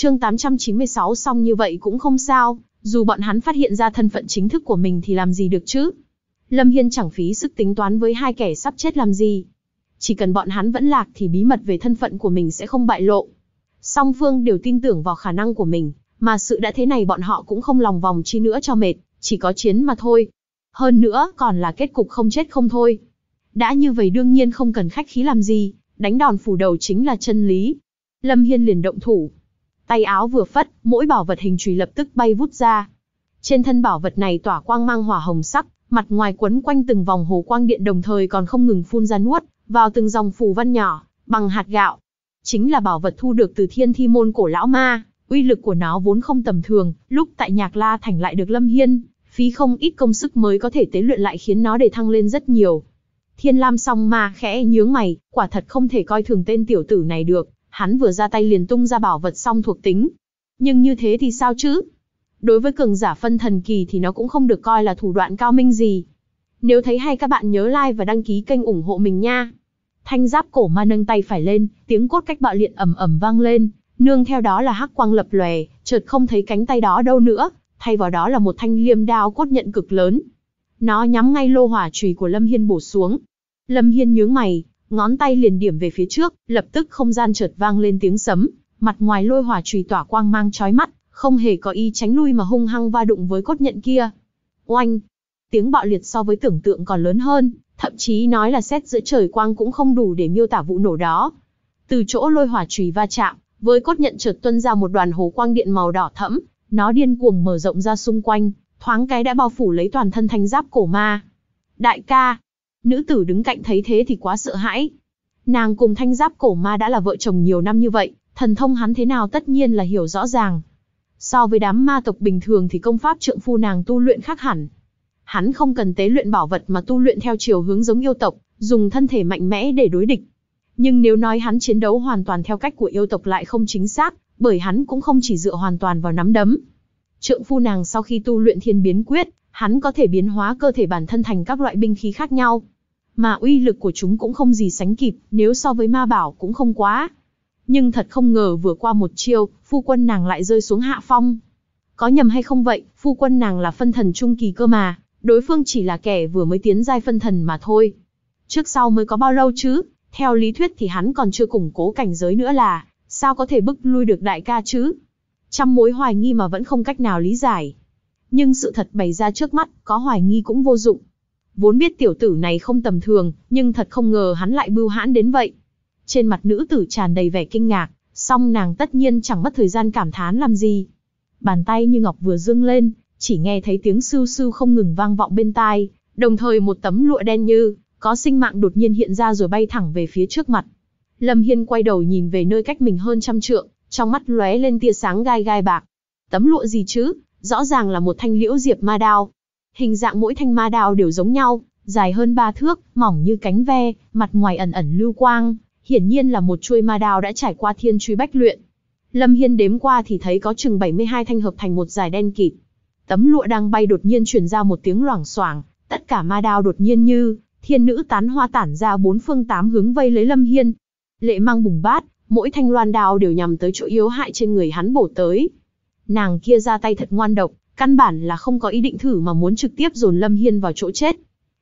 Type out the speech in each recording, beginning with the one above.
Chương 896 xong như vậy cũng không sao, dù bọn hắn phát hiện ra thân phận chính thức của mình thì làm gì được chứ. Lâm Hiên chẳng phí sức tính toán với hai kẻ sắp chết làm gì. Chỉ cần bọn hắn vẫn lạc thì bí mật về thân phận của mình sẽ không bại lộ. Song Phương đều tin tưởng vào khả năng của mình, mà sự đã thế này bọn họ cũng không lòng vòng chi nữa cho mệt, chỉ có chiến mà thôi. Hơn nữa còn là kết cục không chết không thôi. Đã như vậy đương nhiên không cần khách khí làm gì, đánh đòn phủ đầu chính là chân lý. Lâm Hiên liền động thủ, Tay áo vừa phất, mỗi bảo vật hình chùy lập tức bay vút ra. Trên thân bảo vật này tỏa quang mang hỏa hồng sắc, mặt ngoài quấn quanh từng vòng hồ quang điện đồng thời còn không ngừng phun ra nuốt vào từng dòng phù văn nhỏ bằng hạt gạo. Chính là bảo vật thu được từ Thiên Thi môn cổ lão ma, uy lực của nó vốn không tầm thường, lúc tại Nhạc La thành lại được Lâm Hiên phí không ít công sức mới có thể tế luyện lại khiến nó để thăng lên rất nhiều. Thiên Lam song ma khẽ nhướng mày, quả thật không thể coi thường tên tiểu tử này được, hắn vừa ra tay liền tung ra bảo vật song thuộc tính. Nhưng như thế thì sao chứ? Đối với cường giả phân thần kỳ thì nó cũng không được coi là thủ đoạn cao minh gì. Nếu thấy hay các bạn nhớ like và đăng ký kênh ủng hộ mình nha. Thanh giáp cổ ma nâng tay phải lên, tiếng cốt cách bạo liệt ầm ầm vang lên, nương theo đó là hắc quang lập lòe, chợt không thấy cánh tay đó đâu nữa, thay vào đó là một thanh liêm đao cốt nhận cực lớn. Nó nhắm ngay lô hỏa chùy của Lâm Hiên bổ xuống. Lâm Hiên nhướng mày, ngón tay liền điểm về phía trước, lập tức không gian chợt vang lên tiếng sấm, mặt ngoài lôi hỏa chùy tỏa quang mang chói mắt, không hề có ý tránh lui mà hung hăng va đụng với cốt nhận kia. Oanh! Tiếng bạo liệt so với tưởng tượng còn lớn hơn, thậm chí nói là xét giữa trời quang cũng không đủ để miêu tả vụ nổ đó. Từ chỗ lôi hỏa chùy va chạm, với cốt nhận chợt tuân ra một đoàn hồ quang điện màu đỏ thẫm, nó điên cuồng mở rộng ra xung quanh, thoáng cái đã bao phủ lấy toàn thân thanh giáp cổ ma. Đại ca, Nữ tử đứng cạnh thấy thế thì quá sợ hãi. Nàng cùng thanh giáp cổ ma đã là vợ chồng nhiều năm như vậy, thần thông hắn thế nào tất nhiên là hiểu rõ ràng. So với đám ma tộc bình thường thì công pháp trượng phu nàng tu luyện khác hẳn. Hắn không cần tế luyện bảo vật mà tu luyện theo chiều hướng giống yêu tộc, dùng thân thể mạnh mẽ để đối địch. Nhưng nếu nói hắn chiến đấu hoàn toàn theo cách của yêu tộc lại không chính xác, bởi hắn cũng không chỉ dựa hoàn toàn vào nắm đấm. Trượng phu nàng sau khi tu luyện thiên biến quyết, hắn có thể biến hóa cơ thể bản thân thành các loại binh khí khác nhau mà uy lực của chúng cũng không gì sánh kịp, nếu so với ma bảo cũng không quá. Nhưng thật không ngờ vừa qua một chiêu, phu quân nàng lại rơi xuống hạ phong. Có nhầm hay không vậy, phu quân nàng là phân thần trung kỳ cơ mà, đối phương chỉ là kẻ vừa mới tiến giai phân thần mà thôi. Trước sau mới có bao lâu chứ, theo lý thuyết thì hắn còn chưa củng cố cảnh giới nữa là, sao có thể bức lui được đại ca chứ? Trăm mối hoài nghi mà vẫn không cách nào lý giải. Nhưng sự thật bày ra trước mắt, có hoài nghi cũng vô dụng, vốn biết tiểu tử này không tầm thường, nhưng thật không ngờ hắn lại bưu hãn đến vậy. Trên mặt nữ tử tràn đầy vẻ kinh ngạc, song nàng tất nhiên chẳng mất thời gian cảm thán làm gì. Bàn tay như ngọc vừa dương lên, chỉ nghe thấy tiếng sưu sưu không ngừng vang vọng bên tai, đồng thời một tấm lụa đen như, có sinh mạng đột nhiên hiện ra rồi bay thẳng về phía trước mặt. Lâm Hiên quay đầu nhìn về nơi cách mình hơn trăm trượng, trong mắt lóe lên tia sáng gai gai bạc. Tấm lụa gì chứ, rõ ràng là một thanh liễu diệp ma đao. Hình dạng mỗi thanh ma đao đều giống nhau, dài hơn ba thước, mỏng như cánh ve, mặt ngoài ẩn ẩn lưu quang, hiển nhiên là một chuôi ma đao đã trải qua thiên truy bách luyện. Lâm Hiên đếm qua thì thấy có chừng 72 thanh hợp thành một dài đen kịt. Tấm lụa đang bay đột nhiên truyền ra một tiếng loảng xoảng, tất cả ma đao đột nhiên như thiên nữ tán hoa tản ra bốn phương tám hướng vây lấy Lâm Hiên. Lệ mang bùng bát, mỗi thanh loan đao đều nhằm tới chỗ yếu hại trên người hắn bổ tới. Nàng kia ra tay thật ngoan độc, Căn bản là không có ý định thử mà muốn trực tiếp dồn Lâm Hiên vào chỗ chết.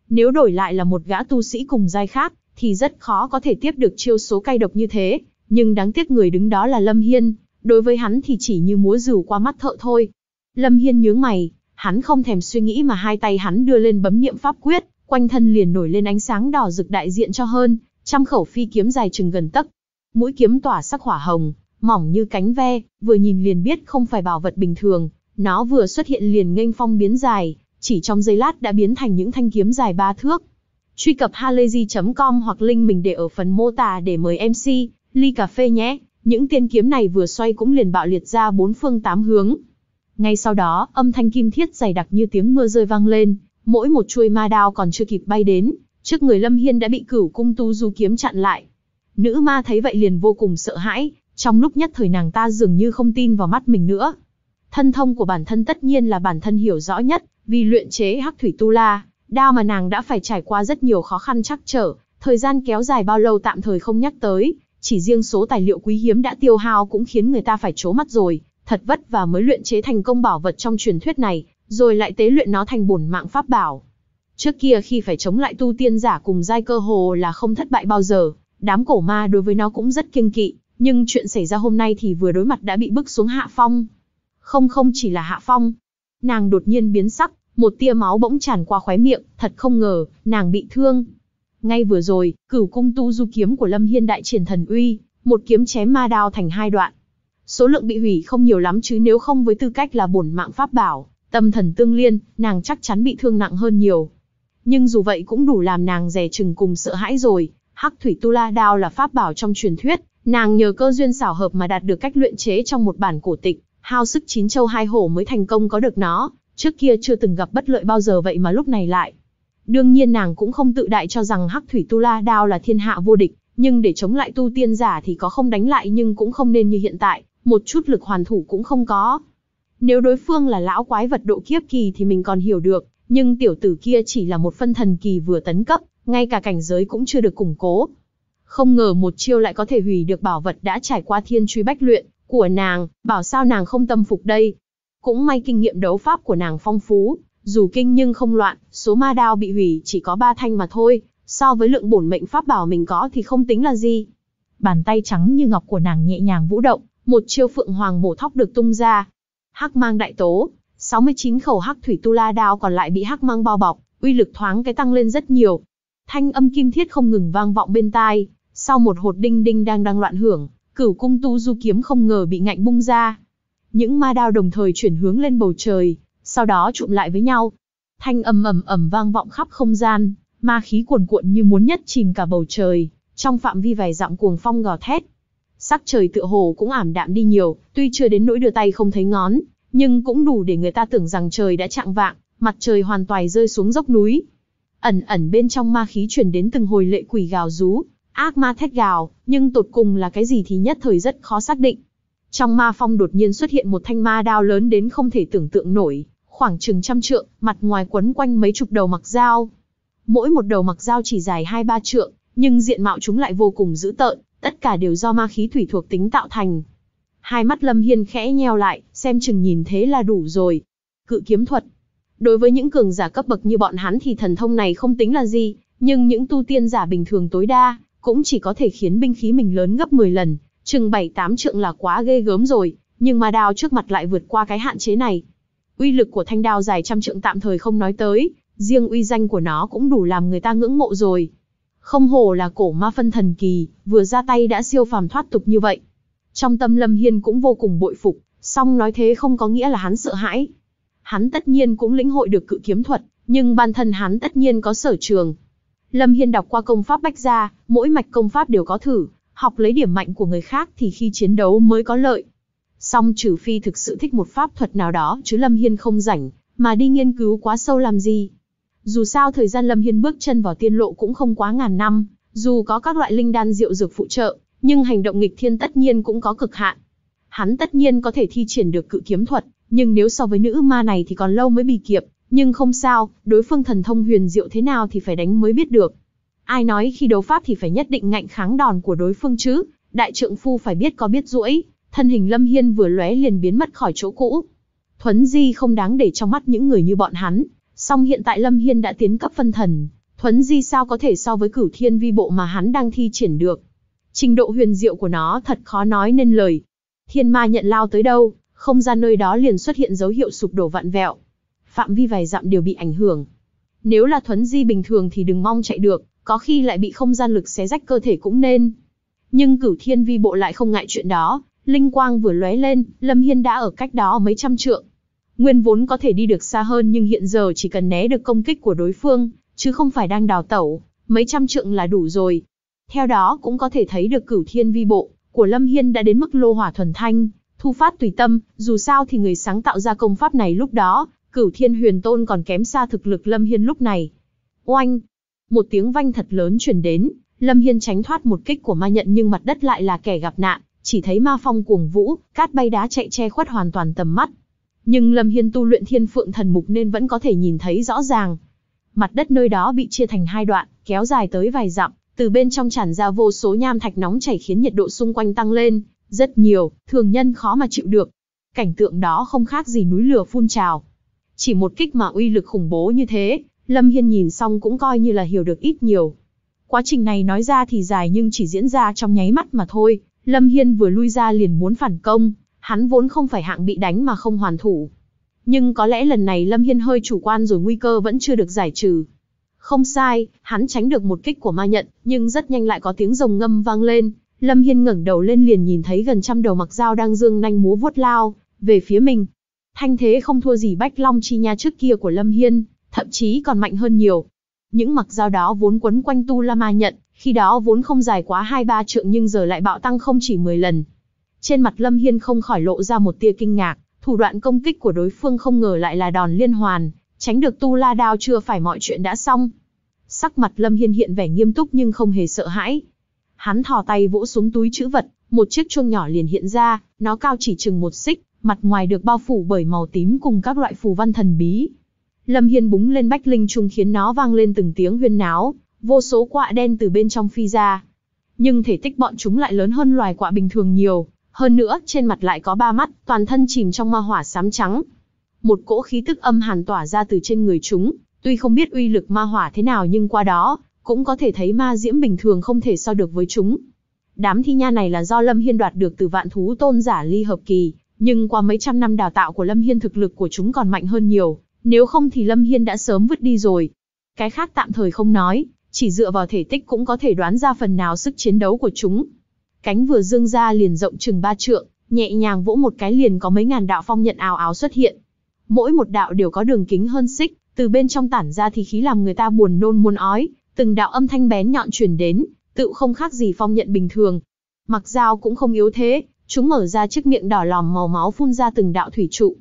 Nếu đổi lại là một gã tu sĩ cùng giai khác, thì rất khó có thể tiếp được chiêu số cay độc như thế, nhưng đáng tiếc người đứng đó là Lâm Hiên, đối với hắn thì chỉ như múa rìu qua mắt thợ thôi. Lâm Hiên nhướng mày, hắn không thèm suy nghĩ mà hai tay hắn đưa lên bấm niệm pháp quyết, quanh thân liền nổi lên ánh sáng đỏ rực đại diện cho hơn, trăm khẩu phi kiếm dài chừng gần tấc. Mũi kiếm tỏa sắc hỏa hồng, mỏng như cánh ve, vừa nhìn liền biết không phải bảo vật bình thường, nó vừa xuất hiện liền nghênh phong biến dài, chỉ trong giây lát đã biến thành những thanh kiếm dài ba thước. Truy cập halayzi.com hoặc link mình để ở phần mô tả để mời MC, ly cà phê nhé. Những tiên kiếm này vừa xoay cũng liền bạo liệt ra bốn phương tám hướng. Ngay sau đó, âm thanh kim thiết dày đặc như tiếng mưa rơi vang lên, mỗi một chuôi ma đao còn chưa kịp bay đến, trước người Lâm Hiên đã bị cửu cung tu du kiếm chặn lại. Nữ ma thấy vậy liền vô cùng sợ hãi, trong lúc nhất thời nàng ta dường như không tin vào mắt mình nữa, Thân thông của bản thân tất nhiên là bản thân hiểu rõ nhất, vì luyện chế hắc thủy tu la, đao mà nàng đã phải trải qua rất nhiều khó khăn chắc trở, thời gian kéo dài bao lâu tạm thời không nhắc tới, chỉ riêng số tài liệu quý hiếm đã tiêu hao cũng khiến người ta phải trố mắt rồi, thật vất vả mới luyện chế thành công bảo vật trong truyền thuyết này, rồi lại tế luyện nó thành bổn mạng pháp bảo. Trước kia khi phải chống lại tu tiên giả cùng giai cơ hồ là không thất bại bao giờ, đám cổ ma đối với nó cũng rất kiêng kỵ, nhưng chuyện xảy ra hôm nay thì vừa đối mặt đã bị bức xuống hạ phong không không chỉ là Hạ Phong. Nàng đột nhiên biến sắc, một tia máu bỗng tràn qua khóe miệng, thật không ngờ, nàng bị thương. Ngay vừa rồi, cửu cung tu du kiếm của Lâm Hiên đại triển thần uy, một kiếm chém ma đao thành hai đoạn. Số lượng bị hủy không nhiều lắm chứ nếu không với tư cách là bổn mạng pháp bảo, tâm thần tương liên, nàng chắc chắn bị thương nặng hơn nhiều. Nhưng dù vậy cũng đủ làm nàng rè chừng cùng sợ hãi rồi, Hắc Thủy Tu La Đao là pháp bảo trong truyền thuyết, nàng nhờ cơ duyên xảo hợp mà đạt được cách luyện chế trong một bản cổ tịch hao sức chín châu hai hổ mới thành công có được nó, trước kia chưa từng gặp bất lợi bao giờ vậy mà lúc này lại. Đương nhiên nàng cũng không tự đại cho rằng Hắc Thủy Tu La Đao là thiên hạ vô địch, nhưng để chống lại tu tiên giả thì có không đánh lại nhưng cũng không nên như hiện tại, một chút lực hoàn thủ cũng không có. Nếu đối phương là lão quái vật độ kiếp kỳ thì mình còn hiểu được, nhưng tiểu tử kia chỉ là một phân thần kỳ vừa tấn cấp, ngay cả cảnh giới cũng chưa được củng cố. Không ngờ một chiêu lại có thể hủy được bảo vật đã trải qua thiên truy bách luyện, của nàng, bảo sao nàng không tâm phục đây. Cũng may kinh nghiệm đấu pháp của nàng phong phú, dù kinh nhưng không loạn, số ma đao bị hủy chỉ có ba thanh mà thôi, so với lượng bổn mệnh pháp bảo mình có thì không tính là gì. Bàn tay trắng như ngọc của nàng nhẹ nhàng vũ động, một chiêu phượng hoàng mổ thóc được tung ra. Hắc mang đại tố, 69 khẩu hắc thủy tu la đao còn lại bị hắc mang bao bọc, uy lực thoáng cái tăng lên rất nhiều. Thanh âm kim thiết không ngừng vang vọng bên tai, sau một hột đinh đinh đang đang loạn hưởng, Cửu cung tu du kiếm không ngờ bị ngạnh bung ra. Những ma đao đồng thời chuyển hướng lên bầu trời, sau đó trụm lại với nhau. Thanh ầm ầm ầm vang vọng khắp không gian, ma khí cuồn cuộn như muốn nhất chìm cả bầu trời, trong phạm vi vài dặm cuồng phong gào thét. Sắc trời tựa hồ cũng ảm đạm đi nhiều, tuy chưa đến nỗi đưa tay không thấy ngón, nhưng cũng đủ để người ta tưởng rằng trời đã chạng vạng, mặt trời hoàn toàn rơi xuống dốc núi. Ẩn ẩn bên trong ma khí truyền đến từng hồi lệ quỷ gào rú, Ác ma thét gào, nhưng tột cùng là cái gì thì nhất thời rất khó xác định. Trong ma phong đột nhiên xuất hiện một thanh ma đao lớn đến không thể tưởng tượng nổi, khoảng chừng trăm trượng, mặt ngoài quấn quanh mấy chục đầu mặc dao. Mỗi một đầu mặc dao chỉ dài hai ba trượng, nhưng diện mạo chúng lại vô cùng dữ tợn, tất cả đều do ma khí thủy thuộc tính tạo thành. Hai mắt Lâm Hiên khẽ nheo lại, xem chừng nhìn thế là đủ rồi. Cự kiếm thuật. Đối với những cường giả cấp bậc như bọn hắn thì thần thông này không tính là gì, nhưng những tu tiên giả bình thường tối đa, cũng chỉ có thể khiến binh khí mình lớn gấp 10 lần, chừng 7-8 trượng là quá ghê gớm rồi, nhưng mà đao trước mặt lại vượt qua cái hạn chế này. Uy lực của thanh đao dài trăm trượng tạm thời không nói tới, riêng uy danh của nó cũng đủ làm người ta ngưỡng mộ rồi. Không hồ là cổ ma phân thần kỳ, vừa ra tay đã siêu phàm thoát tục như vậy. Trong tâm Lâm Hiên cũng vô cùng bội phục, song nói thế không có nghĩa là hắn sợ hãi. Hắn tất nhiên cũng lĩnh hội được cự kiếm thuật, nhưng bản thân hắn tất nhiên có sở trường, Lâm Hiên đọc qua công pháp bách gia, mỗi mạch công pháp đều có thử, học lấy điểm mạnh của người khác thì khi chiến đấu mới có lợi. Song trừ phi thực sự thích một pháp thuật nào đó chứ Lâm Hiên không rảnh, mà đi nghiên cứu quá sâu làm gì. Dù sao thời gian Lâm Hiên bước chân vào tiên lộ cũng không quá ngàn năm, dù có các loại linh đan diệu dược phụ trợ, nhưng hành động nghịch thiên tất nhiên cũng có cực hạn. Hắn tất nhiên có thể thi triển được cự kiếm thuật, nhưng nếu so với nữ ma này thì còn lâu mới bị kịp. Nhưng không sao, đối phương thần thông huyền diệu thế nào thì phải đánh mới biết được. Ai nói khi đấu pháp thì phải nhất định ngạnh kháng đòn của đối phương chứ, đại trượng phu phải biết có biết rũi, thân hình Lâm Hiên vừa lóe liền biến mất khỏi chỗ cũ. Thuấn Di không đáng để trong mắt những người như bọn hắn, song hiện tại Lâm Hiên đã tiến cấp phân thần, Thuấn Di sao có thể so với cửu thiên vi bộ mà hắn đang thi triển được. Trình độ huyền diệu của nó thật khó nói nên lời. Thiên ma nhận lao tới đâu, không gian nơi đó liền xuất hiện dấu hiệu sụp đổ vạn vẹo, phạm vi vài dặm đều bị ảnh hưởng. Nếu là thuấn di bình thường thì đừng mong chạy được, có khi lại bị không gian lực xé rách cơ thể cũng nên. Nhưng cửu thiên vi bộ lại không ngại chuyện đó, linh quang vừa lóe lên, Lâm Hiên đã ở cách đó mấy trăm trượng. Nguyên vốn có thể đi được xa hơn nhưng hiện giờ chỉ cần né được công kích của đối phương, chứ không phải đang đào tẩu, mấy trăm trượng là đủ rồi. Theo đó cũng có thể thấy được cửu thiên vi bộ của Lâm Hiên đã đến mức lô hỏa thuần thanh, thu phát tùy tâm, dù sao thì người sáng tạo ra công pháp này lúc đó Cửu Thiên Huyền Tôn còn kém xa thực lực Lâm Hiên lúc này. Oanh! Một tiếng vanh thật lớn truyền đến, Lâm Hiên tránh thoát một kích của ma nhận nhưng mặt đất lại là kẻ gặp nạn, chỉ thấy ma phong cuồng vũ, cát bay đá chạy che khuất hoàn toàn tầm mắt. Nhưng Lâm Hiên tu luyện Thiên Phượng Thần Mục nên vẫn có thể nhìn thấy rõ ràng. Mặt đất nơi đó bị chia thành hai đoạn, kéo dài tới vài dặm, từ bên trong tràn ra vô số nham thạch nóng chảy khiến nhiệt độ xung quanh tăng lên, rất nhiều, thường nhân khó mà chịu được. Cảnh tượng đó không khác gì núi lửa phun trào. Chỉ một kích mà uy lực khủng bố như thế, Lâm Hiên nhìn xong cũng coi như là hiểu được ít nhiều. Quá trình này nói ra thì dài nhưng chỉ diễn ra trong nháy mắt mà thôi, Lâm Hiên vừa lui ra liền muốn phản công, hắn vốn không phải hạng bị đánh mà không hoàn thủ. Nhưng có lẽ lần này Lâm Hiên hơi chủ quan rồi nguy cơ vẫn chưa được giải trừ. Không sai, hắn tránh được một kích của ma nhận, nhưng rất nhanh lại có tiếng rồng ngâm vang lên. Lâm Hiên ngẩng đầu lên liền nhìn thấy gần trăm đầu mặc dao đang dương nanh múa vuốt lao, về phía mình, Thanh thế không thua gì Bách Long chi nha trước kia của Lâm Hiên, thậm chí còn mạnh hơn nhiều. Những mặc dao đó vốn quấn quanh Tu La Ma nhận, khi đó vốn không dài quá hai ba trượng nhưng giờ lại bạo tăng không chỉ 10 lần. Trên mặt Lâm Hiên không khỏi lộ ra một tia kinh ngạc, thủ đoạn công kích của đối phương không ngờ lại là đòn liên hoàn, tránh được Tu La đao chưa phải mọi chuyện đã xong. Sắc mặt Lâm Hiên hiện vẻ nghiêm túc nhưng không hề sợ hãi. Hắn thò tay vỗ xuống túi chữ vật, một chiếc chuông nhỏ liền hiện ra, nó cao chỉ chừng một xích, mặt ngoài được bao phủ bởi màu tím cùng các loại phù văn thần bí. Lâm Hiên búng lên bách linh trùng khiến nó vang lên từng tiếng huyên náo, vô số quạ đen từ bên trong phi ra. Nhưng thể tích bọn chúng lại lớn hơn loài quạ bình thường nhiều, hơn nữa trên mặt lại có ba mắt, toàn thân chìm trong ma hỏa xám trắng. Một cỗ khí tức âm hàn tỏa ra từ trên người chúng, tuy không biết uy lực ma hỏa thế nào nhưng qua đó, cũng có thể thấy ma diễm bình thường không thể so được với chúng. Đám thi nha này là do Lâm Hiên đoạt được từ vạn thú tôn giả ly hợp kỳ, nhưng qua mấy trăm năm đào tạo của Lâm Hiên thực lực của chúng còn mạnh hơn nhiều, nếu không thì Lâm Hiên đã sớm vứt đi rồi. Cái khác tạm thời không nói, chỉ dựa vào thể tích cũng có thể đoán ra phần nào sức chiến đấu của chúng. Cánh vừa dương ra liền rộng chừng ba trượng, nhẹ nhàng vỗ một cái liền có mấy ngàn đạo phong nhận ào áo xuất hiện. Mỗi một đạo đều có đường kính hơn xích, từ bên trong tản ra thì khí làm người ta buồn nôn muôn ói, từng đạo âm thanh bén nhọn truyền đến, tự không khác gì phong nhận bình thường. Mặc dao cũng không yếu thế, Chúng mở ra chiếc miệng đỏ lòm màu máu phun ra từng đạo thủy trụ.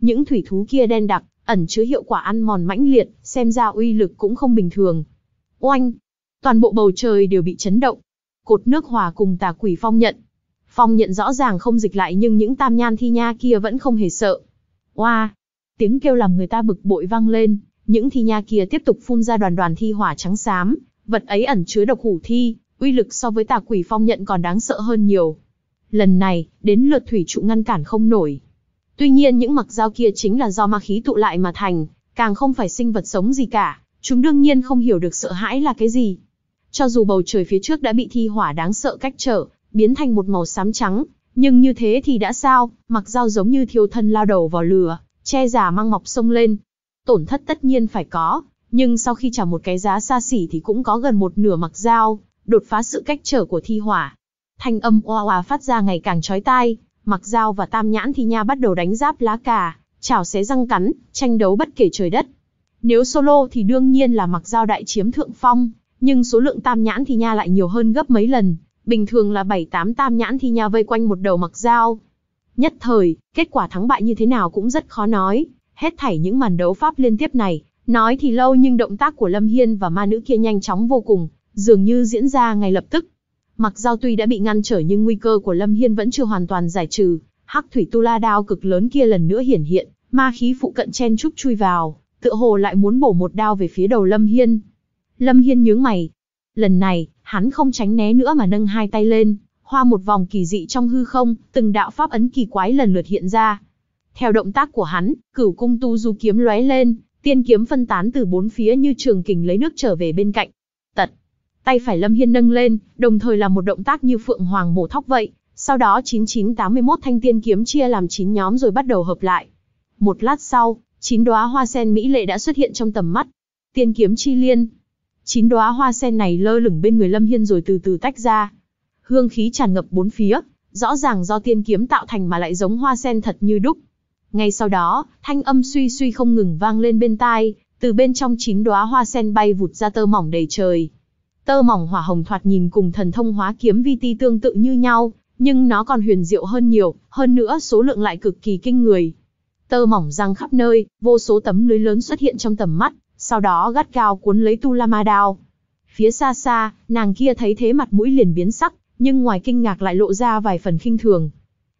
Những thủy thú kia đen đặc, ẩn chứa hiệu quả ăn mòn mãnh liệt, xem ra uy lực cũng không bình thường. Oanh! Toàn bộ bầu trời đều bị chấn động. Cột nước hòa cùng tà quỷ phong nhận. Phong nhận rõ ràng không dịch lại nhưng những tam nhan thi nha kia vẫn không hề sợ. Oa! Tiếng kêu làm người ta bực bội vang lên, những thi nha kia tiếp tục phun ra đoàn đoàn thi hỏa trắng xám, vật ấy ẩn chứa độc hủ thi, uy lực so với tà quỷ phong nhận còn đáng sợ hơn nhiều lần này, đến lượt thủy trụ ngăn cản không nổi. Tuy nhiên những mặc dao kia chính là do ma khí tụ lại mà thành, càng không phải sinh vật sống gì cả, chúng đương nhiên không hiểu được sợ hãi là cái gì. Cho dù bầu trời phía trước đã bị thi hỏa đáng sợ cách trở, biến thành một màu xám trắng, nhưng như thế thì đã sao, mặc dao giống như thiêu thân lao đầu vào lửa, che giả mang mọc sông lên. Tổn thất tất nhiên phải có, nhưng sau khi trả một cái giá xa xỉ thì cũng có gần một nửa mặc dao, đột phá sự cách trở của thi hỏa, Thanh âm oa oa phát ra ngày càng chói tai, Mặc Dao và Tam Nhãn thì nha bắt đầu đánh giáp lá cà, chảo xé răng cắn, tranh đấu bất kể trời đất. Nếu solo thì đương nhiên là Mặc Dao đại chiếm thượng phong, nhưng số lượng Tam Nhãn thì nha lại nhiều hơn gấp mấy lần, bình thường là bảy tám Tam Nhãn thì nha vây quanh một đầu Mặc Dao. Nhất thời, kết quả thắng bại như thế nào cũng rất khó nói, hết thảy những màn đấu pháp liên tiếp này, nói thì lâu nhưng động tác của Lâm Hiên và ma nữ kia nhanh chóng vô cùng, dường như diễn ra ngay lập tức. Mặc giao tuy đã bị ngăn trở nhưng nguy cơ của Lâm Hiên vẫn chưa hoàn toàn giải trừ. Hắc thủy tu la đao cực lớn kia lần nữa hiển hiện, ma khí phụ cận chen chúc chui vào, tựa hồ lại muốn bổ một đao về phía đầu Lâm Hiên. Lâm Hiên nhướng mày. Lần này, hắn không tránh né nữa mà nâng hai tay lên, hoa một vòng kỳ dị trong hư không, từng đạo pháp ấn kỳ quái lần lượt hiện ra. Theo động tác của hắn, cửu cung tu du kiếm lóe lên, tiên kiếm phân tán từ bốn phía như trường kình lấy nước trở về bên cạnh, Tay phải Lâm Hiên nâng lên, đồng thời là một động tác như phượng hoàng mổ thóc vậy, sau đó 9981 thanh tiên kiếm chia làm 9 nhóm rồi bắt đầu hợp lại. Một lát sau, 9 đóa hoa sen mỹ lệ đã xuất hiện trong tầm mắt. Tiên kiếm chi liên. 9 đóa hoa sen này lơ lửng bên người Lâm Hiên rồi từ từ tách ra. Hương khí tràn ngập bốn phía, rõ ràng do tiên kiếm tạo thành mà lại giống hoa sen thật như đúc. Ngay sau đó, thanh âm suy suy không ngừng vang lên bên tai, từ bên trong chín đóa hoa sen bay vụt ra tơ mỏng đầy trời. Tơ mỏng hỏa hồng thoạt nhìn cùng thần thông hóa kiếm vi ti tương tự như nhau, nhưng nó còn huyền diệu hơn nhiều, hơn nữa số lượng lại cực kỳ kinh người. Tơ mỏng răng khắp nơi, vô số tấm lưới lớn xuất hiện trong tầm mắt, sau đó gắt cao cuốn lấy Tu La Ma đao. Phía xa xa, nàng kia thấy thế mặt mũi liền biến sắc, nhưng ngoài kinh ngạc lại lộ ra vài phần khinh thường.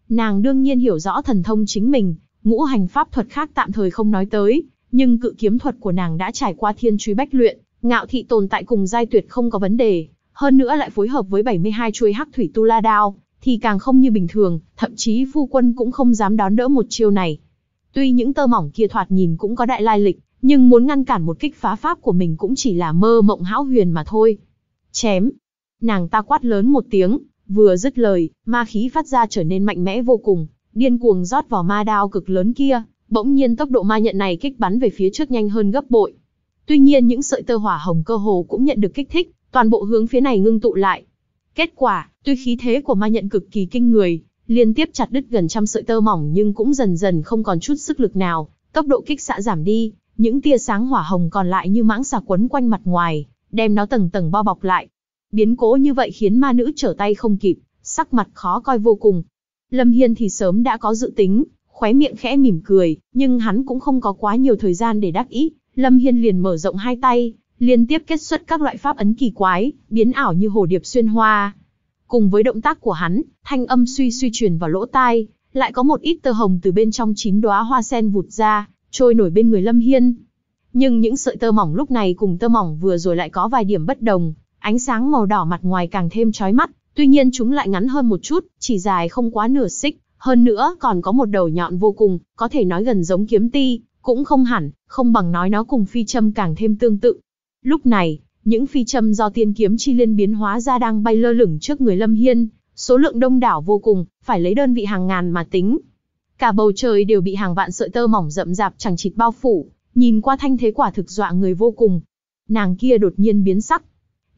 Nàng đương nhiên hiểu rõ thần thông chính mình, ngũ hành pháp thuật khác tạm thời không nói tới, nhưng cự kiếm thuật của nàng đã trải qua thiên truy bách luyện, Ngạo thị tồn tại cùng giai tuyệt không có vấn đề, hơn nữa lại phối hợp với 72 chuôi hắc thủy tu la đao, thì càng không như bình thường, thậm chí phu quân cũng không dám đón đỡ một chiêu này. Tuy những tơ mỏng kia thoạt nhìn cũng có đại lai lịch, nhưng muốn ngăn cản một kích phá pháp của mình cũng chỉ là mơ mộng hão huyền mà thôi. Chém. Nàng ta quát lớn một tiếng, vừa dứt lời, ma khí phát ra trở nên mạnh mẽ vô cùng, điên cuồng rót vào ma đao cực lớn kia, bỗng nhiên tốc độ ma nhận này kích bắn về phía trước nhanh hơn gấp bội. Tuy nhiên những sợi tơ hỏa hồng cơ hồ cũng nhận được kích thích, toàn bộ hướng phía này ngưng tụ lại. Kết quả, tuy khí thế của ma nhận cực kỳ kinh người, liên tiếp chặt đứt gần trăm sợi tơ mỏng nhưng cũng dần dần không còn chút sức lực nào, tốc độ kích xạ giảm đi, những tia sáng hỏa hồng còn lại như mãng xà quấn quanh mặt ngoài, đem nó tầng tầng bao bọc lại. Biến cố như vậy khiến ma nữ trở tay không kịp, sắc mặt khó coi vô cùng. Lâm Hiên thì sớm đã có dự tính, khóe miệng khẽ mỉm cười, nhưng hắn cũng không có quá nhiều thời gian để đắc ý, Lâm Hiên liền mở rộng hai tay, liên tiếp kết xuất các loại pháp ấn kỳ quái, biến ảo như hồ điệp xuyên hoa. Cùng với động tác của hắn, thanh âm suy suy truyền vào lỗ tai, lại có một ít tơ hồng từ bên trong chín đóa hoa sen vụt ra, trôi nổi bên người Lâm Hiên. Nhưng những sợi tơ mỏng lúc này cùng tơ mỏng vừa rồi lại có vài điểm bất đồng, ánh sáng màu đỏ mặt ngoài càng thêm chói mắt, tuy nhiên chúng lại ngắn hơn một chút, chỉ dài không quá nửa xích, hơn nữa còn có một đầu nhọn vô cùng, có thể nói gần giống kiếm ti, cũng không hẳn, không bằng nói nó cùng phi châm càng thêm tương tự. Lúc này, những phi châm do tiên kiếm chi liên biến hóa ra đang bay lơ lửng trước người Lâm Hiên, số lượng đông đảo vô cùng, phải lấy đơn vị hàng ngàn mà tính. Cả bầu trời đều bị hàng vạn sợi tơ mỏng rậm rạp chẳng chịt bao phủ, nhìn qua thanh thế quả thực dọa người vô cùng. Nàng kia đột nhiên biến sắc.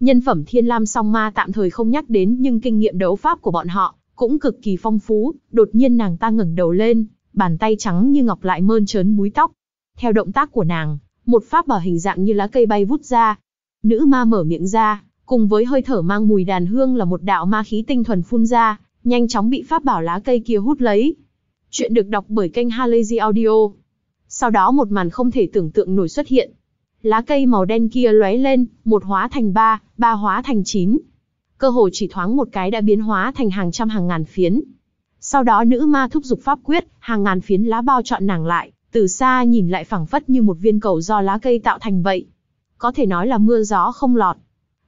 Nhân phẩm Thiên Lam Song Ma tạm thời không nhắc đến nhưng kinh nghiệm đấu pháp của bọn họ cũng cực kỳ phong phú, đột nhiên nàng ta ngẩng đầu lên, bàn tay trắng như ngọc lại mơn trớn búi tóc, theo động tác của nàng, một pháp bảo hình dạng như lá cây bay vút ra. Nữ ma mở miệng ra, cùng với hơi thở mang mùi đàn hương là một đạo ma khí tinh thuần phun ra, nhanh chóng bị pháp bảo lá cây kia hút lấy. Chuyện được đọc bởi kênh Halazy Audio. Sau đó một màn không thể tưởng tượng nổi xuất hiện. Lá cây màu đen kia lóe lên, một hóa thành ba, ba hóa thành chín. Cơ hồ chỉ thoáng một cái đã biến hóa thành hàng trăm hàng ngàn phiến. Sau đó nữ ma thúc giục pháp quyết, hàng ngàn phiến lá bao chọn nàng lại, từ xa nhìn lại phẳng phất như một viên cầu do lá cây tạo thành vậy. Có thể nói là mưa gió không lọt.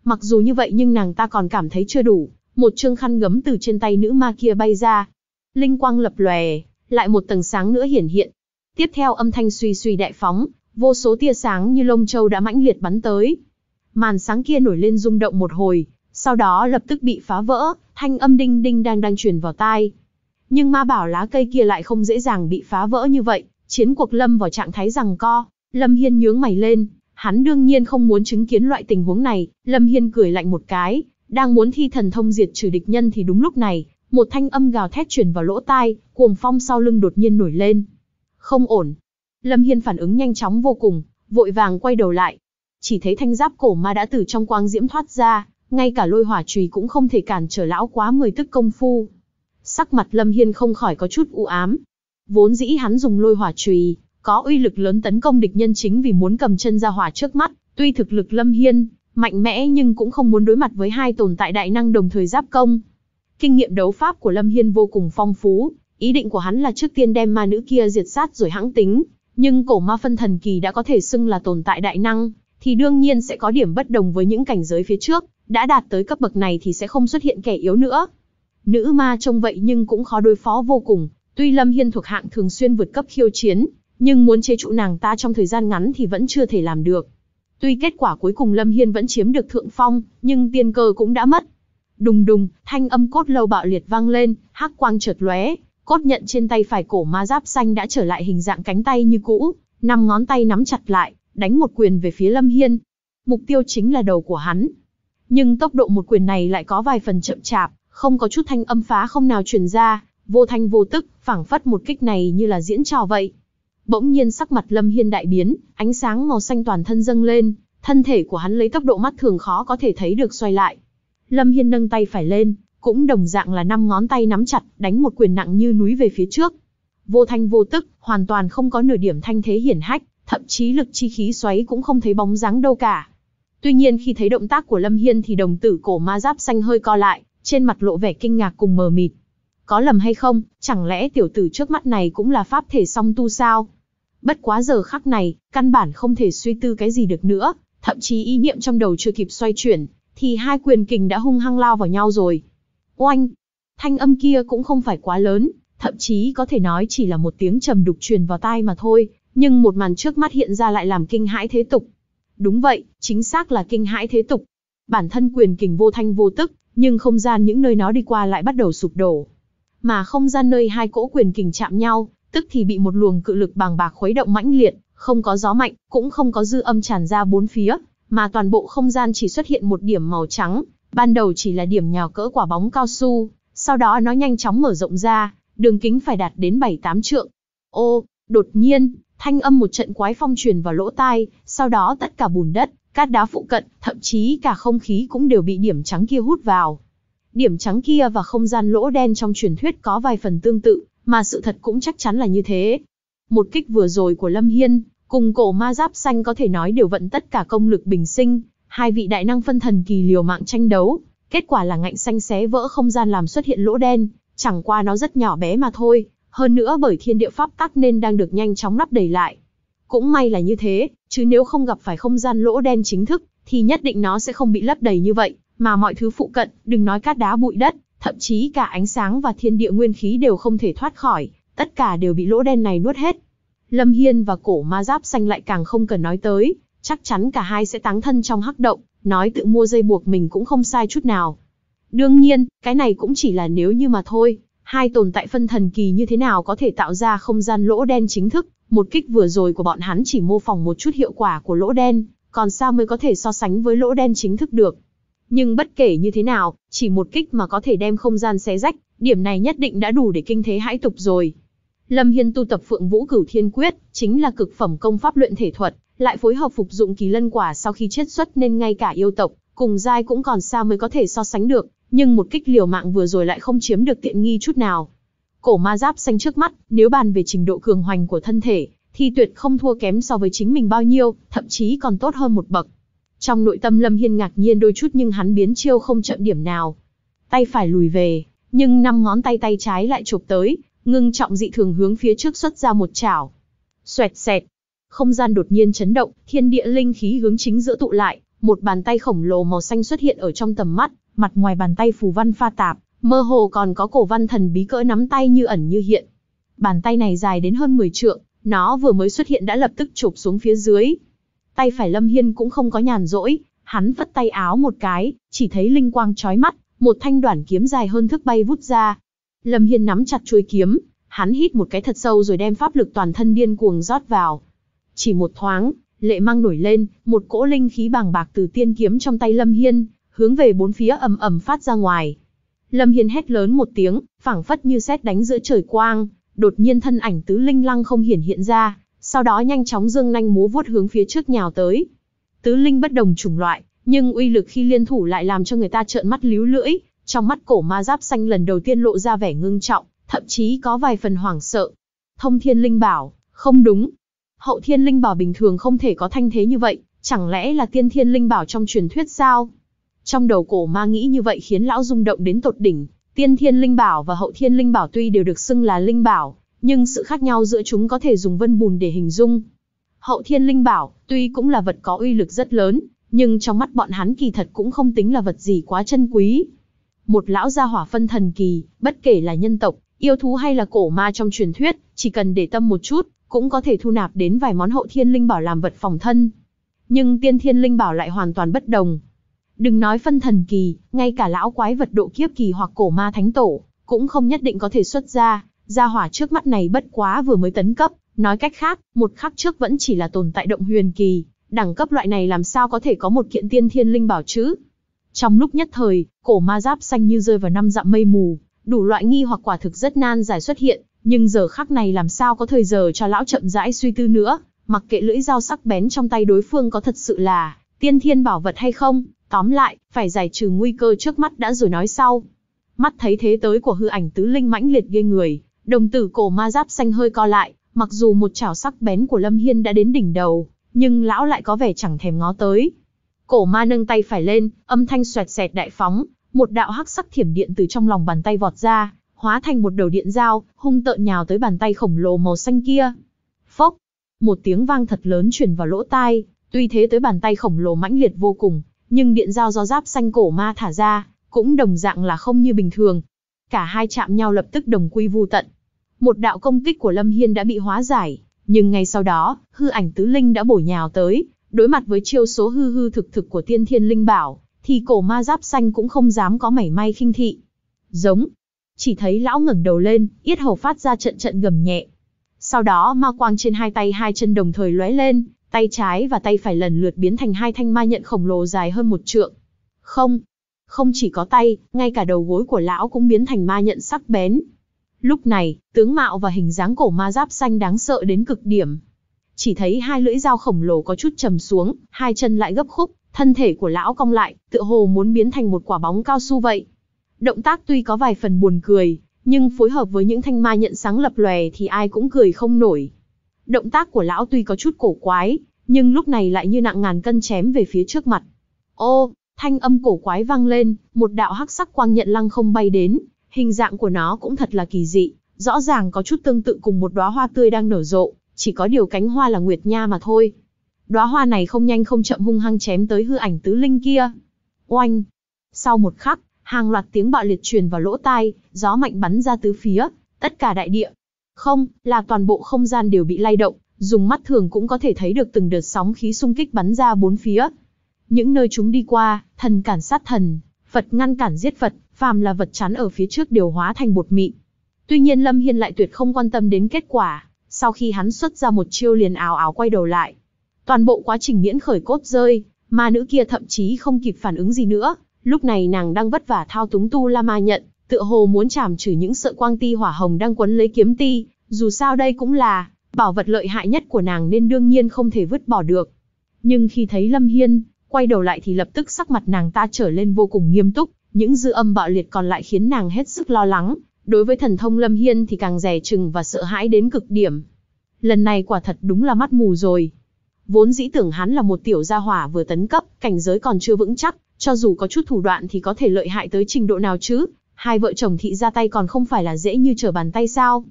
Mặc dù như vậy nhưng nàng ta còn cảm thấy chưa đủ, một chương khăn gấm từ trên tay nữ ma kia bay ra. Linh quang lập lòe, lại một tầng sáng nữa hiển hiện. Tiếp theo âm thanh suy suy đại phóng, vô số tia sáng như lông châu đã mãnh liệt bắn tới. Màn sáng kia nổi lên rung động một hồi, sau đó lập tức bị phá vỡ, thanh âm đinh đinh đang đang truyền vào tai. Nhưng ma bảo lá cây kia lại không dễ dàng bị phá vỡ như vậy. Chiến cuộc lâm vào trạng thái rằng co, Lâm Hiên nhướng mày lên, hắn đương nhiên không muốn chứng kiến loại tình huống này, Lâm Hiên cười lạnh một cái, đang muốn thi thần thông diệt trừ địch nhân thì đúng lúc này, một thanh âm gào thét truyền vào lỗ tai, cuồng phong sau lưng đột nhiên nổi lên. Không ổn. Lâm Hiên phản ứng nhanh chóng vô cùng, vội vàng quay đầu lại. Chỉ thấy thanh giáp cổ ma đã từ trong quang diễm thoát ra, ngay cả lôi hỏa chùy cũng không thể cản trở lão quá mười tức công phu. Sắc mặt Lâm Hiên không khỏi có chút u ám, Vốn dĩ hắn dùng lôi hỏa chùy, có uy lực lớn tấn công địch nhân chính vì muốn cầm chân ra hỏa trước mắt, tuy thực lực Lâm Hiên mạnh mẽ nhưng cũng không muốn đối mặt với hai tồn tại đại năng đồng thời giáp công. Kinh nghiệm đấu pháp của Lâm Hiên vô cùng phong phú, ý định của hắn là trước tiên đem ma nữ kia diệt sát rồi hãng tính, nhưng cổ ma phân thần kỳ đã có thể xưng là tồn tại đại năng, thì đương nhiên sẽ có điểm bất đồng với những cảnh giới phía trước, đã đạt tới cấp bậc này thì sẽ không xuất hiện kẻ yếu nữa. Nữ ma trông vậy nhưng cũng khó đối phó vô cùng, Tuy Lâm Hiên thuộc hạng thường xuyên vượt cấp khiêu chiến, nhưng muốn chế trụ nàng ta trong thời gian ngắn thì vẫn chưa thể làm được. Tuy kết quả cuối cùng Lâm Hiên vẫn chiếm được thượng phong, nhưng tiên cơ cũng đã mất. Đùng đùng, thanh âm cốt lâu bạo liệt vang lên, hắc quang chợt lóe, cốt nhận trên tay phải cổ ma giáp xanh đã trở lại hình dạng cánh tay như cũ, năm ngón tay nắm chặt lại, đánh một quyền về phía Lâm Hiên. Mục tiêu chính là đầu của hắn. Nhưng tốc độ một quyền này lại có vài phần chậm chạp, không có chút thanh âm phá không nào truyền ra, vô thanh vô tức, phảng phất một kích này như là diễn trò vậy. Bỗng nhiên sắc mặt Lâm Hiên đại biến, ánh sáng màu xanh toàn thân dâng lên, thân thể của hắn lấy tốc độ mắt thường khó có thể thấy được xoay lại. Lâm Hiên nâng tay phải lên, cũng đồng dạng là năm ngón tay nắm chặt, đánh một quyền nặng như núi về phía trước. Vô thanh vô tức, hoàn toàn không có nửa điểm thanh thế hiển hách, thậm chí lực chi khí xoáy cũng không thấy bóng dáng đâu cả. Tuy nhiên khi thấy động tác của Lâm Hiên thì đồng tử cổ ma giáp xanh hơi co lại, trên mặt lộ vẻ kinh ngạc cùng mờ mịt. Có lầm hay không, chẳng lẽ tiểu tử trước mắt này cũng là pháp thể song tu sao? Bất quá giờ khắc này, căn bản không thể suy tư cái gì được nữa, thậm chí ý niệm trong đầu chưa kịp xoay chuyển, thì hai quyền kình đã hung hăng lao vào nhau rồi. Oanh! Thanh âm kia cũng không phải quá lớn, thậm chí có thể nói chỉ là một tiếng trầm đục truyền vào tai mà thôi, nhưng một màn trước mắt hiện ra lại làm kinh hãi thế tục. Đúng vậy, chính xác là kinh hãi thế tục. Bản thân quyền kình vô thanh vô tức, nhưng không gian những nơi nó đi qua lại bắt đầu sụp đổ mà không gian nơi hai cỗ quyền kình chạm nhau, tức thì bị một luồng cự lực bàng bạc khuấy động mãnh liệt, không có gió mạnh, cũng không có dư âm tràn ra bốn phía, mà toàn bộ không gian chỉ xuất hiện một điểm màu trắng, ban đầu chỉ là điểm nhào cỡ quả bóng cao su, sau đó nó nhanh chóng mở rộng ra, đường kính phải đạt đến 7-8 trượng. Ô, đột nhiên, thanh âm một trận quái phong truyền vào lỗ tai, sau đó tất cả bùn đất, cát đá phụ cận, thậm chí cả không khí cũng đều bị điểm trắng kia hút vào. Điểm trắng kia và không gian lỗ đen trong truyền thuyết có vài phần tương tự, mà sự thật cũng chắc chắn là như thế. Một kích vừa rồi của Lâm Hiên, cùng cổ ma giáp xanh có thể nói đều vận tất cả công lực bình sinh, hai vị đại năng phân thần kỳ liều mạng tranh đấu, kết quả là ngạnh xanh xé vỡ không gian làm xuất hiện lỗ đen, chẳng qua nó rất nhỏ bé mà thôi, hơn nữa bởi thiên địa pháp tắc nên đang được nhanh chóng lắp đầy lại. Cũng may là như thế, chứ nếu không gặp phải không gian lỗ đen chính thức, thì nhất định nó sẽ không bị lấp đầy như vậy mà mọi thứ phụ cận, đừng nói cát đá bụi đất, thậm chí cả ánh sáng và thiên địa nguyên khí đều không thể thoát khỏi, tất cả đều bị lỗ đen này nuốt hết. Lâm Hiên và cổ ma giáp xanh lại càng không cần nói tới, chắc chắn cả hai sẽ táng thân trong hắc động, nói tự mua dây buộc mình cũng không sai chút nào. Đương nhiên, cái này cũng chỉ là nếu như mà thôi, hai tồn tại phân thần kỳ như thế nào có thể tạo ra không gian lỗ đen chính thức, một kích vừa rồi của bọn hắn chỉ mô phỏng một chút hiệu quả của lỗ đen, còn sao mới có thể so sánh với lỗ đen chính thức được. Nhưng bất kể như thế nào, chỉ một kích mà có thể đem không gian xé rách, điểm này nhất định đã đủ để kinh thế hãi tục rồi. Lâm Hiên tu tập Phượng Vũ Cửu Thiên Quyết, chính là cực phẩm công pháp luyện thể thuật, lại phối hợp phục dụng kỳ lân quả sau khi chết xuất nên ngay cả yêu tộc, cùng giai cũng còn xa mới có thể so sánh được, nhưng một kích liều mạng vừa rồi lại không chiếm được tiện nghi chút nào. Cổ ma giáp xanh trước mắt, nếu bàn về trình độ cường hoành của thân thể, thì tuyệt không thua kém so với chính mình bao nhiêu, thậm chí còn tốt hơn một bậc. Trong nội tâm Lâm Hiên ngạc nhiên đôi chút nhưng hắn biến chiêu không chậm điểm nào. Tay phải lùi về, nhưng năm ngón tay tay trái lại chụp tới, ngưng trọng dị thường hướng phía trước xuất ra một chảo. Xoẹt xẹt, không gian đột nhiên chấn động, thiên địa linh khí hướng chính giữa tụ lại, một bàn tay khổng lồ màu xanh xuất hiện ở trong tầm mắt, mặt ngoài bàn tay phù văn pha tạp, mơ hồ còn có cổ văn thần bí cỡ nắm tay như ẩn như hiện. Bàn tay này dài đến hơn 10 trượng, nó vừa mới xuất hiện đã lập tức chụp xuống phía dưới, Tay phải Lâm Hiên cũng không có nhàn rỗi, hắn phất tay áo một cái, chỉ thấy linh quang chói mắt, một thanh đoản kiếm dài hơn thước bay vút ra. Lâm Hiên nắm chặt chuôi kiếm, hắn hít một cái thật sâu rồi đem pháp lực toàn thân điên cuồng rót vào. Chỉ một thoáng, lệ mang nổi lên, một cỗ linh khí bàng bạc từ tiên kiếm trong tay Lâm Hiên, hướng về bốn phía ầm ầm phát ra ngoài. Lâm Hiên hét lớn một tiếng, phảng phất như sét đánh giữa trời quang, đột nhiên thân ảnh tứ linh lăng không hiển hiện ra, sau đó nhanh chóng dương nanh múa vuốt hướng phía trước nhào tới. Tứ linh bất đồng chủng loại, nhưng uy lực khi liên thủ lại làm cho người ta trợn mắt líu lưỡi, trong mắt cổ ma giáp xanh lần đầu tiên lộ ra vẻ ngưng trọng, thậm chí có vài phần hoảng sợ. Thông thiên linh bảo, không đúng. Hậu thiên linh bảo bình thường không thể có thanh thế như vậy, chẳng lẽ là tiên thiên linh bảo trong truyền thuyết sao? Trong đầu cổ ma nghĩ như vậy khiến lão rung động đến tột đỉnh, tiên thiên linh bảo và hậu thiên linh bảo tuy đều được xưng là linh bảo, nhưng sự khác nhau giữa chúng có thể dùng vân bùn để hình dung. Hậu thiên linh bảo, tuy cũng là vật có uy lực rất lớn, nhưng trong mắt bọn hắn kỳ thật cũng không tính là vật gì quá chân quý. Một lão gia hỏa phân thần kỳ, bất kể là nhân tộc, yêu thú hay là cổ ma trong truyền thuyết, chỉ cần để tâm một chút, cũng có thể thu nạp đến vài món hậu thiên linh bảo làm vật phòng thân. Nhưng tiên thiên linh bảo lại hoàn toàn bất đồng. Đừng nói phân thần kỳ, ngay cả lão quái vật độ kiếp kỳ hoặc cổ ma thánh tổ, cũng không nhất định có thể xuất ra, Gia hỏa trước mắt này bất quá vừa mới tấn cấp, nói cách khác, một khắc trước vẫn chỉ là tồn tại động huyền kỳ, đẳng cấp loại này làm sao có thể có một kiện tiên thiên linh bảo chứ? Trong lúc nhất thời, cổ ma giáp xanh như rơi vào năm dặm mây mù, đủ loại nghi hoặc quả thực rất nan giải xuất hiện, nhưng giờ khắc này làm sao có thời giờ cho lão chậm rãi suy tư nữa, mặc kệ lưỡi dao sắc bén trong tay đối phương có thật sự là tiên thiên bảo vật hay không, tóm lại, phải giải trừ nguy cơ trước mắt đã rồi nói sau. Mắt thấy thế tới của hư ảnh tứ linh mãnh liệt ghê người, Đồng tử cổ ma giáp xanh hơi co lại, mặc dù một chảo sắc bén của Lâm Hiên đã đến đỉnh đầu, nhưng lão lại có vẻ chẳng thèm ngó tới. Cổ ma nâng tay phải lên, âm thanh xoẹt xẹt đại phóng, một đạo hắc sắc thiểm điện từ trong lòng bàn tay vọt ra, hóa thành một đầu điện dao, hung tợn nhào tới bàn tay khổng lồ màu xanh kia. Phốc, một tiếng vang thật lớn truyền vào lỗ tai, tuy thế tới bàn tay khổng lồ mãnh liệt vô cùng, nhưng điện dao do giáp xanh cổ ma thả ra, cũng đồng dạng là không như bình thường, Cả hai chạm nhau lập tức đồng quy vu tận. Một đạo công kích của Lâm Hiên đã bị hóa giải, nhưng ngay sau đó, hư ảnh tứ linh đã bổ nhào tới, đối mặt với chiêu số hư hư thực thực của tiên thiên linh bảo, thì cổ ma giáp xanh cũng không dám có mảy may khinh thị. Giống, chỉ thấy lão ngẩng đầu lên, yết hầu phát ra trận trận gầm nhẹ. Sau đó ma quang trên hai tay hai chân đồng thời lóe lên, tay trái và tay phải lần lượt biến thành hai thanh ma nhận khổng lồ dài hơn một trượng. Không, không chỉ có tay, ngay cả đầu gối của lão cũng biến thành ma nhận sắc bén. Lúc này, tướng mạo và hình dáng cổ ma giáp xanh đáng sợ đến cực điểm. Chỉ thấy hai lưỡi dao khổng lồ có chút trầm xuống, hai chân lại gấp khúc, thân thể của lão cong lại, tựa hồ muốn biến thành một quả bóng cao su vậy. Động tác tuy có vài phần buồn cười, nhưng phối hợp với những thanh ma nhận sáng lập lòe thì ai cũng cười không nổi. Động tác của lão tuy có chút cổ quái, nhưng lúc này lại như nặng ngàn cân chém về phía trước mặt. Ô, Thanh âm cổ quái vang lên, một đạo hắc sắc quang nhận lăng không bay đến, hình dạng của nó cũng thật là kỳ dị, rõ ràng có chút tương tự cùng một đóa hoa tươi đang nở rộ, chỉ có điều cánh hoa là nguyệt nha mà thôi. Đóa hoa này không nhanh không chậm hung hăng chém tới hư ảnh tứ linh kia. Oanh! Sau một khắc, hàng loạt tiếng bạo liệt truyền vào lỗ tai, gió mạnh bắn ra tứ phía, tất cả đại địa. Không, là toàn bộ không gian đều bị lay động, dùng mắt thường cũng có thể thấy được từng đợt sóng khí xung kích bắn ra bốn phía, những nơi chúng đi qua, thần cản sát thần, Phật ngăn cản giết Phật, phàm là vật chắn ở phía trước đều hóa thành bột mịn. Tuy nhiên Lâm Hiên lại tuyệt không quan tâm đến kết quả, sau khi hắn xuất ra một chiêu liền áo áo quay đầu lại. Toàn bộ quá trình miễn khởi cốt rơi, ma nữ kia thậm chí không kịp phản ứng gì nữa, lúc này nàng đang vất vả thao túng tu la ma nhận, tựa hồ muốn chảm trừ những sợ quang ti hỏa hồng đang quấn lấy kiếm ti, dù sao đây cũng là bảo vật lợi hại nhất của nàng nên đương nhiên không thể vứt bỏ được. Nhưng khi thấy Lâm Hiên, Quay đầu lại thì lập tức sắc mặt nàng ta trở lên vô cùng nghiêm túc, những dư âm bạo liệt còn lại khiến nàng hết sức lo lắng, đối với thần thông Lâm Hiên thì càng rẻ chừng và sợ hãi đến cực điểm. Lần này quả thật đúng là mắt mù rồi. Vốn dĩ tưởng hắn là một tiểu gia hỏa vừa tấn cấp, cảnh giới còn chưa vững chắc, cho dù có chút thủ đoạn thì có thể lợi hại tới trình độ nào chứ, hai vợ chồng thị ra tay còn không phải là dễ như trở bàn tay sao.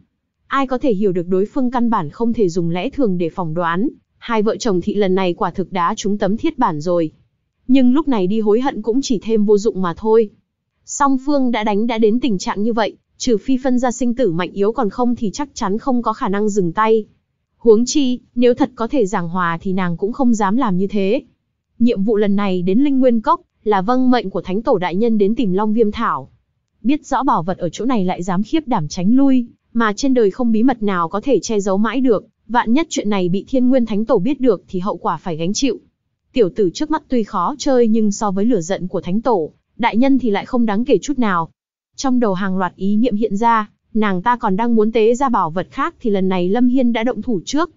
Ai có thể hiểu được đối phương căn bản không thể dùng lẽ thường để phỏng đoán, Hai vợ chồng thị lần này quả thực đã trúng tấm thiết bản rồi. Nhưng lúc này đi hối hận cũng chỉ thêm vô dụng mà thôi. Song phương đã đánh đã đến tình trạng như vậy, trừ phi phân ra sinh tử mạnh yếu còn không thì chắc chắn không có khả năng dừng tay. Huống chi, nếu thật có thể giảng hòa thì nàng cũng không dám làm như thế. Nhiệm vụ lần này đến Linh Nguyên Cốc, là vâng mệnh của Thánh Tổ Đại Nhân đến tìm Long Viêm Thảo. Biết rõ bảo vật ở chỗ này lại dám khiếp đảm tránh lui, mà trên đời không bí mật nào có thể che giấu mãi được, Vạn nhất chuyện này bị thiên nguyên thánh tổ biết được thì hậu quả phải gánh chịu. Tiểu tử trước mắt tuy khó chơi nhưng so với lửa giận của thánh tổ, đại nhân thì lại không đáng kể chút nào. Trong đầu hàng loạt ý niệm hiện ra, nàng ta còn đang muốn tế ra bảo vật khác thì lần này Lâm Hiên đã động thủ trước.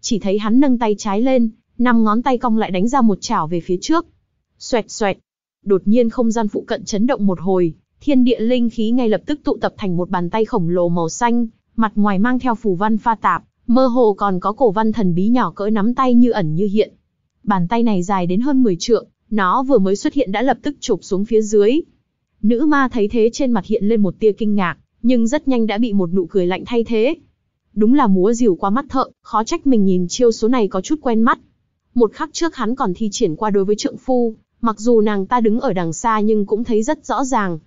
Chỉ thấy hắn nâng tay trái lên, năm ngón tay cong lại đánh ra một chảo về phía trước. Xoẹt xoẹt. Đột nhiên không gian phụ cận chấn động một hồi, thiên địa linh khí ngay lập tức tụ tập thành một bàn tay khổng lồ màu xanh, mặt ngoài mang theo phù văn pha tạp, Mơ hồ còn có cổ văn thần bí nhỏ cỡ nắm tay như ẩn như hiện. Bàn tay này dài đến hơn 10 trượng, nó vừa mới xuất hiện đã lập tức chụp xuống phía dưới. Nữ ma thấy thế trên mặt hiện lên một tia kinh ngạc, nhưng rất nhanh đã bị một nụ cười lạnh thay thế. Đúng là múa rìu qua mắt thợ, khó trách mình nhìn chiêu số này có chút quen mắt. Một khắc trước hắn còn thi triển qua đối với trượng phu, mặc dù nàng ta đứng ở đằng xa nhưng cũng thấy rất rõ ràng.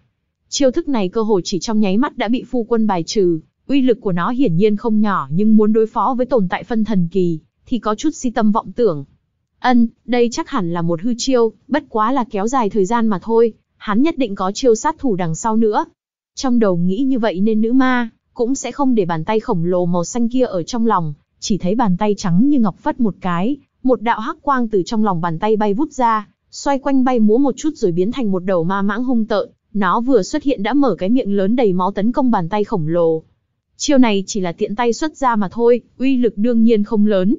Chiêu thức này cơ hồ chỉ trong nháy mắt đã bị phu quân bài trừ, Uy lực của nó hiển nhiên không nhỏ nhưng muốn đối phó với tồn tại phân thần kỳ, thì có chút si tâm vọng tưởng. Ân, đây chắc hẳn là một hư chiêu, bất quá là kéo dài thời gian mà thôi, hắn nhất định có chiêu sát thủ đằng sau nữa. Trong đầu nghĩ như vậy nên nữ ma, cũng sẽ không để bàn tay khổng lồ màu xanh kia ở trong lòng, chỉ thấy bàn tay trắng như ngọc phất một cái, một đạo hắc quang từ trong lòng bàn tay bay vút ra, xoay quanh bay múa một chút rồi biến thành một đầu ma mãng hung tợn, nó vừa xuất hiện đã mở cái miệng lớn đầy máu tấn công bàn tay khổng lồ. Chiêu này chỉ là tiện tay xuất ra mà thôi, uy lực đương nhiên không lớn.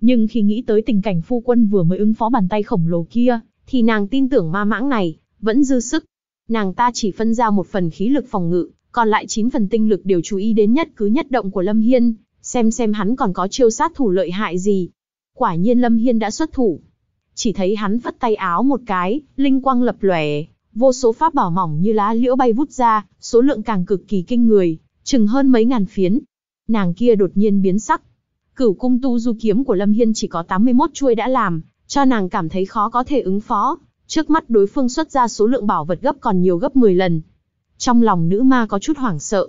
Nhưng khi nghĩ tới tình cảnh phu quân vừa mới ứng phó bàn tay khổng lồ kia, thì nàng tin tưởng ma mãng này, vẫn dư sức. Nàng ta chỉ phân ra một phần khí lực phòng ngự, còn lại 9 phần tinh lực đều chú ý đến nhất cứ nhất động của Lâm Hiên, xem xem hắn còn có chiêu sát thủ lợi hại gì. Quả nhiên Lâm Hiên đã xuất thủ. Chỉ thấy hắn vắt tay áo một cái, linh quang lập lòe, vô số pháp bảo mỏng như lá liễu bay vút ra, số lượng càng cực kỳ kinh người chừng hơn mấy ngàn phiến. Nàng kia đột nhiên biến sắc. Cửu cung tu du kiếm của Lâm Hiên chỉ có 81 chuôi đã làm, cho nàng cảm thấy khó có thể ứng phó. Trước mắt đối phương xuất ra số lượng bảo vật gấp còn nhiều gấp 10 lần. Trong lòng nữ ma có chút hoảng sợ.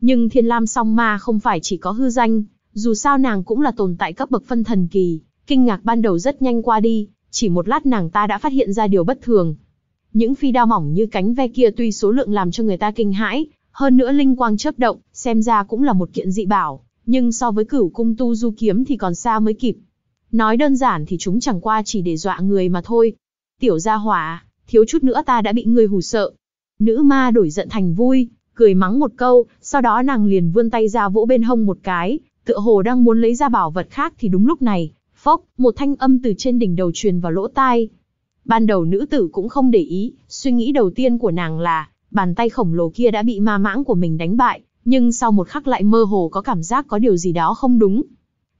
Nhưng thiên lam song ma không phải chỉ có hư danh, dù sao nàng cũng là tồn tại cấp bậc phân thần kỳ. Kinh ngạc ban đầu rất nhanh qua đi, chỉ một lát nàng ta đã phát hiện ra điều bất thường. Những phi đao mỏng như cánh ve kia tuy số lượng làm cho người ta kinh hãi, hơn nữa linh quang chớp động, xem ra cũng là một kiện dị bảo, nhưng so với cửu cung tu du kiếm thì còn xa mới kịp. Nói đơn giản thì chúng chẳng qua chỉ để dọa người mà thôi. Tiểu gia hỏa, thiếu chút nữa ta đã bị người hù sợ. Nữ ma đổi giận thành vui, cười mắng một câu, sau đó nàng liền vươn tay ra vỗ bên hông một cái, tựa hồ đang muốn lấy ra bảo vật khác thì đúng lúc này, phốc, một thanh âm từ trên đỉnh đầu truyền vào lỗ tai. Ban đầu nữ tử cũng không để ý, suy nghĩ đầu tiên của nàng là, bàn tay khổng lồ kia đã bị ma mãng của mình đánh bại, nhưng sau một khắc lại mơ hồ có cảm giác có điều gì đó không đúng.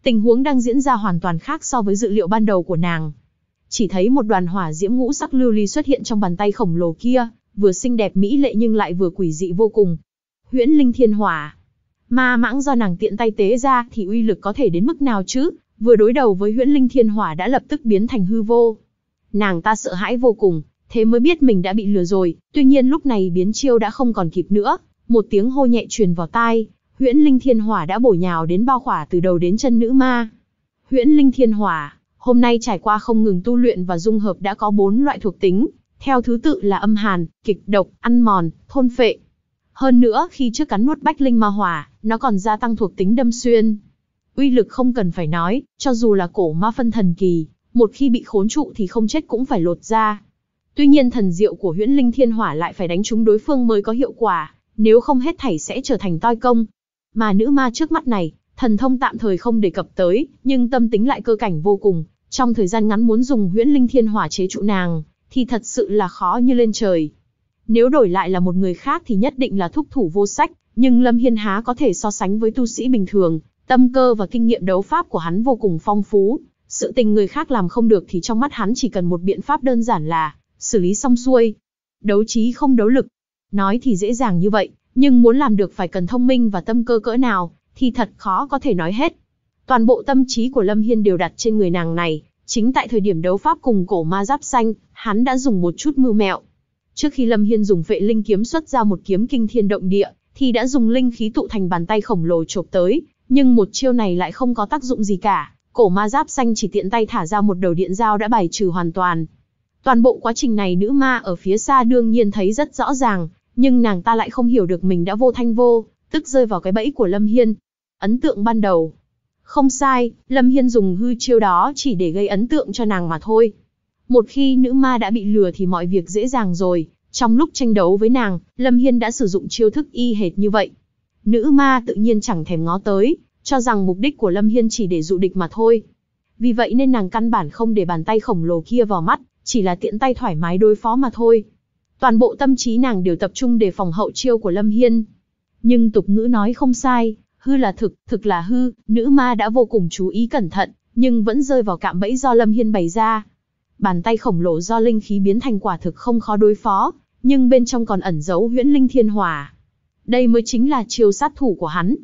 Tình huống đang diễn ra hoàn toàn khác so với dự liệu ban đầu của nàng. Chỉ thấy một đoàn hỏa diễm ngũ sắc lưu ly xuất hiện trong bàn tay khổng lồ kia, vừa xinh đẹp mỹ lệ nhưng lại vừa quỷ dị vô cùng. Huyễn Linh Thiên Hỏa. Ma mãng do nàng tiện tay tế ra thì uy lực có thể đến mức nào chứ? Vừa đối đầu với Huyễn Linh Thiên Hỏa đã lập tức biến thành hư vô. Nàng ta sợ hãi vô cùng, thế mới biết mình đã bị lừa rồi, tuy nhiên lúc này biến chiêu đã không còn kịp nữa, một tiếng hô nhẹ truyền vào tai, huyễn linh thiên hỏa đã bổ nhào đến bao khỏa từ đầu đến chân nữ ma. Huyễn linh thiên hỏa, hôm nay trải qua không ngừng tu luyện và dung hợp đã có bốn loại thuộc tính, theo thứ tự là âm hàn, kịch độc, ăn mòn, thôn phệ. Hơn nữa, khi trước cắn nuốt bách linh ma hỏa, nó còn gia tăng thuộc tính đâm xuyên. Uy lực không cần phải nói, cho dù là cổ ma phân thần kỳ, một khi bị khốn trụ thì không chết cũng phải lột ra, Tuy nhiên thần diệu của huyễn linh thiên hỏa lại phải đánh trúng đối phương mới có hiệu quả, nếu không hết thảy sẽ trở thành toi công. Mà nữ ma trước mắt này, thần thông tạm thời không đề cập tới, nhưng tâm tính lại cơ cảnh vô cùng, trong thời gian ngắn muốn dùng huyễn linh thiên hỏa chế trụ nàng, thì thật sự là khó như lên trời. Nếu đổi lại là một người khác thì nhất định là thúc thủ vô sách, nhưng Lâm Hiên Há có thể so sánh với tu sĩ bình thường, tâm cơ và kinh nghiệm đấu pháp của hắn vô cùng phong phú. Sự tình người khác làm không được thì trong mắt hắn chỉ cần một biện pháp đơn giản là xử lý xong xuôi. Đấu trí không đấu lực. Nói thì dễ dàng như vậy, nhưng muốn làm được phải cần thông minh và tâm cơ cỡ nào, thì thật khó có thể nói hết. Toàn bộ tâm trí của Lâm Hiên đều đặt trên người nàng này, chính tại thời điểm đấu pháp cùng cổ ma giáp xanh, hắn đã dùng một chút mưu mẹo. Trước khi Lâm Hiên dùng vệ linh kiếm xuất ra một kiếm kinh thiên động địa, thì đã dùng linh khí tụ thành bàn tay khổng lồ chộp tới, nhưng một chiêu này lại không có tác dụng gì cả, cổ ma giáp xanh chỉ tiện tay thả ra một đầu điện dao đã bài trừ hoàn toàn. Toàn bộ quá trình này nữ ma ở phía xa đương nhiên thấy rất rõ ràng, nhưng nàng ta lại không hiểu được mình đã vô thanh vô, tức rơi vào cái bẫy của Lâm Hiên. Ấn tượng ban đầu. Không sai, Lâm Hiên dùng hư chiêu đó chỉ để gây ấn tượng cho nàng mà thôi. Một khi nữ ma đã bị lừa thì mọi việc dễ dàng rồi, trong lúc tranh đấu với nàng, Lâm Hiên đã sử dụng chiêu thức y hệt như vậy. Nữ ma tự nhiên chẳng thèm ngó tới, cho rằng mục đích của Lâm Hiên chỉ để dụ địch mà thôi. Vì vậy nên nàng căn bản không để bàn tay khổng lồ kia vào mắt, chỉ là tiện tay thoải mái đối phó mà thôi. Toàn bộ tâm trí nàng đều tập trung để phòng hậu chiêu của Lâm Hiên. Nhưng tục ngữ nói không sai, hư là thực, thực là hư, nữ ma đã vô cùng chú ý cẩn thận, nhưng vẫn rơi vào cạm bẫy do Lâm Hiên bày ra. Bàn tay khổng lồ do linh khí biến thành quả thực không khó đối phó, nhưng bên trong còn ẩn giấu huyễn linh thiên hỏa. Đây mới chính là chiêu sát thủ của hắn.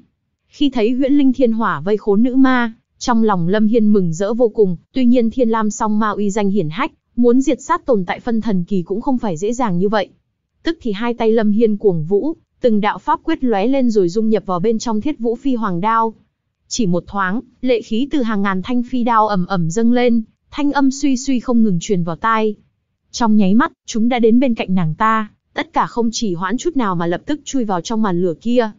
Khi thấy huyễn linh thiên hỏa vây khốn nữ ma, trong lòng Lâm Hiên mừng rỡ vô cùng, tuy nhiên thiên lam song ma uy danh hiển hách, Muốn diệt sát tồn tại phân thần kỳ cũng không phải dễ dàng như vậy. Tức thì hai tay Lâm Hiên cuồng vũ, từng đạo pháp quyết lóe lên rồi dung nhập vào bên trong thiết vũ phi hoàng đao. Chỉ một thoáng, lệ khí từ hàng ngàn thanh phi đao ầm ầm dâng lên, thanh âm suy suy không ngừng truyền vào tai. Trong nháy mắt, chúng đã đến bên cạnh nàng ta, tất cả không chỉ hoãn chút nào mà lập tức chui vào trong màn lửa kia.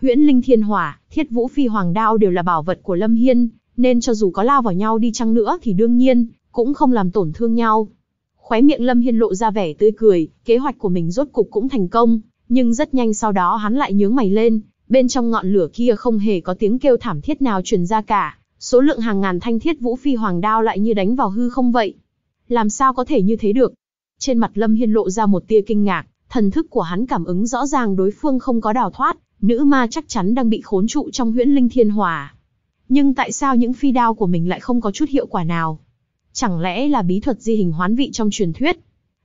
Huyễn Linh Thiên Hỏa, Thiết Vũ Phi Hoàng Đao đều là bảo vật của Lâm Hiên, nên cho dù có lao vào nhau đi chăng nữa thì đương nhiên, cũng không làm tổn thương nhau. Khóe miệng Lâm Hiên lộ ra vẻ tươi cười, kế hoạch của mình rốt cục cũng thành công, nhưng rất nhanh sau đó hắn lại nhướng mày lên, bên trong ngọn lửa kia không hề có tiếng kêu thảm thiết nào truyền ra cả, số lượng hàng ngàn thanh thiết vũ phi hoàng đao lại như đánh vào hư không vậy. Làm sao có thể như thế được? Trên mặt Lâm Hiên lộ ra một tia kinh ngạc, thần thức của hắn cảm ứng rõ ràng đối phương không có đào thoát, nữ ma chắc chắn đang bị khốn trụ trong huyễn linh thiên hòa. Nhưng tại sao những phi đao của mình lại không có chút hiệu quả nào? Chẳng lẽ là bí thuật di hình hoán vị trong truyền thuyết?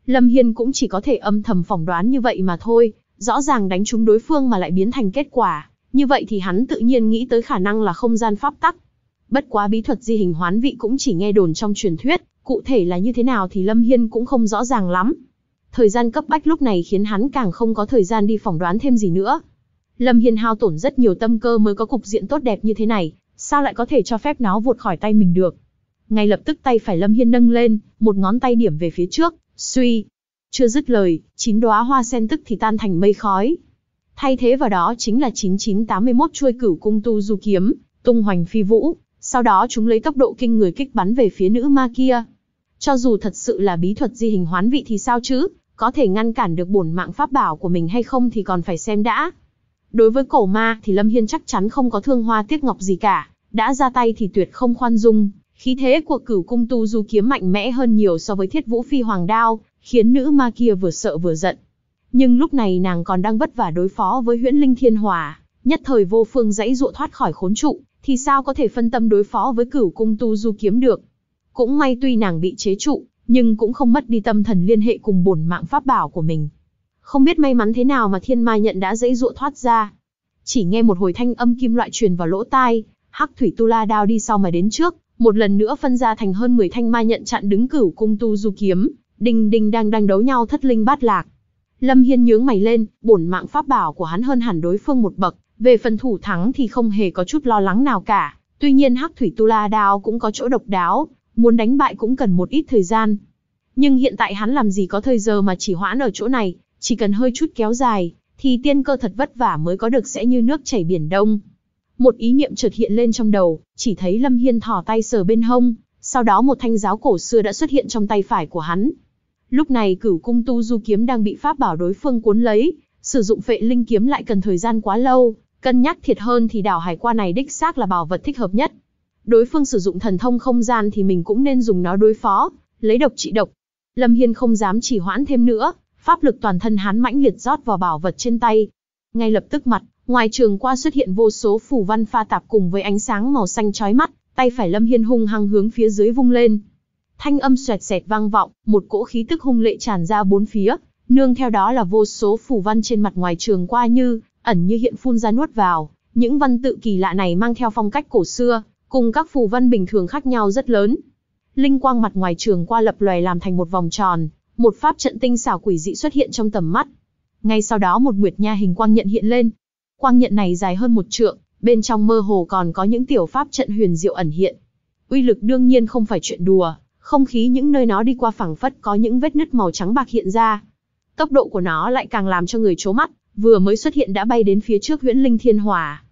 Lâm Hiên cũng chỉ có thể âm thầm phỏng đoán như vậy mà thôi, rõ ràng đánh trúng đối phương mà lại biến thành kết quả, như vậy thì hắn tự nhiên nghĩ tới khả năng là không gian pháp tắc. Bất quá bí thuật di hình hoán vị cũng chỉ nghe đồn trong truyền thuyết, cụ thể là như thế nào thì Lâm Hiên cũng không rõ ràng lắm. Thời gian cấp bách lúc này khiến hắn càng không có thời gian đi phỏng đoán thêm gì nữa. Lâm Hiên hao tổn rất nhiều tâm cơ mới có cục diện tốt đẹp như thế này, sao lại có thể cho phép nó vụt khỏi tay mình được ngay lập tức tay phải Lâm Hiên nâng lên, một ngón tay điểm về phía trước, suy. Chưa dứt lời, chín đóa hoa sen tức thì tan thành mây khói. Thay thế vào đó chính là 9981 chuôi cửu cung tu du kiếm, tung hoành phi vũ, sau đó chúng lấy tốc độ kinh người kích bắn về phía nữ ma kia. Cho dù thật sự là bí thuật di hình hoán vị thì sao chứ, có thể ngăn cản được bổn mạng pháp bảo của mình hay không thì còn phải xem đã. Đối với cổ ma thì Lâm Hiên chắc chắn không có thương hoa tiếc ngọc gì cả, đã ra tay thì tuyệt không khoan dung, Khí thế của cửu cung tu du kiếm mạnh mẽ hơn nhiều so với thiết vũ phi hoàng đao, khiến nữ ma kia vừa sợ vừa giận. Nhưng lúc này nàng còn đang vất vả đối phó với huyễn linh thiên hòa, nhất thời vô phương dãy dụa thoát khỏi khốn trụ, thì sao có thể phân tâm đối phó với cửu cung tu du kiếm được. Cũng may tuy nàng bị chế trụ, nhưng cũng không mất đi tâm thần liên hệ cùng bổn mạng pháp bảo của mình. Không biết may mắn thế nào mà thiên ma nhận đã dãy dụa thoát ra. Chỉ nghe một hồi thanh âm kim loại truyền vào lỗ tai, hắc thủy tu la đao đi sau mà đến trước, một lần nữa phân ra thành hơn 10 thanh ma nhận chặn đứng cửu cung tu du kiếm, đình đình đang đang đấu nhau thất linh bát lạc. Lâm Hiên nhướng mày lên, bổn mạng pháp bảo của hắn hơn hẳn đối phương một bậc, về phần thủ thắng thì không hề có chút lo lắng nào cả. Tuy nhiên Hắc Thủy Tu La Đao cũng có chỗ độc đáo, muốn đánh bại cũng cần một ít thời gian. Nhưng hiện tại hắn làm gì có thời giờ mà chỉ hoãn ở chỗ này, chỉ cần hơi chút kéo dài, thì tiên cơ thật vất vả mới có được sẽ như nước chảy biển đông. Một ý niệm chợt hiện lên trong đầu, chỉ thấy Lâm Hiên thỏ tay sờ bên hông, sau đó một thanh giáo cổ xưa đã xuất hiện trong tay phải của hắn. Lúc này cửu cung tu du kiếm đang bị pháp bảo đối phương cuốn lấy, sử dụng phệ linh kiếm lại cần thời gian quá lâu, cân nhắc thiệt hơn thì đảo hải qua này đích xác là bảo vật thích hợp nhất. Đối phương sử dụng thần thông không gian thì mình cũng nên dùng nó đối phó, lấy độc trị độc. Lâm Hiên không dám chỉ hoãn thêm nữa, pháp lực toàn thân hắn mãnh liệt rót vào bảo vật trên tay. Ngay lập tức mặt, Ngoài trường qua xuất hiện vô số phủ văn pha tạp cùng với ánh sáng màu xanh chói mắt, tay phải Lâm Hiên hung hăng hướng phía dưới vung lên. Thanh âm xoẹt xẹt vang vọng, một cỗ khí tức hung lệ tràn ra bốn phía, nương theo đó là vô số phủ văn trên mặt ngoài trường qua như ẩn như hiện phun ra nuốt vào, những văn tự kỳ lạ này mang theo phong cách cổ xưa, cùng các phù văn bình thường khác nhau rất lớn. Linh quang mặt ngoài trường qua lập loè làm thành một vòng tròn, một pháp trận tinh xảo quỷ dị xuất hiện trong tầm mắt. Ngay sau đó một nguyệt nha hình quang nhận hiện lên, Quang nhận này dài hơn một trượng, bên trong mơ hồ còn có những tiểu pháp trận huyền diệu ẩn hiện. Uy lực đương nhiên không phải chuyện đùa, không khí những nơi nó đi qua phẳng phất có những vết nứt màu trắng bạc hiện ra. Tốc độ của nó lại càng làm cho người chố mắt, vừa mới xuất hiện đã bay đến phía trước huyễn linh thiên hòa.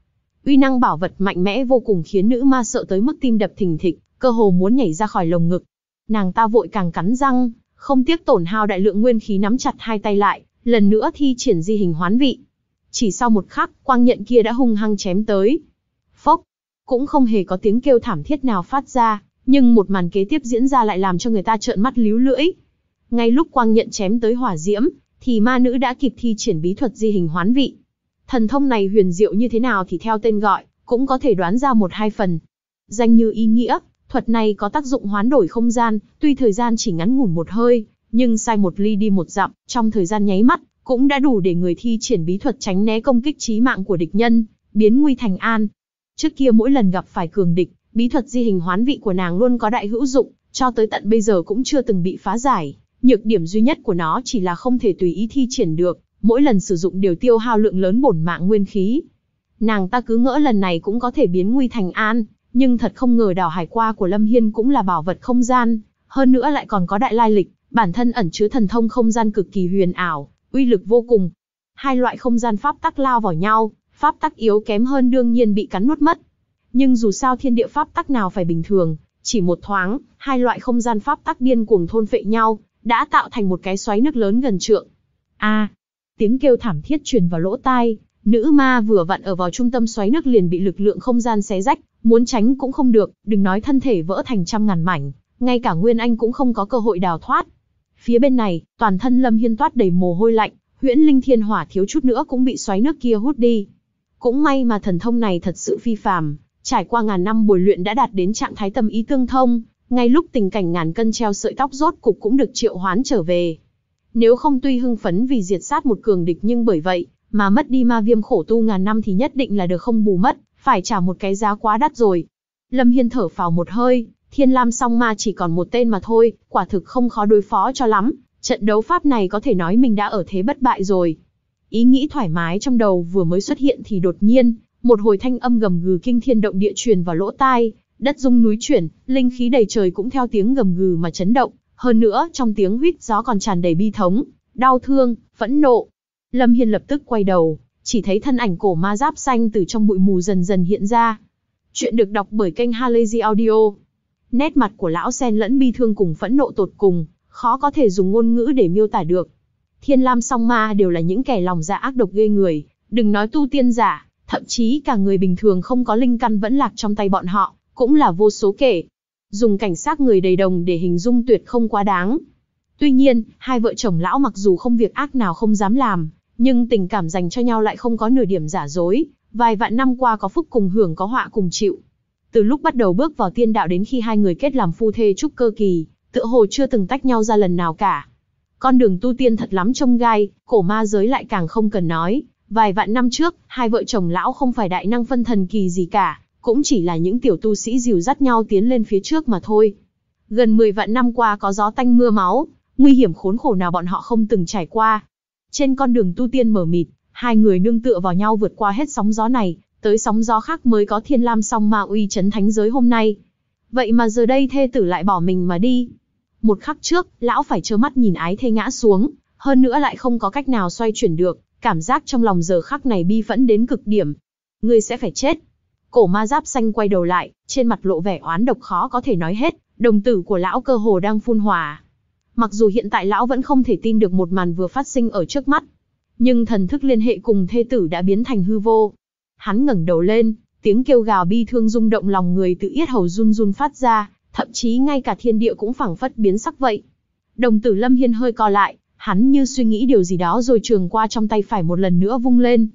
Uy năng bảo vật mạnh mẽ vô cùng khiến nữ ma sợ tới mức tim đập thình thịch, cơ hồ muốn nhảy ra khỏi lồng ngực. Nàng ta vội càng cắn răng, không tiếc tổn hao đại lượng nguyên khí nắm chặt hai tay lại, lần nữa thi triển di hình hoán vị. Chỉ sau một khắc, quang nhận kia đã hung hăng chém tới. Phốc, cũng không hề có tiếng kêu thảm thiết nào phát ra, nhưng một màn kế tiếp diễn ra lại làm cho người ta trợn mắt líu lưỡi. Ngay lúc quang nhận chém tới hỏa diễm, thì ma nữ đã kịp thi triển bí thuật di hình hoán vị. Thần thông này huyền diệu như thế nào thì theo tên gọi, cũng có thể đoán ra một hai phần. Danh như ý nghĩa, thuật này có tác dụng hoán đổi không gian, tuy thời gian chỉ ngắn ngủn một hơi, nhưng sai một ly đi một dặm, trong thời gian nháy mắt, cũng đã đủ để người thi triển bí thuật tránh né công kích chí mạng của địch nhân, biến nguy thành an. Trước kia mỗi lần gặp phải cường địch, bí thuật di hình hoán vị của nàng luôn có đại hữu dụng, cho tới tận bây giờ cũng chưa từng bị phá giải. Nhược điểm duy nhất của nó chỉ là không thể tùy ý thi triển được, mỗi lần sử dụng đều tiêu hao lượng lớn bổn mạng nguyên khí. Nàng ta cứ ngỡ lần này cũng có thể biến nguy thành an, nhưng thật không ngờ đảo hải qua của Lâm Hiên cũng là bảo vật không gian, hơn nữa lại còn có đại lai lịch, bản thân ẩn chứa thần thông không gian cực kỳ huyền ảo, uy lực vô cùng. Hai loại không gian pháp tắc lao vào nhau, pháp tắc yếu kém hơn đương nhiên bị cắn nuốt mất. Nhưng dù sao thiên địa pháp tắc nào phải bình thường, chỉ một thoáng, hai loại không gian pháp tắc điên cuồng thôn phệ nhau, đã tạo thành một cái xoáy nước lớn gần trượng. A, tiếng kêu thảm thiết truyền vào lỗ tai, nữ ma vừa vặn ở vào trung tâm xoáy nước liền bị lực lượng không gian xé rách, muốn tránh cũng không được, đừng nói thân thể vỡ thành trăm ngàn mảnh, ngay cả Nguyên Anh cũng không có cơ hội đào thoát. Phía bên này, toàn thân Lâm Hiên toát đầy mồ hôi lạnh, huyễn linh thiên hỏa thiếu chút nữa cũng bị xoáy nước kia hút đi. Cũng may mà thần thông này thật sự phi phàm, trải qua ngàn năm bồi luyện đã đạt đến trạng thái tâm ý tương thông, ngay lúc tình cảnh ngàn cân treo sợi tóc rốt cục cũng được triệu hoán trở về. Nếu không tuy hưng phấn vì diệt sát một cường địch nhưng bởi vậy, mà mất đi ma viêm khổ tu ngàn năm thì nhất định là được không bù mất, phải trả một cái giá quá đắt rồi. Lâm Hiên thở phào một hơi, Thiên Lam Song Ma chỉ còn một tên mà thôi, quả thực không khó đối phó cho lắm. Trận đấu pháp này có thể nói mình đã ở thế bất bại rồi. Ý nghĩ thoải mái trong đầu vừa mới xuất hiện thì đột nhiên, một hồi thanh âm gầm gừ kinh thiên động địa truyền vào lỗ tai, đất rung núi chuyển, linh khí đầy trời cũng theo tiếng gầm gừ mà chấn động, hơn nữa trong tiếng huýt gió còn tràn đầy bi thống, đau thương, phẫn nộ. Lâm Hiên lập tức quay đầu, chỉ thấy thân ảnh cổ ma giáp xanh từ trong bụi mù dần dần hiện ra. Chuyện được đọc bởi kênh Halazy Audio. Nét mặt của lão sen lẫn bi thương cùng phẫn nộ tột cùng, khó có thể dùng ngôn ngữ để miêu tả được. Thiên Lam song ma đều là những kẻ lòng dạ ác độc ghê người, đừng nói tu tiên giả, thậm chí cả người bình thường không có linh căn vẫn lạc trong tay bọn họ, cũng là vô số kể. Dùng cảnh sát người đầy đồng để hình dung tuyệt không quá đáng. Tuy nhiên, hai vợ chồng lão mặc dù không việc ác nào không dám làm, nhưng tình cảm dành cho nhau lại không có nửa điểm giả dối, vài vạn năm qua có phúc cùng hưởng có họa cùng chịu, từ lúc bắt đầu bước vào tiên đạo đến khi hai người kết làm phu thê trúc cơ kỳ, tựa hồ chưa từng tách nhau ra lần nào cả. Con đường tu tiên thật lắm trông gai, cổ ma giới lại càng không cần nói. Vài vạn năm trước, hai vợ chồng lão không phải đại năng phân thần kỳ gì cả, cũng chỉ là những tiểu tu sĩ dìu dắt nhau tiến lên phía trước mà thôi. Gần 10 vạn năm qua có gió tanh mưa máu, nguy hiểm khốn khổ nào bọn họ không từng trải qua. Trên con đường tu tiên mở mịt, hai người nương tựa vào nhau vượt qua hết sóng gió này, Tới sóng gió khác mới có thiên lam song ma uy chấn thánh giới hôm nay. Vậy mà giờ đây thê tử lại bỏ mình mà đi. Một khắc trước, lão phải trơ mắt nhìn ái thê ngã xuống, hơn nữa lại không có cách nào xoay chuyển được, cảm giác trong lòng giờ khắc này bi phẫn đến cực điểm. Ngươi sẽ phải chết. Cổ ma giáp xanh quay đầu lại, trên mặt lộ vẻ oán độc khó có thể nói hết, đồng tử của lão cơ hồ đang phun hòa. Mặc dù hiện tại lão vẫn không thể tin được một màn vừa phát sinh ở trước mắt, nhưng thần thức liên hệ cùng thê tử đã biến thành hư vô. Hắn ngẩng đầu lên, tiếng kêu gào bi thương rung động lòng người tự yết hầu run run phát ra, thậm chí ngay cả thiên địa cũng phảng phất biến sắc vậy. Đồng tử Lâm Hiên hơi co lại, hắn như suy nghĩ điều gì đó rồi trường qua trong tay phải một lần nữa vung lên.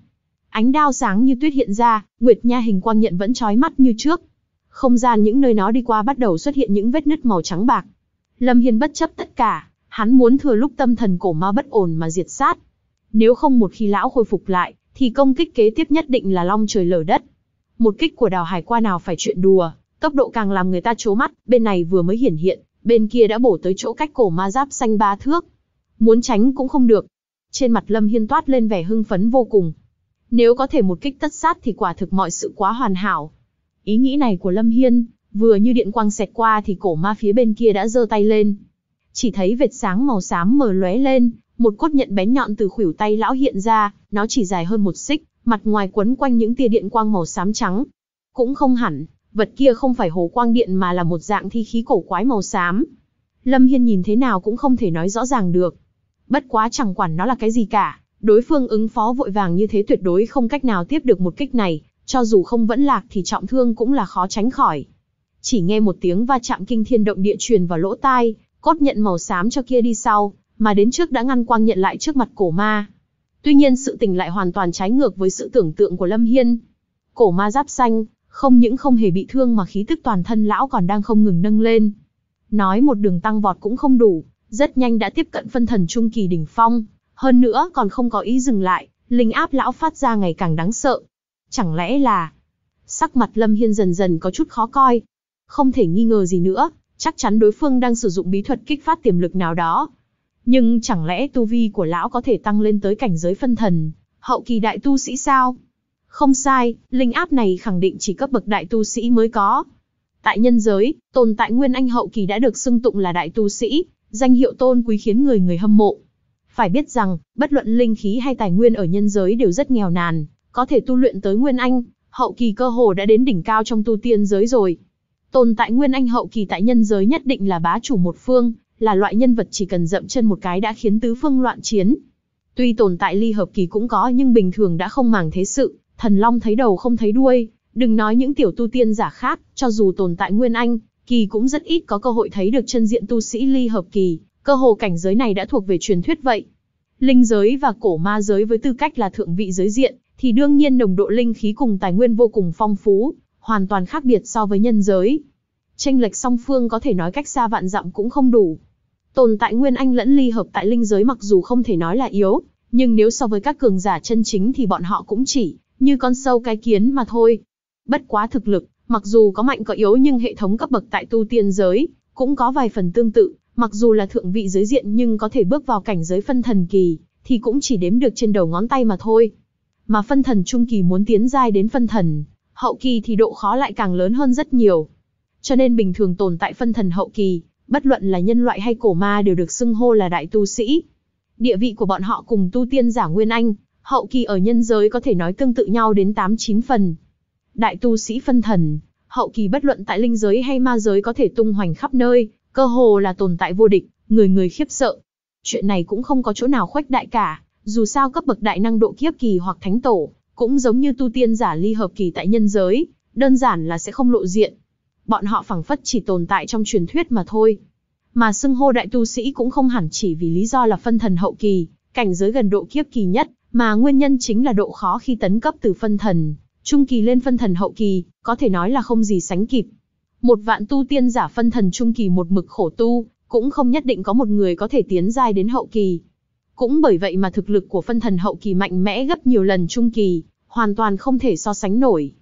Ánh đao sáng như tuyết hiện ra, Nguyệt Nha hình quang nhận vẫn chói mắt như trước. Không gian những nơi nó đi qua bắt đầu xuất hiện những vết nứt màu trắng bạc. Lâm Hiên bất chấp tất cả, hắn muốn thừa lúc tâm thần cổ ma bất ổn mà diệt sát. Nếu không một khi lão khôi phục lại, thì công kích kế tiếp nhất định là long trời lở đất. Một kích của đào hải qua nào phải chuyện đùa, tốc độ càng làm người ta chố mắt, bên này vừa mới hiển hiện, bên kia đã bổ tới chỗ cách cổ ma giáp xanh ba thước. Muốn tránh cũng không được. Trên mặt Lâm Hiên toát lên vẻ hưng phấn vô cùng. Nếu có thể một kích tất sát thì quả thực mọi sự quá hoàn hảo. Ý nghĩ này của Lâm Hiên, vừa như điện quang xẹt qua thì cổ ma phía bên kia đã giơ tay lên. Chỉ thấy vệt sáng màu xám mờ lóe lên, một cốt nhận bén nhọn từ khuỷu tay lão hiện ra, nó chỉ dài hơn một xích, mặt ngoài quấn quanh những tia điện quang màu xám trắng. Cũng không hẳn, vật kia không phải hồ quang điện mà là một dạng thi khí cổ quái màu xám. Lâm Hiên nhìn thế nào cũng không thể nói rõ ràng được. Bất quá chẳng quản nó là cái gì cả, đối phương ứng phó vội vàng như thế tuyệt đối không cách nào tiếp được một kích này, cho dù không vẫn lạc thì trọng thương cũng là khó tránh khỏi. Chỉ nghe một tiếng va chạm kinh thiên động địa truyền vào lỗ tai, cốt nhận màu xám cho kia đi sau, mà đến trước đã ngăn quang nhận lại trước mặt cổ ma. Tuy nhiên sự tình lại hoàn toàn trái ngược với sự tưởng tượng của Lâm Hiên. Cổ ma giáp xanh, không những không hề bị thương mà khí tức toàn thân lão còn đang không ngừng nâng lên. Nói một đường tăng vọt cũng không đủ, rất nhanh đã tiếp cận phân thần trung kỳ đỉnh phong, hơn nữa còn không có ý dừng lại, linh áp lão phát ra ngày càng đáng sợ. Chẳng lẽ là... Sắc mặt Lâm Hiên dần dần có chút khó coi. Không thể nghi ngờ gì nữa, chắc chắn đối phương đang sử dụng bí thuật kích phát tiềm lực nào đó, nhưng chẳng lẽ tu vi của lão có thể tăng lên tới cảnh giới phân thần, hậu kỳ đại tu sĩ sao? Không sai, linh áp này khẳng định chỉ cấp bậc đại tu sĩ mới có. Tại nhân giới, tồn tại nguyên anh hậu kỳ đã được xưng tụng là đại tu sĩ, danh hiệu tôn quý khiến người người hâm mộ. Phải biết rằng, bất luận linh khí hay tài nguyên ở nhân giới đều rất nghèo nàn, có thể tu luyện tới nguyên anh, hậu kỳ cơ hồ đã đến đỉnh cao trong tu tiên giới rồi. Tồn tại nguyên anh hậu kỳ tại nhân giới nhất định là bá chủ một phương, là loại nhân vật chỉ cần dậm chân một cái đã khiến tứ phương loạn chiến. Tuy tồn tại ly hợp kỳ cũng có nhưng bình thường đã không màng thế sự, thần long thấy đầu không thấy đuôi, đừng nói những tiểu tu tiên giả khác, cho dù tồn tại nguyên anh, kỳ cũng rất ít có cơ hội thấy được chân diện tu sĩ ly hợp kỳ, cơ hồ cảnh giới này đã thuộc về truyền thuyết vậy. Linh giới và cổ ma giới với tư cách là thượng vị giới diện, thì đương nhiên nồng độ linh khí cùng tài nguyên vô cùng phong phú, hoàn toàn khác biệt so với nhân giới. Tranh lệch song phương có thể nói cách xa vạn dặm cũng không đủ. Tồn tại nguyên anh lẫn ly hợp tại linh giới mặc dù không thể nói là yếu, nhưng nếu so với các cường giả chân chính thì bọn họ cũng chỉ như con sâu cái kiến mà thôi. Bất quá thực lực, mặc dù có mạnh có yếu nhưng hệ thống cấp bậc tại tu tiên giới cũng có vài phần tương tự, mặc dù là thượng vị giới diện nhưng có thể bước vào cảnh giới phân thần kỳ thì cũng chỉ đếm được trên đầu ngón tay mà thôi. Mà phân thần trung kỳ muốn tiến giai đến phân thần hậu kỳ thì độ khó lại càng lớn hơn rất nhiều. Cho nên bình thường tồn tại phân thần hậu kỳ bất luận là nhân loại hay cổ ma đều được xưng hô là đại tu sĩ. Địa vị của bọn họ cùng tu tiên giả Nguyên Anh, hậu kỳ ở nhân giới có thể nói tương tự nhau đến 8-9 phần. Đại tu sĩ phân thần, hậu kỳ bất luận tại linh giới hay ma giới có thể tung hoành khắp nơi, cơ hồ là tồn tại vô địch, người người khiếp sợ. Chuyện này cũng không có chỗ nào khoách đại cả, dù sao cấp bậc đại năng độ kiếp kỳ hoặc thánh tổ, cũng giống như tu tiên giả ly hợp kỳ tại nhân giới, đơn giản là sẽ không lộ diện bọn họ phẳng phất chỉ tồn tại trong truyền thuyết mà thôi. Mà xưng hô đại tu sĩ cũng không hẳn chỉ vì lý do là phân thần hậu kỳ, cảnh giới gần độ kiếp kỳ nhất, mà nguyên nhân chính là độ khó khi tấn cấp từ phân thần, trung kỳ lên phân thần hậu kỳ, có thể nói là không gì sánh kịp. Một vạn tu tiên giả phân thần trung kỳ một mực khổ tu, cũng không nhất định có một người có thể tiến giai đến hậu kỳ. Cũng bởi vậy mà thực lực của phân thần hậu kỳ mạnh mẽ gấp nhiều lần trung kỳ, hoàn toàn không thể so sánh nổi.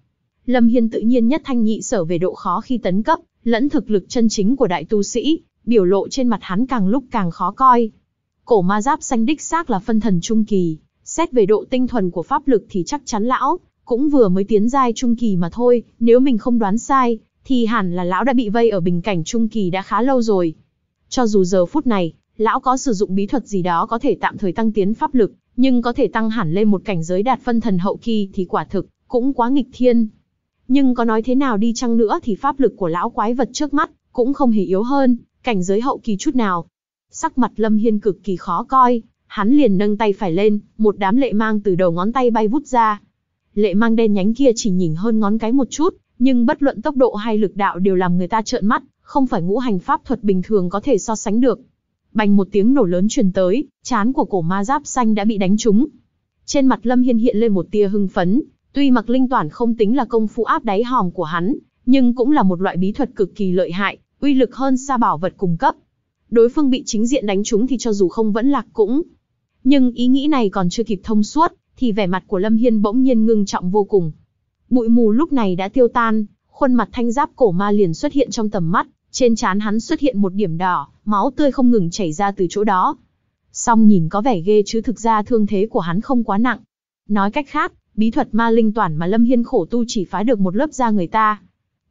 Lâm Hiên tự nhiên nhất thanh nhị sở về độ khó khi tấn cấp, lẫn thực lực chân chính của đại tu sĩ, biểu lộ trên mặt hắn càng lúc càng khó coi. Cổ ma giáp xanh đích xác là phân thần trung kỳ, xét về độ tinh thuần của pháp lực thì chắc chắn lão, cũng vừa mới tiến giai trung kỳ mà thôi, nếu mình không đoán sai, thì hẳn là lão đã bị vây ở bình cảnh trung kỳ đã khá lâu rồi. Cho dù giờ phút này, lão có sử dụng bí thuật gì đó có thể tạm thời tăng tiến pháp lực, nhưng có thể tăng hẳn lên một cảnh giới đạt phân thần hậu kỳ thì quả thực, cũng quá nghịch thiên. Nhưng có nói thế nào đi chăng nữa thì pháp lực của lão quái vật trước mắt cũng không hề yếu hơn, cảnh giới hậu kỳ chút nào. Sắc mặt Lâm Hiên cực kỳ khó coi, hắn liền nâng tay phải lên, một đám lệ mang từ đầu ngón tay bay vút ra. Lệ mang đen nhánh kia chỉ nhìn hơn ngón cái một chút, nhưng bất luận tốc độ hay lực đạo đều làm người ta trợn mắt, không phải ngũ hành pháp thuật bình thường có thể so sánh được. Bành một tiếng nổ lớn truyền tới, chán của cổ ma giáp xanh đã bị đánh trúng. Trên mặt Lâm Hiên hiện lên một tia hưng phấn, Tuy mặc linh toàn không tính là công phu áp đáy hòm của hắn, nhưng cũng là một loại bí thuật cực kỳ lợi hại, uy lực hơn xa bảo vật cung cấp. Đối phương bị chính diện đánh trúng thì cho dù không vẫn lạc cũng. Nhưng ý nghĩ này còn chưa kịp thông suốt, thì vẻ mặt của Lâm Hiên bỗng nhiên ngưng trọng vô cùng. Bụi mù lúc này đã tiêu tan, khuôn mặt thanh giáp cổ ma liền xuất hiện trong tầm mắt, trên trán hắn xuất hiện một điểm đỏ, máu tươi không ngừng chảy ra từ chỗ đó. Song nhìn có vẻ ghê chứ thực ra thương thế của hắn không quá nặng. Nói cách khác, bí thuật ma linh toàn mà Lâm Hiên khổ tu chỉ phá được một lớp da người ta.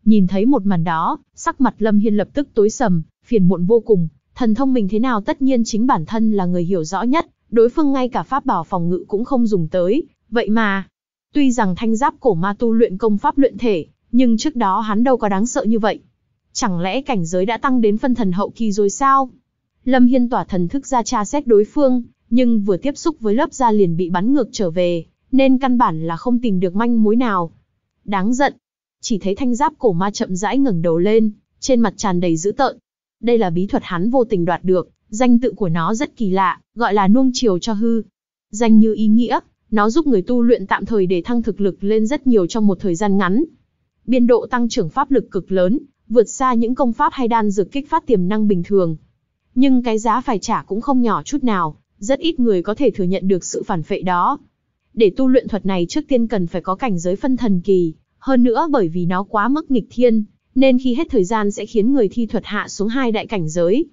Nhìn thấy một màn đó, sắc mặt Lâm Hiên lập tức tối sầm, phiền muộn vô cùng, thần thông mình thế nào tất nhiên chính bản thân là người hiểu rõ nhất, đối phương ngay cả pháp bảo phòng ngự cũng không dùng tới, vậy mà. Tuy rằng thanh giáp cổ ma tu luyện công pháp luyện thể, nhưng trước đó hắn đâu có đáng sợ như vậy. Chẳng lẽ cảnh giới đã tăng đến phân thần hậu kỳ rồi sao? Lâm Hiên tỏa thần thức ra tra xét đối phương, nhưng vừa tiếp xúc với lớp da liền bị bắn ngược trở về, nên căn bản là không tìm được manh mối nào. Đáng giận, chỉ thấy thanh giáp cổ ma chậm rãi ngẩng đầu lên, trên mặt tràn đầy dữ tợn. Đây là bí thuật hắn vô tình đoạt được, danh tự của nó rất kỳ lạ, gọi là nuông chiều cho hư. Danh như ý nghĩa, nó giúp người tu luyện tạm thời để thăng thực lực lên rất nhiều trong một thời gian ngắn. Biên độ tăng trưởng pháp lực cực lớn, vượt xa những công pháp hay đan dược kích phát tiềm năng bình thường. Nhưng cái giá phải trả cũng không nhỏ chút nào, rất ít người có thể thừa nhận được sự phản phệ đó. Để tu luyện thuật này trước tiên cần phải có cảnh giới phân thần kỳ, hơn nữa bởi vì nó quá mức nghịch thiên, nên khi hết thời gian sẽ khiến người thi thuật hạ xuống hai đại cảnh giới.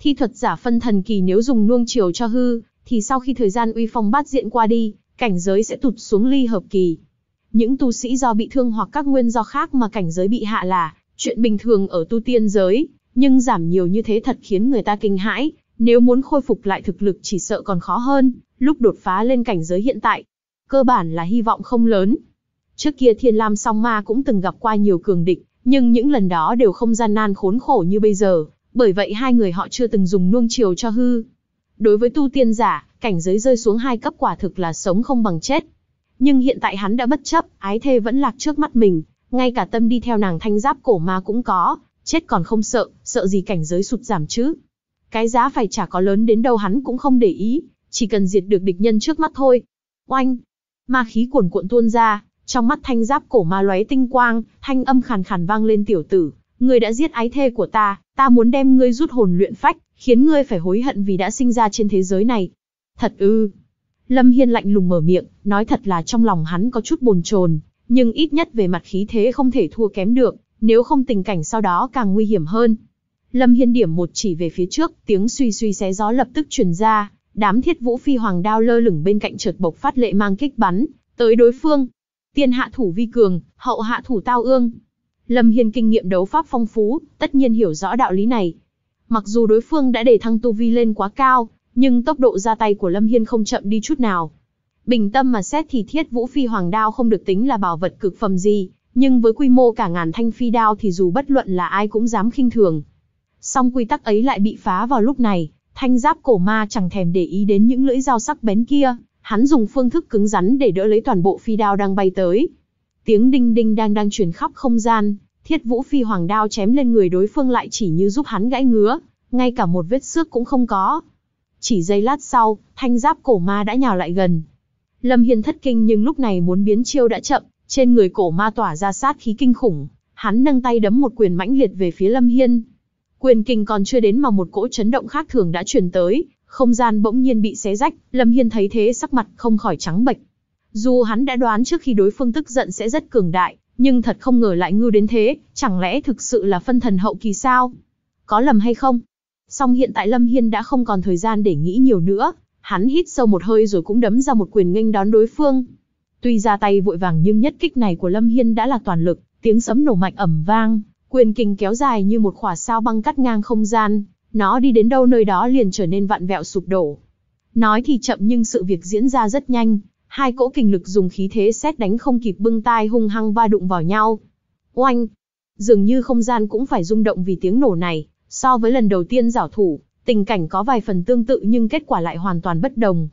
Thi thuật giả phân thần kỳ nếu dùng nuông chiều cho hư, thì sau khi thời gian uy phong bát diện qua đi, cảnh giới sẽ tụt xuống ly hợp kỳ. Những tu sĩ do bị thương hoặc các nguyên do khác mà cảnh giới bị hạ là chuyện bình thường ở tu tiên giới, nhưng giảm nhiều như thế thật khiến người ta kinh hãi, nếu muốn khôi phục lại thực lực chỉ sợ còn khó hơn, lúc đột phá lên cảnh giới hiện tại, cơ bản là hy vọng không lớn. Trước kia Thiên Lam Song Ma cũng từng gặp qua nhiều cường địch, nhưng những lần đó đều không gian nan khốn khổ như bây giờ, bởi vậy hai người họ chưa từng dùng nuông chiều cho hư. Đối với tu tiên giả, cảnh giới rơi xuống hai cấp quả thực là sống không bằng chết. Nhưng hiện tại hắn đã bất chấp, ái thê vẫn lạc trước mắt mình, ngay cả tâm đi theo nàng thanh giáp cổ ma cũng có, chết còn không sợ, sợ gì cảnh giới sụt giảm chứ. Cái giá phải trả có lớn đến đâu hắn cũng không để ý, chỉ cần diệt được địch nhân trước mắt thôi. Oanh, Ma khí cuồn cuộn tuôn ra, trong mắt thanh giáp cổ ma lóe tinh quang, thanh âm khàn khàn vang lên tiểu tử, ngươi đã giết ái thê của ta, ta muốn đem ngươi rút hồn luyện phách, khiến ngươi phải hối hận vì đã sinh ra trên thế giới này. Thật ư? Lâm Hiên lạnh lùng mở miệng, nói thật là trong lòng hắn có chút bồn chồn, nhưng ít nhất về mặt khí thế không thể thua kém được, nếu không tình cảnh sau đó càng nguy hiểm hơn. Lâm Hiên điểm một chỉ về phía trước, tiếng suy suy xé gió lập tức truyền ra, Đám thiết vũ phi hoàng đao lơ lửng bên cạnh chợt bộc phát lệ mang kích bắn, tới đối phương. Tiên hạ thủ vi cường, hậu hạ thủ tao ương. Lâm Hiên kinh nghiệm đấu pháp phong phú, tất nhiên hiểu rõ đạo lý này. Mặc dù đối phương đã để thăng tu vi lên quá cao, nhưng tốc độ ra tay của Lâm Hiên không chậm đi chút nào. Bình tâm mà xét thì thiết vũ phi hoàng đao không được tính là bảo vật cực phẩm gì, nhưng với quy mô cả ngàn thanh phi đao thì dù bất luận là ai cũng dám khinh thường. Song quy tắc ấy lại bị phá vào lúc này, Thanh giáp cổ ma chẳng thèm để ý đến những lưỡi dao sắc bén kia, hắn dùng phương thức cứng rắn để đỡ lấy toàn bộ phi đao đang bay tới. Tiếng đinh đinh đang đang truyền khắp không gian, thiết vũ phi hoàng đao chém lên người đối phương lại chỉ như giúp hắn gãy ngứa, ngay cả một vết xước cũng không có. Chỉ giây lát sau, thanh giáp cổ ma đã nhào lại gần. Lâm Hiên thất kinh nhưng lúc này muốn biến chiêu đã chậm, trên người cổ ma tỏa ra sát khí kinh khủng, hắn nâng tay đấm một quyền mãnh liệt về phía Lâm Hiên. Quyền kình còn chưa đến mà một cỗ chấn động khác thường đã truyền tới, không gian bỗng nhiên bị xé rách, Lâm Hiên thấy thế sắc mặt không khỏi trắng bệch. Dù hắn đã đoán trước khi đối phương tức giận sẽ rất cường đại, nhưng thật không ngờ lại ngư đến thế, chẳng lẽ thực sự là phân thần hậu kỳ sao? Có lầm hay không? Song hiện tại Lâm Hiên đã không còn thời gian để nghĩ nhiều nữa, hắn hít sâu một hơi rồi cũng đấm ra một quyền nghênh đón đối phương. Tuy ra tay vội vàng nhưng nhất kích này của Lâm Hiên đã là toàn lực, tiếng sấm nổ mạnh ầm vang, Quyền kình kéo dài như một khỏa sao băng cắt ngang không gian, nó đi đến đâu nơi đó liền trở nên vặn vẹo sụp đổ. Nói thì chậm nhưng sự việc diễn ra rất nhanh, hai cỗ kình lực dùng khí thế xét đánh không kịp bưng tai hung hăng va đụng vào nhau. Oanh! Dường như không gian cũng phải rung động vì tiếng nổ này, so với lần đầu tiên giảo thủ, tình cảnh có vài phần tương tự nhưng kết quả lại hoàn toàn bất đồng.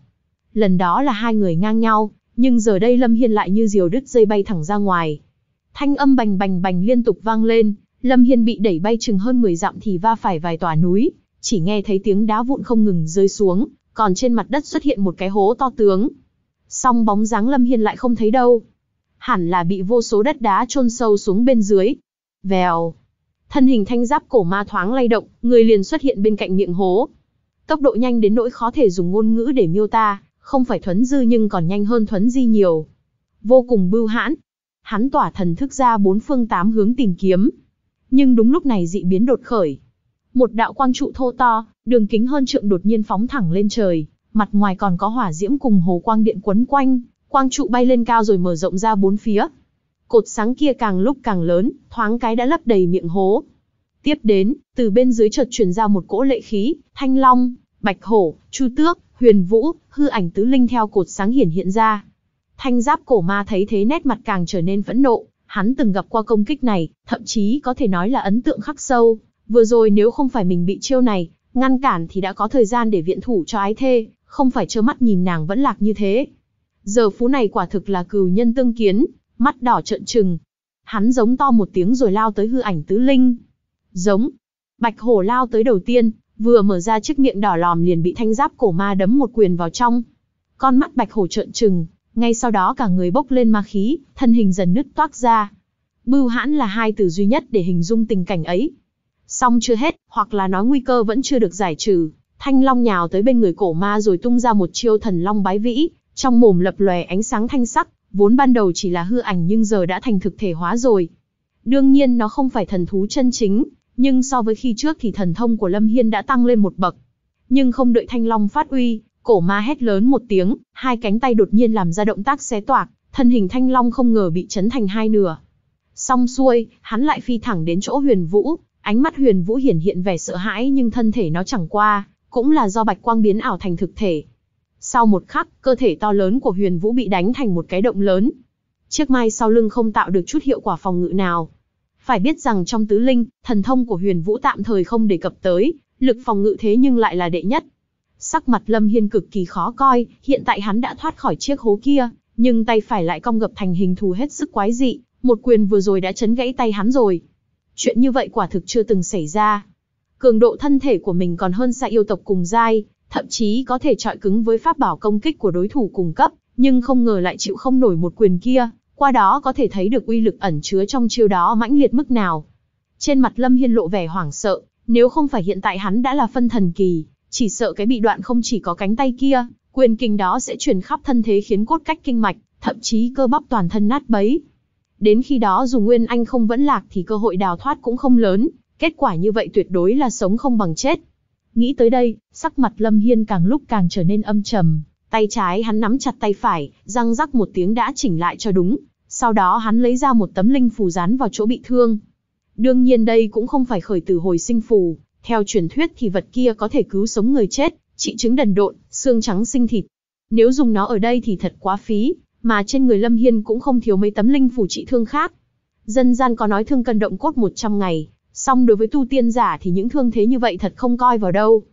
Lần đó là hai người ngang nhau, nhưng giờ đây Lâm Hiên lại như diều đứt dây bay thẳng ra ngoài. Thanh âm bành bành bành liên tục vang lên, Lâm Hiên bị đẩy bay chừng hơn 10 dặm thì va phải vài tòa núi, chỉ nghe thấy tiếng đá vụn không ngừng rơi xuống, còn trên mặt đất xuất hiện một cái hố to tướng. Song bóng dáng Lâm Hiên lại không thấy đâu. Hẳn là bị vô số đất đá chôn sâu xuống bên dưới. Vèo. Thân hình thanh giáp cổ ma thoáng lay động, người liền xuất hiện bên cạnh miệng hố. Tốc độ nhanh đến nỗi khó thể dùng ngôn ngữ để miêu tả, không phải thuấn dư nhưng còn nhanh hơn thuấn di nhiều. Vô cùng bưu hãn. Hắn tỏa thần thức ra bốn phương tám hướng tìm kiếm, nhưng đúng lúc này dị biến đột khởi. Một đạo quang trụ thô to, đường kính hơn trượng đột nhiên phóng thẳng lên trời, mặt ngoài còn có hỏa diễm cùng hồ quang điện quấn quanh, quang trụ bay lên cao rồi mở rộng ra bốn phía. Cột sáng kia càng lúc càng lớn, thoáng cái đã lấp đầy miệng hố. Tiếp đến, từ bên dưới chợt truyền ra một cỗ lệ khí, thanh long, bạch hổ, chu tước, huyền vũ, hư ảnh tứ linh theo cột sáng hiển hiện ra. Thanh giáp cổ ma thấy thế nét mặt càng trở nên phẫn nộ, Hắn từng gặp qua công kích này, thậm chí có thể nói là ấn tượng khắc sâu. Vừa rồi nếu không phải mình bị chiêu này, ngăn cản thì đã có thời gian để viện thủ cho ái thê, không phải trơ mắt nhìn nàng vẫn lạc như thế. Giờ phú này quả thực là cừu nhân tương kiến, mắt đỏ trợn trừng. Hắn giống to một tiếng rồi lao tới hư ảnh tứ linh. Giống. Bạch hổ lao tới đầu tiên, vừa mở ra chiếc miệng đỏ lòm liền bị thanh giáp cổ ma đấm một quyền vào trong. Con mắt bạch hổ trợn trừng, ngay sau đó cả người bốc lên ma khí, thân hình dần nứt toác ra. Bưu hãn là hai từ duy nhất để hình dung tình cảnh ấy. Song chưa hết, hoặc là nói nguy cơ vẫn chưa được giải trừ, thanh long nhào tới bên người cổ ma rồi tung ra một chiêu thần long bái vĩ, trong mồm lập lòe ánh sáng thanh sắc, vốn ban đầu chỉ là hư ảnh nhưng giờ đã thành thực thể hóa rồi. Đương nhiên nó không phải thần thú chân chính, nhưng so với khi trước thì thần thông của Lâm Hiên đã tăng lên một bậc. Nhưng không đợi Thanh Long phát uy, Cổ ma hét lớn một tiếng, hai cánh tay đột nhiên làm ra động tác xé toạc, thân hình thanh long không ngờ bị chấn thành hai nửa. Xong xuôi, hắn lại phi thẳng đến chỗ huyền vũ, ánh mắt huyền vũ hiển hiện vẻ sợ hãi nhưng thân thể nó chẳng qua, cũng là do bạch quang biến ảo thành thực thể. Sau một khắc, cơ thể to lớn của huyền vũ bị đánh thành một cái động lớn. Chiếc mai sau lưng không tạo được chút hiệu quả phòng ngự nào. Phải biết rằng trong tứ linh, thần thông của huyền vũ tạm thời không đề cập tới, lực phòng ngự thế nhưng lại là đệ nhất. Sắc mặt Lâm Hiên cực kỳ khó coi, hiện tại hắn đã thoát khỏi chiếc hố kia, nhưng tay phải lại cong gập thành hình thù hết sức quái dị, một quyền vừa rồi đã chấn gãy tay hắn rồi. Chuyện như vậy quả thực chưa từng xảy ra. Cường độ thân thể của mình còn hơn xa yêu tộc cùng giai, thậm chí có thể trọi cứng với pháp bảo công kích của đối thủ cùng cấp, nhưng không ngờ lại chịu không nổi một quyền kia, qua đó có thể thấy được uy lực ẩn chứa trong chiêu đó mãnh liệt mức nào. Trên mặt Lâm Hiên lộ vẻ hoảng sợ, nếu không phải hiện tại hắn đã là phân thần kỳ, chỉ sợ cái bị đoạn không chỉ có cánh tay kia, quyền kinh đó sẽ truyền khắp thân thế khiến cốt cách kinh mạch, thậm chí cơ bắp toàn thân nát bấy. Đến khi đó dù Nguyên Anh không vẫn lạc thì cơ hội đào thoát cũng không lớn, kết quả như vậy tuyệt đối là sống không bằng chết. Nghĩ tới đây, sắc mặt Lâm Hiên càng lúc càng trở nên âm trầm, tay trái hắn nắm chặt tay phải, răng rắc một tiếng đã chỉnh lại cho đúng, sau đó hắn lấy ra một tấm linh phù dán vào chỗ bị thương. Đương nhiên đây cũng không phải khởi từ hồi sinh phù, theo truyền thuyết thì vật kia có thể cứu sống người chết, trị chứng đần độn, xương trắng sinh thịt. Nếu dùng nó ở đây thì thật quá phí, mà trên người Lâm Hiên cũng không thiếu mấy tấm linh phủ trị thương khác. Dân gian có nói thương cần động cốt 100 ngày, song đối với tu tiên giả thì những thương thế như vậy thật không coi vào đâu.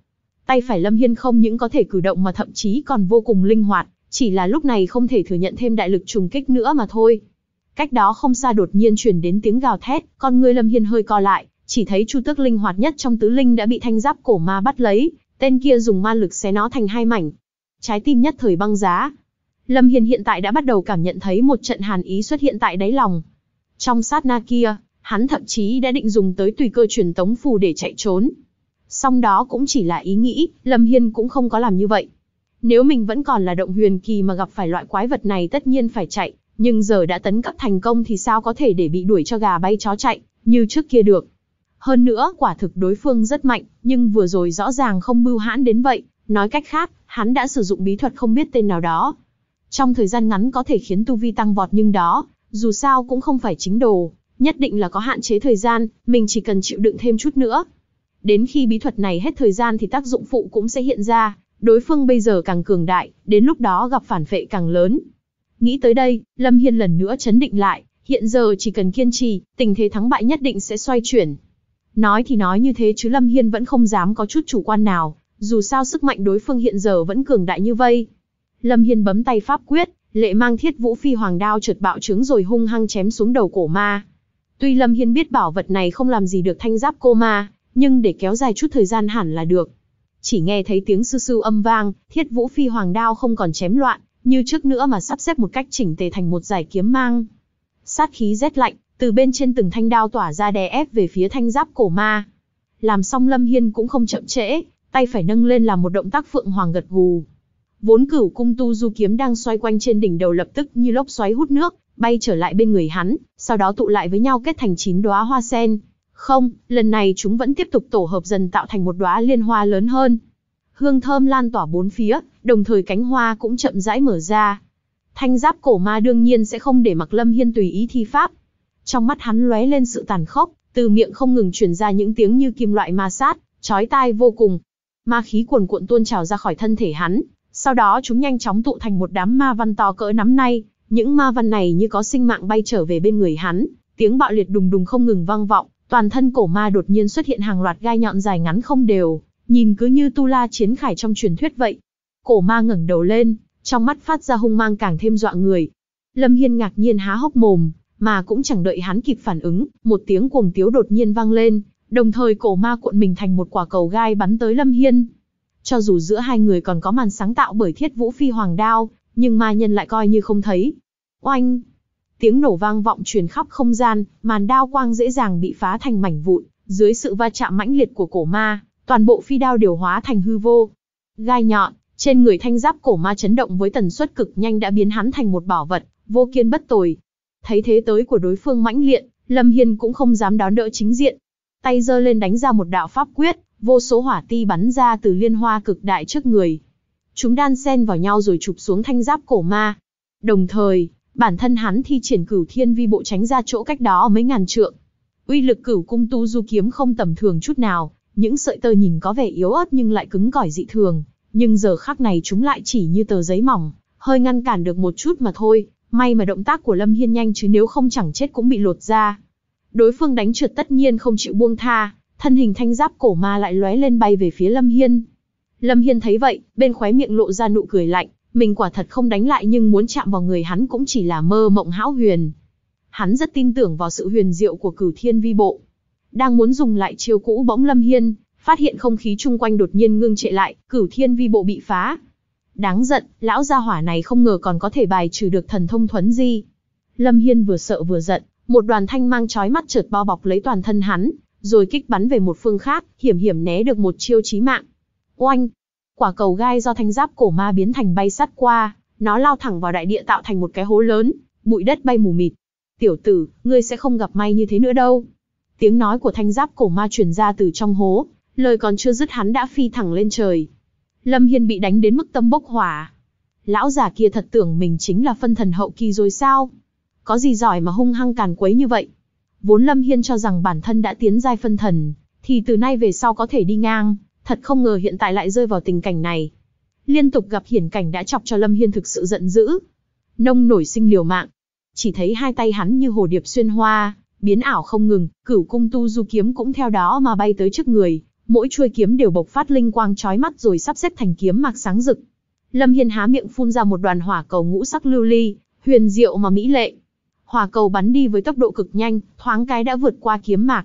Tay phải Lâm Hiên không những có thể cử động mà thậm chí còn vô cùng linh hoạt, chỉ là lúc này không thể thừa nhận thêm đại lực trùng kích nữa mà thôi. Cách đó không xa đột nhiên truyền đến tiếng gào thét, con người Lâm Hiên hơi co lại, chỉ thấy chu tước linh hoạt nhất trong tứ linh đã bị thanh giáp cổ ma bắt lấy, tên kia dùng ma lực xé nó thành hai mảnh. Trái tim nhất thời băng giá. Lâm Hiên hiện tại đã bắt đầu cảm nhận thấy một trận hàn ý xuất hiện tại đáy lòng. Trong sát na kia, hắn thậm chí đã định dùng tới tùy cơ truyền tống phù để chạy trốn. Song đó cũng chỉ là ý nghĩ, Lâm Hiên cũng không có làm như vậy. Nếu mình vẫn còn là động huyền kỳ mà gặp phải loại quái vật này tất nhiên phải chạy, nhưng giờ đã tấn cấp thành công thì sao có thể để bị đuổi cho gà bay chó chạy, như trước kia được. Hơn nữa, quả thực đối phương rất mạnh, nhưng vừa rồi rõ ràng không bưu hãn đến vậy, nói cách khác, hắn đã sử dụng bí thuật không biết tên nào đó. Trong thời gian ngắn có thể khiến tu vi tăng vọt nhưng đó, dù sao cũng không phải chính đồ, nhất định là có hạn chế thời gian, mình chỉ cần chịu đựng thêm chút nữa. Đến khi bí thuật này hết thời gian thì tác dụng phụ cũng sẽ hiện ra, đối phương bây giờ càng cường đại, đến lúc đó gặp phản phệ càng lớn. Nghĩ tới đây, Lâm Hiên lần nữa chấn định lại, hiện giờ chỉ cần kiên trì, tình thế thắng bại nhất định sẽ xoay chuyển. Nói thì nói như thế chứ Lâm Hiên vẫn không dám có chút chủ quan nào, dù sao sức mạnh đối phương hiện giờ vẫn cường đại như vây. Lâm Hiên bấm tay pháp quyết, lệ mang thiết vũ phi hoàng đao trượt bạo trứng rồi hung hăng chém xuống đầu cổ ma. Tuy Lâm Hiên biết bảo vật này không làm gì được thanh giáp cô ma, nhưng để kéo dài chút thời gian hẳn là được. Chỉ nghe thấy tiếng sư sư âm vang, thiết vũ phi hoàng đao không còn chém loạn, như trước nữa mà sắp xếp một cách chỉnh tề thành một giải kiếm mang. Sát khí rét lạnh, từ bên trên từng thanh đao tỏa ra đè ép về phía thanh giáp cổ ma. Làm xong Lâm Hiên cũng không chậm trễ, tay phải nâng lên làm một động tác phượng hoàng gật gù. Vốn cửu cung tu du kiếm đang xoay quanh trên đỉnh đầu lập tức như lốc xoáy hút nước, bay trở lại bên người hắn, sau đó tụ lại với nhau kết thành chín đóa hoa sen. Không, lần này chúng vẫn tiếp tục tổ hợp dần tạo thành một đóa liên hoa lớn hơn. Hương thơm lan tỏa bốn phía, đồng thời cánh hoa cũng chậm rãi mở ra. Thanh giáp cổ ma đương nhiên sẽ không để mặc Lâm Hiên tùy ý thi pháp, trong mắt hắn lóe lên sự tàn khốc, từ miệng không ngừng truyền ra những tiếng như kim loại ma sát, chói tai vô cùng. Ma khí cuồn cuộn tuôn trào ra khỏi thân thể hắn, sau đó chúng nhanh chóng tụ thành một đám ma văn to cỡ nắm nay, những ma văn này như có sinh mạng bay trở về bên người hắn, tiếng bạo liệt đùng đùng không ngừng vang vọng, toàn thân cổ ma đột nhiên xuất hiện hàng loạt gai nhọn dài ngắn không đều, nhìn cứ như tu la chiến khải trong truyền thuyết vậy. Cổ ma ngẩng đầu lên, trong mắt phát ra hung mang càng thêm dọa người. Lâm Hiên ngạc nhiên há hốc mồm, mà cũng chẳng đợi hắn kịp phản ứng, một tiếng cuồng tiếu đột nhiên vang lên, đồng thời cổ ma cuộn mình thành một quả cầu gai bắn tới Lâm Hiên. Cho dù giữa hai người còn có màn sáng tạo bởi thiết vũ phi hoàng đao, nhưng ma nhân lại coi như không thấy. Oanh! Tiếng nổ vang vọng truyền khắp không gian, màn đao quang dễ dàng bị phá thành mảnh vụn, dưới sự va chạm mãnh liệt của cổ ma, toàn bộ phi đao đều hóa thành hư vô. Gai nhọn, trên người thanh giáp cổ ma chấn động với tần suất cực nhanh đã biến hắn thành một bảo vật, vô kiên bất tồi, Thấy thế tới của đối phương mãnh liệt, Lâm Hiên cũng không dám đón đỡ chính diện. Tay giơ lên đánh ra một đạo pháp quyết, vô số hỏa ti bắn ra từ liên hoa cực đại trước người. Chúng đan xen vào nhau rồi chụp xuống thanh giáp cổ ma. Đồng thời, bản thân hắn thi triển cửu thiên vi bộ tránh ra chỗ cách đó mấy ngàn trượng. Uy lực cửu cung tu du kiếm không tầm thường chút nào, những sợi tơ nhìn có vẻ yếu ớt nhưng lại cứng cỏi dị thường, nhưng giờ khắc này chúng lại chỉ như tờ giấy mỏng, hơi ngăn cản được một chút mà thôi, May mà động tác của Lâm Hiên nhanh chứ nếu không chẳng chết cũng bị lột ra. Đối phương đánh trượt tất nhiên không chịu buông tha, thân hình thanh giáp cổ ma lại lóe lên bay về phía Lâm Hiên. Lâm Hiên thấy vậy, bên khóe miệng lộ ra nụ cười lạnh, mình quả thật không đánh lại nhưng muốn chạm vào người hắn cũng chỉ là mơ mộng hão huyền. Hắn rất tin tưởng vào sự huyền diệu của cửu thiên vi bộ. Đang muốn dùng lại chiêu cũ bỗng Lâm Hiên, phát hiện không khí chung quanh đột nhiên ngưng trệ lại, cửu thiên vi bộ bị phá, Đáng giận, lão gia hỏa này không ngờ còn có thể bài trừ được thần thông thuấn di. Lâm Hiên vừa sợ vừa giận, một đoàn thanh mang chói mắt chợt bao bọc lấy toàn thân hắn, rồi kích bắn về một phương khác, hiểm hiểm né được một chiêu chí mạng. Oanh! Quả cầu gai do thanh giáp cổ ma biến thành bay sát qua, nó lao thẳng vào đại địa tạo thành một cái hố lớn, bụi đất bay mù mịt. Tiểu tử, ngươi sẽ không gặp may như thế nữa đâu. Tiếng nói của thanh giáp cổ ma truyền ra từ trong hố, lời còn chưa dứt hắn đã phi thẳng lên trời, Lâm Hiên bị đánh đến mức tâm bốc hỏa. Lão già kia thật tưởng mình chính là phân thần hậu kỳ rồi sao? Có gì giỏi mà hung hăng càn quấy như vậy? Vốn Lâm Hiên cho rằng bản thân đã tiến giai phân thần, thì từ nay về sau có thể đi ngang, thật không ngờ hiện tại lại rơi vào tình cảnh này. Liên tục gặp hiển cảnh đã chọc cho Lâm Hiên thực sự giận dữ. Nông nổi sinh liều mạng. Chỉ thấy hai tay hắn như hồ điệp xuyên hoa, biến ảo không ngừng, cửu cung tu du kiếm cũng theo đó mà bay tới trước người, mỗi chuôi kiếm đều bộc phát linh quang chói mắt rồi sắp xếp thành kiếm mạc sáng rực. Lâm Hiên há miệng phun ra một đoàn hỏa cầu ngũ sắc lưu ly, huyền diệu mà mỹ lệ. Hỏa cầu bắn đi với tốc độ cực nhanh, thoáng cái đã vượt qua kiếm mạc.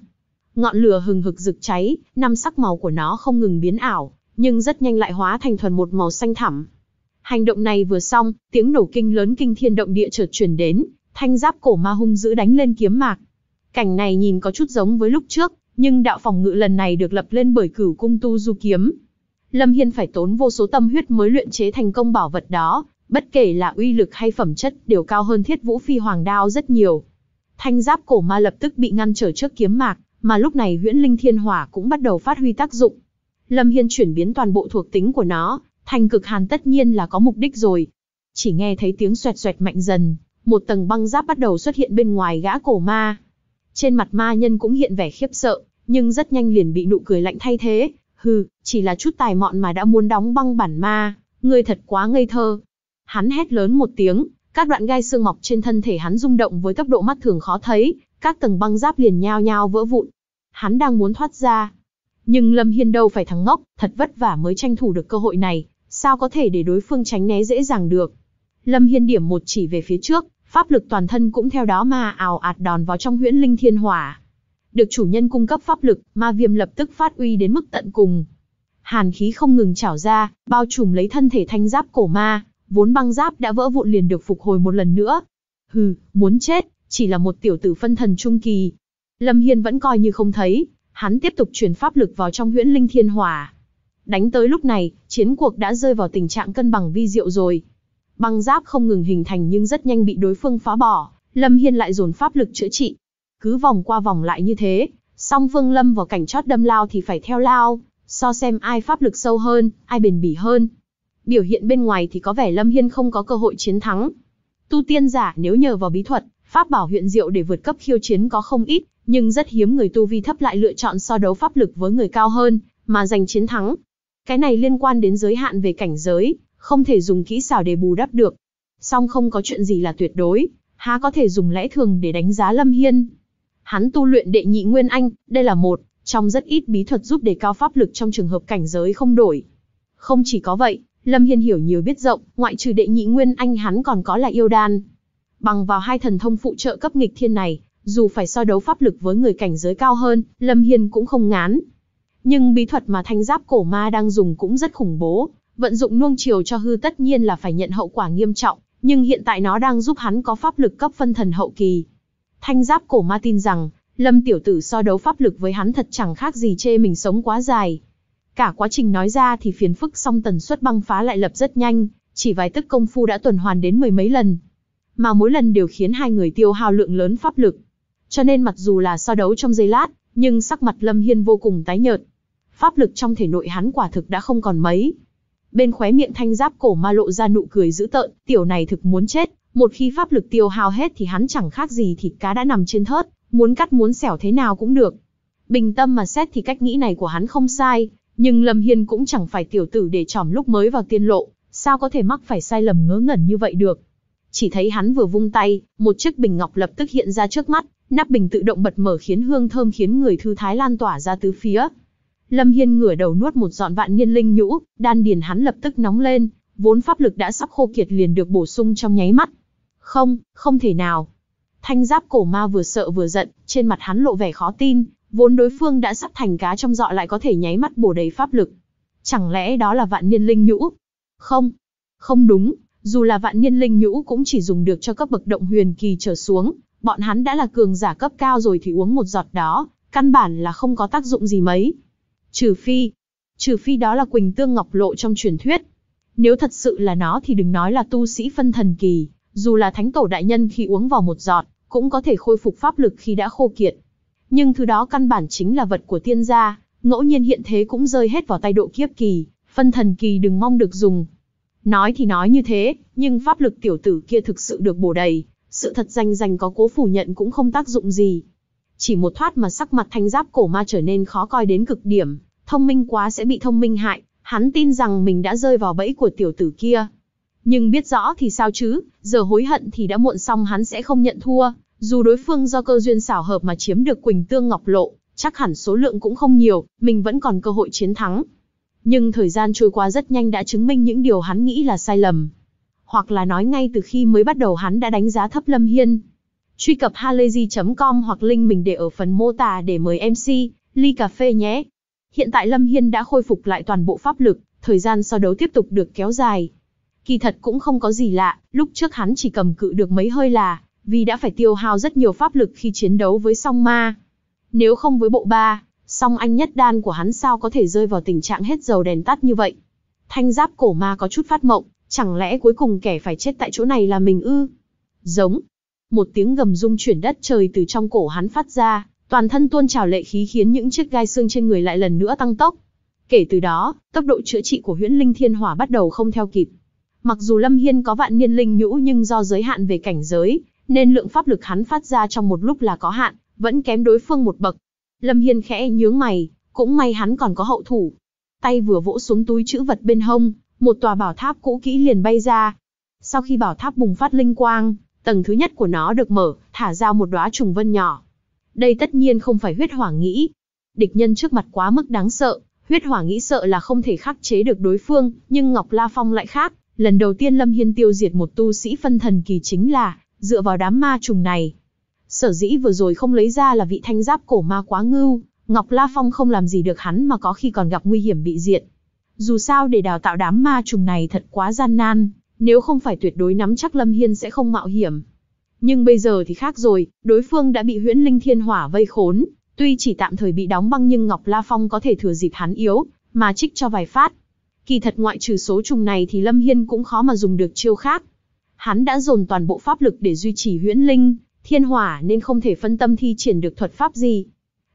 Ngọn lửa hừng hực rực cháy, năm sắc màu của nó không ngừng biến ảo, nhưng rất nhanh lại hóa thành thuần một màu xanh thẳm. Hành động này vừa xong, tiếng nổ kinh lớn kinh thiên động địa chợt truyền đến, thanh giáp cổ ma hung dữ đánh lên kiếm mạc. Cảnh này nhìn có chút giống với lúc trước, nhưng đạo phòng ngự lần này được lập lên bởi cửu cung tu du kiếm. Lâm Hiên phải tốn vô số tâm huyết mới luyện chế thành công bảo vật đó, bất kể là uy lực hay phẩm chất đều cao hơn thiết vũ phi hoàng đao rất nhiều. Thanh giáp cổ ma lập tức bị ngăn trở trước kiếm mạc, mà lúc này huyễn linh thiên hỏa cũng bắt đầu phát huy tác dụng. Lâm Hiên chuyển biến toàn bộ thuộc tính của nó, thành cực hàn tất nhiên là có mục đích rồi. Chỉ nghe thấy tiếng xoẹt xoẹt mạnh dần, một tầng băng giáp bắt đầu xuất hiện bên ngoài gã cổ ma. Trên mặt ma nhân cũng hiện vẻ khiếp sợ, nhưng rất nhanh liền bị nụ cười lạnh thay thế. Hừ, chỉ là chút tài mọn mà đã muốn đóng băng bản ma, ngươi thật quá ngây thơ. Hắn hét lớn một tiếng, các đoạn gai xương mọc trên thân thể hắn rung động với tốc độ mắt thường khó thấy, các tầng băng giáp liền nhao nhao vỡ vụn. Hắn đang muốn thoát ra, nhưng Lâm Hiên đâu phải thắng ngốc, thật vất vả mới tranh thủ được cơ hội này, sao có thể để đối phương tránh né dễ dàng được. Lâm Hiên điểm một chỉ về phía trước, Pháp lực toàn thân cũng theo đó mà ảo ạt đòn vào trong huyễn linh thiên hỏa. Được chủ nhân cung cấp pháp lực, ma viêm lập tức phát uy đến mức tận cùng. Hàn khí không ngừng trào ra, bao trùm lấy thân thể thanh giáp cổ ma, vốn băng giáp đã vỡ vụn liền được phục hồi một lần nữa. Hừ, muốn chết, chỉ là một tiểu tử phân thần trung kỳ. Lâm Hiên vẫn coi như không thấy, hắn tiếp tục chuyển pháp lực vào trong huyễn linh thiên hỏa. Đánh tới lúc này, chiến cuộc đã rơi vào tình trạng cân bằng vi diệu rồi. Băng giáp không ngừng hình thành nhưng rất nhanh bị đối phương phá bỏ, Lâm Hiên lại dồn pháp lực chữa trị. Cứ vòng qua vòng lại như thế, song phương lâm vào cảnh chót đâm lao thì phải theo lao, so xem ai pháp lực sâu hơn, ai bền bỉ hơn. Biểu hiện bên ngoài thì có vẻ Lâm Hiên không có cơ hội chiến thắng. Tu tiên giả nếu nhờ vào bí thuật, pháp bảo huyện diệu để vượt cấp khiêu chiến có không ít, nhưng rất hiếm người tu vi thấp lại lựa chọn so đấu pháp lực với người cao hơn, mà giành chiến thắng. Cái này liên quan đến giới hạn về cảnh giới, không thể dùng kỹ xảo để bù đắp được. Song không có chuyện gì là tuyệt đối, há có thể dùng lẽ thường để đánh giá Lâm Hiên. Hắn tu luyện đệ nhị nguyên anh, đây là một trong rất ít bí thuật giúp đề cao pháp lực trong trường hợp cảnh giới không đổi. Không chỉ có vậy, Lâm Hiên hiểu nhiều biết rộng, ngoại trừ đệ nhị nguyên anh hắn còn có là yêu đan. Bằng vào hai thần thông phụ trợ cấp nghịch thiên này, dù phải so đấu pháp lực với người cảnh giới cao hơn, Lâm Hiên cũng không ngán. Nhưng bí thuật mà thanh giáp cổ ma đang dùng cũng rất khủng bố, Vận dụng nuông chiều cho hư tất nhiên là phải nhận hậu quả nghiêm trọng, nhưng hiện tại nó đang giúp hắn có pháp lực cấp phân thần hậu kỳ. Thanh giáp cổ ma tin rằng, Lâm tiểu tử so đấu pháp lực với hắn thật chẳng khác gì chê mình sống quá dài. Cả quá trình nói ra thì phiền phức song tần suất băng phá lại lập rất nhanh, chỉ vài tức công phu đã tuần hoàn đến mười mấy lần. Mà mỗi lần đều khiến hai người tiêu hao lượng lớn pháp lực. Cho nên mặc dù là so đấu trong giây lát, nhưng sắc mặt Lâm Hiên vô cùng tái nhợt. Pháp lực trong thể nội hắn quả thực đã không còn mấy, bên khóe miệng thanh giáp cổ ma lộ ra nụ cười dữ tợn, tiểu này thực muốn chết, một khi pháp lực tiêu hao hết thì hắn chẳng khác gì thịt cá đã nằm trên thớt, muốn cắt muốn xẻo thế nào cũng được. Bình tâm mà xét thì cách nghĩ này của hắn không sai, nhưng Lâm Hiên cũng chẳng phải tiểu tử để tròm lúc mới vào tiên lộ, sao có thể mắc phải sai lầm ngớ ngẩn như vậy được. Chỉ thấy hắn vừa vung tay, một chiếc bình ngọc lập tức hiện ra trước mắt, nắp bình tự động bật mở khiến hương thơm khiến người thư thái lan tỏa ra tứ phía. Lâm Hiên ngửa đầu nuốt một giọn vạn niên linh nhũ, đan điền hắn lập tức nóng lên, vốn pháp lực đã sắp khô kiệt liền được bổ sung trong nháy mắt. Không, không thể nào. Thanh giáp cổ ma vừa sợ vừa giận, trên mặt hắn lộ vẻ khó tin, vốn đối phương đã sắp thành cá trong dọ lại có thể nháy mắt bổ đầy pháp lực. Chẳng lẽ đó là vạn niên linh nhũ? Không, không đúng, dù là vạn niên linh nhũ cũng chỉ dùng được cho cấp bậc động huyền kỳ trở xuống, bọn hắn đã là cường giả cấp cao rồi thì uống một giọt đó, căn bản là không có tác dụng gì mấy. Trừ phi, trừ phi đó là Quỳnh Tương Ngọc Lộ trong truyền thuyết. Nếu thật sự là nó thì đừng nói là tu sĩ phân thần kỳ, dù là thánh tổ đại nhân khi uống vào một giọt, cũng có thể khôi phục pháp lực khi đã khô kiệt. Nhưng thứ đó căn bản chính là vật của tiên gia, ngẫu nhiên hiện thế cũng rơi hết vào tay độ kiếp kỳ, phân thần kỳ đừng mong được dùng. Nói thì nói như thế, nhưng pháp lực tiểu tử kia thực sự được bổ đầy, sự thật danh danh có cố phủ nhận cũng không tác dụng gì. Chỉ một thoát mà sắc mặt thanh giáp cổ ma trở nên khó coi đến cực điểm, thông minh quá sẽ bị thông minh hại, hắn tin rằng mình đã rơi vào bẫy của tiểu tử kia. Nhưng biết rõ thì sao chứ, giờ hối hận thì đã muộn xong hắn sẽ không nhận thua, dù đối phương do cơ duyên xảo hợp mà chiếm được Quỳnh Tương Ngọc Lộ, chắc hẳn số lượng cũng không nhiều, mình vẫn còn cơ hội chiến thắng. Nhưng thời gian trôi qua rất nhanh đã chứng minh những điều hắn nghĩ là sai lầm. Hoặc là nói ngay từ khi mới bắt đầu hắn đã đánh giá thấp Lâm Hiên. Truy cập halayzi.com hoặc link mình để ở phần mô tả để mời MC, ly cà phê nhé. Hiện tại Lâm Hiên đã khôi phục lại toàn bộ pháp lực, thời gian so đấu tiếp tục được kéo dài. Kỳ thật cũng không có gì lạ, lúc trước hắn chỉ cầm cự được mấy hơi là, vì đã phải tiêu hao rất nhiều pháp lực khi chiến đấu với song ma. Nếu không với bộ ba, song anh nhất đan của hắn sao có thể rơi vào tình trạng hết dầu đèn tắt như vậy. Thanh giáp cổ ma có chút phát mộng, chẳng lẽ cuối cùng kẻ phải chết tại chỗ này là mình ư? Giống, một tiếng gầm rung chuyển đất trời từ trong cổ hắn phát ra, toàn thân tuôn trào lệ khí khiến những chiếc gai xương trên người lại lần nữa tăng tốc. Kể từ đó, tốc độ chữa trị của huyễn linh thiên hỏa bắt đầu không theo kịp. Mặc dù Lâm Hiên có vạn niên linh nhũ nhưng do giới hạn về cảnh giới, nên lượng pháp lực hắn phát ra trong một lúc là có hạn, vẫn kém đối phương một bậc. Lâm Hiên khẽ nhướng mày, cũng may hắn còn có hậu thủ. Tay vừa vỗ xuống túi chữ vật bên hông, một tòa bảo tháp cũ kỹ liền bay ra. Sau khi bảo tháp bùng phát linh quang, Tầng thứ nhất của nó được mở, thả ra một đóa trùng vân nhỏ. Đây tất nhiên không phải huyết hỏa nghĩ. Địch nhân trước mặt quá mức đáng sợ, huyết hỏa nghĩ sợ là không thể khắc chế được đối phương, nhưng Ngọc La Phong lại khác. Lần đầu tiên Lâm Hiên tiêu diệt một tu sĩ phân thần kỳ chính là, dựa vào đám ma trùng này. Sở dĩ vừa rồi không lấy ra là vị thanh giáp cổ ma quá ngưu, Ngọc La Phong không làm gì được hắn mà có khi còn gặp nguy hiểm bị diệt. Dù sao để đào tạo đám ma trùng này thật quá gian nan. Nếu không phải tuyệt đối nắm chắc Lâm Hiên sẽ không mạo hiểm. Nhưng bây giờ thì khác rồi, đối phương đã bị huyễn linh thiên hỏa vây khốn, tuy chỉ tạm thời bị đóng băng nhưng Ngọc La Phong có thể thừa dịp hắn yếu, mà trích cho vài phát. Kỳ thật ngoại trừ số trùng này thì Lâm Hiên cũng khó mà dùng được chiêu khác. Hắn đã dồn toàn bộ pháp lực để duy trì huyễn linh, thiên hỏa nên không thể phân tâm thi triển được thuật pháp gì.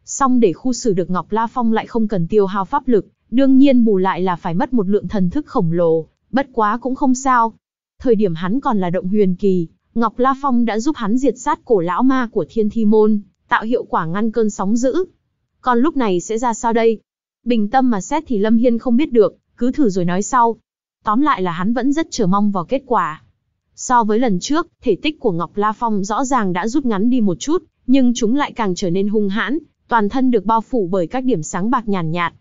Song để khu xử được Ngọc La Phong lại không cần tiêu hao pháp lực, đương nhiên bù lại là phải mất một lượng thần thức khổng lồ. Bất quá cũng không sao. Thời điểm hắn còn là động huyền kỳ, Ngọc La Phong đã giúp hắn diệt sát cổ lão ma của thiên thi môn, tạo hiệu quả ngăn cơn sóng dữ. Còn lúc này sẽ ra sao đây? Bình tâm mà xét thì Lâm Hiên không biết được, cứ thử rồi nói sau. Tóm lại là hắn vẫn rất chờ mong vào kết quả. So với lần trước, thể tích của Ngọc La Phong rõ ràng đã rút ngắn đi một chút, nhưng chúng lại càng trở nên hung hãn, toàn thân được bao phủ bởi các điểm sáng bạc nhàn nhạt,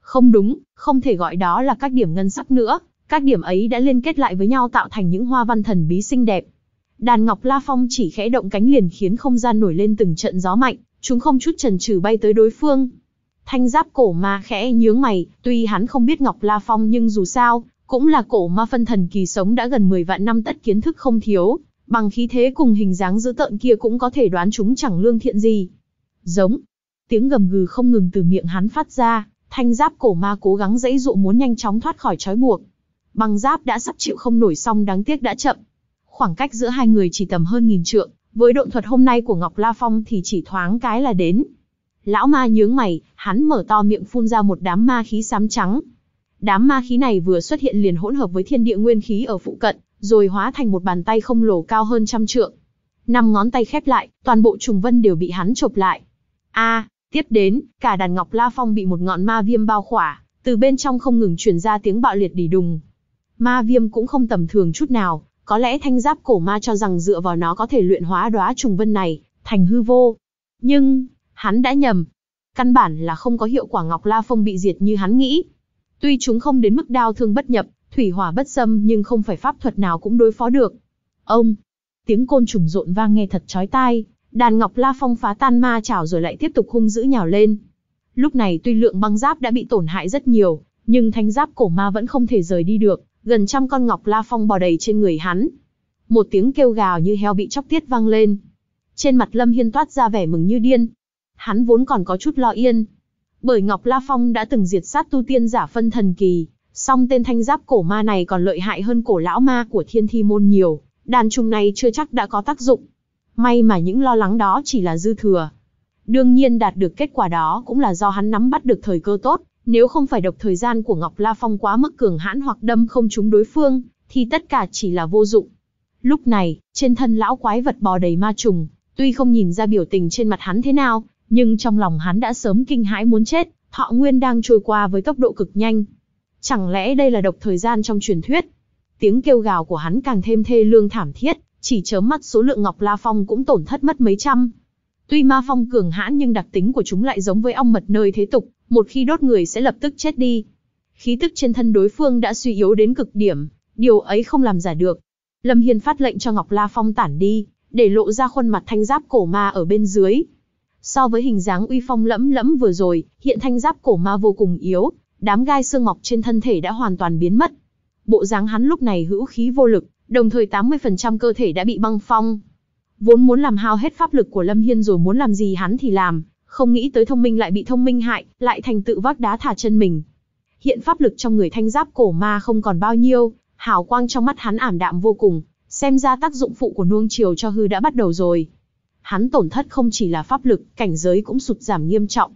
Không đúng, không thể gọi đó là các điểm ngân sắc nữa, các điểm ấy đã liên kết lại với nhau tạo thành những hoa văn thần bí xinh đẹp. Đàn ngọc la phong chỉ khẽ động cánh liền khiến không gian nổi lên từng trận gió mạnh, chúng không chút chần chừ bay tới đối phương. Thanh giáp cổ ma khẽ nhướng mày, tuy hắn không biết ngọc la phong nhưng dù sao, cũng là cổ ma phân thần kỳ sống đã gần 10 vạn năm tất kiến thức không thiếu, bằng khí thế cùng hình dáng dữ tợn kia cũng có thể đoán chúng chẳng lương thiện gì. Giống, tiếng gầm gừ không ngừng từ miệng hắn phát ra, thanh giáp cổ ma cố gắng dãy dụ muốn nhanh chóng thoát khỏi trói buộc băng giáp đã sắp chịu không nổi xong đáng tiếc đã chậm. Khoảng cách giữa hai người chỉ tầm hơn nghìn trượng, với độn thuật hôm nay của Ngọc La Phong thì chỉ thoáng cái là đến. Lão ma nhướng mày, hắn mở to miệng phun ra một đám ma khí xám trắng. Đám ma khí này vừa xuất hiện liền hỗn hợp với thiên địa nguyên khí ở phụ cận, rồi hóa thành một bàn tay không lồ cao hơn trăm trượng. Năm ngón tay khép lại, toàn bộ trùng vân đều bị hắn chộp lại. A, tiếp đến, cả đàn Ngọc La Phong bị một ngọn ma viêm bao khỏa, từ bên trong không ngừng truyền ra tiếng bạo liệt đỉ đùng, Ma viêm cũng không tầm thường chút nào, có lẽ thanh giáp cổ ma cho rằng dựa vào nó có thể luyện hóa đóa trùng vân này, thành hư vô. Nhưng, hắn đã nhầm. Căn bản là không có hiệu quả Ngọc La Phong bị diệt như hắn nghĩ. Tuy chúng không đến mức đau thương bất nhập, thủy hỏa bất xâm nhưng không phải pháp thuật nào cũng đối phó được. Ông, tiếng côn trùng rộn vang nghe thật chói tai, đàn Ngọc La Phong phá tan ma chảo rồi lại tiếp tục hung dữ nhào lên. Lúc này tuy lượng băng giáp đã bị tổn hại rất nhiều, nhưng thanh giáp cổ ma vẫn không thể rời đi được, gần trăm con ngọc la phong bò đầy trên người hắn. Một tiếng kêu gào như heo bị chóc tiết vang lên. Trên mặt Lâm Hiên toát ra vẻ mừng như điên. Hắn vốn còn có chút lo yên. Bởi Ngọc La Phong đã từng diệt sát tu tiên giả phân thần kỳ, song tên thanh giáp cổ ma này còn lợi hại hơn cổ lão ma của thiên thi môn nhiều, đàn trùng này chưa chắc đã có tác dụng. May mà những lo lắng đó chỉ là dư thừa. Đương nhiên đạt được kết quả đó cũng là do hắn nắm bắt được thời cơ tốt, nếu không phải độc thời gian của Ngọc La Phong quá mức cường hãn hoặc đâm không trúng đối phương, thì tất cả chỉ là vô dụng. Lúc này, trên thân lão quái vật bò đầy ma trùng, tuy không nhìn ra biểu tình trên mặt hắn thế nào, nhưng trong lòng hắn đã sớm kinh hãi muốn chết, thọ nguyên đang trôi qua với tốc độ cực nhanh. Chẳng lẽ đây là độc thời gian trong truyền thuyết? Tiếng kêu gào của hắn càng thêm thê lương thảm thiết, chỉ chớm mắt số lượng Ngọc La Phong cũng tổn thất mất mấy trăm. Tuy ma phong cường hãn nhưng đặc tính của chúng lại giống với ong mật nơi thế tục, một khi đốt người sẽ lập tức chết đi. Khí tức trên thân đối phương đã suy yếu đến cực điểm, điều ấy không làm giả được. Lâm Hiên phát lệnh cho Ngọc La Phong tản đi, để lộ ra khuôn mặt thanh giáp cổ ma ở bên dưới. So với hình dáng uy phong lẫm lẫm vừa rồi, hiện thanh giáp cổ ma vô cùng yếu, đám gai xương ngọc trên thân thể đã hoàn toàn biến mất. Bộ dáng hắn lúc này hữu khí vô lực, đồng thời 80% cơ thể đã bị băng phong. Vốn muốn làm hao hết pháp lực của Lâm Hiên rồi muốn làm gì hắn thì làm, không nghĩ tới thông minh lại bị thông minh hại, lại thành tự vác đá thả chân mình. Hiện pháp lực trong người thanh giáp cổ ma không còn bao nhiêu, hào quang trong mắt hắn ảm đạm vô cùng, xem ra tác dụng phụ của nuông chiều cho hư đã bắt đầu rồi. Hắn tổn thất không chỉ là pháp lực, cảnh giới cũng sụt giảm nghiêm trọng.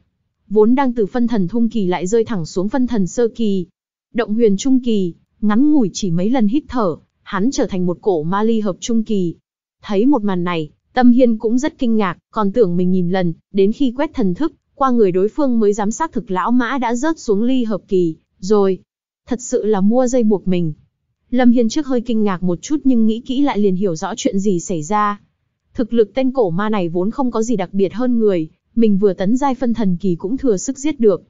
Vốn đang từ phân thần thung kỳ lại rơi thẳng xuống phân thần sơ kỳ. Động huyền trung kỳ, ngắn ngủi chỉ mấy lần hít thở, hắn trở thành một cổ ma ly hợp trung kỳ. Thấy một màn này, Tâm Hiên cũng rất kinh ngạc, còn tưởng mình nhìn lần, đến khi quét thần thức, qua người đối phương mới dám xác thực lão mã đã rớt xuống ly hợp kỳ, rồi. Thật sự là mua dây buộc mình. Lâm Hiên trước hơi kinh ngạc một chút nhưng nghĩ kỹ lại liền hiểu rõ chuyện gì xảy ra. Thực lực tên cổ ma này vốn không có gì đặc biệt hơn người, mình vừa tấn giai phân thần kỳ cũng thừa sức giết được.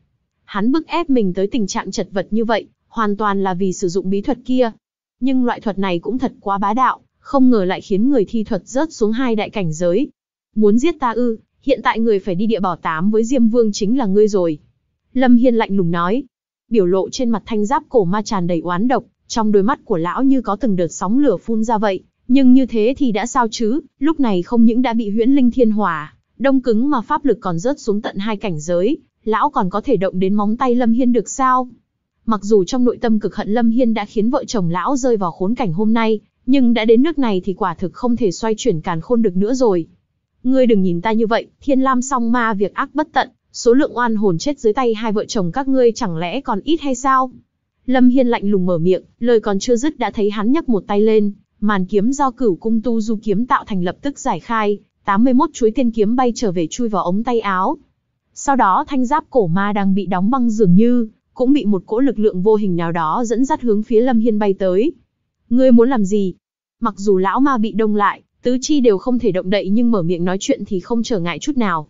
Hắn bức ép mình tới tình trạng chật vật như vậy, hoàn toàn là vì sử dụng bí thuật kia. Nhưng loại thuật này cũng thật quá bá đạo, không ngờ lại khiến người thi thuật rớt xuống hai đại cảnh giới. Muốn giết ta ư, hiện tại người phải đi địa bảo tám với Diêm Vương chính là ngươi rồi. Lâm Hiên lạnh lùng nói. Biểu lộ trên mặt thanh giáp cổ ma tràn đầy oán độc, trong đôi mắt của lão như có từng đợt sóng lửa phun ra vậy. Nhưng như thế thì đã sao chứ, lúc này không những đã bị huyễn linh thiên hỏa, đông cứng mà pháp lực còn rớt xuống tận hai cảnh giới, lão còn có thể động đến móng tay Lâm Hiên được sao? Mặc dù trong nội tâm cực hận Lâm Hiên đã khiến vợ chồng lão rơi vào khốn cảnh hôm nay, nhưng đã đến nước này thì quả thực không thể xoay chuyển càn khôn được nữa rồi. Ngươi đừng nhìn ta như vậy, thiên lam song ma việc ác bất tận, số lượng oan hồn chết dưới tay hai vợ chồng các ngươi chẳng lẽ còn ít hay sao? Lâm Hiên lạnh lùng mở miệng, lời còn chưa dứt đã thấy hắn nhấc một tay lên, màn kiếm do cửu cung tu du kiếm tạo thành lập tức giải khai, 81 chuối tiên kiếm bay trở về chui vào ống tay áo. Sau đó thanh giáp cổ ma đang bị đóng băng dường như, cũng bị một cỗ lực lượng vô hình nào đó dẫn dắt hướng phía Lâm Hiên bay tới. Ngươi muốn làm gì? Mặc dù lão ma bị đông lại, tứ chi đều không thể động đậy nhưng mở miệng nói chuyện thì không trở ngại chút nào.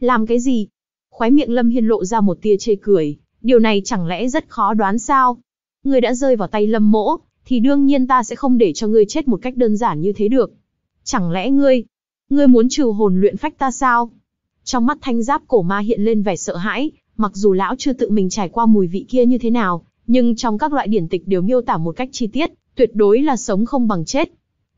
Làm cái gì? Khóe miệng Lâm Hiên lộ ra một tia chê cười, điều này chẳng lẽ rất khó đoán sao? Ngươi đã rơi vào tay Lâm Mỗ, thì đương nhiên ta sẽ không để cho ngươi chết một cách đơn giản như thế được. Chẳng lẽ ngươi, ngươi muốn trừ hồn luyện phách ta sao? Trong mắt thanh giáp cổ ma hiện lên vẻ sợ hãi, mặc dù lão chưa tự mình trải qua mùi vị kia như thế nào, nhưng trong các loại điển tịch đều miêu tả một cách chi tiết, Tuyệt đối là sống không bằng chết.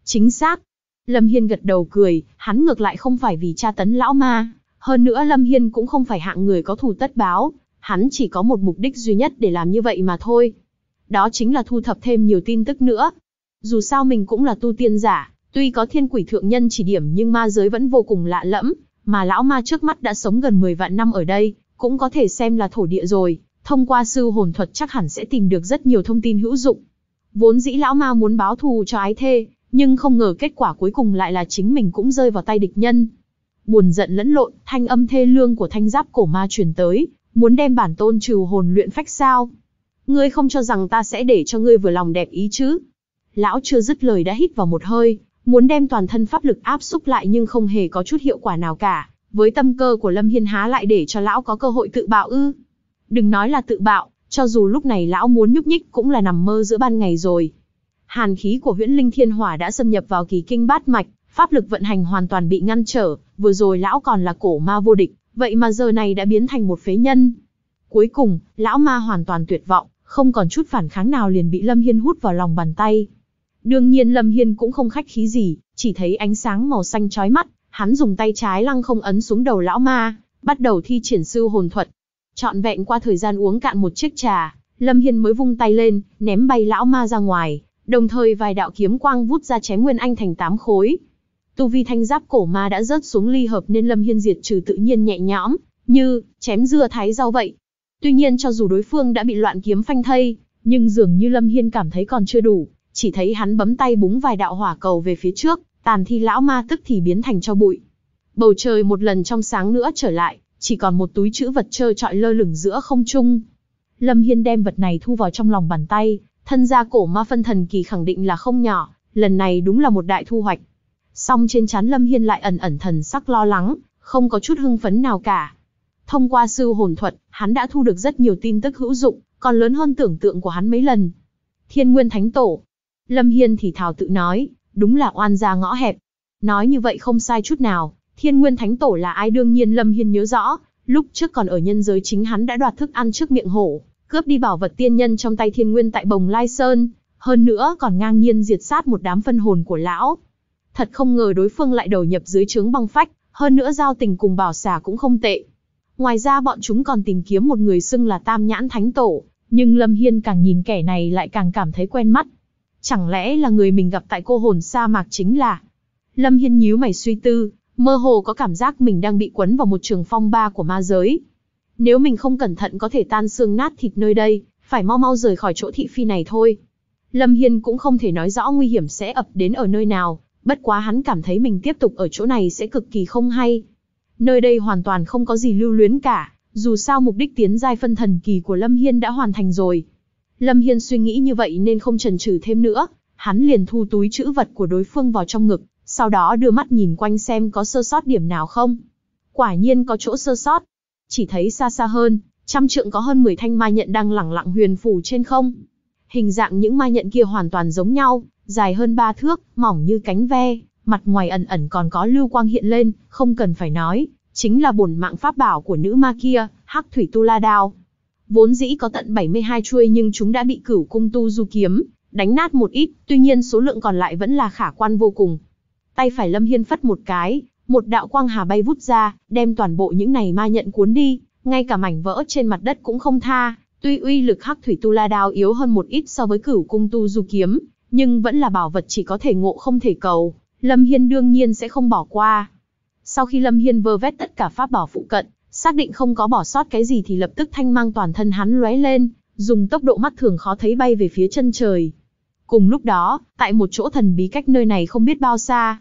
Chính xác. Lâm Hiên gật đầu cười, hắn ngược lại không phải vì cha tấn lão ma. Hơn nữa Lâm Hiên cũng không phải hạng người có thù tất báo. Hắn chỉ có một mục đích duy nhất để làm như vậy mà thôi. Đó chính là thu thập thêm nhiều tin tức nữa. Dù sao mình cũng là tu tiên giả, tuy có thiên quỷ thượng nhân chỉ điểm nhưng ma giới vẫn vô cùng lạ lẫm, mà lão ma trước mắt đã sống gần 10 vạn năm ở đây, cũng có thể xem là thổ địa rồi, thông qua sư hồn thuật chắc hẳn sẽ tìm được rất nhiều thông tin hữu dụng. Vốn dĩ lão ma muốn báo thù cho ái thê, nhưng không ngờ kết quả cuối cùng lại là chính mình cũng rơi vào tay địch nhân. Buồn giận lẫn lộn, thanh âm thê lương của thanh giáp cổ ma truyền tới, muốn đem bản tôn trừ hồn luyện phách sao. Ngươi không cho rằng ta sẽ để cho ngươi vừa lòng đẹp ý chứ. Lão chưa dứt lời đã hít vào một hơi, muốn đem toàn thân pháp lực áp xúc lại nhưng không hề có chút hiệu quả nào cả. Với tâm cơ của Lâm Hiên há lại để cho lão có cơ hội tự bạo ư. Đừng nói là tự bạo, cho dù lúc này lão muốn nhúc nhích cũng là nằm mơ giữa ban ngày rồi. Hàn khí của huyễn linh thiên hỏa đã xâm nhập vào kỳ kinh bát mạch, pháp lực vận hành hoàn toàn bị ngăn trở, vừa rồi lão còn là cổ ma vô địch, vậy mà giờ này đã biến thành một phế nhân. Cuối cùng, lão ma hoàn toàn tuyệt vọng, không còn chút phản kháng nào liền bị Lâm Hiên hút vào lòng bàn tay. Đương nhiên Lâm Hiên cũng không khách khí gì, chỉ thấy ánh sáng màu xanh chói mắt, hắn dùng tay trái lăng không ấn xuống đầu lão ma, bắt đầu thi triển sư hồn thuật, Trọn vẹn qua thời gian uống cạn một chiếc trà, Lâm Hiên mới vung tay lên, ném bay lão ma ra ngoài, đồng thời vài đạo kiếm quang vút ra chém Nguyên Anh thành tám khối. Tu vi thanh giáp cổ ma đã rớt xuống ly hợp nên Lâm Hiên diệt trừ tự nhiên nhẹ nhõm, như chém dưa thái rau vậy. Tuy nhiên cho dù đối phương đã bị loạn kiếm phanh thây, nhưng dường như Lâm Hiên cảm thấy còn chưa đủ, chỉ thấy hắn bấm tay búng vài đạo hỏa cầu về phía trước, tàn thi lão ma tức thì biến thành cho bụi. Bầu trời một lần trong sáng nữa trở lại, chỉ còn một túi chữ vật trơ trọi lơ lửng giữa không trung. Lâm Hiên đem vật này thu vào trong lòng bàn tay, thân gia cổ ma phân thần kỳ khẳng định là không nhỏ, lần này đúng là một đại thu hoạch. Song trên trán Lâm Hiên lại ẩn ẩn thần sắc lo lắng, không có chút hưng phấn nào cả. Thông qua sư hồn thuật, hắn đã thu được rất nhiều tin tức hữu dụng, còn lớn hơn tưởng tượng của hắn mấy lần. Thiên Nguyên Thánh Tổ. Lâm Hiên thì thào tự nói, đúng là oan gia ngõ hẹp. Nói như vậy không sai chút nào, Thiên Nguyên Thánh Tổ là ai đương nhiên Lâm Hiên nhớ rõ, lúc trước còn ở nhân giới chính hắn đã đoạt thức ăn trước miệng hổ, cướp đi bảo vật tiên nhân trong tay Thiên Nguyên tại Bồng Lai Sơn, hơn nữa còn ngang nhiên diệt sát một đám phân hồn của lão. Thật không ngờ đối phương lại đầu nhập dưới trướng băng phách, hơn nữa giao tình cùng bảo xà cũng không tệ. Ngoài ra bọn chúng còn tìm kiếm một người xưng là Tam Nhãn Thánh Tổ, nhưng Lâm Hiên càng nhìn kẻ này lại càng cảm thấy quen mắt. Chẳng lẽ là người mình gặp tại cô hồn sa mạc chính là? Lâm Hiên nhíu mày suy tư, Mơ hồ có cảm giác mình đang bị quấn vào một trường phong ba của ma giới. Nếu mình không cẩn thận có thể tan xương nát thịt nơi đây, phải mau mau rời khỏi chỗ thị phi này thôi. Lâm Hiên cũng không thể nói rõ nguy hiểm sẽ ập đến ở nơi nào, bất quá hắn cảm thấy mình tiếp tục ở chỗ này sẽ cực kỳ không hay. Nơi đây hoàn toàn không có gì lưu luyến cả, dù sao mục đích tiến giai phân thần kỳ của Lâm Hiên đã hoàn thành rồi. Lâm Hiên suy nghĩ như vậy nên không chần chừ thêm nữa, hắn liền thu túi chữ vật của đối phương vào trong ngực, sau đó đưa mắt nhìn quanh xem có sơ sót điểm nào không. Quả nhiên có chỗ sơ sót, chỉ thấy xa xa hơn, trăm trượng có hơn 10 thanh ma nhận đang lẳng lặng huyền phù trên không. Hình dạng những ma nhận kia hoàn toàn giống nhau, dài hơn ba thước, mỏng như cánh ve, mặt ngoài ẩn ẩn còn có lưu quang hiện lên, không cần phải nói, chính là bổn mạng pháp bảo của nữ ma kia, Hắc Thủy Tu La Đao. Vốn dĩ có tận 72 chuôi nhưng chúng đã bị cửu cung tu du kiếm, đánh nát một ít, tuy nhiên số lượng còn lại vẫn là khả quan vô cùng. Tay phải Lâm Hiên phất một cái, một đạo quang hà bay vút ra, đem toàn bộ những này ma nhận cuốn đi, ngay cả mảnh vỡ trên mặt đất cũng không tha. Tuy uy lực hắc thủy tu la đao yếu hơn một ít so với cửu cung tu du kiếm, nhưng vẫn là bảo vật chỉ có thể ngộ không thể cầu, Lâm Hiên đương nhiên sẽ không bỏ qua. Sau khi Lâm Hiên vơ vét tất cả pháp bảo phụ cận, xác định không có bỏ sót cái gì thì lập tức thanh mang toàn thân hắn lóe lên, dùng tốc độ mắt thường khó thấy bay về phía chân trời. Cùng lúc đó, tại một chỗ thần bí cách nơi này không biết bao xa,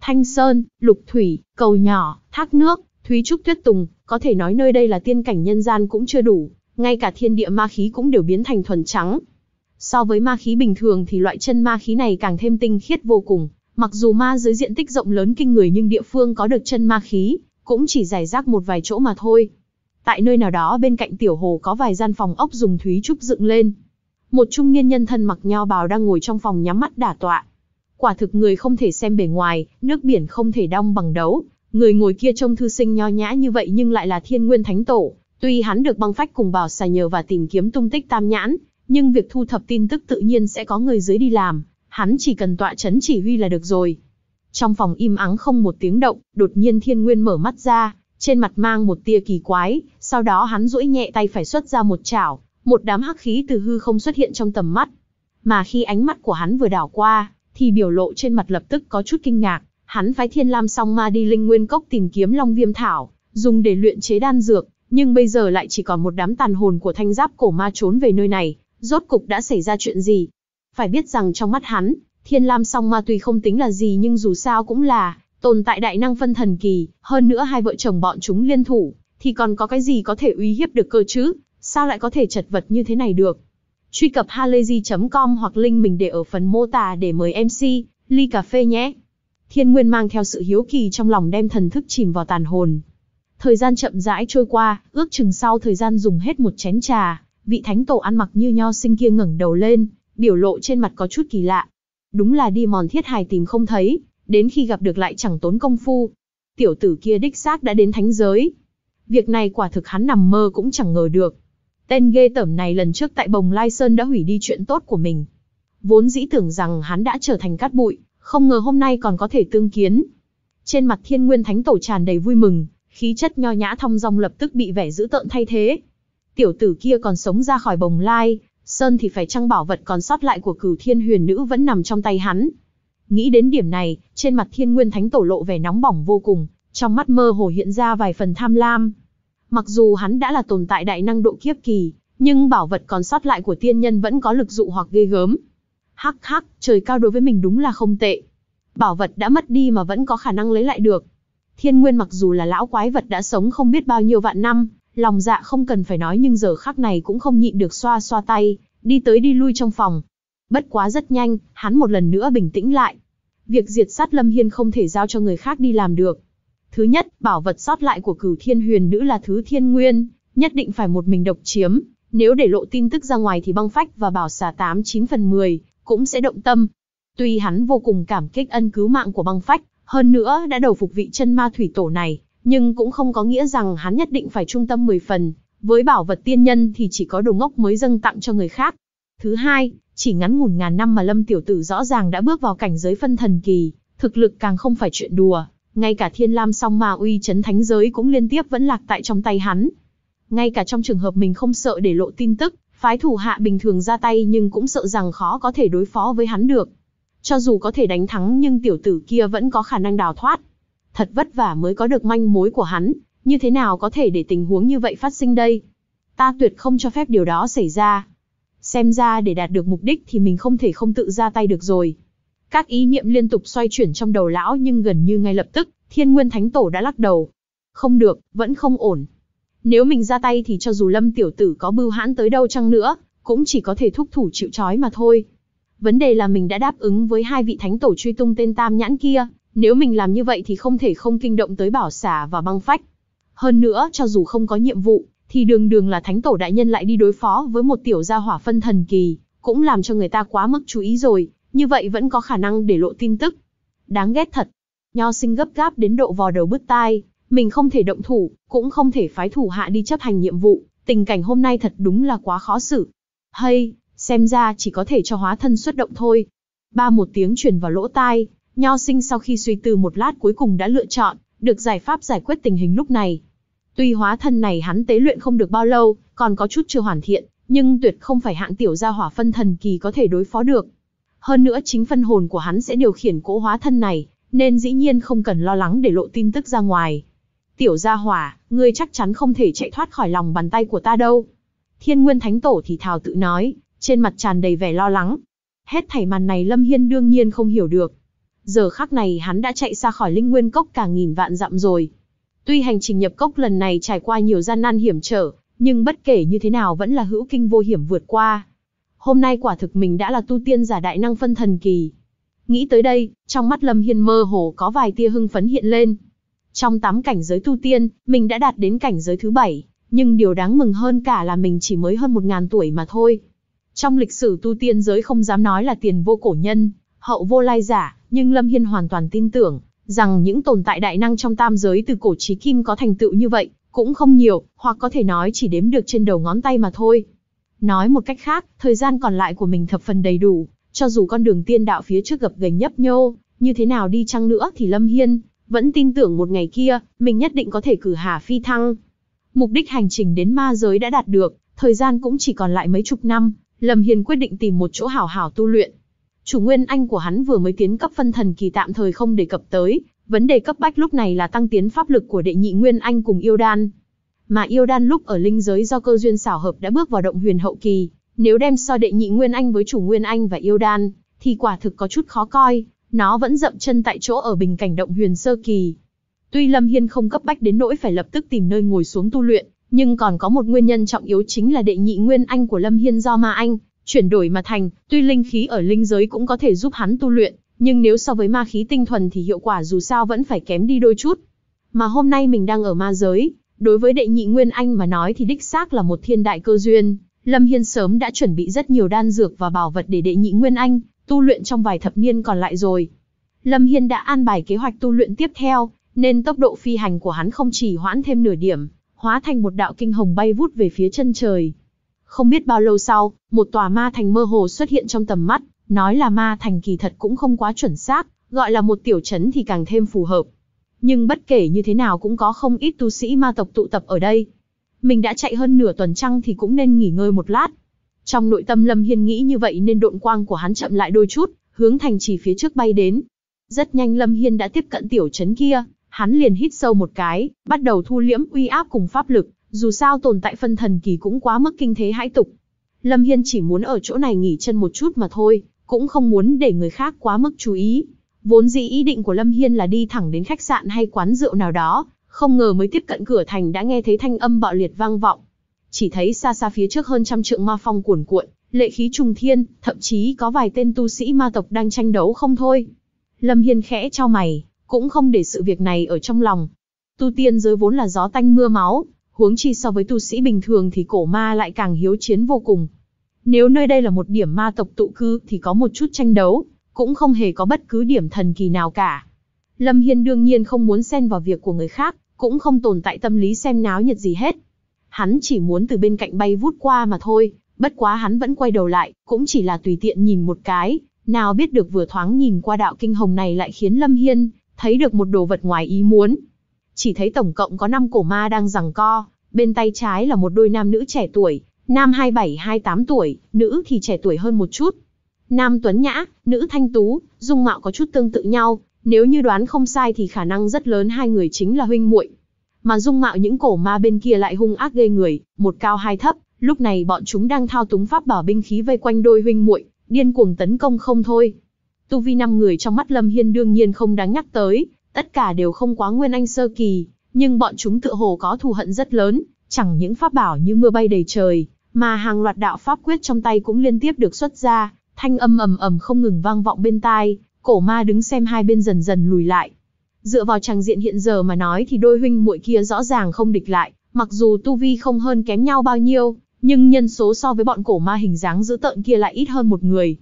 Thanh Sơn, Lục Thủy, Cầu Nhỏ, Thác Nước, Thúy Trúc Tuyết Tùng, có thể nói nơi đây là tiên cảnh nhân gian cũng chưa đủ, ngay cả thiên địa ma khí cũng đều biến thành thuần trắng. So với ma khí bình thường thì loại chân ma khí này càng thêm tinh khiết vô cùng, mặc dù ma dưới diện tích rộng lớn kinh người nhưng địa phương có được chân ma khí, cũng chỉ giải rác một vài chỗ mà thôi. Tại nơi nào đó bên cạnh tiểu hồ có vài gian phòng ốc dùng thúy trúc dựng lên. Một trung niên nhân thân mặc nho bào đang ngồi trong phòng nhắm mắt đả tọa, Quả thực người không thể xem bề ngoài, nước biển không thể đong bằng đấu. Người ngồi kia trông thư sinh nho nhã như vậy nhưng lại là thiên nguyên thánh tổ. Tuy hắn được băng phách cùng bảo xà nhờ và tìm kiếm tung tích tam nhãn, nhưng việc thu thập tin tức tự nhiên sẽ có người dưới đi làm. Hắn chỉ cần tọa chấn chỉ huy là được rồi. Trong phòng im ắng không một tiếng động, đột nhiên thiên nguyên mở mắt ra, trên mặt mang một tia kỳ quái, sau đó hắn duỗi nhẹ tay phải xuất ra một chảo, một đám hắc khí từ hư không xuất hiện trong tầm mắt. Mà khi ánh mắt của hắn vừa đảo qua, thì biểu lộ trên mặt lập tức có chút kinh ngạc, hắn phái Thiên Lam Song Ma đi Linh Nguyên Cốc tìm kiếm Long Viêm Thảo, dùng để luyện chế đan dược, nhưng bây giờ lại chỉ còn một đám tàn hồn của thanh giáp cổ ma trốn về nơi này, rốt cục đã xảy ra chuyện gì? Phải biết rằng trong mắt hắn, Thiên Lam Song Ma tuy không tính là gì nhưng dù sao cũng là tồn tại đại năng phân thần kỳ, hơn nữa hai vợ chồng bọn chúng liên thủ, thì còn có cái gì có thể uy hiếp được cơ chứ? Sao lại có thể chật vật như thế này được? Truy cập halayzi.com hoặc link mình để ở phần mô tả để mời MC, ly cà phê nhé. Thiên Nguyên mang theo sự hiếu kỳ trong lòng đem thần thức chìm vào tàn hồn. Thời gian chậm rãi trôi qua, ước chừng sau thời gian dùng hết một chén trà, vị thánh tổ ăn mặc như nho sinh kia ngẩng đầu lên, biểu lộ trên mặt có chút kỳ lạ. Đúng là đi mòn thiết hài tìm không thấy, đến khi gặp được lại chẳng tốn công phu. Tiểu tử kia đích xác đã đến thánh giới. Việc này quả thực hắn nằm mơ cũng chẳng ngờ được. Tên ghê tởm này lần trước tại Bồng Lai Sơn đã hủy đi chuyện tốt của mình. Vốn dĩ tưởng rằng hắn đã trở thành cát bụi, không ngờ hôm nay còn có thể tương kiến. Trên mặt Thiên Nguyên Thánh Tổ tràn đầy vui mừng, khí chất nho nhã thong dong lập tức bị vẻ dữ tợn thay thế. Tiểu tử kia còn sống ra khỏi Bồng Lai, Sơn thì phải chăng bảo vật còn sót lại của Cửu Thiên Huyền Nữ vẫn nằm trong tay hắn. Nghĩ đến điểm này, trên mặt Thiên Nguyên Thánh Tổ lộ vẻ nóng bỏng vô cùng, trong mắt mơ hồ hiện ra vài phần tham lam. Mặc dù hắn đã là tồn tại đại năng độ kiếp kỳ, nhưng bảo vật còn sót lại của tiên nhân vẫn có lực dụ hoặc ghê gớm. Hắc hắc, trời cao đối với mình đúng là không tệ. Bảo vật đã mất đi mà vẫn có khả năng lấy lại được. Thiên Nguyên mặc dù là lão quái vật đã sống không biết bao nhiêu vạn năm, lòng dạ không cần phải nói nhưng giờ khắc này cũng không nhịn được xoa xoa tay, đi tới đi lui trong phòng. Bất quá rất nhanh, hắn một lần nữa bình tĩnh lại. Việc diệt sát Lâm Hiên không thể giao cho người khác đi làm được, Thứ nhất, bảo vật sót lại của cửu thiên huyền nữ là thứ thiên nguyên, nhất định phải một mình độc chiếm. Nếu để lộ tin tức ra ngoài thì băng phách và bảo xà 89 phần 10 cũng sẽ động tâm. Tuy hắn vô cùng cảm kích ân cứu mạng của băng phách, hơn nữa đã đầu phục vị chân ma thủy tổ này, nhưng cũng không có nghĩa rằng hắn nhất định phải trung tâm 10 phần. Với bảo vật tiên nhân thì chỉ có đồ ngốc mới dâng tặng cho người khác. Thứ hai, chỉ ngắn ngủn ngàn năm mà Lâm Tiểu Tử rõ ràng đã bước vào cảnh giới phân thần kỳ, thực lực càng không phải chuyện đùa, ngay cả thiên lam song ma uy chấn thánh giới cũng liên tiếp vẫn lạc tại trong tay hắn. Ngay cả trong trường hợp mình không sợ để lộ tin tức, phái thủ hạ bình thường ra tay nhưng cũng sợ rằng khó có thể đối phó với hắn được. Cho dù có thể đánh thắng nhưng tiểu tử kia vẫn có khả năng đào thoát. Thật vất vả mới có được manh mối của hắn, như thế nào có thể để tình huống như vậy phát sinh đây? Ta tuyệt không cho phép điều đó xảy ra. Xem ra để đạt được mục đích thì mình không thể không tự ra tay được rồi. Các ý niệm liên tục xoay chuyển trong đầu lão nhưng gần như ngay lập tức, Thiên Nguyên Thánh Tổ đã lắc đầu. Không được, vẫn không ổn. Nếu mình ra tay thì cho dù Lâm tiểu tử có bưu hãn tới đâu chăng nữa, cũng chỉ có thể thúc thủ chịu trói mà thôi. Vấn đề là mình đã đáp ứng với hai vị thánh tổ truy tung tên Tam Nhãn kia, nếu mình làm như vậy thì không thể không kinh động tới bảo Xà và băng phách. Hơn nữa, cho dù không có nhiệm vụ, thì đường đường là thánh tổ đại nhân lại đi đối phó với một tiểu gia hỏa phân thần kỳ, cũng làm cho người ta quá mức chú ý rồi, như vậy vẫn có khả năng để lộ tin tức. Đáng ghét thật. Nho sinh gấp gáp đến độ vò đầu bứt tai, mình không thể động thủ, cũng không thể phái thủ hạ đi chấp hành nhiệm vụ, tình cảnh hôm nay thật đúng là quá khó xử. Hay, xem ra chỉ có thể cho hóa thân xuất động thôi. Ba một tiếng truyền vào lỗ tai, Nho sinh sau khi suy tư một lát cuối cùng đã lựa chọn, được giải pháp giải quyết tình hình lúc này. Tuy hóa thân này hắn tế luyện không được bao lâu, còn có chút chưa hoàn thiện, nhưng tuyệt không phải hạng tiểu gia hỏa phân thần kỳ có thể đối phó được. Hơn nữa chính phân hồn của hắn sẽ điều khiển cỗ hóa thân này, nên dĩ nhiên không cần lo lắng để lộ tin tức ra ngoài. Tiểu gia hỏa, ngươi chắc chắn không thể chạy thoát khỏi lòng bàn tay của ta đâu. Thiên Nguyên Thánh Tổ thì thào tự nói, trên mặt tràn đầy vẻ lo lắng. Hết thảy màn này Lâm Hiên đương nhiên không hiểu được. Giờ khắc này hắn đã chạy xa khỏi Linh Nguyên Cốc cả nghìn vạn dặm rồi. Tuy hành trình nhập cốc lần này trải qua nhiều gian nan hiểm trở, nhưng bất kể như thế nào vẫn là hữu kinh vô hiểm vượt qua hôm nay quả thực mình đã là tu tiên giả đại năng phân thần kỳ. Nghĩ tới đây, trong mắt Lâm Hiên mơ hồ có vài tia hưng phấn hiện lên. Trong tám cảnh giới tu tiên, mình đã đạt đến cảnh giới thứ bảy, nhưng điều đáng mừng hơn cả là mình chỉ mới hơn một ngàn tuổi mà thôi. Trong lịch sử tu tiên giới không dám nói là tiền vô cổ nhân, hậu vô lai giả, nhưng Lâm Hiên hoàn toàn tin tưởng rằng những tồn tại đại năng trong tam giới từ cổ chí kim có thành tựu như vậy, cũng không nhiều, hoặc có thể nói chỉ đếm được trên đầu ngón tay mà thôi. Nói một cách khác, thời gian còn lại của mình thập phần đầy đủ, cho dù con đường tiên đạo phía trước gập ghềnh nhấp nhô, như thế nào đi chăng nữa thì Lâm Hiên vẫn tin tưởng một ngày kia, mình nhất định có thể cử hà phi thăng. Mục đích hành trình đến ma giới đã đạt được, thời gian cũng chỉ còn lại mấy chục năm, Lâm Hiên quyết định tìm một chỗ hảo hảo tu luyện. Chủ nguyên anh của hắn vừa mới tiến cấp phân thần kỳ tạm thời không đề cập tới, vấn đề cấp bách lúc này là tăng tiến pháp lực của đệ nhị nguyên anh cùng yêu đan mà yêu đan lúc ở linh giới do cơ duyên xảo hợp đã bước vào động huyền hậu kỳ, nếu đem so đệ nhị nguyên anh với chủ nguyên anh và yêu đan, thì quả thực có chút khó coi, nó vẫn dậm chân tại chỗ ở bình cảnh động huyền sơ kỳ. Tuy Lâm Hiên không cấp bách đến nỗi phải lập tức tìm nơi ngồi xuống tu luyện, nhưng còn có một nguyên nhân trọng yếu chính là đệ nhị nguyên anh của Lâm Hiên do ma anh chuyển đổi mà thành, tuy linh khí ở linh giới cũng có thể giúp hắn tu luyện, nhưng nếu so với ma khí tinh thuần thì hiệu quả dù sao vẫn phải kém đi đôi chút. Mà hôm nay mình đang ở ma giới, Đối với đệ nhị Nguyên Anh mà nói thì đích xác là một thiên đại cơ duyên, Lâm Hiên sớm đã chuẩn bị rất nhiều đan dược và bảo vật để đệ nhị Nguyên Anh, tu luyện trong vài thập niên còn lại rồi. Lâm Hiên đã an bài kế hoạch tu luyện tiếp theo, nên tốc độ phi hành của hắn không chỉ hoãn thêm nửa điểm, hóa thành một đạo kinh hồng bay vút về phía chân trời. Không biết bao lâu sau, một tòa ma thành mơ hồ xuất hiện trong tầm mắt, nói là ma thành kỳ thật cũng không quá chuẩn xác, gọi là một tiểu trấn thì càng thêm phù hợp. Nhưng bất kể như thế nào cũng có không ít tu sĩ ma tộc tụ tập ở đây. Mình đã chạy hơn nửa tuần trăng thì cũng nên nghỉ ngơi một lát. Trong nội tâm Lâm Hiên nghĩ như vậy nên độn quang của hắn chậm lại đôi chút, hướng thành trì phía trước bay đến. Rất nhanh Lâm Hiên đã tiếp cận tiểu trấn kia, hắn liền hít sâu một cái, bắt đầu thu liễm uy áp cùng pháp lực, dù sao tồn tại phân thần kỳ cũng quá mức kinh thế hãi tục. Lâm Hiên chỉ muốn ở chỗ này nghỉ chân một chút mà thôi, cũng không muốn để người khác quá mức chú ý. Vốn dĩ ý định của Lâm Hiên là đi thẳng đến khách sạn hay quán rượu nào đó, không ngờ mới tiếp cận cửa thành đã nghe thấy thanh âm bạo liệt vang vọng. Chỉ thấy xa xa phía trước hơn trăm trượng ma phong cuồn cuộn, lệ khí trùng thiên, thậm chí có vài tên tu sĩ ma tộc đang tranh đấu không thôi. Lâm Hiên khẽ trao mày, cũng không để sự việc này ở trong lòng. Tu tiên giới vốn là gió tanh mưa máu, huống chi so với tu sĩ bình thường thì cổ ma lại càng hiếu chiến vô cùng. Nếu nơi đây là một điểm ma tộc tụ cư thì có một chút tranh đấu, cũng không hề có bất cứ điểm thần kỳ nào cả. Lâm Hiên đương nhiên không muốn xen vào việc của người khác, cũng không tồn tại tâm lý xem náo nhiệt gì hết. Hắn chỉ muốn từ bên cạnh bay vút qua mà thôi, bất quá hắn vẫn quay đầu lại, cũng chỉ là tùy tiện nhìn một cái, nào biết được vừa thoáng nhìn qua đạo kinh hồng này lại khiến Lâm Hiên thấy được một đồ vật ngoài ý muốn. Chỉ thấy tổng cộng có 5 cổ ma đang giằng co, bên tay trái là một đôi nam nữ trẻ tuổi, nam 27-28 tuổi, nữ thì trẻ tuổi hơn một chút. Nam tuấn nhã, nữ thanh tú, dung mạo có chút tương tự nhau, nếu như đoán không sai thì khả năng rất lớn hai người chính là huynh muội. Mà dung mạo những cổ ma bên kia lại hung ác ghê người, một cao hai thấp, lúc này bọn chúng đang thao túng pháp bảo binh khí vây quanh đôi huynh muội, điên cuồng tấn công không thôi. Tu vi năm người trong mắt Lâm Hiên đương nhiên không đáng nhắc tới, tất cả đều không quá nguyên anh sơ kỳ, nhưng bọn chúng tựa hồ có thù hận rất lớn, chẳng những pháp bảo như mưa bay đầy trời, mà hàng loạt đạo pháp quyết trong tay cũng liên tiếp được xuất ra, thanh âm ầm ầm không ngừng vang vọng bên tai, cổ ma đứng xem hai bên dần dần lùi lại. Dựa vào tràng diện hiện giờ mà nói thì đôi huynh muội kia rõ ràng không địch lại, mặc dù tu vi không hơn kém nhau bao nhiêu, nhưng nhân số so với bọn cổ ma hình dáng dữ tợn kia lại ít hơn một người.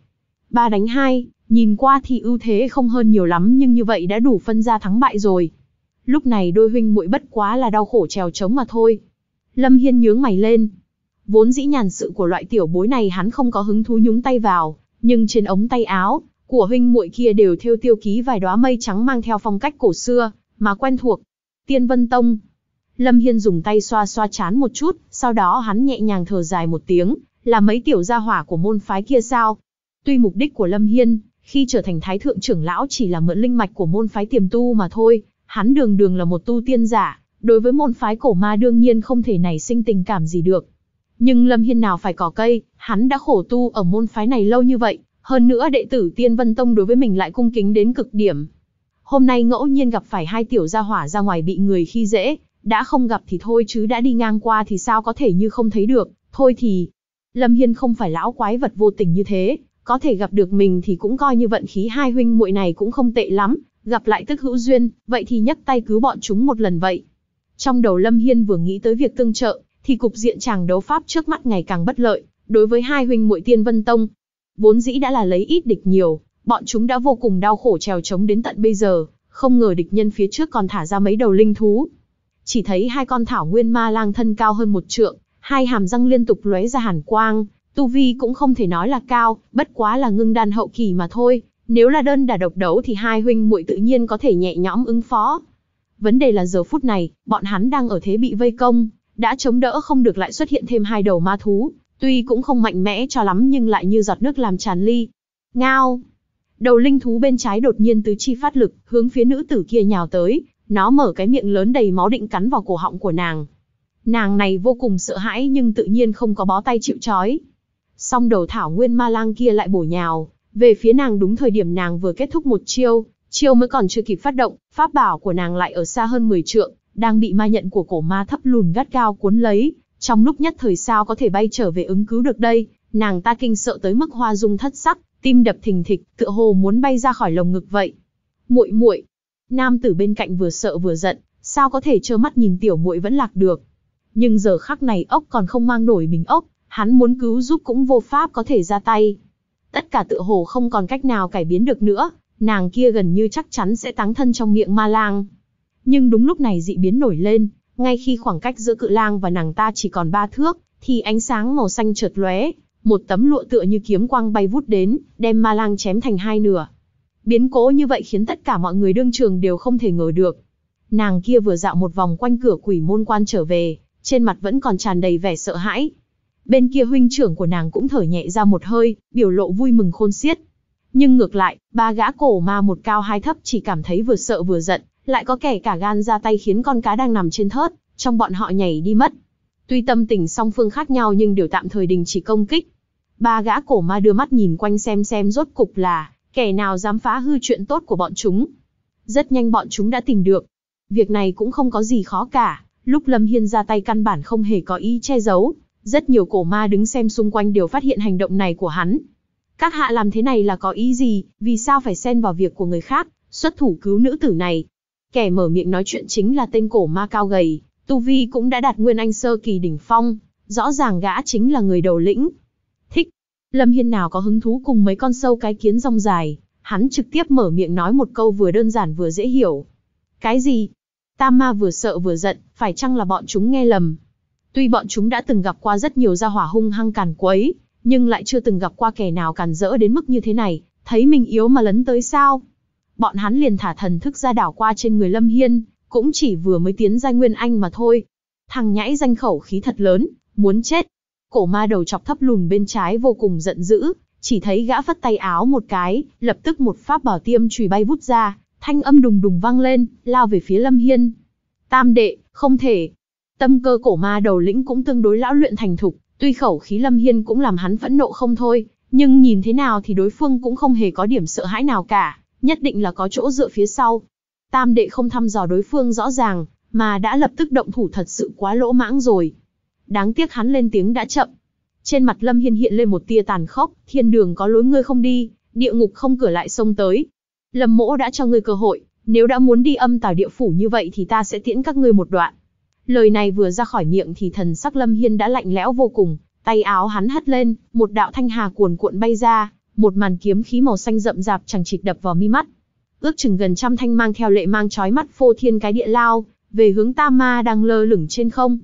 Ba đánh hai, nhìn qua thì ưu thế không hơn nhiều lắm nhưng như vậy đã đủ phân ra thắng bại rồi. Lúc này đôi huynh muội bất quá là đau khổ trèo trống mà thôi. Lâm Hiên nhướng mày lên. Vốn dĩ nhàn sự của loại tiểu bối này hắn không có hứng thú nhúng tay vào, nhưng trên ống tay áo của huynh muội kia đều thêu tiêu ký vài đóa mây trắng mang theo phong cách cổ xưa mà quen thuộc. Tiên Vân Tông. Lâm Hiên dùng tay xoa xoa chán một chút, sau đó hắn nhẹ nhàng thở dài một tiếng, là mấy tiểu gia hỏa của môn phái kia sao? Tuy mục đích của Lâm Hiên, khi trở thành thái thượng trưởng lão chỉ là mượn linh mạch của môn phái tiềm tu mà thôi, hắn đường đường là một tu tiên giả, đối với môn phái cổ ma đương nhiên không thể nảy sinh tình cảm gì được, nhưng Lâm Hiên nào phải cỏ cây, hắn đã khổ tu ở môn phái này lâu như vậy, hơn nữa đệ tử Tiên Vân Tông đối với mình lại cung kính đến cực điểm. Hôm nay ngẫu nhiên gặp phải hai tiểu gia hỏa ra ngoài bị người khi dễ, đã không gặp thì thôi chứ đã đi ngang qua thì sao có thể như không thấy được, thôi thì. Lâm Hiên không phải lão quái vật vô tình như thế, có thể gặp được mình thì cũng coi như vận khí hai huynh muội này cũng không tệ lắm, gặp lại tức hữu duyên, vậy thì nhấc tay cứu bọn chúng một lần vậy. Trong đầu Lâm Hiên vừa nghĩ tới việc tương trợ, thì cục diện chàng đấu pháp trước mắt ngày càng bất lợi, đối với hai huynh muội Tiên Vân Tông. Vốn dĩ đã là lấy ít địch nhiều, bọn chúng đã vô cùng đau khổ trèo chống đến tận bây giờ, không ngờ địch nhân phía trước còn thả ra mấy đầu linh thú. Chỉ thấy hai con thảo nguyên ma lang thân cao hơn một trượng, hai hàm răng liên tục lóe ra hàn quang, tu vi cũng không thể nói là cao, bất quá là ngưng đan hậu kỳ mà thôi, nếu là đơn đả độc đấu thì hai huynh muội tự nhiên có thể nhẹ nhõm ứng phó. Vấn đề là giờ phút này, bọn hắn đang ở thế bị vây công, đã chống đỡ không được lại xuất hiện thêm hai đầu ma thú, tuy cũng không mạnh mẽ cho lắm nhưng lại như giọt nước làm tràn ly. Ngao! Đầu linh thú bên trái đột nhiên tứ chi phát lực, hướng phía nữ tử kia nhào tới, nó mở cái miệng lớn đầy máu định cắn vào cổ họng của nàng. Nàng này vô cùng sợ hãi nhưng tự nhiên không có bó tay chịu trói. Song đầu thảo nguyên ma lang kia lại bổ nhào, về phía nàng đúng thời điểm nàng vừa kết thúc một chiêu, chiêu mới còn chưa kịp phát động, pháp bảo của nàng lại ở xa hơn 10 trượng, đang bị ma nhận của cổ ma thấp lùn gắt cao cuốn lấy, trong lúc nhất thời sao có thể bay trở về ứng cứu được đây, nàng ta kinh sợ tới mức hoa dung thất sắc, tim đập thình thịch, tựa hồ muốn bay ra khỏi lồng ngực vậy. Muội muội, nam tử bên cạnh vừa sợ vừa giận, sao có thể trơ mắt nhìn tiểu muội vẫn lạc được. Nhưng giờ khắc này ốc còn không mang nổi mình ốc, hắn muốn cứu giúp cũng vô pháp có thể ra tay. Tất cả tựa hồ không còn cách nào cải biến được nữa, nàng kia gần như chắc chắn sẽ táng thân trong miệng ma lang. Nhưng đúng lúc này dị biến nổi lên, ngay khi khoảng cách giữa cự lang và nàng ta chỉ còn ba thước, thì ánh sáng màu xanh chợt lóe, một tấm lụa tựa như kiếm quang bay vút đến, đem ma lang chém thành hai nửa. Biến cố như vậy khiến tất cả mọi người đương trường đều không thể ngờ được. Nàng kia vừa dạo một vòng quanh cửa quỷ môn quan trở về, trên mặt vẫn còn tràn đầy vẻ sợ hãi. Bên kia huynh trưởng của nàng cũng thở nhẹ ra một hơi, biểu lộ vui mừng khôn xiết. Nhưng ngược lại, ba gã cổ ma một cao hai thấp chỉ cảm thấy vừa sợ vừa giận, lại có kẻ cả gan ra tay khiến con cá đang nằm trên thớt, trong bọn họ nhảy đi mất. Tuy tâm tình song phương khác nhau nhưng đều tạm thời đình chỉ công kích. Ba gã cổ ma đưa mắt nhìn quanh xem xem rốt cục là kẻ nào dám phá hư chuyện tốt của bọn chúng. Rất nhanh bọn chúng đã tìm được. Việc này cũng không có gì khó cả, lúc Lâm Hiên ra tay căn bản không hề có ý che giấu. Rất nhiều cổ ma đứng xem xung quanh đều phát hiện hành động này của hắn. Các hạ làm thế này là có ý gì, vì sao phải xen vào việc của người khác, xuất thủ cứu nữ tử này, Kẻ mở miệng nói chuyện chính là tên cổ ma cao gầy, Tu Vi cũng đã đạt nguyên anh sơ kỳ đỉnh phong, rõ ràng gã chính là người đầu lĩnh. Thích, Lâm Hiên nào có hứng thú cùng mấy con sâu cái kiến rong dài, hắn trực tiếp mở miệng nói một câu vừa đơn giản vừa dễ hiểu. Cái gì? Tam ma vừa sợ vừa giận, phải chăng là bọn chúng nghe lầm? Tuy bọn chúng đã từng gặp qua rất nhiều gia hỏa hung hăng càn quấy, nhưng lại chưa từng gặp qua kẻ nào càn rỡ đến mức như thế này, thấy mình yếu mà lấn tới sao? bọn hắn liền thả thần thức ra đảo qua trên người Lâm Hiên, cũng chỉ vừa mới tiến giai nguyên anh mà thôi. Thằng nhãi danh khẩu khí thật lớn, muốn chết. Cổ ma đầu chọc thấp lùn bên trái vô cùng giận dữ, chỉ thấy gã phất tay áo một cái, lập tức một pháp bảo tiêm chùy bay vút ra, thanh âm đùng đùng vang lên, lao về phía Lâm Hiên. Tam đệ, không thể. Tâm cơ cổ ma đầu lĩnh cũng tương đối lão luyện thành thục, tuy khẩu khí Lâm Hiên cũng làm hắn phẫn nộ không thôi, nhưng nhìn thế nào thì đối phương cũng không hề có điểm sợ hãi nào cả, nhất định là có chỗ dựa phía sau. Tam đệ không thăm dò đối phương rõ ràng, mà đã lập tức động thủ thật sự quá lỗ mãng rồi. Đáng tiếc hắn lên tiếng đã chậm. Trên mặt Lâm Hiên hiện lên một tia tàn khốc, thiên đường có lối ngươi không đi, địa ngục không cửa lại sông tới. Lâm mỗ đã cho ngươi cơ hội, nếu đã muốn đi âm tà địa phủ như vậy thì ta sẽ tiễn các ngươi một đoạn. Lời này vừa ra khỏi miệng thì thần sắc Lâm Hiên đã lạnh lẽo vô cùng, tay áo hắn hất lên, một đạo thanh hà cuồn cuộn bay ra, một màn kiếm khí màu xanh rậm rạp chẳng chịt đập vào mi mắt. Ước chừng gần trăm thanh mang theo lệ mang trói mắt phô thiên cái địa lao, về hướng Tam Ma đang lơ lửng trên không.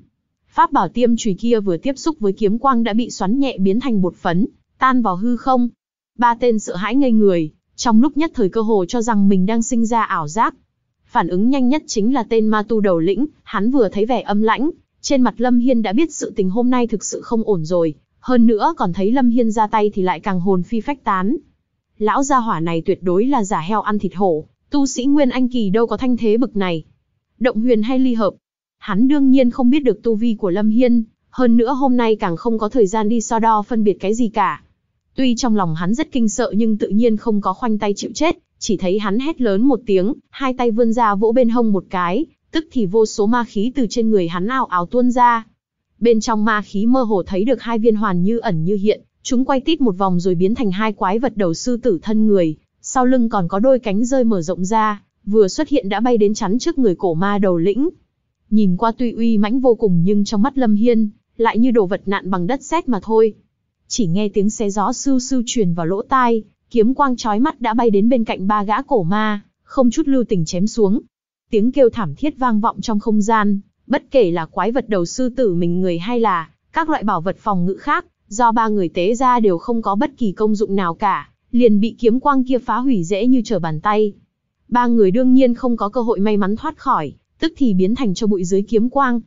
Pháp bảo tiêm chùy kia vừa tiếp xúc với kiếm quang đã bị xoắn nhẹ biến thành bột phấn, tan vào hư không. Ba tên sợ hãi ngây người, trong lúc nhất thời cơ hồ cho rằng mình đang sinh ra ảo giác. Phản ứng nhanh nhất chính là tên ma tu đầu lĩnh, hắn vừa thấy vẻ âm lãnh, trên mặt Lâm Hiên đã biết sự tình hôm nay thực sự không ổn rồi, hơn nữa còn thấy Lâm Hiên ra tay thì lại càng hồn phi phách tán. Lão gia hỏa này tuyệt đối là giả heo ăn thịt hổ, tu sĩ Nguyên Anh Kỳ đâu có thanh thế bực này. Động huyền hay ly hợp? Hắn đương nhiên không biết được tu vi của Lâm Hiên, hơn nữa hôm nay càng không có thời gian đi so đo phân biệt cái gì cả. Tuy trong lòng hắn rất kinh sợ nhưng tự nhiên không có khoanh tay chịu chết, chỉ thấy hắn hét lớn một tiếng, hai tay vươn ra vỗ bên hông một cái, tức thì vô số ma khí từ trên người hắn ảo ảo tuôn ra, Bên trong ma khí mơ hồ thấy được hai viên hoàn như ẩn như hiện, chúng quay tít một vòng rồi biến thành hai quái vật đầu sư tử thân người, sau lưng còn có đôi cánh rơi mở rộng ra, vừa xuất hiện đã bay đến chắn trước người cổ ma đầu lĩnh. Nhìn qua tuy uy mãnh vô cùng nhưng trong mắt Lâm Hiên, lại như đồ vật nạn bằng đất sét mà thôi. Chỉ nghe tiếng xé gió sưu sưu truyền vào lỗ tai, kiếm quang chói mắt đã bay đến bên cạnh ba gã cổ ma, không chút lưu tình chém xuống. Tiếng kêu thảm thiết vang vọng trong không gian, bất kể là quái vật đầu sư tử mình người hay là các loại bảo vật phòng ngự khác, do ba người tế ra đều không có bất kỳ công dụng nào cả, liền bị kiếm quang kia phá hủy dễ như trở bàn tay. Ba người đương nhiên không có cơ hội may mắn thoát khỏi, tức thì biến thành cho bụi dưới kiếm quang.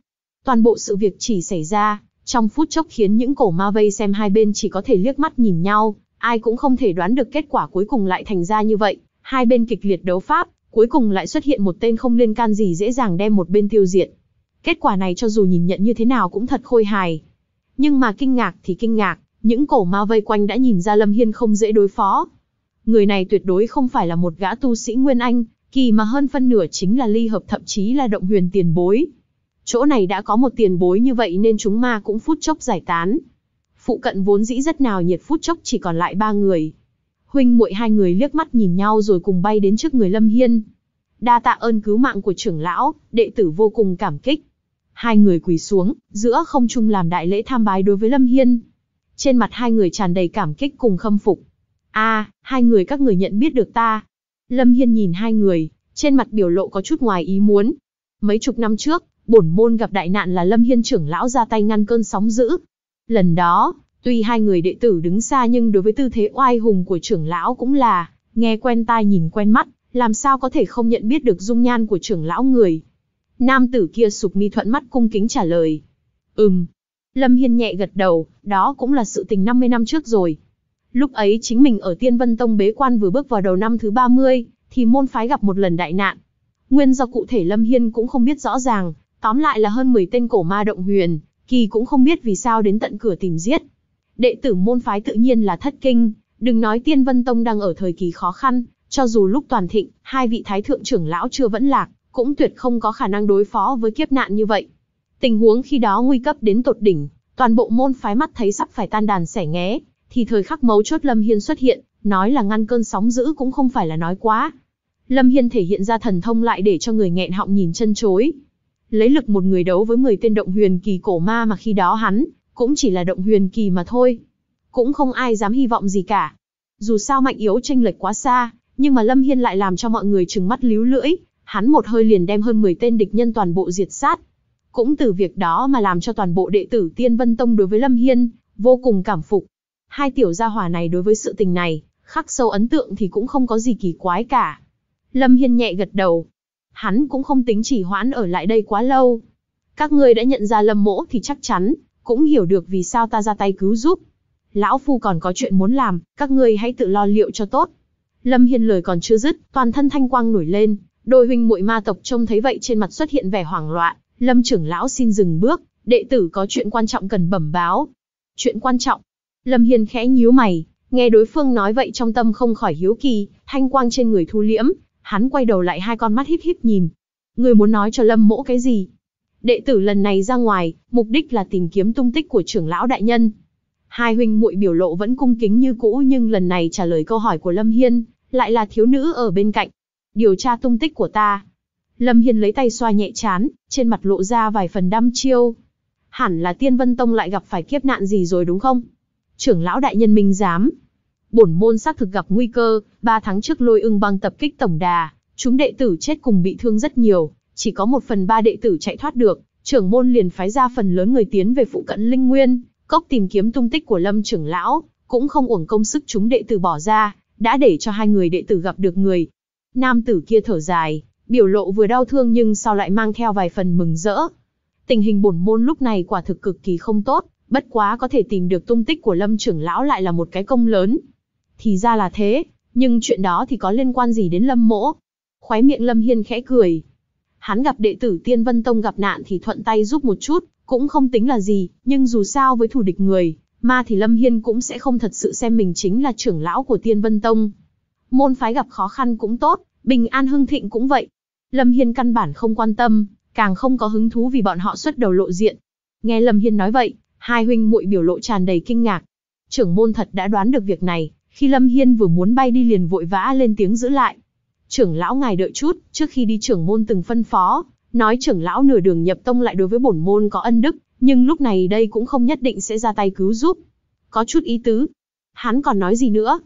Toàn bộ sự việc chỉ xảy ra, trong phút chốc khiến những cổ ma vây xem hai bên chỉ có thể liếc mắt nhìn nhau, ai cũng không thể đoán được kết quả cuối cùng lại thành ra như vậy. Hai bên kịch liệt đấu pháp, cuối cùng lại xuất hiện một tên không liên can gì dễ dàng đem một bên tiêu diệt. Kết quả này cho dù nhìn nhận như thế nào cũng thật khôi hài. Nhưng mà kinh ngạc thì kinh ngạc, những cổ ma vây quanh đã nhìn ra Lâm Hiên không dễ đối phó. Người này tuyệt đối không phải là một gã tu sĩ Nguyên Anh, kỳ mà hơn phân nửa chính là ly hợp thậm chí là động huyền tiền bối. Chỗ này đã có một tiền bối như vậy nên chúng ma cũng phút chốc giải tán. Phụ cận vốn dĩ rất nào nhiệt phút chốc chỉ còn lại ba người. Huynh muội hai người liếc mắt nhìn nhau rồi cùng bay đến trước người Lâm Hiên. Đa tạ ơn cứu mạng của trưởng lão, đệ tử vô cùng cảm kích. Hai người quỳ xuống, giữa không trung làm đại lễ tham bái đối với Lâm Hiên. Trên mặt hai người tràn đầy cảm kích cùng khâm phục. a à, hai người các người nhận biết được ta. Lâm Hiên nhìn hai người, trên mặt biểu lộ có chút ngoài ý muốn. Mấy chục năm trước, bổn môn gặp đại nạn là Lâm Hiên trưởng lão ra tay ngăn cơn sóng dữ. Lần đó, tuy hai người đệ tử đứng xa nhưng đối với tư thế oai hùng của trưởng lão cũng là, nghe quen tai nhìn quen mắt, làm sao có thể không nhận biết được dung nhan của trưởng lão người. Nam tử kia sụp mi thuận mắt cung kính trả lời. Ừm. Lâm Hiên nhẹ gật đầu, đó cũng là sự tình 50 năm trước rồi. Lúc ấy chính mình ở Tiên Vân Tông bế quan vừa bước vào đầu năm thứ 30, thì môn phái gặp một lần đại nạn. Nguyên do cụ thể Lâm Hiên cũng không biết rõ ràng, tóm lại là hơn 10 tên cổ ma động huyền, kỳ cũng không biết vì sao đến tận cửa tìm giết. Đệ tử môn phái tự nhiên là thất kinh, đừng nói Tiên Vân Tông đang ở thời kỳ khó khăn, cho dù lúc toàn thịnh, hai vị thái thượng trưởng lão chưa vẫn lạc, cũng tuyệt không có khả năng đối phó với kiếp nạn như vậy. Tình huống khi đó nguy cấp đến tột đỉnh, toàn bộ môn phái mắt thấy sắp phải tan đàn xẻ nghé, thì thời khắc mấu chốt Lâm Hiên xuất hiện, nói là ngăn cơn sóng dữ cũng không phải là nói quá. Lâm Hiên thể hiện ra thần thông lại để cho người nghẹn họng nhìn chân chối. Lấy lực một người đấu với 10 tên động huyền kỳ cổ ma mà khi đó hắn, cũng chỉ là động huyền kỳ mà thôi. Cũng không ai dám hy vọng gì cả. Dù sao mạnh yếu tranh lệch quá xa, nhưng mà Lâm Hiên lại làm cho mọi người trừng mắt líu lưỡi, hắn một hơi liền đem hơn 10 tên địch nhân toàn bộ diệt sát. Cũng từ việc đó mà làm cho toàn bộ đệ tử Tiên Vân Tông đối với Lâm Hiên, vô cùng cảm phục. Hai tiểu gia hỏa này đối với sự tình này, khắc sâu ấn tượng thì cũng không có gì kỳ quái cả. Lâm Hiên nhẹ gật đầu. Hắn cũng không tính chỉ hoãn ở lại đây quá lâu. Các ngươi đã nhận ra Lâm Mỗ thì chắc chắn, cũng hiểu được vì sao ta ra tay cứu giúp. Lão Phu còn có chuyện muốn làm, các ngươi hãy tự lo liệu cho tốt. Lâm Hiên lời còn chưa dứt, toàn thân thanh quang nổi lên, Đôi huynh muội ma tộc trông thấy vậy trên mặt xuất hiện vẻ hoảng loạn, Lâm trưởng lão xin dừng bước, đệ tử có chuyện quan trọng cần bẩm báo. Chuyện quan trọng? Lâm Hiên khẽ nhíu mày, nghe đối phương nói vậy trong tâm không khỏi hiếu kỳ, thanh quang trên người thu liễm, hắn quay đầu lại hai con mắt híp híp nhìn. Người muốn nói cho Lâm Mỗ cái gì? Đệ tử lần này ra ngoài, mục đích là tìm kiếm tung tích của trưởng lão đại nhân. Hai huynh muội biểu lộ vẫn cung kính như cũ nhưng lần này trả lời câu hỏi của Lâm Hiên, lại là thiếu nữ ở bên cạnh, điều tra tung tích của ta. Lâm Hiền lấy tay xoa nhẹ chán, trên mặt lộ ra vài phần đăm chiêu. Hẳn là Tiên Vân Tông lại gặp phải kiếp nạn gì rồi đúng không? Trưởng lão đại nhân minh giám. Bổn môn xác thực gặp nguy cơ, ba tháng trước lôi ưng băng tập kích tổng đà, chúng đệ tử chết cùng bị thương rất nhiều, chỉ có một phần ba đệ tử chạy thoát được, trưởng môn liền phái ra phần lớn người tiến về phụ cận Linh Nguyên, cốc tìm kiếm tung tích của Lâm trưởng lão, cũng không uổng công sức chúng đệ tử bỏ ra, đã để cho hai người đệ tử gặp được người, Nam tử kia thở dài, biểu lộ vừa đau thương nhưng sau lại mang theo vài phần mừng rỡ. Tình hình bổn môn lúc này quả thực cực kỳ không tốt, bất quá có thể tìm được tung tích của lâm trưởng lão lại là một cái công lớn. Thì ra là thế, nhưng chuyện đó thì có liên quan gì đến lâm mỗ? Khóe miệng lâm hiên khẽ cười. Hắn gặp đệ tử tiên vân tông gặp nạn thì thuận tay giúp một chút, cũng không tính là gì, nhưng dù sao với thủ địch người, ma thì lâm hiên cũng sẽ không thật sự xem mình chính là trưởng lão của tiên vân tông môn phái gặp khó khăn cũng tốt, bình an hưng thịnh cũng vậy. Lâm Hiên căn bản không quan tâm, càng không có hứng thú vì bọn họ xuất đầu lộ diện. Nghe Lâm Hiên nói vậy, hai huynh muội biểu lộ tràn đầy kinh ngạc. Trưởng môn thật đã đoán được việc này, khi Lâm Hiên vừa muốn bay đi liền vội vã lên tiếng giữ lại. Trưởng lão ngài đợi chút, trước khi đi trưởng môn từng phân phó, nói trưởng lão nửa đường nhập tông lại đối với bổn môn có ân đức, nhưng lúc này đây cũng không nhất định sẽ ra tay cứu giúp. Có chút ý tứ. Hắn còn nói gì nữa?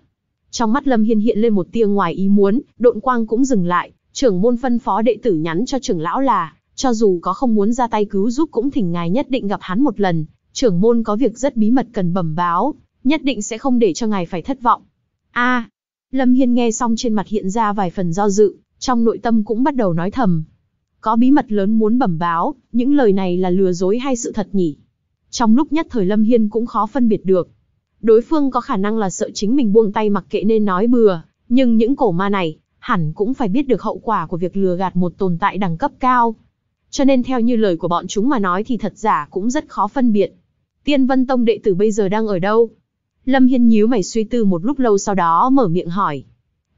Trong mắt Lâm Hiên hiện lên một tia ngoài ý muốn, độn quang cũng dừng lại, trưởng môn phân phó đệ tử nhắn cho trưởng lão là, cho dù có không muốn ra tay cứu giúp cũng thỉnh ngài nhất định gặp hắn một lần, trưởng môn có việc rất bí mật cần bẩm báo, nhất định sẽ không để cho ngài phải thất vọng. A, Lâm Hiên nghe xong trên mặt hiện ra vài phần do dự, trong nội tâm cũng bắt đầu nói thầm. Có bí mật lớn muốn bẩm báo, những lời này là lừa dối hay sự thật nhỉ? Trong lúc nhất thời Lâm Hiên cũng khó phân biệt được. Đối phương có khả năng là sợ chính mình buông tay mặc kệ nên nói bừa, nhưng những cổ ma này, hẳn cũng phải biết được hậu quả của việc lừa gạt một tồn tại đẳng cấp cao. Cho nên theo như lời của bọn chúng mà nói thì thật giả cũng rất khó phân biệt. Tiên Vân Tông đệ tử bây giờ đang ở đâu? Lâm Hiên nhíu mày suy tư một lúc lâu sau đó mở miệng hỏi.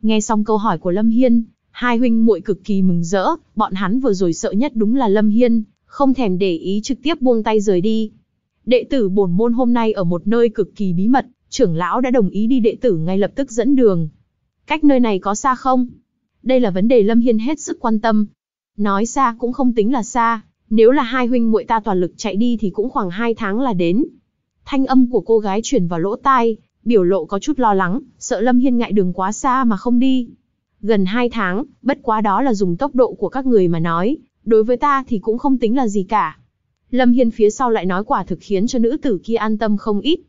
Nghe xong câu hỏi của Lâm Hiên, hai huynh muội cực kỳ mừng rỡ, bọn hắn vừa rồi sợ nhất đúng là Lâm Hiên, không thèm để ý trực tiếp buông tay rời đi đệ tử bổn môn hôm nay ở một nơi cực kỳ bí mật, trưởng lão đã đồng ý đi đệ tử ngay lập tức dẫn đường. Cách nơi này có xa không? Đây là vấn đề Lâm Hiên hết sức quan tâm. Nói xa cũng không tính là xa, nếu là hai huynh muội ta toàn lực chạy đi thì cũng khoảng hai tháng là đến. Thanh âm của cô gái truyền vào lỗ tai, biểu lộ có chút lo lắng, sợ Lâm Hiên ngại đường quá xa mà không đi. Gần hai tháng, bất quá đó là dùng tốc độ của các người mà nói, đối với ta thì cũng không tính là gì cả. Lâm Hiên phía sau lại nói quả thực khiến cho nữ tử kia an tâm không ít.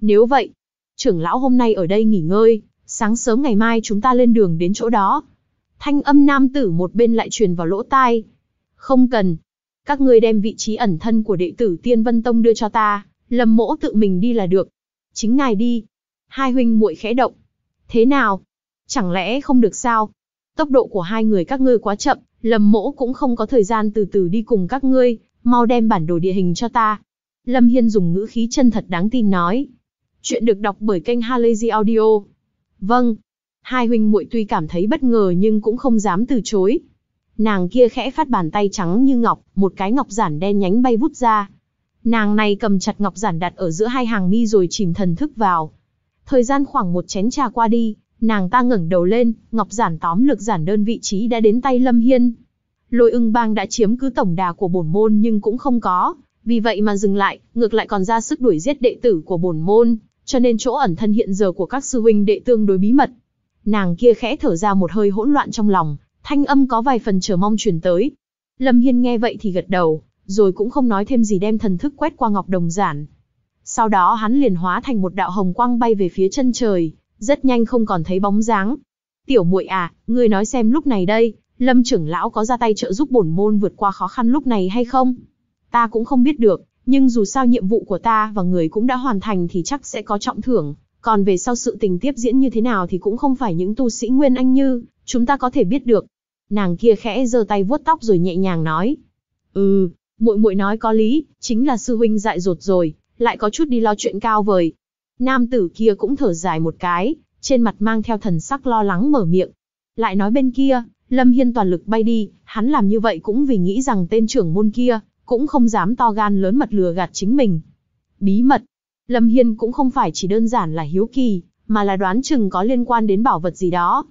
Nếu vậy, trưởng lão hôm nay ở đây nghỉ ngơi, sáng sớm ngày mai chúng ta lên đường đến chỗ đó. Thanh âm nam tử một bên lại truyền vào lỗ tai. Không cần. Các ngươi đem vị trí ẩn thân của đệ tử Tiên Vân Tông đưa cho ta, Lâm mỗ tự mình đi là được. Chính ngài đi. Hai huynh muội khẽ động. Thế nào? Chẳng lẽ không được sao? Tốc độ của hai người các ngươi quá chậm, Lâm mỗ cũng không có thời gian từ từ đi cùng các ngươi, mau đem bản đồ địa hình cho ta. Lâm Hiên dùng ngữ khí chân thật đáng tin nói. Chuyện được đọc bởi kênh Halazy Audio. Vâng. Hai huynh muội tuy cảm thấy bất ngờ nhưng cũng không dám từ chối. Nàng kia khẽ phát bàn tay trắng như ngọc, một cái ngọc giản đen nhánh bay vút ra. Nàng này cầm chặt ngọc giản đặt ở giữa hai hàng mi rồi chìm thần thức vào. Thời gian khoảng một chén trà qua đi, nàng ta ngẩng đầu lên, ngọc giản tóm lực giản đơn vị trí đã đến tay Lâm Hiên. Lôi ưng bang đã chiếm cứ tổng đà của bổn môn nhưng cũng không có, vì vậy mà dừng lại, ngược lại còn ra sức đuổi giết đệ tử của bổn môn, cho nên chỗ ẩn thân hiện giờ của các sư huynh đệ tương đối bí mật. Nàng kia khẽ thở ra một hơi hỗn loạn trong lòng, thanh âm có vài phần chờ mong truyền tới. Lâm Hiên nghe vậy thì gật đầu, rồi cũng không nói thêm gì đem thần thức quét qua ngọc đồng giản. Sau đó hắn liền hóa thành một đạo hồng quang bay về phía chân trời, rất nhanh không còn thấy bóng dáng. Tiểu muội à, ngươi nói xem lúc này đây, Lâm trưởng lão có ra tay trợ giúp bổn môn vượt qua khó khăn lúc này hay không? Ta cũng không biết được, nhưng dù sao nhiệm vụ của ta và người cũng đã hoàn thành thì chắc sẽ có trọng thưởng. Còn về sau sự tình tiếp diễn như thế nào thì cũng không phải những tu sĩ nguyên anh như, chúng ta có thể biết được. Nàng kia khẽ giơ tay vuốt tóc rồi nhẹ nhàng nói. Ừ, muội muội nói có lý, chính là sư huynh dại dột rồi, lại có chút đi lo chuyện cao vời. Nam tử kia cũng thở dài một cái, trên mặt mang theo thần sắc lo lắng mở miệng. Lại nói bên kia, Lâm Hiên toàn lực bay đi, hắn làm như vậy cũng vì nghĩ rằng tên trưởng môn kia, cũng không dám to gan lớn mật lừa gạt chính mình. Bí mật, Lâm Hiên cũng không phải chỉ đơn giản là hiếu kỳ, mà là đoán chừng có liên quan đến bảo vật gì đó.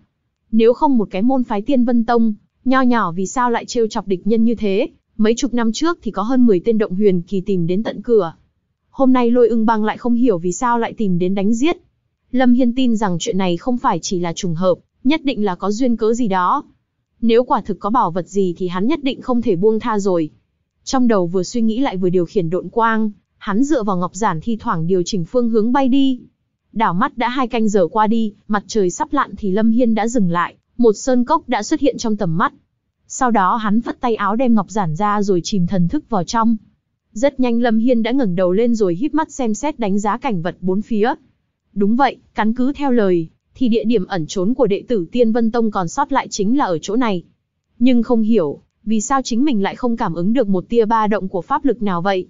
Nếu không một cái môn phái tiên vân tông, nho nhỏ vì sao lại trêu chọc địch nhân như thế, mấy chục năm trước thì có hơn 10 tên động huyền kỳ tìm đến tận cửa. Hôm nay lôi ưng băng lại không hiểu vì sao lại tìm đến đánh giết. Lâm Hiên tin rằng chuyện này không phải chỉ là trùng hợp, nhất định là có duyên cớ gì đó. Nếu quả thực có bảo vật gì thì hắn nhất định không thể buông tha rồi. Trong đầu vừa suy nghĩ lại vừa điều khiển độn quang, hắn dựa vào ngọc giản thi thoảng điều chỉnh phương hướng bay đi. Đảo mắt đã hai canh giờ qua đi, mặt trời sắp lặn thì Lâm Hiên đã dừng lại, một sơn cốc đã xuất hiện trong tầm mắt. Sau đó hắn phất tay áo đem ngọc giản ra rồi chìm thần thức vào trong. Rất nhanh Lâm Hiên đã ngẩng đầu lên rồi híp mắt xem xét đánh giá cảnh vật bốn phía. Đúng vậy, căn cứ theo lời, thì địa điểm ẩn trốn của đệ tử Tiên Vân Tông còn sót lại chính là ở chỗ này. Nhưng không hiểu, vì sao chính mình lại không cảm ứng được một tia ba động của pháp lực nào vậy?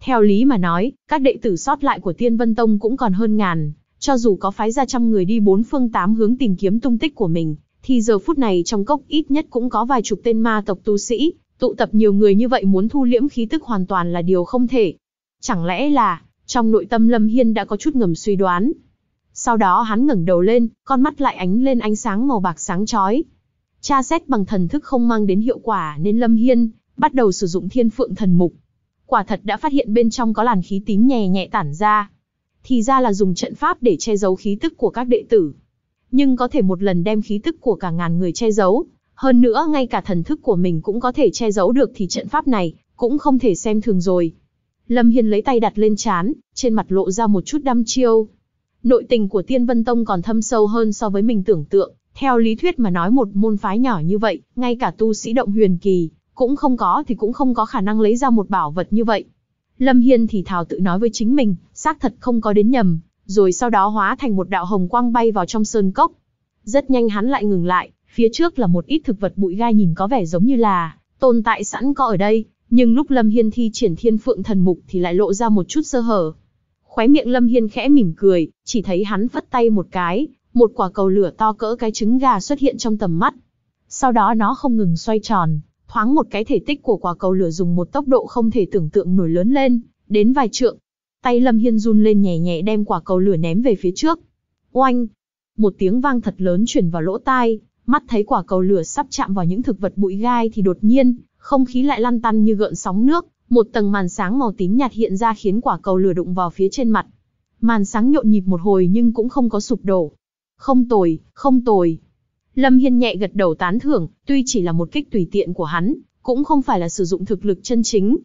Theo lý mà nói, các đệ tử sót lại của Tiên Vân Tông cũng còn hơn ngàn, cho dù có phái ra trăm người đi bốn phương tám hướng tìm kiếm tung tích của mình, thì giờ phút này trong cốc ít nhất cũng có vài chục tên ma tộc tu sĩ, tụ tập nhiều người như vậy muốn thu liễm khí tức hoàn toàn là điều không thể. Chẳng lẽ là, trong nội tâm Lâm Hiên đã có chút ngầm suy đoán, sau đó hắn ngẩng đầu lên, con mắt lại ánh lên ánh sáng màu bạc sáng chói. Tra xét bằng thần thức không mang đến hiệu quả nên Lâm Hiên bắt đầu sử dụng Thiên Phượng thần mục. Quả thật đã phát hiện bên trong có làn khí tím nhè nhẹ tản ra. Thì ra là dùng trận pháp để che giấu khí tức của các đệ tử. Nhưng có thể một lần đem khí tức của cả ngàn người che giấu, hơn nữa ngay cả thần thức của mình cũng có thể che giấu được thì trận pháp này cũng không thể xem thường rồi. Lâm Hiên lấy tay đặt lên chán, trên mặt lộ ra một chút đăm chiêu, Nội tình của Tiên Vân Tông còn thâm sâu hơn so với mình tưởng tượng, theo lý thuyết mà nói một môn phái nhỏ như vậy, ngay cả tu sĩ động huyền kỳ, cũng không có thì cũng không có khả năng lấy ra một bảo vật như vậy. Lâm Hiên thì thào tự nói với chính mình, xác thật không có đến nhầm, rồi sau đó hóa thành một đạo hồng quang bay vào trong sơn cốc. Rất nhanh hắn lại ngừng lại, phía trước là một ít thực vật bụi gai nhìn có vẻ giống như là tồn tại sẵn có ở đây, nhưng lúc Lâm Hiên thi triển thiên phượng thần mục thì lại lộ ra một chút sơ hở. Khóe miệng Lâm Hiên khẽ mỉm cười, chỉ thấy hắn phất tay một cái, một quả cầu lửa to cỡ cái trứng gà xuất hiện trong tầm mắt. Sau đó nó không ngừng xoay tròn, thoáng một cái thể tích của quả cầu lửa dùng một tốc độ không thể tưởng tượng nổi lớn lên, đến vài trượng. Tay Lâm Hiên run lên nhẹ nhẹ đem quả cầu lửa ném về phía trước. Oanh! Một tiếng vang thật lớn chuyển vào lỗ tai, mắt thấy quả cầu lửa sắp chạm vào những thực vật bụi gai thì đột nhiên, không khí lại lăn tăn như gợn sóng nước, một tầng màn sáng màu tím nhạt hiện ra khiến quả cầu lửa đụng vào phía trên mặt. Màn sáng nhộn nhịp một hồi nhưng cũng không có sụp đổ. Không tồi, không tồi. Lâm Hiên nhẹ gật đầu tán thưởng, tuy chỉ là một kích tùy tiện của hắn, cũng không phải là sử dụng thực lực chân chính.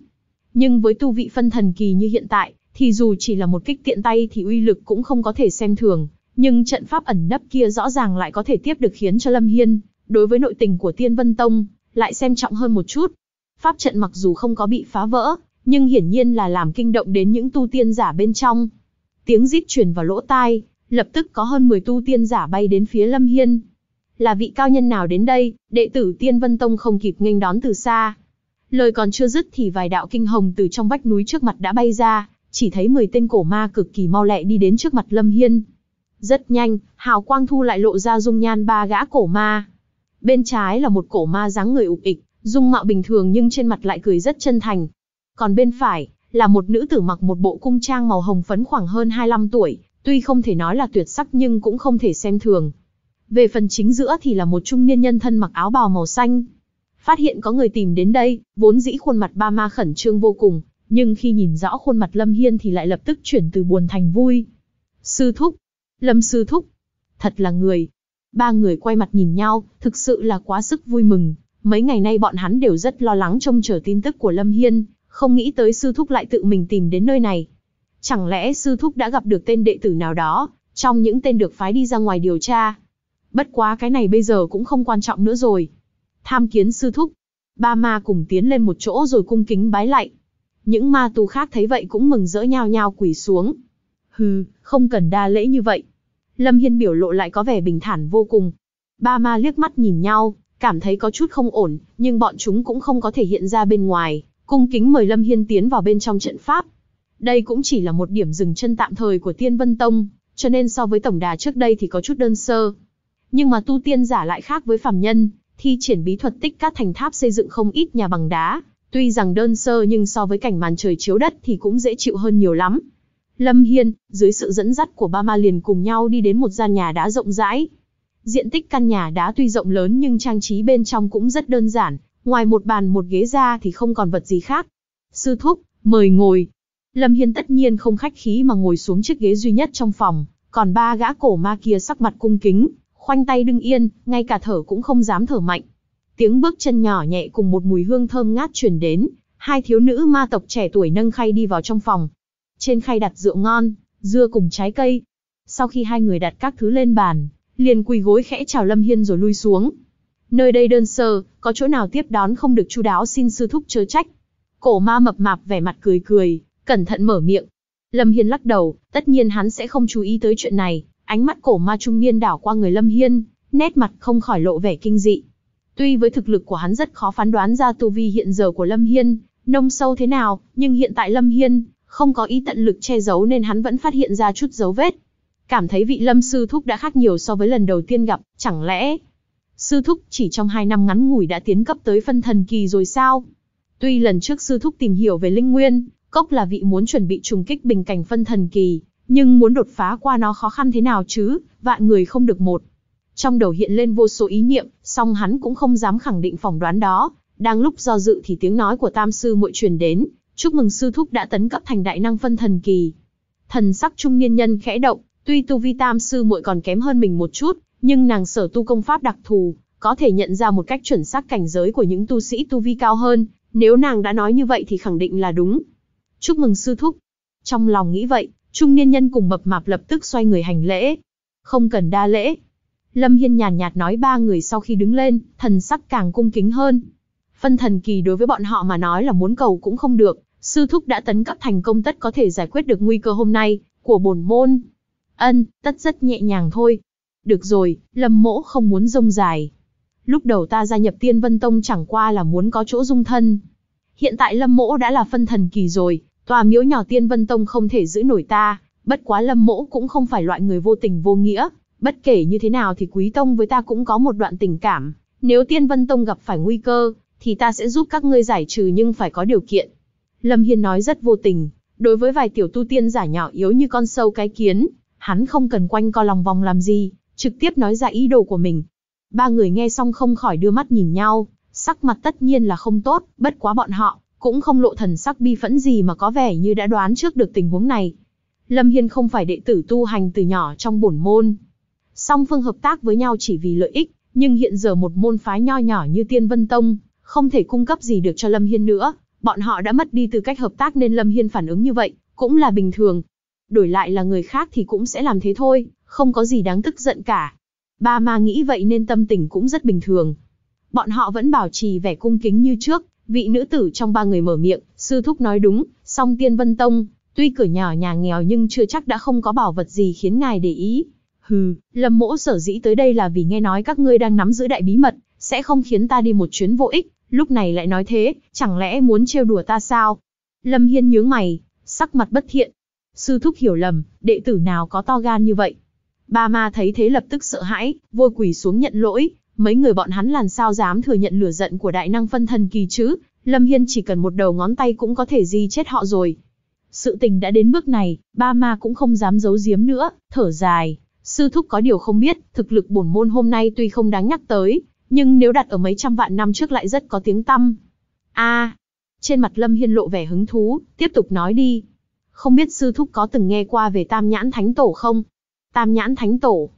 Nhưng với tu vị phân thần kỳ như hiện tại, thì dù chỉ là một kích tiện tay thì uy lực cũng không có thể xem thường, nhưng trận pháp ẩn nấp kia rõ ràng lại có thể tiếp được khiến cho Lâm Hiên, đối với nội tình của Tiên Vân Tông, lại xem trọng hơn một chút. Pháp trận mặc dù không có bị phá vỡ, nhưng hiển nhiên là làm kinh động đến những tu tiên giả bên trong. Tiếng rít truyền vào lỗ tai, lập tức có hơn 10 tu tiên giả bay đến phía Lâm Hiên. Là vị cao nhân nào đến đây, đệ tử Tiên Vân Tông không kịp nghênh đón từ xa. Lời còn chưa dứt thì vài đạo kinh hồng từ trong vách núi trước mặt đã bay ra, chỉ thấy 10 tên cổ ma cực kỳ mau lẹ đi đến trước mặt Lâm Hiên. Rất nhanh, hào quang thu lại lộ ra dung nhan ba gã cổ ma. Bên trái là một cổ ma dáng người ục ịch, Dung mạo bình thường nhưng trên mặt lại cười rất chân thành. Còn bên phải, là một nữ tử mặc một bộ cung trang màu hồng phấn khoảng hơn 25 tuổi, tuy không thể nói là tuyệt sắc nhưng cũng không thể xem thường. Về phần chính giữa thì là một trung niên nhân thân mặc áo bào màu xanh. Phát hiện có người tìm đến đây, vốn dĩ khuôn mặt ba ma khẩn trương vô cùng, nhưng khi nhìn rõ khuôn mặt Lâm Hiên thì lại lập tức chuyển từ buồn thành vui. Sư thúc, Lâm sư thúc, thật là người. Ba người quay mặt nhìn nhau, thực sự là quá sức vui mừng. Mấy ngày nay bọn hắn đều rất lo lắng trông chờ tin tức của Lâm Hiên, không nghĩ tới sư thúc lại tự mình tìm đến nơi này. Chẳng lẽ sư thúc đã gặp được tên đệ tử nào đó, trong những tên được phái đi ra ngoài điều tra. Bất quá cái này bây giờ cũng không quan trọng nữa rồi. Tham kiến sư thúc, ba ma cùng tiến lên một chỗ rồi cung kính bái lạy. Những ma tu khác thấy vậy cũng mừng rỡ nhau nhau quỳ xuống. Hừ, không cần đa lễ như vậy. Lâm Hiên biểu lộ lại có vẻ bình thản vô cùng. Ba ma liếc mắt nhìn nhau, cảm thấy có chút không ổn, nhưng bọn chúng cũng không có thể hiện ra bên ngoài, cung kính mời Lâm Hiên tiến vào bên trong trận pháp. Đây cũng chỉ là một điểm dừng chân tạm thời của Tiên Vân Tông, cho nên so với tổng đà trước đây thì có chút đơn sơ. Nhưng mà tu tiên giả lại khác với phàm nhân, thi triển bí thuật tích các thành tháp xây dựng không ít nhà bằng đá, tuy rằng đơn sơ nhưng so với cảnh màn trời chiếu đất thì cũng dễ chịu hơn nhiều lắm. Lâm Hiên, dưới sự dẫn dắt của ba ma liền cùng nhau đi đến một gian nhà đá rộng rãi, Diện tích căn nhà đã tuy rộng lớn nhưng trang trí bên trong cũng rất đơn giản, ngoài một bàn một ghế ra thì không còn vật gì khác. Sư thúc, mời ngồi. Lâm Hiên tất nhiên không khách khí mà ngồi xuống chiếc ghế duy nhất trong phòng, còn ba gã cổ ma kia sắc mặt cung kính, khoanh tay đứng yên, ngay cả thở cũng không dám thở mạnh. Tiếng bước chân nhỏ nhẹ cùng một mùi hương thơm ngát truyền đến, hai thiếu nữ ma tộc trẻ tuổi nâng khay đi vào trong phòng. Trên khay đặt rượu ngon, dưa cùng trái cây. Sau khi hai người đặt các thứ lên bàn, liền quỳ gối khẽ chào Lâm Hiên rồi lui xuống. Nơi đây đơn sơ, có chỗ nào tiếp đón không được chu đáo xin sư thúc chớ trách. Cổ ma mập mạp vẻ mặt cười cười, cẩn thận mở miệng. Lâm Hiên lắc đầu, tất nhiên hắn sẽ không chú ý tới chuyện này, ánh mắt cổ ma trung niên đảo qua người Lâm Hiên, nét mặt không khỏi lộ vẻ kinh dị. Tuy với thực lực của hắn rất khó phán đoán ra tu vi hiện giờ của Lâm Hiên, nông sâu thế nào, nhưng hiện tại Lâm Hiên không có ý tận lực che giấu nên hắn vẫn phát hiện ra chút dấu vết. Cảm thấy vị lâm sư thúc đã khác nhiều so với lần đầu tiên gặp, chẳng lẽ... Sư thúc chỉ trong hai năm ngắn ngủi đã tiến cấp tới phân thần kỳ rồi sao? Tuy lần trước sư thúc tìm hiểu về linh nguyên, cốc là vị muốn chuẩn bị trùng kích bình cảnh phân thần kỳ, nhưng muốn đột phá qua nó khó khăn thế nào chứ, vạn người không được một. Trong đầu hiện lên vô số ý niệm, song hắn cũng không dám khẳng định phỏng đoán đó. Đang lúc do dự thì tiếng nói của tam sư muội truyền đến, chúc mừng sư thúc đã tấn cấp thành đại năng phân thần kỳ. Thần sắc trung niên nhân khẽ động, Tuy tu vi tam sư muội còn kém hơn mình một chút, nhưng nàng sở tu công pháp đặc thù, có thể nhận ra một cách chuẩn xác cảnh giới của những tu sĩ tu vi cao hơn, nếu nàng đã nói như vậy thì khẳng định là đúng. Chúc mừng sư thúc. Trong lòng nghĩ vậy, trung niên nhân cùng mập mạp lập tức xoay người hành lễ. Không cần đa lễ. Lâm Hiên nhàn nhạt nói ba người sau khi đứng lên, thần sắc càng cung kính hơn. Phân thần kỳ đối với bọn họ mà nói là muốn cầu cũng không được, sư thúc đã tấn cấp thành công tất có thể giải quyết được nguy cơ hôm nay, của bổn môn, Ân, tất rất nhẹ nhàng thôi. Được rồi, Lâm Mỗ không muốn rông dài. Lúc đầu ta gia nhập Tiên Vân Tông chẳng qua là muốn có chỗ dung thân. Hiện tại Lâm Mỗ đã là phân thần kỳ rồi, tòa miếu nhỏ Tiên Vân Tông không thể giữ nổi ta, bất quá Lâm Mỗ cũng không phải loại người vô tình vô nghĩa, bất kể như thế nào thì Quý Tông với ta cũng có một đoạn tình cảm, nếu Tiên Vân Tông gặp phải nguy cơ, thì ta sẽ giúp các ngươi giải trừ nhưng phải có điều kiện. Lâm Hiên nói rất vô tình, đối với vài tiểu tu tiên giả nhỏ yếu như con sâu cái kiến, hắn không cần quanh co lòng vòng làm gì, trực tiếp nói ra ý đồ của mình. Ba người nghe xong không khỏi đưa mắt nhìn nhau, sắc mặt tất nhiên là không tốt, bất quá bọn họ, cũng không lộ thần sắc bi phẫn gì mà có vẻ như đã đoán trước được tình huống này. Lâm Hiên không phải đệ tử tu hành từ nhỏ trong bổn môn. Song phương hợp tác với nhau chỉ vì lợi ích, nhưng hiện giờ một môn phái nho nhỏ như Tiên Vân Tông, không thể cung cấp gì được cho Lâm Hiên nữa, bọn họ đã mất đi tư cách hợp tác nên Lâm Hiên phản ứng như vậy, cũng là bình thường đổi lại là người khác thì cũng sẽ làm thế thôi, không có gì đáng tức giận cả. Ba ma nghĩ vậy nên tâm tình cũng rất bình thường. Bọn họ vẫn bảo trì vẻ cung kính như trước, vị nữ tử trong ba người mở miệng, sư thúc nói đúng, song tiên vân tông, tuy cửa nhỏ nhà nghèo nhưng chưa chắc đã không có bảo vật gì khiến ngài để ý. Hừ, lâm mỗ sở dĩ tới đây là vì nghe nói các ngươi đang nắm giữ đại bí mật, sẽ không khiến ta đi một chuyến vô ích, lúc này lại nói thế, chẳng lẽ muốn trêu đùa ta sao? Lâm Hiên nhướng mày, sắc mặt bất thiện, Sư thúc hiểu lầm, đệ tử nào có to gan như vậy. Ba ma thấy thế lập tức sợ hãi, vôi quỷ xuống nhận lỗi, mấy người bọn hắn làm sao dám thừa nhận lửa giận của đại năng phân thần kỳ chứ, Lâm Hiên chỉ cần một đầu ngón tay cũng có thể di chết họ rồi. Sự tình đã đến bước này, ba ma cũng không dám giấu giếm nữa, thở dài. Sư thúc có điều không biết, thực lực bổn môn hôm nay tuy không đáng nhắc tới, nhưng nếu đặt ở mấy trăm vạn năm trước lại rất có tiếng tăm. a trên mặt Lâm Hiên lộ vẻ hứng thú, tiếp tục nói đi không biết sư thúc có từng nghe qua về Tam Nhãn Thánh Tổ không? Tam Nhãn Thánh Tổ.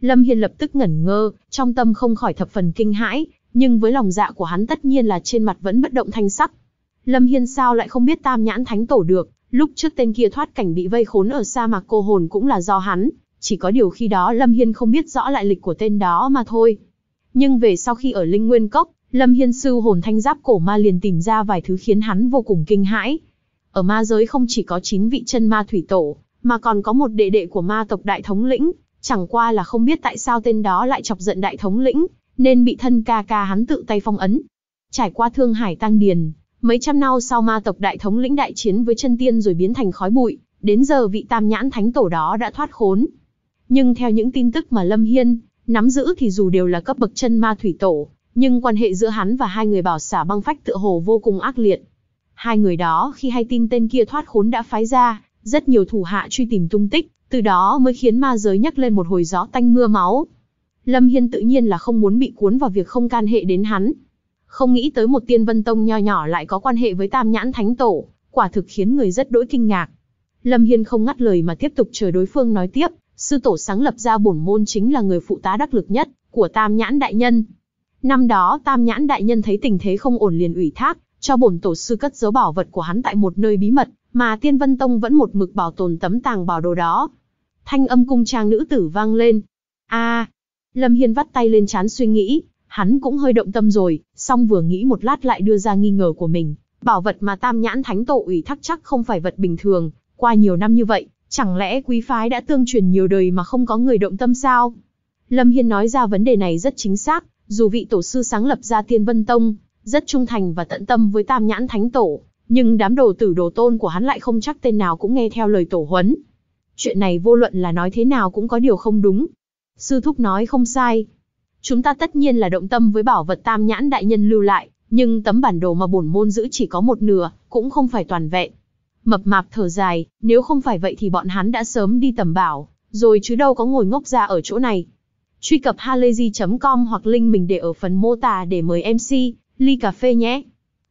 Lâm Hiên lập tức ngẩn ngơ, trong tâm không khỏi thập phần kinh hãi, nhưng với lòng dạ của hắn tất nhiên là trên mặt vẫn bất động thanh sắc. Lâm Hiên sao lại không biết Tam Nhãn Thánh Tổ được, lúc trước tên kia thoát cảnh bị vây khốn ở sa mạc cô hồn cũng là do hắn, chỉ có điều khi đó Lâm Hiên không biết rõ lại lịch của tên đó mà thôi. Nhưng về sau khi ở Linh Nguyên Cốc, Lâm Hiên sư hồn thanh giáp cổ ma liền tìm ra vài thứ khiến hắn vô cùng kinh hãi, ở ma giới không chỉ có 9 vị chân ma thủy tổ, mà còn có một đệ đệ của ma tộc đại thống lĩnh, chẳng qua là không biết tại sao tên đó lại chọc giận đại thống lĩnh, nên bị thân ca ca hắn tự tay phong ấn. Trải qua thương hải tăng điền, mấy trăm năm sau ma tộc đại thống lĩnh đại chiến với chân tiên rồi biến thành khói bụi, đến giờ vị tam nhãn thánh tổ đó đã thoát khốn. Nhưng theo những tin tức mà Lâm Hiên nắm giữ thì dù đều là cấp bậc chân ma thủy tổ, nhưng quan hệ giữa hắn và hai người bảo xả băng phách tựa hồ vô cùng ác liệt. Hai người đó khi hay tin tên kia thoát khốn đã phái ra, rất nhiều thủ hạ truy tìm tung tích, từ đó mới khiến ma giới nhắc lên một hồi gió tanh mưa máu. Lâm Hiên tự nhiên là không muốn bị cuốn vào việc không can hệ đến hắn. Không nghĩ tới một tiên vân tông nho nhỏ lại có quan hệ với tam nhãn thánh tổ, quả thực khiến người rất đỗi kinh ngạc. Lâm Hiên không ngắt lời mà tiếp tục chờ đối phương nói tiếp, sư tổ sáng lập ra bổn môn chính là người phụ tá đắc lực nhất của tam nhãn đại nhân. Năm đó tam nhãn đại nhân thấy tình thế không ổn liền ủy thác, cho bổn tổ sư cất giấu bảo vật của hắn tại một nơi bí mật, mà Tiên Vân Tông vẫn một mực bảo tồn tấm tàng bảo đồ đó. Thanh âm cung trang nữ tử vang lên. A, Lâm Hiên vắt tay lên chán suy nghĩ, hắn cũng hơi động tâm rồi, song vừa nghĩ một lát lại đưa ra nghi ngờ của mình, bảo vật mà Tam Nhãn Thánh Tổ ủy thác chắc không phải vật bình thường, qua nhiều năm như vậy, chẳng lẽ quý phái đã tương truyền nhiều đời mà không có người động tâm sao? Lâm Hiên nói ra vấn đề này rất chính xác, dù vị tổ sư sáng lập ra Tiên Vân Tông, rất trung thành và tận tâm với tam nhãn thánh tổ, nhưng đám đồ tử đồ tôn của hắn lại không chắc tên nào cũng nghe theo lời tổ huấn. Chuyện này vô luận là nói thế nào cũng có điều không đúng. Sư Thúc nói không sai. Chúng ta tất nhiên là động tâm với bảo vật tam nhãn đại nhân lưu lại, nhưng tấm bản đồ mà bổn môn giữ chỉ có một nửa, cũng không phải toàn vẹn. Mập mạp thở dài, nếu không phải vậy thì bọn hắn đã sớm đi tầm bảo, rồi chứ đâu có ngồi ngốc ra ở chỗ này. Truy cập halayzi.com hoặc link mình để ở phần mô tả để mời MC ly cà phê nhé.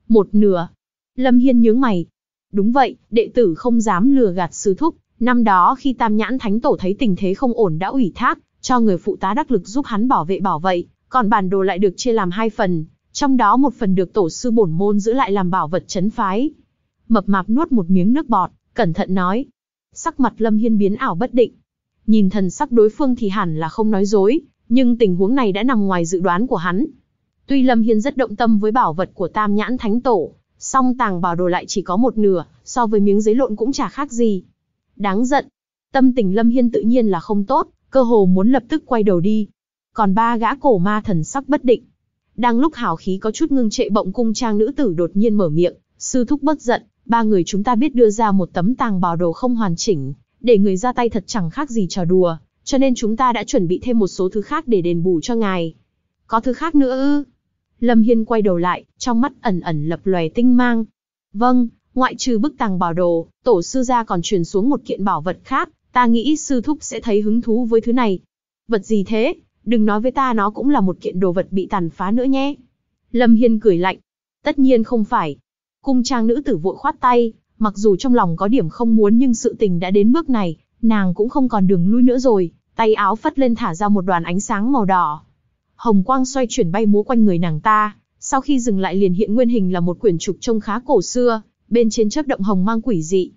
Một nửa. Lâm Hiên nhướng mày. Đúng vậy, đệ tử không dám lừa gạt sư thúc. Năm đó khi Tam Nhãn Thánh Tổ thấy tình thế không ổn đã ủy thác, cho người phụ tá đắc lực giúp hắn bảo vệ bảo vệ, còn bản đồ lại được chia làm hai phần, trong đó một phần được tổ sư bổn môn giữ lại làm bảo vật chấn phái. Mập mạp nuốt một miếng nước bọt, cẩn thận nói. Sắc mặt Lâm Hiên biến ảo bất định. Nhìn thần sắc đối phương thì hẳn là không nói dối, nhưng tình huống này đã nằm ngoài dự đoán của hắn. Tuy Lâm Hiên rất động tâm với bảo vật của Tam Nhãn Thánh Tổ, song tàng bảo đồ lại chỉ có một nửa, so với miếng giấy lộn cũng chả khác gì. Đáng giận. Tâm tình Lâm Hiên tự nhiên là không tốt, cơ hồ muốn lập tức quay đầu đi. Còn ba gã cổ ma thần sắc bất định. Đang lúc hào khí có chút ngưng trệ bỗng cung trang nữ tử đột nhiên mở miệng, sư thúc bất giận, ba người chúng ta biết đưa ra một tấm tàng bảo đồ không hoàn chỉnh, để người ra tay thật chẳng khác gì trò đùa, cho nên chúng ta đã chuẩn bị thêm một số thứ khác để đền bù cho ngài. Có thứ khác nữa ư? Lâm Hiên quay đầu lại, trong mắt ẩn ẩn lập lòe tinh mang. Vâng, ngoại trừ bức tàng bảo đồ, tổ sư gia còn truyền xuống một kiện bảo vật khác, ta nghĩ sư thúc sẽ thấy hứng thú với thứ này. Vật gì thế? Đừng nói với ta nó cũng là một kiện đồ vật bị tàn phá nữa nhé. Lâm Hiên cười lạnh. Tất nhiên không phải. Cung trang nữ tử vội khoát tay, mặc dù trong lòng có điểm không muốn nhưng sự tình đã đến bước này, nàng cũng không còn đường lui nữa rồi, tay áo phất lên thả ra một đoàn ánh sáng màu đỏ, hồng quang xoay chuyển bay múa quanh người nàng ta, sau khi dừng lại liền hiện nguyên hình là một quyển trục trông khá cổ xưa, bên trên chớp động hồng mang quỷ dị.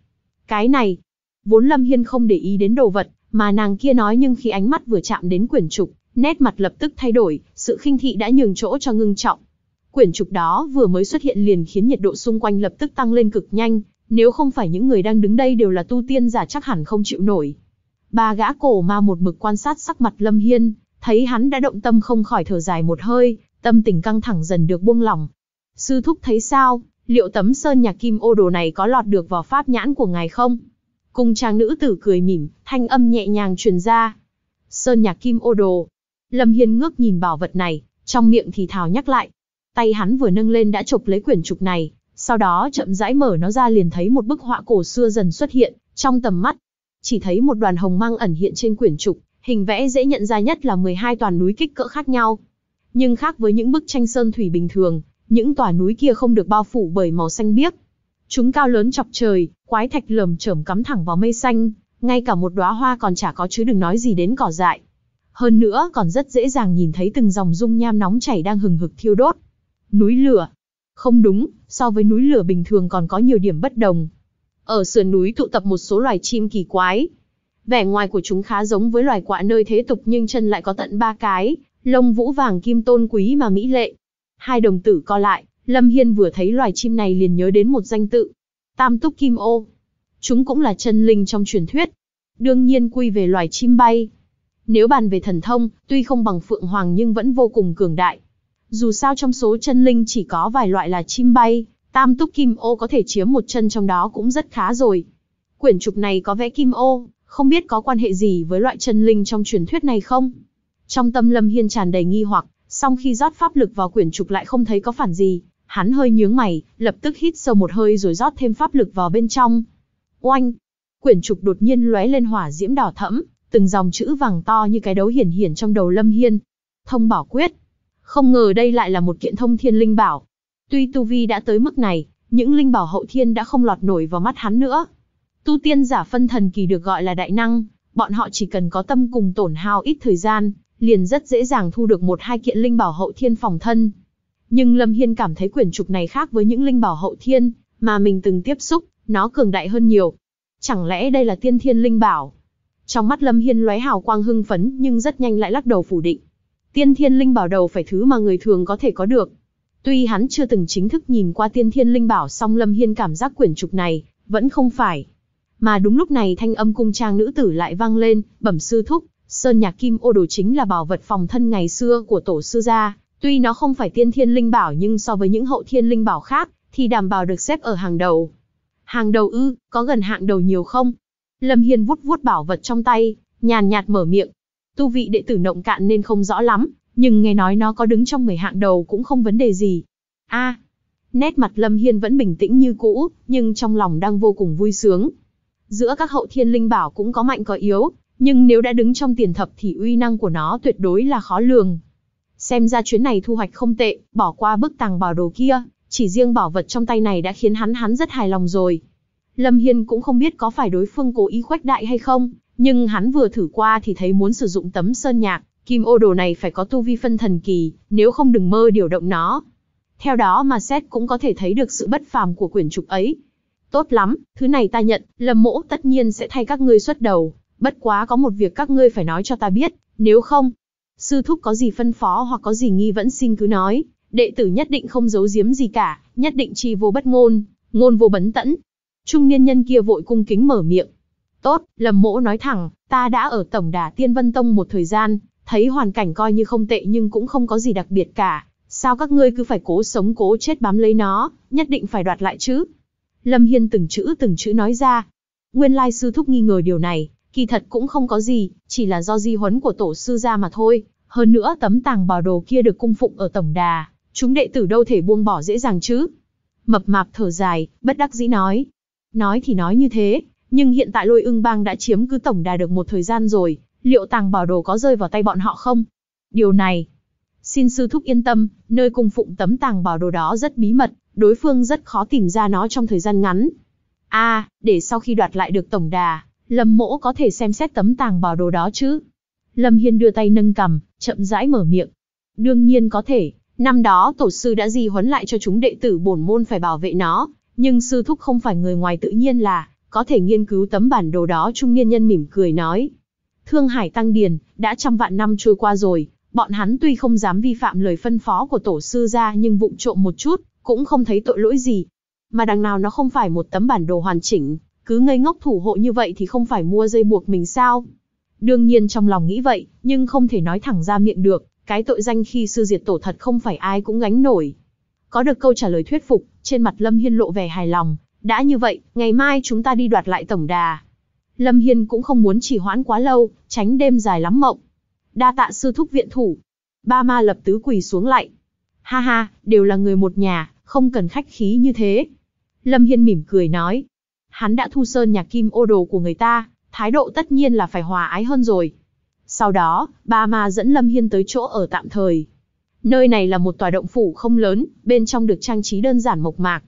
Cái này, vốn Lâm Hiên không để ý đến đồ vật, mà nàng kia nói nhưng khi ánh mắt vừa chạm đến quyển trục, nét mặt lập tức thay đổi, sự khinh thị đã nhường chỗ cho ngưng trọng. Quyển trục đó vừa mới xuất hiện liền khiến nhiệt độ xung quanh lập tức tăng lên cực nhanh, nếu không phải những người đang đứng đây đều là tu tiên giả chắc hẳn không chịu nổi. Ba gã cổ ma một mực quan sát sắc mặt Lâm Hiên, thấy hắn đã động tâm không khỏi thở dài một hơi, tâm tình căng thẳng dần được buông lỏng. Sư thúc thấy sao, liệu tấm sơn nhà kim ô đồ này có lọt được vào pháp nhãn của ngài không? Cùng chàng nữ tử cười mỉm, thanh âm nhẹ nhàng truyền ra. Sơn nhà kim ô đồ. Lâm Hiên ngước nhìn bảo vật này, trong miệng thì thào nhắc lại. Tay hắn vừa nâng lên đã chụp lấy quyển trục này, sau đó chậm rãi mở nó ra liền thấy một bức họa cổ xưa dần xuất hiện, trong tầm mắt. Chỉ thấy một đoàn hồng mang ẩn hiện trên quyển trục, hình vẽ dễ nhận ra nhất là 12 toàn núi kích cỡ khác nhau. Nhưng khác với những bức tranh sơn thủy bình thường, những tòa núi kia không được bao phủ bởi màu xanh biếc. Chúng cao lớn chọc trời, quái thạch lởm chởm cắm thẳng vào mây xanh, ngay cả một đóa hoa còn chả có chứ đừng nói gì đến cỏ dại. Hơn nữa còn rất dễ dàng nhìn thấy từng dòng dung nham nóng chảy đang hừng hực thiêu đốt. Núi lửa. Không đúng, so với núi lửa bình thường còn có nhiều điểm bất đồng. Ở sườn núi tụ tập một số loài chim kỳ quái, Vẻ ngoài của chúng khá giống với loài quạ nơi thế tục nhưng chân lại có tận ba cái, lông vũ vàng kim tôn quý mà mỹ lệ. Hai đồng tử co lại, Lâm Hiên vừa thấy loài chim này liền nhớ đến một danh tự. Tam túc kim ô. Chúng cũng là chân linh trong truyền thuyết. Đương nhiên quy về loài chim bay. Nếu bàn về thần thông, tuy không bằng phượng hoàng nhưng vẫn vô cùng cường đại. Dù sao trong số chân linh chỉ có vài loại là chim bay, tam túc kim ô có thể chiếm một chân trong đó cũng rất khá rồi. Quyển trục này có vẽ kim ô, không biết có quan hệ gì với loại chân linh trong truyền thuyết này không? Trong tâm Lâm Hiên tràn đầy nghi hoặc, song khi rót pháp lực vào quyển trục lại không thấy có phản gì, hắn hơi nhướng mày, lập tức hít sâu một hơi rồi rót thêm pháp lực vào bên trong. Oanh! Quyển trục đột nhiên lóe lên hỏa diễm đỏ thẫm, từng dòng chữ vàng to như cái đấu hiển hiển trong đầu Lâm Hiên. Thông bảo quyết. Không ngờ đây lại là một kiện thông thiên linh bảo. Tuy tu vi đã tới mức này, những linh bảo hậu thiên đã không lọt nổi vào mắt hắn nữa. Tu tiên giả phân thần kỳ được gọi là đại năng, bọn họ chỉ cần có tâm cùng tổn hao ít thời gian, liền rất dễ dàng thu được một hai kiện linh bảo hậu thiên phòng thân. Nhưng Lâm Hiên cảm thấy quyển trục này khác với những linh bảo hậu thiên mà mình từng tiếp xúc, nó cường đại hơn nhiều. Chẳng lẽ đây là tiên thiên linh bảo? Trong mắt Lâm Hiên lóe hào quang hưng phấn nhưng rất nhanh lại lắc đầu phủ định. Tiên thiên linh bảo đầu phải thứ mà người thường có thể có được. Tuy hắn chưa từng chính thức nhìn qua tiên thiên linh bảo song Lâm Hiên cảm giác quyển trục này vẫn không phải mà đúng lúc này thanh âm cung trang nữ tử lại vang lên, bẩm sư thúc, sơn nhạc kim ô đồ chính là bảo vật phòng thân ngày xưa của tổ sư gia, tuy nó không phải tiên thiên linh bảo nhưng so với những hậu thiên linh bảo khác, thì đảm bảo được xếp ở hàng đầu. Hàng đầu ư, có gần hạng đầu nhiều không? Lâm Hiên vuốt vuốt bảo vật trong tay, nhàn nhạt mở miệng. Tu vị đệ tử nộng cạn nên không rõ lắm, nhưng nghe nói nó có đứng trong mười hạng đầu cũng không vấn đề gì. A, nét mặt Lâm Hiên vẫn bình tĩnh như cũ, nhưng trong lòng đang vô cùng vui sướng, Giữa các hậu thiên linh bảo cũng có mạnh có yếu, nhưng nếu đã đứng trong tiền thập thì uy năng của nó tuyệt đối là khó lường. Xem ra chuyến này thu hoạch không tệ, bỏ qua bức tàng bảo đồ kia, chỉ riêng bảo vật trong tay này đã khiến hắn hắn rất hài lòng rồi. Lâm Hiên cũng không biết có phải đối phương cố ý khoách đại hay không, nhưng hắn vừa thử qua thì thấy muốn sử dụng tấm sơn nhạc, kim ô đồ này phải có tu vi phân thần kỳ, nếu không đừng mơ điều động nó. Theo đó mà xét cũng có thể thấy được sự bất phàm của quyển trục ấy. Tốt lắm, thứ này ta nhận, Lầm Mỗ tất nhiên sẽ thay các ngươi xuất đầu, bất quá có một việc các ngươi phải nói cho ta biết, nếu không, sư thúc có gì phân phó hoặc có gì nghi vẫn xin cứ nói, đệ tử nhất định không giấu giếm gì cả, nhất định chi vô bất ngôn, ngôn vô bấn tẫn. Trung niên nhân kia vội cung kính mở miệng. Tốt, Lầm Mỗ nói thẳng, ta đã ở Tổng Đà Tiên Vân Tông một thời gian, thấy hoàn cảnh coi như không tệ nhưng cũng không có gì đặc biệt cả, sao các ngươi cứ phải cố sống cố chết bám lấy nó, nhất định phải đoạt lại chứ? Lâm Hiên từng chữ từng chữ nói ra. Nguyên lai sư thúc nghi ngờ điều này, kỳ thật cũng không có gì, chỉ là do di huấn của tổ sư ra mà thôi. Hơn nữa tấm tàng bảo đồ kia được cung phụng ở tổng đà, chúng đệ tử đâu thể buông bỏ dễ dàng chứ. Mập mạp thở dài, bất đắc dĩ nói. Nói thì nói như thế, nhưng hiện tại lôi ưng bang đã chiếm cứ tổng đà được một thời gian rồi, liệu tàng bảo đồ có rơi vào tay bọn họ không? Điều này, xin sư thúc yên tâm, nơi cung phụng tấm tàng bảo đồ đó rất bí mật, đối phương rất khó tìm ra nó trong thời gian ngắn. A, à, để sau khi đoạt lại được tổng đà, Lâm Mỗ có thể xem xét tấm tàng bảo đồ đó chứ? Lâm Hiên đưa tay nâng cầm, chậm rãi mở miệng. Đương nhiên có thể, năm đó tổ sư đã di huấn lại cho chúng đệ tử bổn môn phải bảo vệ nó, nhưng sư thúc không phải người ngoài tự nhiên là có thể nghiên cứu tấm bản đồ đó trung niên nhân mỉm cười nói. Thương Hải Tăng Điền, đã trăm vạn năm trôi qua rồi, bọn hắn tuy không dám vi phạm lời phân phó của tổ sư ra nhưng vụng trộm một chút, cũng không thấy tội lỗi gì. Mà đằng nào nó không phải một tấm bản đồ hoàn chỉnh, cứ ngây ngốc thủ hộ như vậy thì không phải mua dây buộc mình sao? Đương nhiên trong lòng nghĩ vậy, nhưng không thể nói thẳng ra miệng được, cái tội danh khi sư diệt tổ thật không phải ai cũng gánh nổi. Có được câu trả lời thuyết phục, trên mặt Lâm Hiên lộ vẻ hài lòng, đã như vậy, ngày mai chúng ta đi đoạt lại tổng đà. Lâm Hiên cũng không muốn trì hoãn quá lâu, tránh đêm dài lắm mộng. Đa tạ sư thúc viện thủ. Ba ma lập tứ quỳ xuống lại. Ha ha, đều là người một nhà, không cần khách khí như thế. Lâm Hiên mỉm cười nói, hắn đã thu sơn nhà kim ô đồ của người ta, thái độ tất nhiên là phải hòa ái hơn rồi. Sau đó, ba ma dẫn Lâm Hiên tới chỗ ở tạm thời. Nơi này là một tòa động phủ không lớn, bên trong được trang trí đơn giản mộc mạc.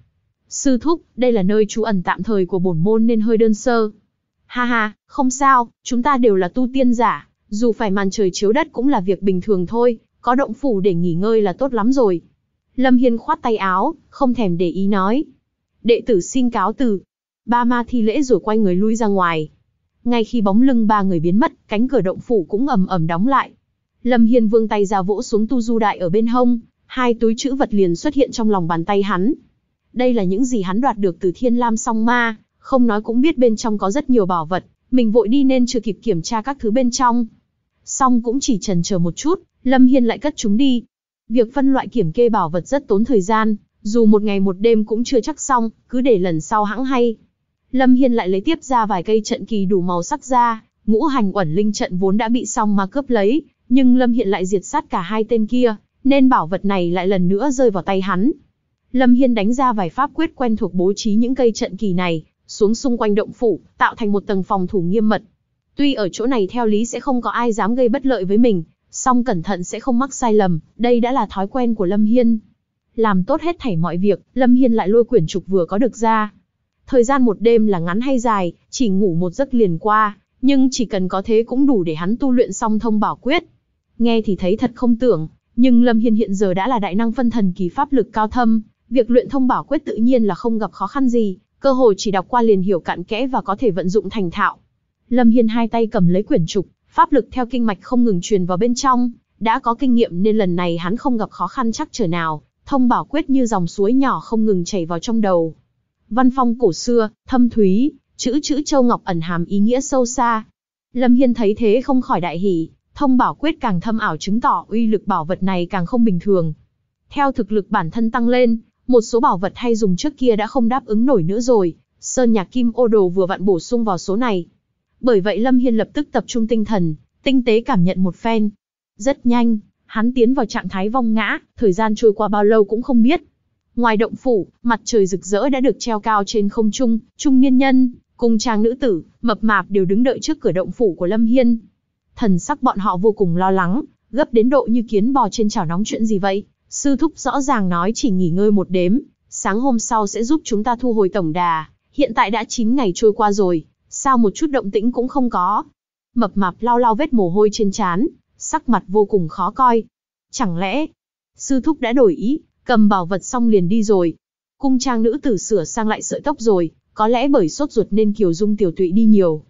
Sư thúc, đây là nơi trú ẩn tạm thời của bổn môn nên hơi đơn sơ. Ha ha, không sao, chúng ta đều là tu tiên giả, dù phải màn trời chiếu đất cũng là việc bình thường thôi, có động phủ để nghỉ ngơi là tốt lắm rồi. Lâm Hiên khoát tay áo, không thèm để ý nói. Đệ tử xin cáo từ. Ba ma thi lễ rồi quay người lui ra ngoài. Ngay khi bóng lưng ba người biến mất, cánh cửa động phủ cũng ầm ầm đóng lại. Lâm Hiên vương tay ra vỗ xuống tu du đại ở bên hông, hai túi chữ vật liền xuất hiện trong lòng bàn tay hắn. Đây là những gì hắn đoạt được từ Thiên Lam Song Ma, không nói cũng biết bên trong có rất nhiều bảo vật, mình vội đi nên chưa kịp kiểm tra các thứ bên trong. Song cũng chỉ trần chờ một chút, Lâm Hiên lại cất chúng đi, Việc phân loại kiểm kê bảo vật rất tốn thời gian, dù một ngày một đêm cũng chưa chắc xong, cứ để lần sau hãng hay. Lâm Hiên lại lấy tiếp ra vài cây trận kỳ đủ màu sắc ra, ngũ hành uẩn linh trận vốn đã bị xong mà cướp lấy, nhưng Lâm Hiên lại diệt sát cả hai tên kia, nên bảo vật này lại lần nữa rơi vào tay hắn. Lâm Hiên đánh ra vài pháp quyết quen thuộc bố trí những cây trận kỳ này, xuống xung quanh động phủ, tạo thành một tầng phòng thủ nghiêm mật. Tuy ở chỗ này theo lý sẽ không có ai dám gây bất lợi với mình, song cẩn thận sẽ không mắc sai lầm, đây đã là thói quen của Lâm Hiên. Làm tốt hết thảy mọi việc, Lâm Hiên lại lôi quyển trục vừa có được ra. Thời gian một đêm là ngắn hay dài, chỉ ngủ một giấc liền qua, nhưng chỉ cần có thế cũng đủ để hắn tu luyện xong thông bảo quyết. Nghe thì thấy thật không tưởng, nhưng Lâm Hiên hiện giờ đã là đại năng phân thần kỳ pháp lực cao thâm, việc luyện thông bảo quyết tự nhiên là không gặp khó khăn gì, cơ hội chỉ đọc qua liền hiểu cạn kẽ và có thể vận dụng thành thạo. Lâm Hiên hai tay cầm lấy quyển trục, Pháp lực theo kinh mạch không ngừng truyền vào bên trong, đã có kinh nghiệm nên lần này hắn không gặp khó khăn chắc trở nào, thông bảo quyết như dòng suối nhỏ không ngừng chảy vào trong đầu. Văn phong cổ xưa, thâm thúy, chữ chữ châu ngọc ẩn hàm ý nghĩa sâu xa. Lâm Hiên thấy thế không khỏi đại hỉ, thông bảo quyết càng thâm ảo chứng tỏ uy lực bảo vật này càng không bình thường. Theo thực lực bản thân tăng lên, một số bảo vật hay dùng trước kia đã không đáp ứng nổi nữa rồi, sơn nhạc kim ô đồ vừa vặn bổ sung vào số này. Bởi vậy Lâm Hiên lập tức tập trung tinh thần, tinh tế cảm nhận một phen. Rất nhanh, hắn tiến vào trạng thái vong ngã, thời gian trôi qua bao lâu cũng không biết. Ngoài động phủ, mặt trời rực rỡ đã được treo cao trên không trung, trung niên nhân, cùng trang nữ tử, mập mạp đều đứng đợi trước cửa động phủ của Lâm Hiên. Thần sắc bọn họ vô cùng lo lắng, gấp đến độ như kiến bò trên chảo nóng chuyện gì vậy. Sư thúc rõ ràng nói chỉ nghỉ ngơi một đếm, sáng hôm sau sẽ giúp chúng ta thu hồi tổng đà. Hiện tại đã 9 ngày trôi qua rồi, sao một chút động tĩnh cũng không có. Mập mạp lau lau vết mồ hôi trên trán, sắc mặt vô cùng khó coi. Chẳng lẽ, sư thúc đã đổi ý, cầm bảo vật xong liền đi rồi. Cung trang nữ tử sửa sang lại sợi tóc rồi, có lẽ bởi sốt ruột nên Kiều Dung tiểu tụy đi nhiều.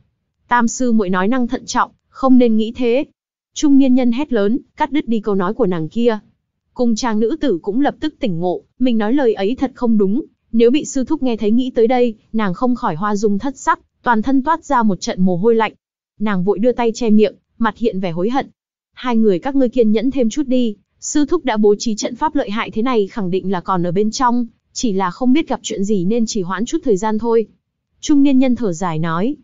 Tam sư muội nói năng thận trọng, không nên nghĩ thế. Trung niên nhân hét lớn, cắt đứt đi câu nói của nàng kia. Cung trang nữ tử cũng lập tức tỉnh ngộ, mình nói lời ấy thật không đúng, nếu bị sư thúc nghe thấy nghĩ tới đây, nàng không khỏi hoa dung thất sắc, toàn thân toát ra một trận mồ hôi lạnh. Nàng vội đưa tay che miệng, mặt hiện vẻ hối hận. Hai người các ngươi kiên nhẫn thêm chút đi, sư thúc đã bố trí trận pháp lợi hại thế này khẳng định là còn ở bên trong, chỉ là không biết gặp chuyện gì nên chỉ hoãn chút thời gian thôi. Trung niên nhân thở dài nói.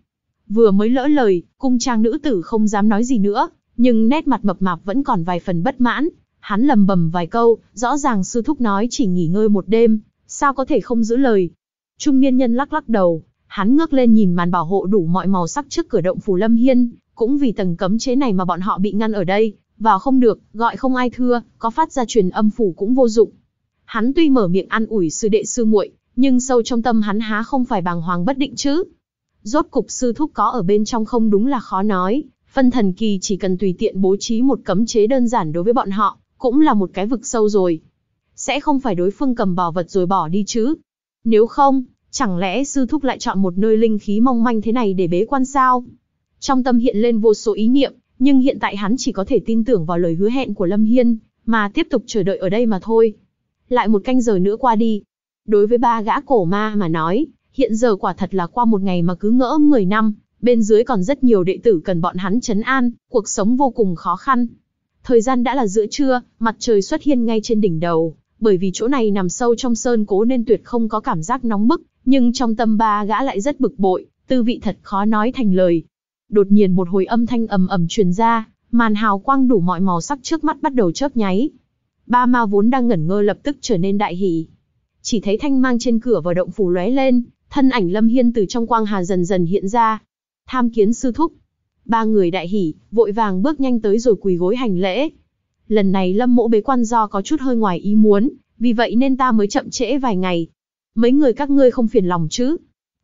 Vừa mới lỡ lời, cung trang nữ tử không dám nói gì nữa, nhưng nét mặt mập mạp vẫn còn vài phần bất mãn. Hắn lầm bầm vài câu, rõ ràng sư thúc nói chỉ nghỉ ngơi một đêm, sao có thể không giữ lời. Trung niên nhân lắc lắc đầu, Hắn ngước lên nhìn màn bảo hộ đủ mọi màu sắc trước cửa động phủ Lâm Hiên, cũng vì tầng cấm chế này mà bọn họ bị ngăn ở đây, vào không được, gọi không ai thưa, có phát ra truyền âm phủ cũng vô dụng. Hắn tuy mở miệng an ủi sư đệ sư muội, nhưng sâu trong tâm hắn há không phải bàng hoàng bất định chứ. Rốt cục sư thúc có ở bên trong không đúng là khó nói, phân thần kỳ chỉ cần tùy tiện bố trí một cấm chế đơn giản đối với bọn họ, cũng là một cái vực sâu rồi. Sẽ không phải đối phương cầm bảo vật rồi bỏ đi chứ. Nếu không, Chẳng lẽ sư thúc lại chọn một nơi linh khí mong manh thế này để bế quan sao? Trong tâm hiện lên vô số ý niệm, nhưng hiện tại hắn chỉ có thể tin tưởng vào lời hứa hẹn của Lâm Hiên, mà tiếp tục chờ đợi ở đây mà thôi. Lại một canh giờ nữa qua đi. Đối với ba gã cổ ma mà nói, hiện giờ quả thật là qua một ngày mà cứ ngỡ người năm, bên dưới còn rất nhiều đệ tử cần bọn hắn chấn an, cuộc sống vô cùng khó khăn. Thời gian đã là giữa trưa, mặt trời xuất hiện ngay trên đỉnh đầu, bởi vì chỗ này nằm sâu trong sơn cố nên tuyệt không có cảm giác nóng bức, nhưng trong tâm ba gã lại rất bực bội, tư vị thật khó nói thành lời. Đột nhiên một hồi âm thanh ầm ầm truyền ra, màn hào quang đủ mọi màu sắc trước mắt bắt đầu chớp nháy. Ba ma vốn đang ngẩn ngơ lập tức trở nên đại hỉ. Chỉ thấy thanh mang trên cửa vào động phủ lóe lên, thân ảnh Lâm Hiên từ trong quang hà dần dần hiện ra. Tham kiến sư thúc. Ba người đại hỉ, vội vàng bước nhanh tới rồi quỳ gối hành lễ lần này lâm mỗ bế quan do có chút hơi ngoài ý muốn, vì vậy nên ta mới chậm trễ vài ngày. Mấy người các ngươi không phiền lòng chứ?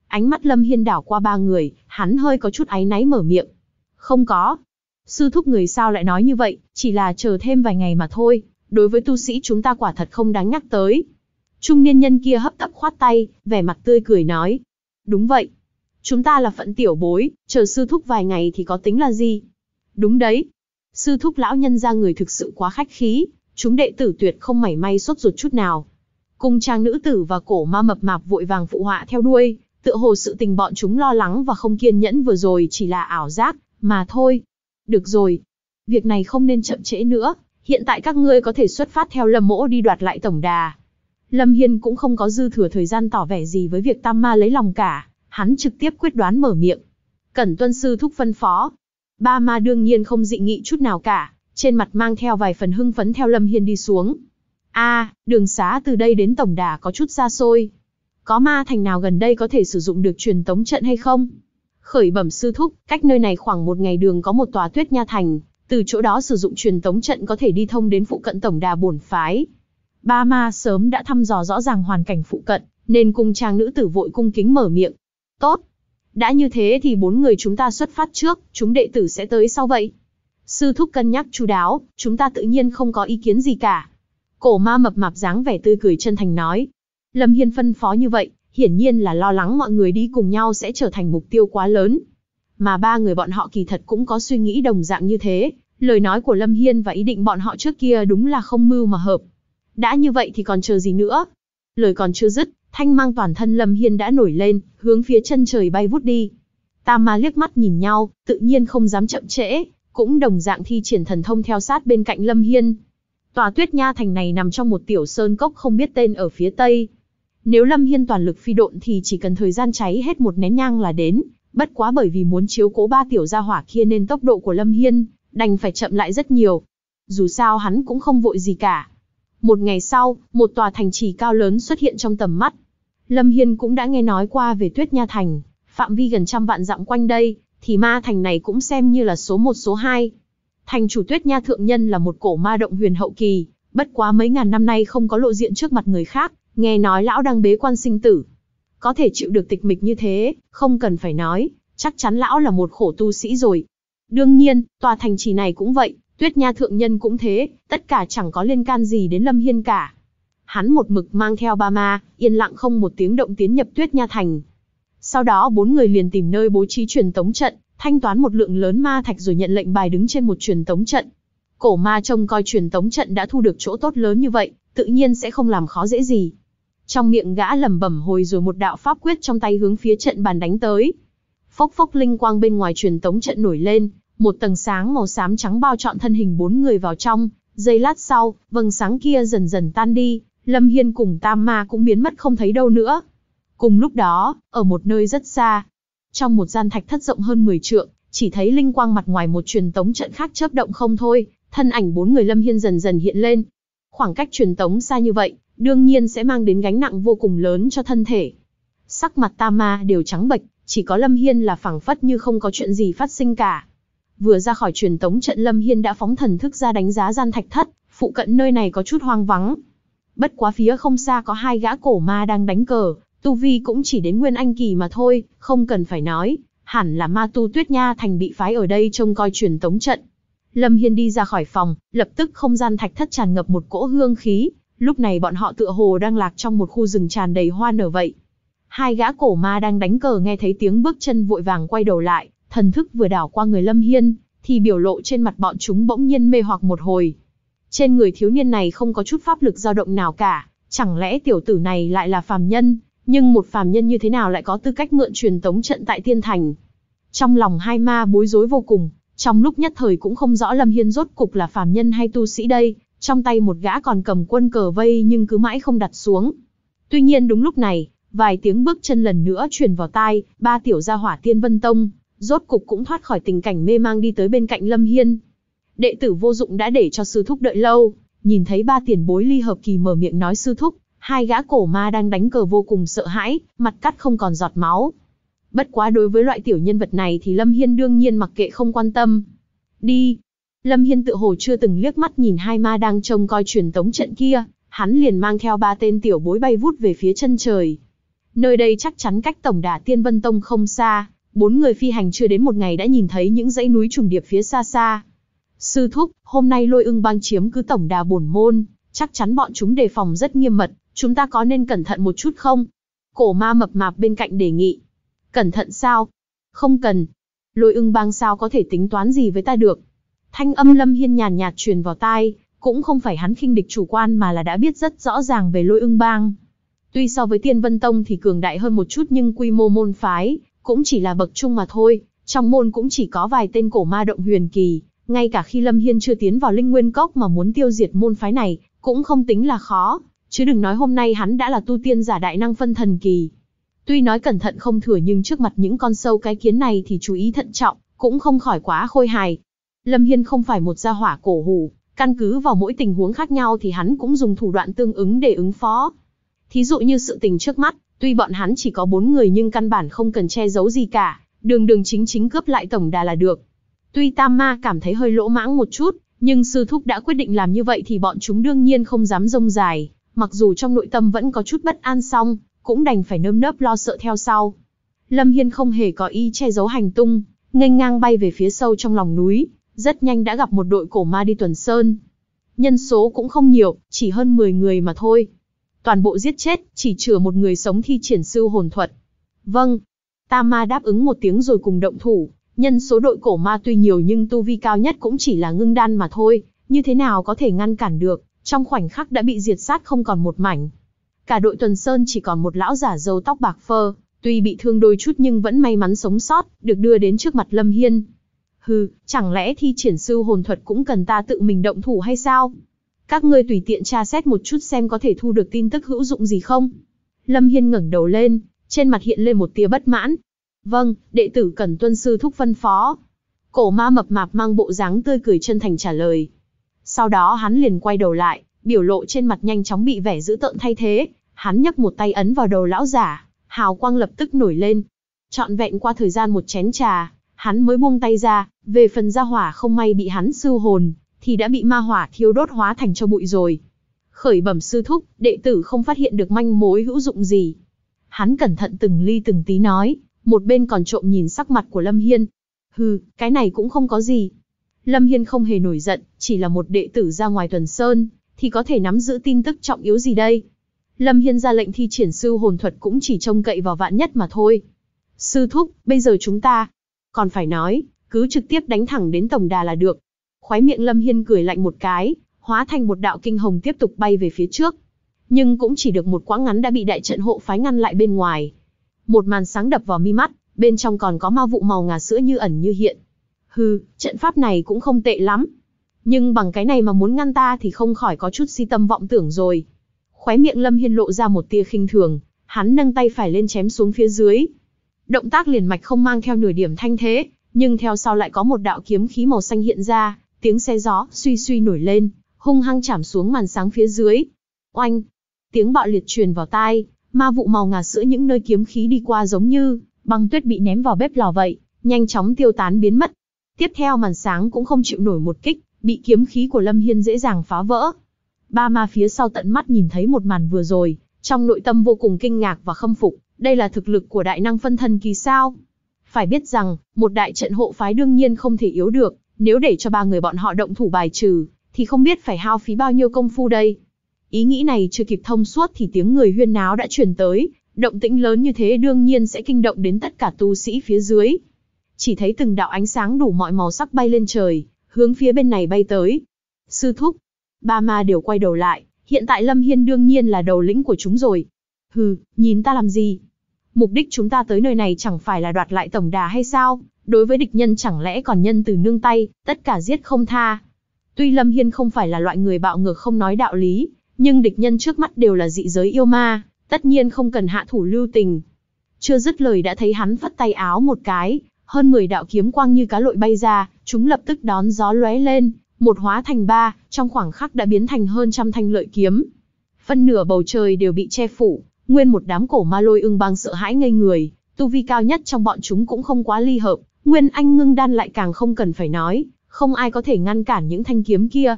Ánh mắt lâm hiên đảo qua ba người, hắn hơi có chút áy náy mở miệng. Không có. Sư thúc người sao lại nói như vậy, chỉ là chờ thêm vài ngày mà thôi, đối với tu sĩ chúng ta quả thật không đáng nhắc tới. Trung niên nhân kia hấp tấp khoát tay, vẻ mặt tươi cười nói. Đúng vậy. Chúng ta là phận tiểu bối, chờ sư thúc vài ngày thì có tính là gì? Đúng đấy, sư thúc lão nhân ra người thực sự quá khách khí, chúng đệ tử tuyệt không mảy may sốt ruột chút nào. Cung trang nữ tử và cổ ma mập mạp vội vàng phụ họa theo đuôi, tựa hồ sự tình bọn chúng lo lắng và không kiên nhẫn vừa rồi chỉ là ảo giác, mà thôi. Được rồi, việc này không nên chậm trễ nữa, hiện tại các ngươi có thể xuất phát theo lâm mỗ đi đoạt lại tổng đà. Lâm Hiên cũng không có dư thừa thời gian tỏ vẻ gì với việc tam ma lấy lòng cả, hắn trực tiếp quyết đoán mở miệng. Cẩn tuân sư thúc phân phó, Ba ma đương nhiên không dị nghị chút nào cả, trên mặt mang theo vài phần hưng phấn theo Lâm Hiên đi xuống. A, đường xá từ đây đến tổng đà có chút xa xôi. Có ma thành nào gần đây có thể sử dụng được truyền tống trận hay không? Khởi bẩm sư thúc, cách nơi này khoảng một ngày đường có một tòa tuyết nha thành, từ chỗ đó sử dụng truyền tống trận có thể đi thông đến phụ cận tổng đà bổn phái. Ba ma sớm đã thăm dò rõ ràng hoàn cảnh phụ cận, nên cung trang nữ tử vội cung kính mở miệng. Tốt, đã như thế thì bốn người chúng ta xuất phát trước, chúng đệ tử sẽ tới sau vậy. Sư thúc cân nhắc chú đáo, chúng ta tự nhiên không có ý kiến gì cả. Cổ ma mập mạp dáng vẻ tươi cười chân thành nói. Lâm Hiên phân phó như vậy, hiển nhiên là lo lắng mọi người đi cùng nhau sẽ trở thành mục tiêu quá lớn. Mà ba người bọn họ kỳ thật cũng có suy nghĩ đồng dạng như thế, lời nói của Lâm Hiên và ý định bọn họ trước kia đúng là không mưu mà hợp. Đã như vậy thì còn chờ gì nữa? Lời còn chưa dứt, thanh mang toàn thân Lâm Hiên đã nổi lên, hướng phía chân trời bay vút đi. Tam ma liếc mắt nhìn nhau, tự nhiên không dám chậm trễ, cũng đồng dạng thi triển thần thông theo sát bên cạnh Lâm Hiên. Tòa tuyết nha thành này nằm trong một tiểu sơn cốc không biết tên ở phía tây. Nếu Lâm Hiên toàn lực phi độn thì chỉ cần thời gian cháy hết một nén nhang là đến, bất quá bởi vì muốn chiếu cố ba tiểu gia hỏa kia nên tốc độ của Lâm Hiên, đành phải chậm lại rất nhiều. Dù sao hắn cũng không vội gì cả. Một ngày sau, một tòa thành trì cao lớn xuất hiện trong tầm mắt, Lâm Hiên cũng đã nghe nói qua về Tuyết Nha Thành, phạm vi gần trăm vạn dặm quanh đây, thì ma thành này cũng xem như là số một số hai. Thành chủ Tuyết Nha Thượng Nhân là một cổ ma động huyền hậu kỳ, bất quá mấy ngàn năm nay không có lộ diện trước mặt người khác, nghe nói lão đang bế quan sinh tử. Có thể chịu được tịch mịch như thế, không cần phải nói, chắc chắn lão là một khổ tu sĩ rồi. Đương nhiên, tòa thành trì này cũng vậy, Tuyết Nha Thượng Nhân cũng thế, tất cả chẳng có liên can gì đến Lâm Hiên cả hắn một mực mang theo ba ma, yên lặng không một tiếng động tiến nhập tuyết nha thành. Sau đó bốn người liền tìm nơi bố trí truyền tống trận, thanh toán một lượng lớn ma thạch rồi nhận lệnh bài đứng trên một truyền tống trận. Cổ ma trông coi truyền tống trận đã thu được chỗ tốt lớn như vậy, tự nhiên sẽ không làm khó dễ gì. Trong miệng gã lẩm bẩm hồi rồi một đạo pháp quyết trong tay hướng phía trận bàn đánh tới. Phốc phốc linh quang bên ngoài truyền tống trận nổi lên, một tầng sáng màu xám trắng bao trọn thân hình bốn người vào trong, giây lát sau, vầng sáng kia dần dần tan đi, Lâm Hiên cùng Tam Ma cũng biến mất không thấy đâu nữa. Cùng lúc đó, ở một nơi rất xa, trong một gian thạch thất rộng hơn 10 trượng, chỉ thấy linh quang mặt ngoài một truyền tống trận khác chớp động không thôi, thân ảnh bốn người Lâm Hiên dần dần hiện lên. Khoảng cách truyền tống xa như vậy, đương nhiên sẽ mang đến gánh nặng vô cùng lớn cho thân thể. Sắc mặt Tam Ma đều trắng bệch, chỉ có Lâm Hiên là phảng phất như không có chuyện gì phát sinh cả. Vừa ra khỏi truyền tống trận Lâm Hiên đã phóng thần thức ra đánh giá gian thạch thất, phụ cận nơi này có chút hoang vắng. Bất quá phía không xa có hai gã cổ ma đang đánh cờ, tu vi cũng chỉ đến nguyên anh kỳ mà thôi, không cần phải nói, hẳn là ma tu tuyết nha thành bị phái ở đây trông coi truyền tống trận. Lâm Hiên đi ra khỏi phòng, lập tức không gian thạch thất tràn ngập một cỗ hương khí, lúc này bọn họ tựa hồ đang lạc trong một khu rừng tràn đầy hoa nở vậy. Hai gã cổ ma đang đánh cờ nghe thấy tiếng bước chân vội vàng quay đầu lại, thần thức vừa đảo qua người Lâm Hiên, thì biểu lộ trên mặt bọn chúng bỗng nhiên mê hoặc một hồi, trên người thiếu niên này không có chút pháp lực dao động nào cả, chẳng lẽ tiểu tử này lại là phàm nhân, nhưng một phàm nhân như thế nào lại có tư cách mượn truyền tống trận tại tiên thành. Trong lòng hai ma bối rối vô cùng, trong lúc nhất thời cũng không rõ Lâm Hiên rốt cục là phàm nhân hay tu sĩ đây, trong tay một gã còn cầm quân cờ vây nhưng cứ mãi không đặt xuống. Tuy nhiên đúng lúc này, vài tiếng bước chân lần nữa truyền vào tai, ba tiểu gia hỏa tiên vân tông, rốt cục cũng thoát khỏi tình cảnh mê mang đi tới bên cạnh Lâm Hiên đệ tử vô dụng đã để cho sư thúc đợi lâu. Nhìn thấy ba tiền bối ly hợp kỳ mở miệng nói sư thúc, hai gã cổ ma đang đánh cờ vô cùng sợ hãi, mặt cắt không còn giọt máu. Bất quá đối với loại tiểu nhân vật này thì Lâm Hiên đương nhiên mặc kệ không quan tâm. Đi. Lâm Hiên tự hồ chưa từng liếc mắt nhìn hai ma đang trông coi truyền tống trận kia, hắn liền mang theo ba tên tiểu bối bay vút về phía chân trời. Nơi đây chắc chắn cách tổng đà Tiên Vân Tông không xa, bốn người phi hành chưa đến một ngày đã nhìn thấy những dãy núi trùng điệp phía xa xa, Sư thúc, hôm nay lôi ưng bang chiếm cứ tổng đà bổn môn, chắc chắn bọn chúng đề phòng rất nghiêm mật, chúng ta có nên cẩn thận một chút không? Cổ ma mập mạp bên cạnh đề nghị. Cẩn thận sao? Không cần. Lôi ưng bang sao có thể tính toán gì với ta được? Thanh âm lâm hiên nhàn nhạt truyền vào tai, cũng không phải hắn khinh địch chủ quan mà là đã biết rất rõ ràng về lôi ưng bang. Tuy so với tiên vân tông thì cường đại hơn một chút nhưng quy mô môn phái, cũng chỉ là bậc trung mà thôi, trong môn cũng chỉ có vài tên cổ ma động huyền kỳ, ngay cả khi Lâm Hiên chưa tiến vào Linh Nguyên Cốc mà muốn tiêu diệt môn phái này, cũng không tính là khó, chứ đừng nói hôm nay hắn đã là tu tiên giả đại năng phân thần kỳ. Tuy nói cẩn thận không thừa nhưng trước mặt những con sâu cái kiến này thì chú ý thận trọng, cũng không khỏi quá khôi hài. Lâm Hiên không phải một gia hỏa cổ hủ, căn cứ vào mỗi tình huống khác nhau thì hắn cũng dùng thủ đoạn tương ứng để ứng phó. Thí dụ như sự tình trước mắt, tuy bọn hắn chỉ có bốn người nhưng căn bản không cần che giấu gì cả, đường đường chính chính cướp lại tổng đà là được. Tuy Tam Ma cảm thấy hơi lỗ mãng một chút, nhưng sư thúc đã quyết định làm như vậy thì bọn chúng đương nhiên không dám rông dài, mặc dù trong nội tâm vẫn có chút bất an xong, cũng đành phải nơm nớp lo sợ theo sau. Lâm Hiên không hề có ý che giấu hành tung, nghênh ngang bay về phía sâu trong lòng núi, rất nhanh đã gặp một đội cổ ma đi tuần sơn. Nhân số cũng không nhiều, chỉ hơn 10 người mà thôi. Toàn bộ giết chết, chỉ chừa một người sống thi triển sư hồn thuật. Vâng. Tam ma đáp ứng một tiếng rồi cùng động thủ. Nhân số đội cổ ma tuy nhiều nhưng tu vi cao nhất cũng chỉ là ngưng đan mà thôi, như thế nào có thể ngăn cản được, trong khoảnh khắc đã bị diệt sát không còn một mảnh. Cả đội tuần sơn chỉ còn một lão giả râu tóc bạc phơ, tuy bị thương đôi chút nhưng vẫn may mắn sống sót, được đưa đến trước mặt Lâm Hiên. Hừ, chẳng lẽ thi triển sư hồn thuật cũng cần ta tự mình động thủ hay sao? Các ngươi tùy tiện tra xét một chút xem có thể thu được tin tức hữu dụng gì không? Lâm Hiên ngẩng đầu lên, trên mặt hiện lên một tia bất mãn, Vâng, đệ tử cần tuân sư thúc phân phó. Cổ ma mập mạp mang bộ dáng tươi cười chân thành trả lời. Sau đó hắn liền quay đầu lại, biểu lộ trên mặt nhanh chóng bị vẻ dữ tợn thay thế. Hắn nhấc một tay ấn vào đầu lão giả, hào quang lập tức nổi lên. chọn vẹn qua thời gian một chén trà, hắn mới buông tay ra, về phần gia hỏa không may bị hắn sư hồn, thì đã bị ma hỏa thiêu đốt hóa thành cho bụi rồi. Khởi bẩm sư thúc, đệ tử không phát hiện được manh mối hữu dụng gì. Hắn cẩn thận từng ly từng tí nói, một bên còn trộm nhìn sắc mặt của Lâm Hiên. Hừ, cái này cũng không có gì. Lâm Hiên không hề nổi giận, chỉ là một đệ tử ra ngoài tuần sơn, thì có thể nắm giữ tin tức trọng yếu gì đây. Lâm Hiên ra lệnh thi triển sư hồn thuật cũng chỉ trông cậy vào vạn nhất mà thôi. Sư thúc, bây giờ chúng ta, còn phải nói, cứ trực tiếp đánh thẳng đến tổng đà là được. Khóe miệng Lâm Hiên cười lạnh một cái, hóa thành một đạo kinh hồng tiếp tục bay về phía trước. Nhưng cũng chỉ được một quãng ngắn đã bị đại trận hộ phái ngăn lại bên ngoài một màn sáng đập vào mi mắt, bên trong còn có ma vụ màu ngà sữa như ẩn như hiện. Hừ, trận pháp này cũng không tệ lắm. Nhưng bằng cái này mà muốn ngăn ta thì không khỏi có chút si tâm vọng tưởng rồi. Khóe miệng Lâm Hiên lộ ra một tia khinh thường, hắn nâng tay phải lên chém xuống phía dưới. Động tác liền mạch không mang theo nửa điểm thanh thế, nhưng theo sau lại có một đạo kiếm khí màu xanh hiện ra, tiếng xe gió suy suy nổi lên, hung hăng chạm xuống màn sáng phía dưới. Oanh! Tiếng bạo liệt truyền vào tai, Ma vụ màu ngà sữa những nơi kiếm khí đi qua giống như băng tuyết bị ném vào bếp lò vậy, nhanh chóng tiêu tán biến mất. Tiếp theo màn sáng cũng không chịu nổi một kích, bị kiếm khí của Lâm Hiên dễ dàng phá vỡ. Ba ma phía sau tận mắt nhìn thấy một màn vừa rồi, trong nội tâm vô cùng kinh ngạc và khâm phục, đây là thực lực của đại năng phân thân kỳ sao? Phải biết rằng, một đại trận hộ phái đương nhiên không thể yếu được, nếu để cho ba người bọn họ động thủ bài trừ, thì không biết phải hao phí bao nhiêu công phu đây. Ý nghĩ này chưa kịp thông suốt thì tiếng người huyên náo đã truyền tới, động tĩnh lớn như thế đương nhiên sẽ kinh động đến tất cả tu sĩ phía dưới. Chỉ thấy từng đạo ánh sáng đủ mọi màu sắc bay lên trời, hướng phía bên này bay tới. Sư thúc, ba ma đều quay đầu lại, hiện tại Lâm Hiên đương nhiên là đầu lĩnh của chúng rồi. Hừ, nhìn ta làm gì? Mục đích chúng ta tới nơi này chẳng phải là đoạt lại tổng đà hay sao? Đối với địch nhân chẳng lẽ còn nhân từ nương tay, tất cả giết không tha. Tuy Lâm Hiên không phải là loại người bạo ngược không nói đạo lý, nhưng địch nhân trước mắt đều là dị giới yêu ma, tất nhiên không cần hạ thủ lưu tình. Chưa dứt lời đã thấy hắn phất tay áo một cái, hơn 10 đạo kiếm quang như cá lội bay ra, chúng lập tức đón gió lóe lên, một hóa thành ba, trong khoảng khắc đã biến thành hơn trăm thanh lợi kiếm. Phân nửa bầu trời đều bị che phủ, nguyên một đám cổ ma lôi ưng bằng sợ hãi ngây người, tu vi cao nhất trong bọn chúng cũng không quá ly hợp, nguyên anh ngưng đan lại càng không cần phải nói, không ai có thể ngăn cản những thanh kiếm kia.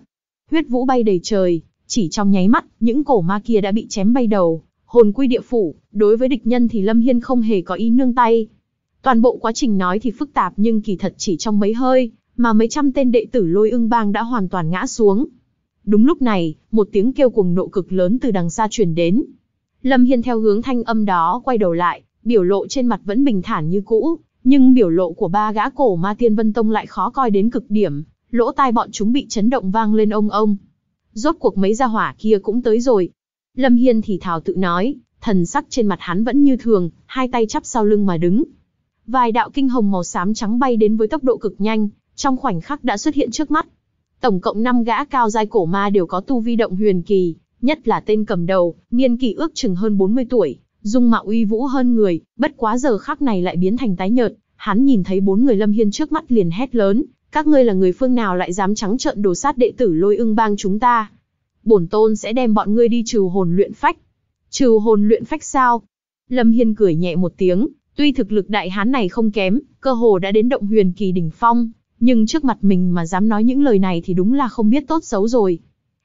Huyết vũ bay đầy trời, chỉ trong nháy mắt, những cổ ma kia đã bị chém bay đầu, hồn quy địa phủ, đối với địch nhân thì Lâm Hiên không hề có ý nương tay. Toàn bộ quá trình nói thì phức tạp nhưng kỳ thật chỉ trong mấy hơi, mà mấy trăm tên đệ tử lôi ưng bang đã hoàn toàn ngã xuống. Đúng lúc này, một tiếng kêu cuồng nộ cực lớn từ đằng xa truyền đến. Lâm Hiên theo hướng thanh âm đó quay đầu lại, biểu lộ trên mặt vẫn bình thản như cũ, nhưng biểu lộ của ba gã cổ ma tiên vân tông lại khó coi đến cực điểm, lỗ tai bọn chúng bị chấn động vang lên ông ông rốt cuộc mấy gia hỏa kia cũng tới rồi. Lâm Hiên thì thào tự nói, thần sắc trên mặt hắn vẫn như thường, hai tay chắp sau lưng mà đứng. Vài đạo kinh hồng màu xám trắng bay đến với tốc độ cực nhanh, trong khoảnh khắc đã xuất hiện trước mắt. Tổng cộng 5 gã cao giai cổ ma đều có tu vi động huyền kỳ, nhất là tên cầm đầu, niên kỳ ước chừng hơn 40 tuổi, dung mạo uy vũ hơn người, bất quá giờ khắc này lại biến thành tái nhợt, hắn nhìn thấy bốn người Lâm Hiên trước mắt liền hét lớn, các ngươi là người phương nào lại dám trắng trợn đồ sát đệ tử lôi ưng bang chúng ta? Bổn tôn sẽ đem bọn ngươi đi trừ hồn luyện phách. Trừ hồn luyện phách sao? Lâm Hiên cười nhẹ một tiếng, tuy thực lực đại hán này không kém, cơ hồ đã đến động huyền kỳ đỉnh phong, nhưng trước mặt mình mà dám nói những lời này thì đúng là không biết tốt xấu rồi.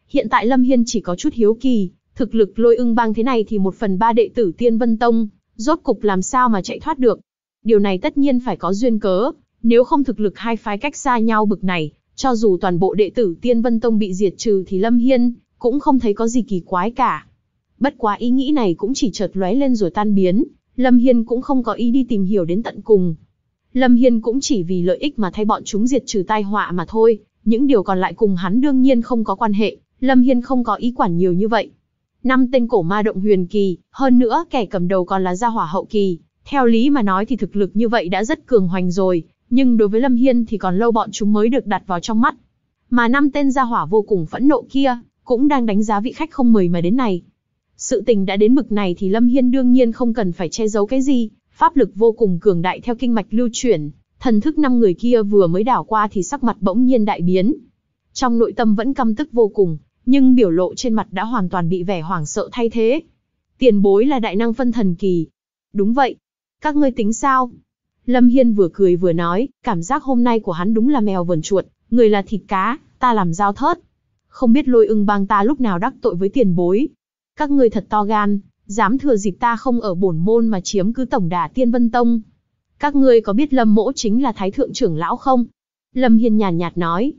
Hiện tại Lâm Hiên chỉ có chút hiếu kỳ, thực lực lôi ưng bang thế này thì một phần ba đệ tử tiên vân tông, rốt cục làm sao mà chạy thoát được. Điều này tất nhiên phải có duyên cớ, nếu không thực lực hai phái cách xa nhau bực này, cho dù toàn bộ đệ tử Tiên Vân Tông bị diệt trừ thì Lâm Hiên cũng không thấy có gì kỳ quái cả. Bất quá ý nghĩ này cũng chỉ chợt lóe lên rồi tan biến, Lâm Hiên cũng không có ý đi tìm hiểu đến tận cùng. Lâm Hiên cũng chỉ vì lợi ích mà thay bọn chúng diệt trừ tai họa mà thôi, những điều còn lại cùng hắn đương nhiên không có quan hệ, Lâm Hiên không có ý quản nhiều như vậy. Năm tên cổ ma động huyền kỳ, hơn nữa kẻ cầm đầu còn là gia hỏa hậu kỳ, theo lý mà nói thì thực lực như vậy đã rất cường hoành rồi, nhưng đối với Lâm Hiên thì còn lâu bọn chúng mới được đặt vào trong mắt. Mà năm tên gia hỏa vô cùng phẫn nộ kia, cũng đang đánh giá vị khách không mời mà đến này. Sự tình đã đến bực này thì Lâm Hiên đương nhiên không cần phải che giấu cái gì, pháp lực vô cùng cường đại theo kinh mạch lưu chuyển, thần thức năm người kia vừa mới đảo qua thì sắc mặt bỗng nhiên đại biến. Trong nội tâm vẫn căm tức vô cùng, nhưng biểu lộ trên mặt đã hoàn toàn bị vẻ hoảng sợ thay thế. Tiền bối là đại năng phân thần kỳ. Đúng vậy. Các ngươi tính sao? Lâm Hiên vừa cười vừa nói, cảm giác hôm nay của hắn đúng là mèo vườn chuột, người là thịt cá, ta làm dao thớt. Không biết lôi ưng bang ta lúc nào đắc tội với tiền bối. Các ngươi thật to gan, dám thừa dịp ta không ở bổn môn mà chiếm cứ tổng đà tiên vân tông. Các ngươi có biết Lâm mỗ chính là thái thượng trưởng lão không? Lâm Hiên nhàn nhạt, nhạt nói.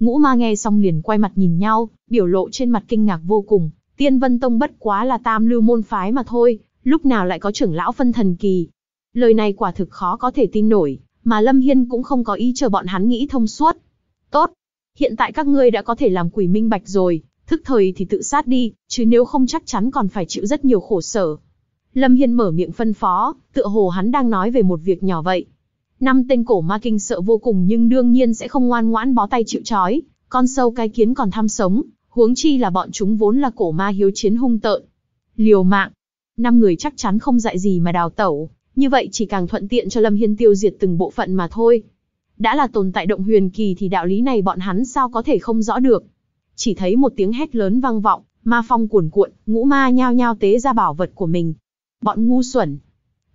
Ngũ ma nghe xong liền quay mặt nhìn nhau, biểu lộ trên mặt kinh ngạc vô cùng. Tiên Vân Tông bất quá là tam lưu môn phái mà thôi, lúc nào lại có trưởng lão phân thần kỳ, Lời này quả thực khó có thể tin nổi, mà Lâm Hiên cũng không có ý chờ bọn hắn nghĩ thông suốt. Tốt, hiện tại các ngươi đã có thể làm quỷ minh bạch rồi, thức thời thì tự sát đi, chứ nếu không chắc chắn còn phải chịu rất nhiều khổ sở. Lâm Hiên mở miệng phân phó, tựa hồ hắn đang nói về một việc nhỏ vậy. Năm tên cổ ma kinh sợ vô cùng nhưng đương nhiên sẽ không ngoan ngoãn bó tay chịu trói, con sâu cái kiến còn tham sống, huống chi là bọn chúng vốn là cổ ma hiếu chiến hung tợn. Liều mạng, năm người chắc chắn không dạy gì mà đào tẩu, như vậy chỉ càng thuận tiện cho Lâm Hiên tiêu diệt từng bộ phận mà thôi. Đã là tồn tại động huyền kỳ thì đạo lý này bọn hắn sao có thể không rõ được. Chỉ thấy một tiếng hét lớn vang vọng, ma phong cuồn cuộn, ngũ ma nhao nhao tế ra bảo vật của mình. Bọn ngu xuẩn.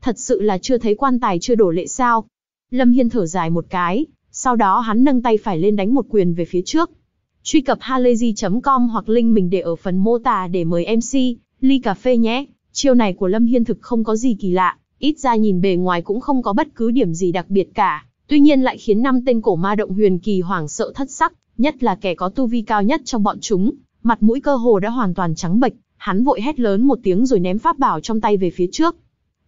Thật sự là chưa thấy quan tài chưa đổ lệ sao. Lâm Hiên thở dài một cái, sau đó hắn nâng tay phải lên đánh một quyền về phía trước. Truy cập halayzi.com hoặc link mình để ở phần mô tả để mời MC, ly cà phê nhé. Chiêu này của Lâm Hiên thực không có gì kỳ lạ, ít ra nhìn bề ngoài cũng không có bất cứ điểm gì đặc biệt cả, tuy nhiên lại khiến năm tên cổ ma động huyền kỳ hoảng sợ thất sắc, nhất là kẻ có tu vi cao nhất trong bọn chúng, mặt mũi cơ hồ đã hoàn toàn trắng bệch, hắn vội hét lớn một tiếng rồi ném pháp bảo trong tay về phía trước.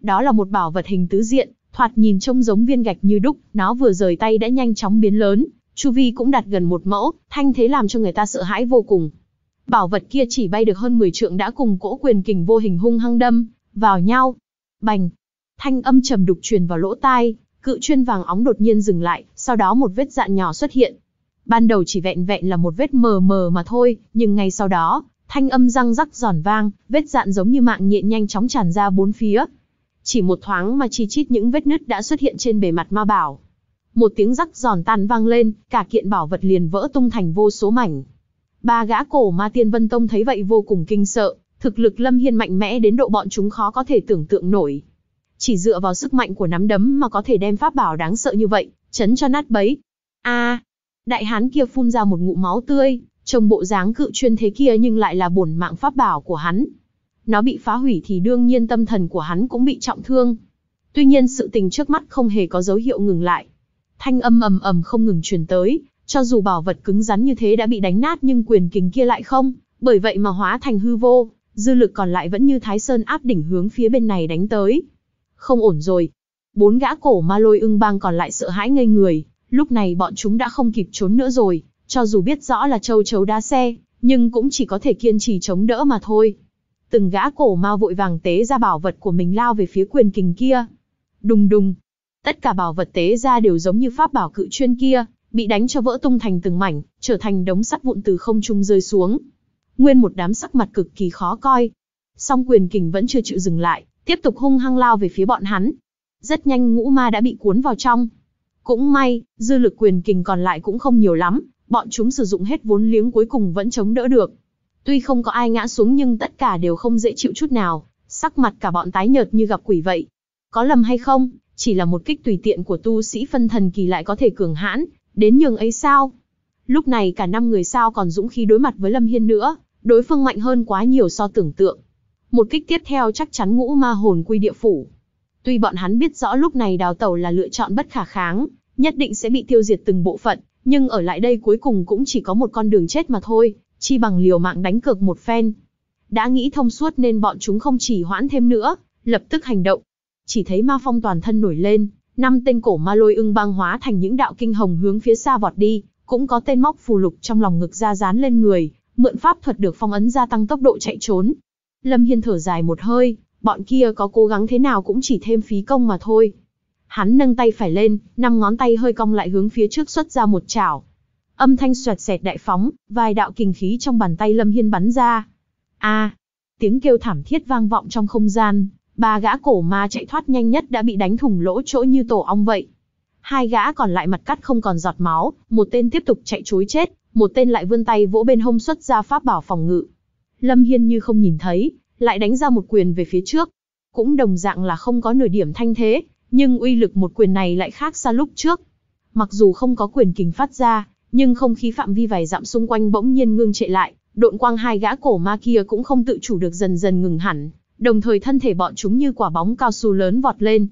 Đó là một bảo vật hình tứ diện, thoạt nhìn trông giống viên gạch như đúc, nó vừa rời tay đã nhanh chóng biến lớn, chu vi cũng đạt gần một mẫu, thanh thế làm cho người ta sợ hãi vô cùng. Bảo vật kia chỉ bay được hơn 10 trượng đã cùng cỗ quyền kình vô hình hung hăng đâm vào nhau. Bành, Thanh âm trầm đục truyền vào lỗ tai, cự chuyên vàng óng đột nhiên dừng lại, sau đó một vết dạn nhỏ xuất hiện. Ban đầu chỉ vẹn vẹn là một vết mờ mờ mà thôi, nhưng ngay sau đó, thanh âm răng rắc giòn vang, vết dạn giống như mạng nhện nhanh chóng tràn ra bốn phía. Chỉ một thoáng mà chi chít những vết nứt đã xuất hiện trên bề mặt ma bảo. Một tiếng rắc giòn tan vang lên, cả kiện bảo vật liền vỡ tung thành vô số mảnh. Ba gã cổ ma tiên vân tông thấy vậy vô cùng kinh sợ, thực lực lâm hiên mạnh mẽ đến độ bọn chúng khó có thể tưởng tượng nổi chỉ dựa vào sức mạnh của nắm đấm mà có thể đem pháp bảo đáng sợ như vậy, chấn cho nát bấy. A! đại hán kia phun ra một ngụm máu tươi, trông bộ dáng cự chuyên thế kia nhưng lại là bổn mạng pháp bảo của hắn. Nó bị phá hủy thì đương nhiên tâm thần của hắn cũng bị trọng thương. Tuy nhiên sự tình trước mắt không hề có dấu hiệu ngừng lại. Thanh âm ầm ầm không ngừng truyền tới, cho dù bảo vật cứng rắn như thế đã bị đánh nát nhưng quyền kính kia lại không, bởi vậy mà hóa thành hư vô, dư lực còn lại vẫn như Thái Sơn áp đỉnh hướng phía bên này đánh tới không ổn rồi. Bốn gã cổ ma lôi ưng bang còn lại sợ hãi ngây người, lúc này bọn chúng đã không kịp trốn nữa rồi, cho dù biết rõ là châu chấu đá xe, nhưng cũng chỉ có thể kiên trì chống đỡ mà thôi. Từng gã cổ ma vội vàng tế ra bảo vật của mình lao về phía quyền kình kia. Đùng đùng, tất cả bảo vật tế ra đều giống như pháp bảo cự chuyên kia, bị đánh cho vỡ tung thành từng mảnh, trở thành đống sắt vụn từ không trung rơi xuống. Nguyên một đám sắc mặt cực kỳ khó coi. Song quyền kình vẫn chưa chịu dừng lại, tiếp tục hung hăng lao về phía bọn hắn. Rất nhanh ngũ ma đã bị cuốn vào trong. Cũng may, dư lực quyền kình còn lại cũng không nhiều lắm, bọn chúng sử dụng hết vốn liếng cuối cùng vẫn chống đỡ được. Tuy không có ai ngã xuống nhưng tất cả đều không dễ chịu chút nào, sắc mặt cả bọn tái nhợt như gặp quỷ vậy. Có lầm hay không, chỉ là một kích tùy tiện của tu sĩ phân thần kỳ lại có thể cường hãn, đến nhường ấy sao? Lúc này cả năm người sao còn dũng khí đối mặt với Lâm Hiên nữa, đối phương mạnh hơn quá nhiều so tưởng tượng. Một kích tiếp theo chắc chắn ngũ ma hồn quy địa phủ. Tuy bọn hắn biết rõ lúc này đào tẩu là lựa chọn bất khả kháng, nhất định sẽ bị tiêu diệt từng bộ phận, nhưng ở lại đây cuối cùng cũng chỉ có một con đường chết mà thôi, chi bằng liều mạng đánh cược một phen. Đã nghĩ thông suốt nên bọn chúng không chỉ hoãn thêm nữa, lập tức hành động. Chỉ thấy ma phong toàn thân nổi lên, năm tên cổ ma lôi ưng băng hóa thành những đạo kinh hồng hướng phía xa vọt đi, cũng có tên móc phù lục trong lòng ngực ra dán lên người, mượn pháp thuật được phong ấn gia tăng tốc độ chạy trốn, Lâm Hiên thở dài một hơi, bọn kia có cố gắng thế nào cũng chỉ thêm phí công mà thôi. Hắn nâng tay phải lên, năm ngón tay hơi cong lại hướng phía trước xuất ra một chảo. Âm thanh xoẹt xẹt đại phóng, vài đạo kình khí trong bàn tay Lâm Hiên bắn ra. A, tiếng kêu thảm thiết vang vọng trong không gian, ba gã cổ ma chạy thoát nhanh nhất đã bị đánh thủng lỗ chỗ như tổ ong vậy. Hai gã còn lại mặt cắt không còn giọt máu, một tên tiếp tục chạy chối chết, một tên lại vươn tay vỗ bên hông xuất ra pháp bảo phòng ngự, Lâm Hiên như không nhìn thấy, lại đánh ra một quyền về phía trước. Cũng đồng dạng là không có nửa điểm thanh thế, nhưng uy lực một quyền này lại khác xa lúc trước. Mặc dù không có quyền kình phát ra, nhưng không khí phạm vi vài dặm xung quanh bỗng nhiên ngưng trệ lại, độn quang hai gã cổ ma kia cũng không tự chủ được dần dần ngừng hẳn, đồng thời thân thể bọn chúng như quả bóng cao su lớn vọt lên.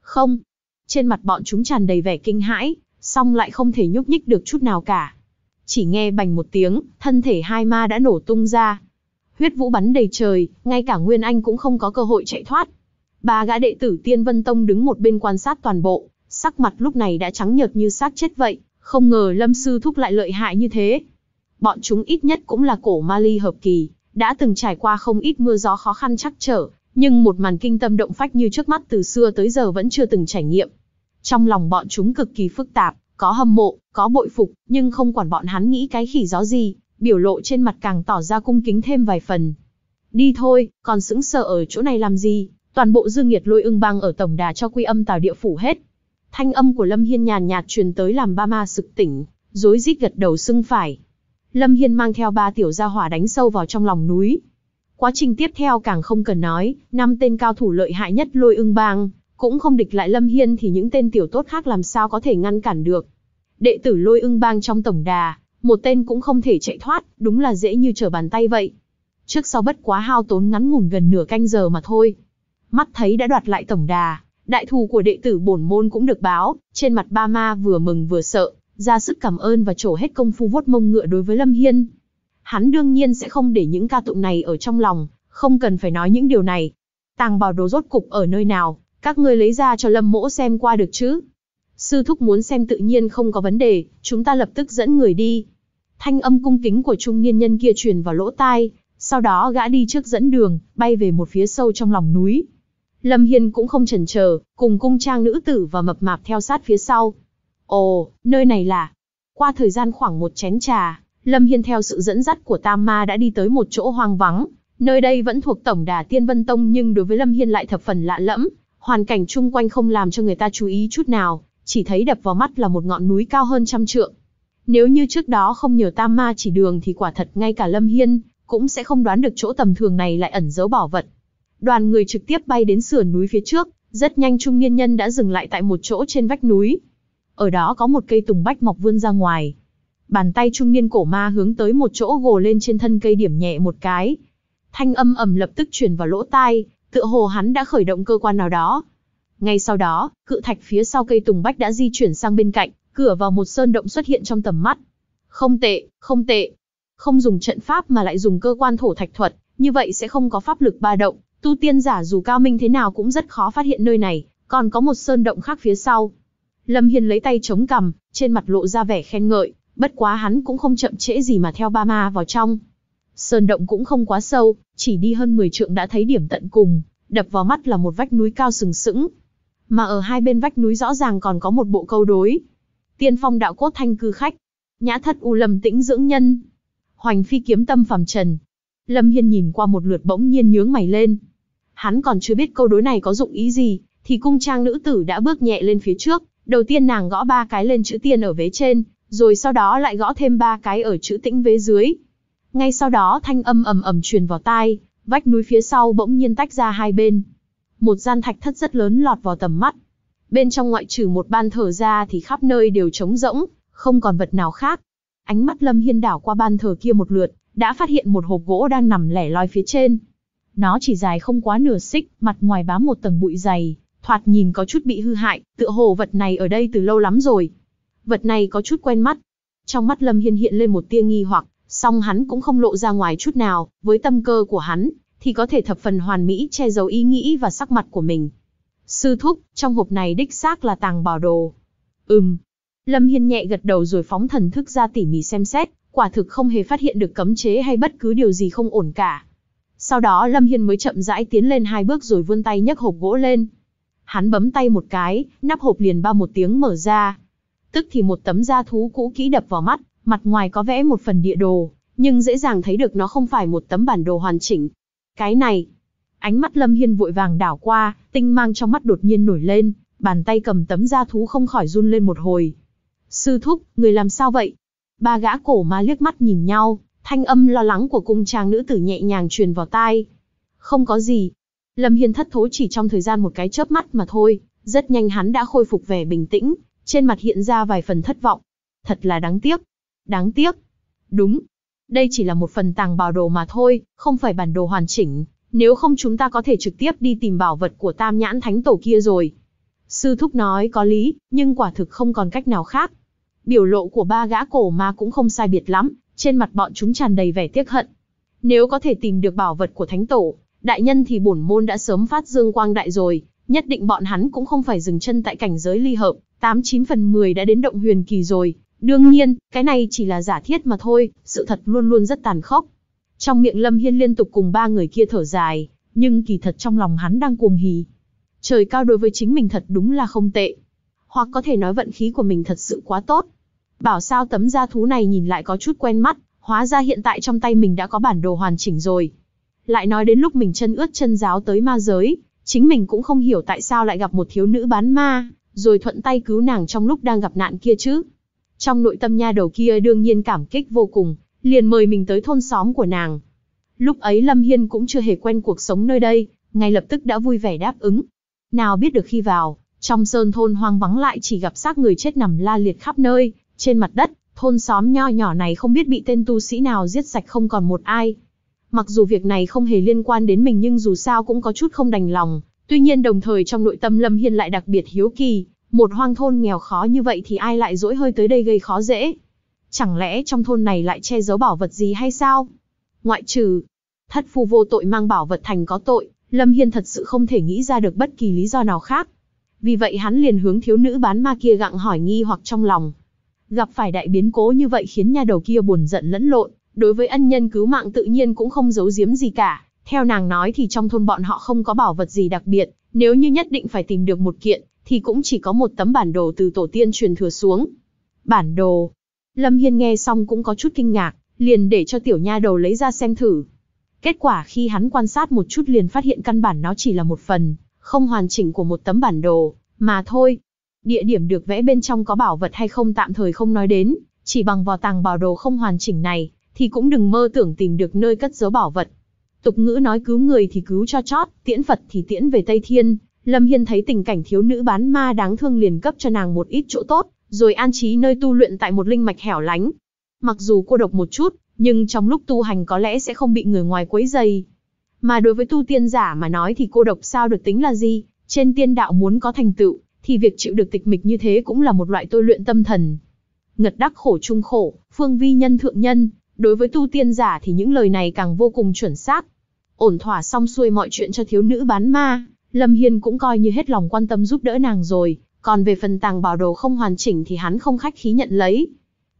Không, trên mặt bọn chúng tràn đầy vẻ kinh hãi, song lại không thể nhúc nhích được chút nào cả. Chỉ nghe bành một tiếng, thân thể hai ma đã nổ tung ra, Huyết vũ bắn đầy trời, ngay cả Nguyên Anh cũng không có cơ hội chạy thoát. Ba gã đệ tử Tiên Vân Tông đứng một bên quan sát toàn bộ, sắc mặt lúc này đã trắng nhợt như xác chết vậy, không ngờ Lâm Sư Thúc lại lợi hại như thế. Bọn chúng ít nhất cũng là cổ ma ly hợp kỳ, đã từng trải qua không ít mưa gió khó khăn chắc trở, nhưng một màn kinh tâm động phách như trước mắt từ xưa tới giờ vẫn chưa từng trải nghiệm. Trong lòng bọn chúng cực kỳ phức tạp, có hâm mộ, có bội phục, nhưng không quản bọn hắn nghĩ cái khỉ gió gì, biểu lộ trên mặt càng tỏ ra cung kính thêm vài phần. Đi thôi, còn sững sờ ở chỗ này làm gì, toàn bộ dương nghiệt lôi ưng băng ở tổng đà cho quy âm tào địa phủ hết. Thanh âm của Lâm Hiên nhàn nhạt truyền tới làm ba ma sực tỉnh, rối rít gật đầu xưng phải. Lâm Hiên mang theo ba tiểu gia hỏa đánh sâu vào trong lòng núi. Quá trình tiếp theo càng không cần nói, năm tên cao thủ lợi hại nhất lôi ưng bang, cũng không địch lại Lâm Hiên thì những tên tiểu tốt khác làm sao có thể ngăn cản được. Đệ tử lôi ưng bang trong tổng đà, một tên cũng không thể chạy thoát, đúng là dễ như trở bàn tay vậy. Trước sau bất quá hao tốn ngắn ngủn gần nửa canh giờ mà thôi. Mắt thấy đã đoạt lại tổng đà, đại thù của đệ tử bổn môn cũng được báo, trên mặt ba ma vừa mừng vừa sợ, ra sức cảm ơn và trổ hết công phu vuốt mông ngựa đối với Lâm Hiên. Hắn đương nhiên sẽ không để những ca tụng này ở trong lòng, không cần phải nói những điều này. Tàng bảo đồ rốt cục ở nơi nào, các ngươi lấy ra cho Lâm Mỗ xem qua được chứ? Sư thúc muốn xem tự nhiên không có vấn đề, chúng ta lập tức dẫn người đi. Thanh âm cung kính của trung niên nhân kia truyền vào lỗ tai, sau đó gã đi trước dẫn đường, bay về một phía sâu trong lòng núi. Lâm Hiên cũng không chần chờ, cùng cung trang nữ tử và mập mạp theo sát phía sau. Ồ, nơi này là... Qua thời gian khoảng một chén trà, Lâm Hiên theo sự dẫn dắt của Tam Ma đã đi tới một chỗ hoang vắng. Nơi đây vẫn thuộc tổng đà Tiên Vân Tông nhưng đối với Lâm Hiên lại thập phần lạ lẫm. Hoàn cảnh chung quanh không làm cho người ta chú ý chút nào, chỉ thấy đập vào mắt là một ngọn núi cao hơn trăm trượng. Nếu như trước đó không nhờ tam ma chỉ đường thì quả thật ngay cả Lâm Hiên cũng sẽ không đoán được chỗ tầm thường này lại ẩn giấu bảo vật. Đoàn người trực tiếp bay đến sườn núi phía trước, rất nhanh trung niên nhân đã dừng lại tại một chỗ trên vách núi. Ở đó có một cây tùng bách mọc vươn ra ngoài. Bàn tay trung niên cổ ma hướng tới một chỗ gồ lên trên thân cây điểm nhẹ một cái. Thanh âm ầm lập tức truyền vào lỗ tai, tựa hồ hắn đã khởi động cơ quan nào đó. Ngay sau đó, cự thạch phía sau cây tùng bách đã di chuyển sang bên cạnh, cửa vào một sơn động xuất hiện trong tầm mắt. Không tệ, không tệ. Không dùng trận pháp mà lại dùng cơ quan thổ thạch thuật, như vậy sẽ không có pháp lực ba động. Tu tiên giả dù cao minh thế nào cũng rất khó phát hiện nơi này, còn có một sơn động khác phía sau. Lâm Hiên lấy tay chống cằm, trên mặt lộ ra vẻ khen ngợi, bất quá hắn cũng không chậm trễ gì mà theo ba ma vào trong. Sơn động cũng không quá sâu, chỉ đi hơn 10 trượng đã thấy điểm tận cùng, đập vào mắt là một vách núi cao sừng sững mà ở hai bên vách núi rõ ràng còn có một bộ câu đối. Tiên phong đạo cốt thanh cư khách, nhã thất u lâm tĩnh dưỡng nhân, hoành phi kiếm tâm phẩm trần. Lâm Hiên nhìn qua một lượt bỗng nhiên nhướng mày lên. Hắn còn chưa biết câu đối này có dụng ý gì, thì cung trang nữ tử đã bước nhẹ lên phía trước, đầu tiên nàng gõ ba cái lên chữ tiên ở vế trên, rồi sau đó lại gõ thêm ba cái ở chữ tĩnh vế dưới. Ngay sau đó thanh âm ầm ầm truyền vào tai, vách núi phía sau bỗng nhiên tách ra hai bên một gian thạch thất rất lớn lọt vào tầm mắt. Bên trong ngoại trừ một ban thờ ra thì khắp nơi đều trống rỗng, không còn vật nào khác. Ánh mắt Lâm Hiên đảo qua ban thờ kia một lượt, đã phát hiện một hộp gỗ đang nằm lẻ loi phía trên. Nó chỉ dài không quá nửa xích, mặt ngoài bám một tầng bụi dày, thoạt nhìn có chút bị hư hại, tựa hồ vật này ở đây từ lâu lắm rồi. Vật này có chút quen mắt. Trong mắt Lâm Hiên hiện lên một tia nghi hoặc, song hắn cũng không lộ ra ngoài chút nào, với tâm cơ của hắn, thì có thể thập phần hoàn mỹ che giấu ý nghĩ và sắc mặt của mình. Sư thúc, trong hộp này đích xác là tàng bảo đồ. Ừm. Lâm Hiên nhẹ gật đầu rồi phóng thần thức ra tỉ mỉ xem xét, quả thực không hề phát hiện được cấm chế hay bất cứ điều gì không ổn cả. Sau đó Lâm Hiên mới chậm rãi tiến lên hai bước rồi vươn tay nhấc hộp gỗ lên. Hắn bấm tay một cái, nắp hộp liền ba một tiếng mở ra. Tức thì một tấm da thú cũ kỹ đập vào mắt, mặt ngoài có vẽ một phần địa đồ, nhưng dễ dàng thấy được nó không phải một tấm bản đồ hoàn chỉnh, cái này, ánh mắt Lâm Hiên vội vàng đảo qua, tinh mang trong mắt đột nhiên nổi lên, bàn tay cầm tấm da thú không khỏi run lên một hồi. Sư thúc, người làm sao vậy? Ba gã cổ ma liếc mắt nhìn nhau, thanh âm lo lắng của cung trang nữ tử nhẹ nhàng truyền vào tai. Không có gì. Lâm Hiên thất thối chỉ trong thời gian một cái chớp mắt mà thôi, rất nhanh hắn đã khôi phục vẻ bình tĩnh, trên mặt hiện ra vài phần thất vọng. Thật là đáng tiếc. Đáng tiếc. Đúng, đây chỉ là một phần tàng bảo đồ mà thôi, không phải bản đồ hoàn chỉnh, nếu không chúng ta có thể trực tiếp đi tìm bảo vật của tam nhãn thánh tổ kia rồi. Sư thúc nói có lý, nhưng quả thực không còn cách nào khác. Biểu lộ của ba gã cổ ma cũng không sai biệt lắm, trên mặt bọn chúng tràn đầy vẻ tiếc hận. Nếu có thể tìm được bảo vật của thánh tổ, đại nhân thì bổn môn đã sớm phát dương quang đại rồi, nhất định bọn hắn cũng không phải dừng chân tại cảnh giới ly hợp, 89 phần 10 đã đến động huyền kỳ rồi, Đương nhiên, cái này chỉ là giả thiết mà thôi, sự thật luôn luôn rất tàn khốc. Trong miệng Lâm Hiên liên tục cùng ba người kia thở dài, nhưng kỳ thật trong lòng hắn đang cuồng hì. Trời cao đối với chính mình thật đúng là không tệ. Hoặc có thể nói vận khí của mình thật sự quá tốt. Bảo sao tấm da thú này nhìn lại có chút quen mắt, hóa ra hiện tại trong tay mình đã có bản đồ hoàn chỉnh rồi. Lại nói đến lúc mình chân ướt chân giáo tới ma giới, chính mình cũng không hiểu tại sao lại gặp một thiếu nữ bán ma, rồi thuận tay cứu nàng trong lúc đang gặp nạn kia chứ. Trong nội tâm nha đầu kia đương nhiên cảm kích vô cùng, liền mời mình tới thôn xóm của nàng. Lúc ấy Lâm Hiên cũng chưa hề quen cuộc sống nơi đây, ngay lập tức đã vui vẻ đáp ứng. Nào biết được khi vào, trong sơn thôn hoang vắng lại chỉ gặp xác người chết nằm la liệt khắp nơi, trên mặt đất, thôn xóm nho nhỏ này không biết bị tên tu sĩ nào giết sạch không còn một ai. Mặc dù việc này không hề liên quan đến mình nhưng dù sao cũng có chút không đành lòng, tuy nhiên đồng thời trong nội tâm Lâm Hiên lại đặc biệt hiếu kỳ, một hoang thôn nghèo khó như vậy thì ai lại dỗi hơi tới đây gây khó dễ? Chẳng lẽ trong thôn này lại che giấu bảo vật gì hay sao? Ngoại trừ, thất phu vô tội mang bảo vật thành có tội, Lâm Hiên thật sự không thể nghĩ ra được bất kỳ lý do nào khác. Vì vậy hắn liền hướng thiếu nữ bán ma kia gặng hỏi nghi hoặc trong lòng. Gặp phải đại biến cố như vậy khiến nhà đầu kia buồn giận lẫn lộn, đối với ân nhân cứu mạng tự nhiên cũng không giấu giếm gì cả. Theo nàng nói thì trong thôn bọn họ không có bảo vật gì đặc biệt, nếu như nhất định phải tìm được một kiện, thì cũng chỉ có một tấm bản đồ từ tổ tiên truyền thừa xuống. Bản đồ. Lâm Hiên nghe xong cũng có chút kinh ngạc, liền để cho tiểu nha đầu lấy ra xem thử. Kết quả khi hắn quan sát một chút liền phát hiện căn bản nó chỉ là một phần, không hoàn chỉnh của một tấm bản đồ, mà thôi. Địa điểm được vẽ bên trong có bảo vật hay không tạm thời không nói đến, chỉ bằng vò tàng bảo đồ không hoàn chỉnh này, thì cũng đừng mơ tưởng tìm được nơi cất giấu bảo vật. Tục ngữ nói cứu người thì cứu cho chót, tiễn Phật thì tiễn về Tây Thiên, Lâm Hiên thấy tình cảnh thiếu nữ bán ma đáng thương liền cấp cho nàng một ít chỗ tốt, rồi an trí nơi tu luyện tại một linh mạch hẻo lánh. Mặc dù cô độc một chút, nhưng trong lúc tu hành có lẽ sẽ không bị người ngoài quấy dày. Mà đối với tu tiên giả mà nói thì cô độc sao được tính là gì, trên tiên đạo muốn có thành tựu, thì việc chịu được tịch mịch như thế cũng là một loại tôi luyện tâm thần. Ngật đắc khổ trung khổ, phương vi nhân thượng nhân, đối với tu tiên giả thì những lời này càng vô cùng chuẩn xác. Ổn thỏa xong xuôi mọi chuyện cho thiếu nữ bán ma, Lâm Hiên cũng coi như hết lòng quan tâm giúp đỡ nàng rồi, còn về phần tàng bảo đồ không hoàn chỉnh thì hắn không khách khí nhận lấy.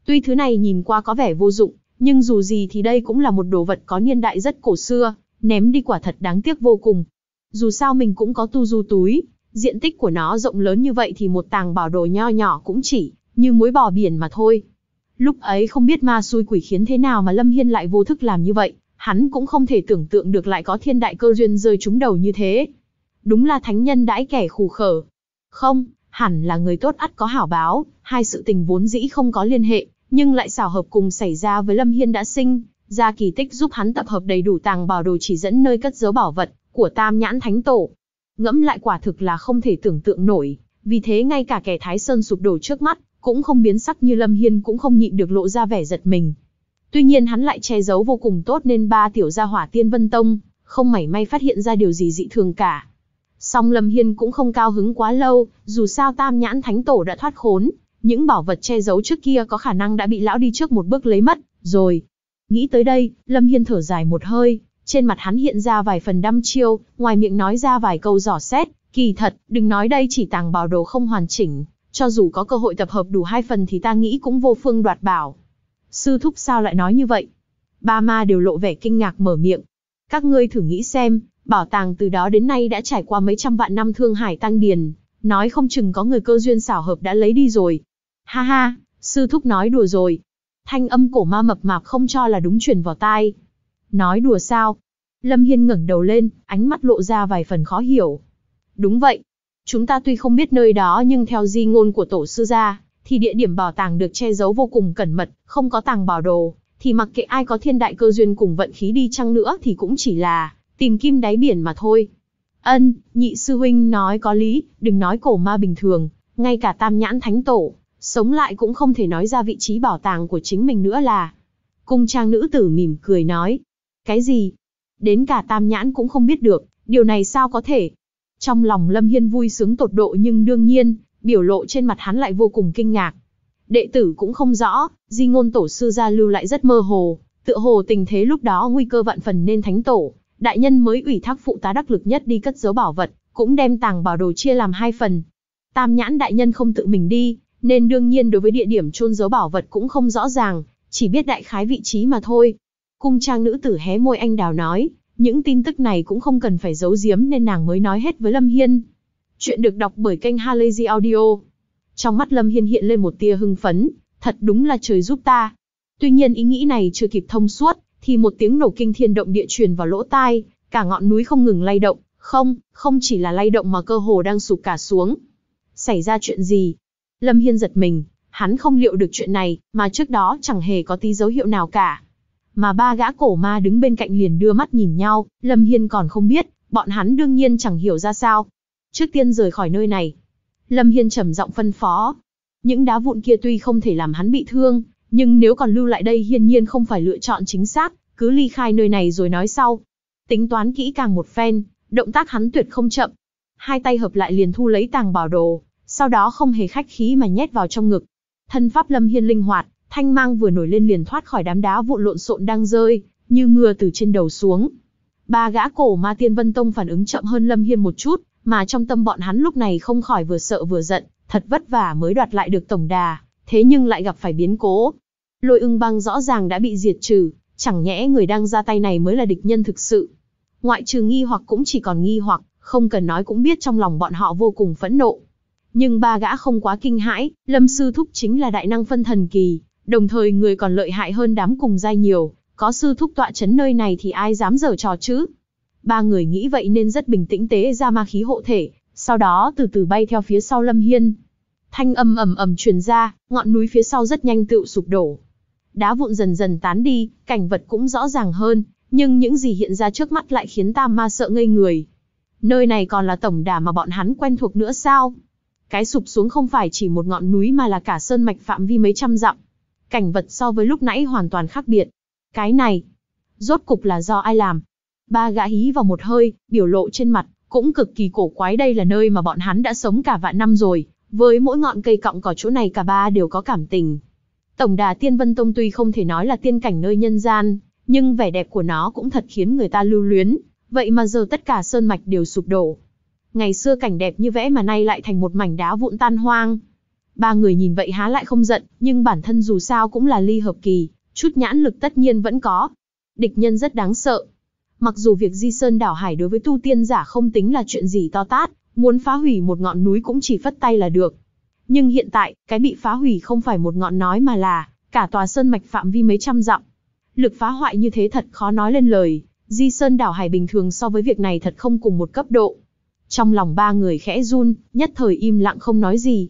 Tuy thứ này nhìn qua có vẻ vô dụng, nhưng dù gì thì đây cũng là một đồ vật có niên đại rất cổ xưa, ném đi quả thật đáng tiếc vô cùng. Dù sao mình cũng có tu du túi, diện tích của nó rộng lớn như vậy thì một tàng bảo đồ nho nhỏ cũng chỉ như muối bò biển mà thôi. Lúc ấy không biết ma xui quỷ khiến thế nào mà Lâm Hiên lại vô thức làm như vậy, hắn cũng không thể tưởng tượng được lại có thiên đại cơ duyên rơi trúng đầu như thế đúng là thánh nhân đãi kẻ khủ khở. Không, hẳn là người tốt ắt có hảo báo, hai sự tình vốn dĩ không có liên hệ, nhưng lại xảo hợp cùng xảy ra với Lâm Hiên đã sinh, ra kỳ tích giúp hắn tập hợp đầy đủ tàng bảo đồ chỉ dẫn nơi cất giấu bảo vật của Tam Nhãn Thánh Tổ. Ngẫm lại quả thực là không thể tưởng tượng nổi, vì thế ngay cả kẻ Thái Sơn sụp đổ trước mắt, cũng không biến sắc như Lâm Hiên cũng không nhịn được lộ ra vẻ giật mình. Tuy nhiên hắn lại che giấu vô cùng tốt nên ba tiểu gia hỏa Tiên Vân Tông không mảy may phát hiện ra điều gì dị thường cả. Song Lâm Hiên cũng không cao hứng quá lâu, dù sao Tam Nhãn Thánh Tổ đã thoát khốn, những bảo vật che giấu trước kia có khả năng đã bị lão đi trước một bước lấy mất, rồi. Nghĩ tới đây, Lâm Hiên thở dài một hơi, trên mặt hắn hiện ra vài phần đăm chiêu, ngoài miệng nói ra vài câu giỏ xét, kỳ thật, đừng nói đây chỉ tàng bảo đồ không hoàn chỉnh, cho dù có cơ hội tập hợp đủ hai phần thì ta nghĩ cũng vô phương đoạt bảo. Sư thúc sao lại nói như vậy? Ba ma đều lộ vẻ kinh ngạc mở miệng. Các ngươi thử nghĩ xem, Bảo tàng từ đó đến nay đã trải qua mấy trăm vạn năm thương hải tăng điền, nói không chừng có người cơ duyên xảo hợp đã lấy đi rồi. Ha ha, sư thúc nói đùa rồi. Thanh âm cổ ma mập mạp không cho là đúng truyền vào tai. Nói đùa sao? Lâm Hiên ngẩng đầu lên, ánh mắt lộ ra vài phần khó hiểu. Đúng vậy. Chúng ta tuy không biết nơi đó nhưng theo di ngôn của tổ sư gia, thì địa điểm bảo tàng được che giấu vô cùng cẩn mật, không có tàng bảo đồ, thì mặc kệ ai có thiên đại cơ duyên cùng vận khí đi chăng nữa thì cũng chỉ là tìm kim đáy biển mà thôi. Ân, nhị sư huynh nói có lý, đừng nói cổ ma bình thường, ngay cả tam nhãn thánh tổ, sống lại cũng không thể nói ra vị trí bảo tàng của chính mình nữa là. Cung trang nữ tử mỉm cười nói, cái gì? Đến cả tam nhãn cũng không biết được, điều này sao có thể? Trong lòng Lâm Hiên vui sướng tột độ nhưng đương nhiên, biểu lộ trên mặt hắn lại vô cùng kinh ngạc. Đệ tử cũng không rõ, di ngôn tổ sư gia lưu lại rất mơ hồ, tựa hồ tình thế lúc đó nguy cơ vạn phần nên thánh tổ, đại nhân mới ủy thác phụ tá đắc lực nhất đi cất giấu bảo vật, cũng đem tàng bảo đồ chia làm hai phần. Tam nhãn đại nhân không tự mình đi, nên đương nhiên đối với địa điểm chôn giấu bảo vật cũng không rõ ràng, chỉ biết đại khái vị trí mà thôi. Cung trang nữ tử hé môi anh đào nói, những tin tức này cũng không cần phải giấu giếm nên nàng mới nói hết với Lâm Hiên. Chuyện được đọc bởi kênh Halazy Audio. Trong mắt Lâm Hiên hiện lên một tia hưng phấn, thật đúng là trời giúp ta. Tuy nhiên ý nghĩ này chưa kịp thông suốt, thì một tiếng nổ kinh thiên động địa truyền vào lỗ tai, cả ngọn núi không ngừng lay động, không, không chỉ là lay động mà cơ hồ đang sụp cả xuống. Xảy ra chuyện gì? Lâm Hiên giật mình, hắn không liệu được chuyện này, mà trước đó chẳng hề có tí dấu hiệu nào cả. Mà ba gã cổ ma đứng bên cạnh liền đưa mắt nhìn nhau, Lâm Hiên còn không biết, bọn hắn đương nhiên chẳng hiểu ra sao. Trước tiên rời khỏi nơi này, Lâm Hiên trầm giọng phân phó. Những đá vụn kia tuy không thể làm hắn bị thương, nhưng nếu còn lưu lại đây hiên nhiên không phải lựa chọn chính xác, cứ ly khai nơi này rồi nói sau. Tính toán kỹ càng một phen, động tác hắn tuyệt không chậm. Hai tay hợp lại liền thu lấy tàng bảo đồ, sau đó không hề khách khí mà nhét vào trong ngực. Thân pháp Lâm Hiên linh hoạt, thanh mang vừa nổi lên liền thoát khỏi đám đá vụn lộn xộn đang rơi, như ngừa từ trên đầu xuống. Ba gã cổ ma tiên Vân Tông phản ứng chậm hơn Lâm Hiên một chút, mà trong tâm bọn hắn lúc này không khỏi vừa sợ vừa giận, thật vất vả mới đoạt lại được tổng đà, thế nhưng lại gặp phải biến cố. Lôi ưng băng rõ ràng đã bị diệt trừ, Chẳng nhẽ người đang ra tay này mới là địch nhân thực sự. Ngoại trừ nghi hoặc cũng chỉ còn nghi hoặc, không cần nói cũng biết trong lòng bọn họ vô cùng phẫn nộ. Nhưng ba gã không quá kinh hãi, Lâm Sư Thúc chính là đại năng phân thần kỳ, đồng thời người còn lợi hại hơn đám cùng giai nhiều, có Sư Thúc tọa chấn nơi này thì ai dám giở trò chứ. Ba người nghĩ vậy nên rất bình tĩnh tế ra ma khí hộ thể, sau đó từ từ bay theo phía sau Lâm Hiên. Thanh âm ầm ầm truyền ra, ngọn núi phía sau rất nhanh tựu sụp đổ, đá vụn dần dần tán đi, cảnh vật cũng rõ ràng hơn, nhưng những gì hiện ra trước mắt lại khiến Tam Ma sợ ngây người. Nơi này còn là tổng đà mà bọn hắn quen thuộc nữa sao? Cái sụp xuống không phải chỉ một ngọn núi mà là cả sơn mạch phạm vi mấy trăm dặm. Cảnh vật so với lúc nãy hoàn toàn khác biệt. Cái này, rốt cục là do ai làm? Ba gã hí vào một hơi, biểu lộ trên mặt, cũng cực kỳ cổ quái đây là nơi mà bọn hắn đã sống cả vạn năm rồi, với mỗi ngọn cây cọng cỏ chỗ này cả ba đều có cảm tình, Tổng đà Tiên Vân Tông tuy không thể nói là tiên cảnh nơi nhân gian, nhưng vẻ đẹp của nó cũng thật khiến người ta lưu luyến, vậy mà giờ tất cả sơn mạch đều sụp đổ. Ngày xưa cảnh đẹp như vẽ mà nay lại thành một mảnh đá vụn tan hoang. Ba người nhìn vậy há lại không giận, nhưng bản thân dù sao cũng là ly hợp kỳ, chút nhãn lực tất nhiên vẫn có. Địch nhân rất đáng sợ. Mặc dù việc di sơn đảo hải đối với tu tiên giả không tính là chuyện gì to tát, muốn phá hủy một ngọn núi cũng chỉ phất tay là được, nhưng hiện tại, cái bị phá hủy không phải một ngọn nói mà là cả tòa sơn mạch phạm vi mấy trăm dặm. Lực phá hoại như thế thật khó nói lên lời, di sơn đảo hải bình thường so với việc này thật không cùng một cấp độ. Trong lòng ba người khẽ run, nhất thời im lặng không nói gì.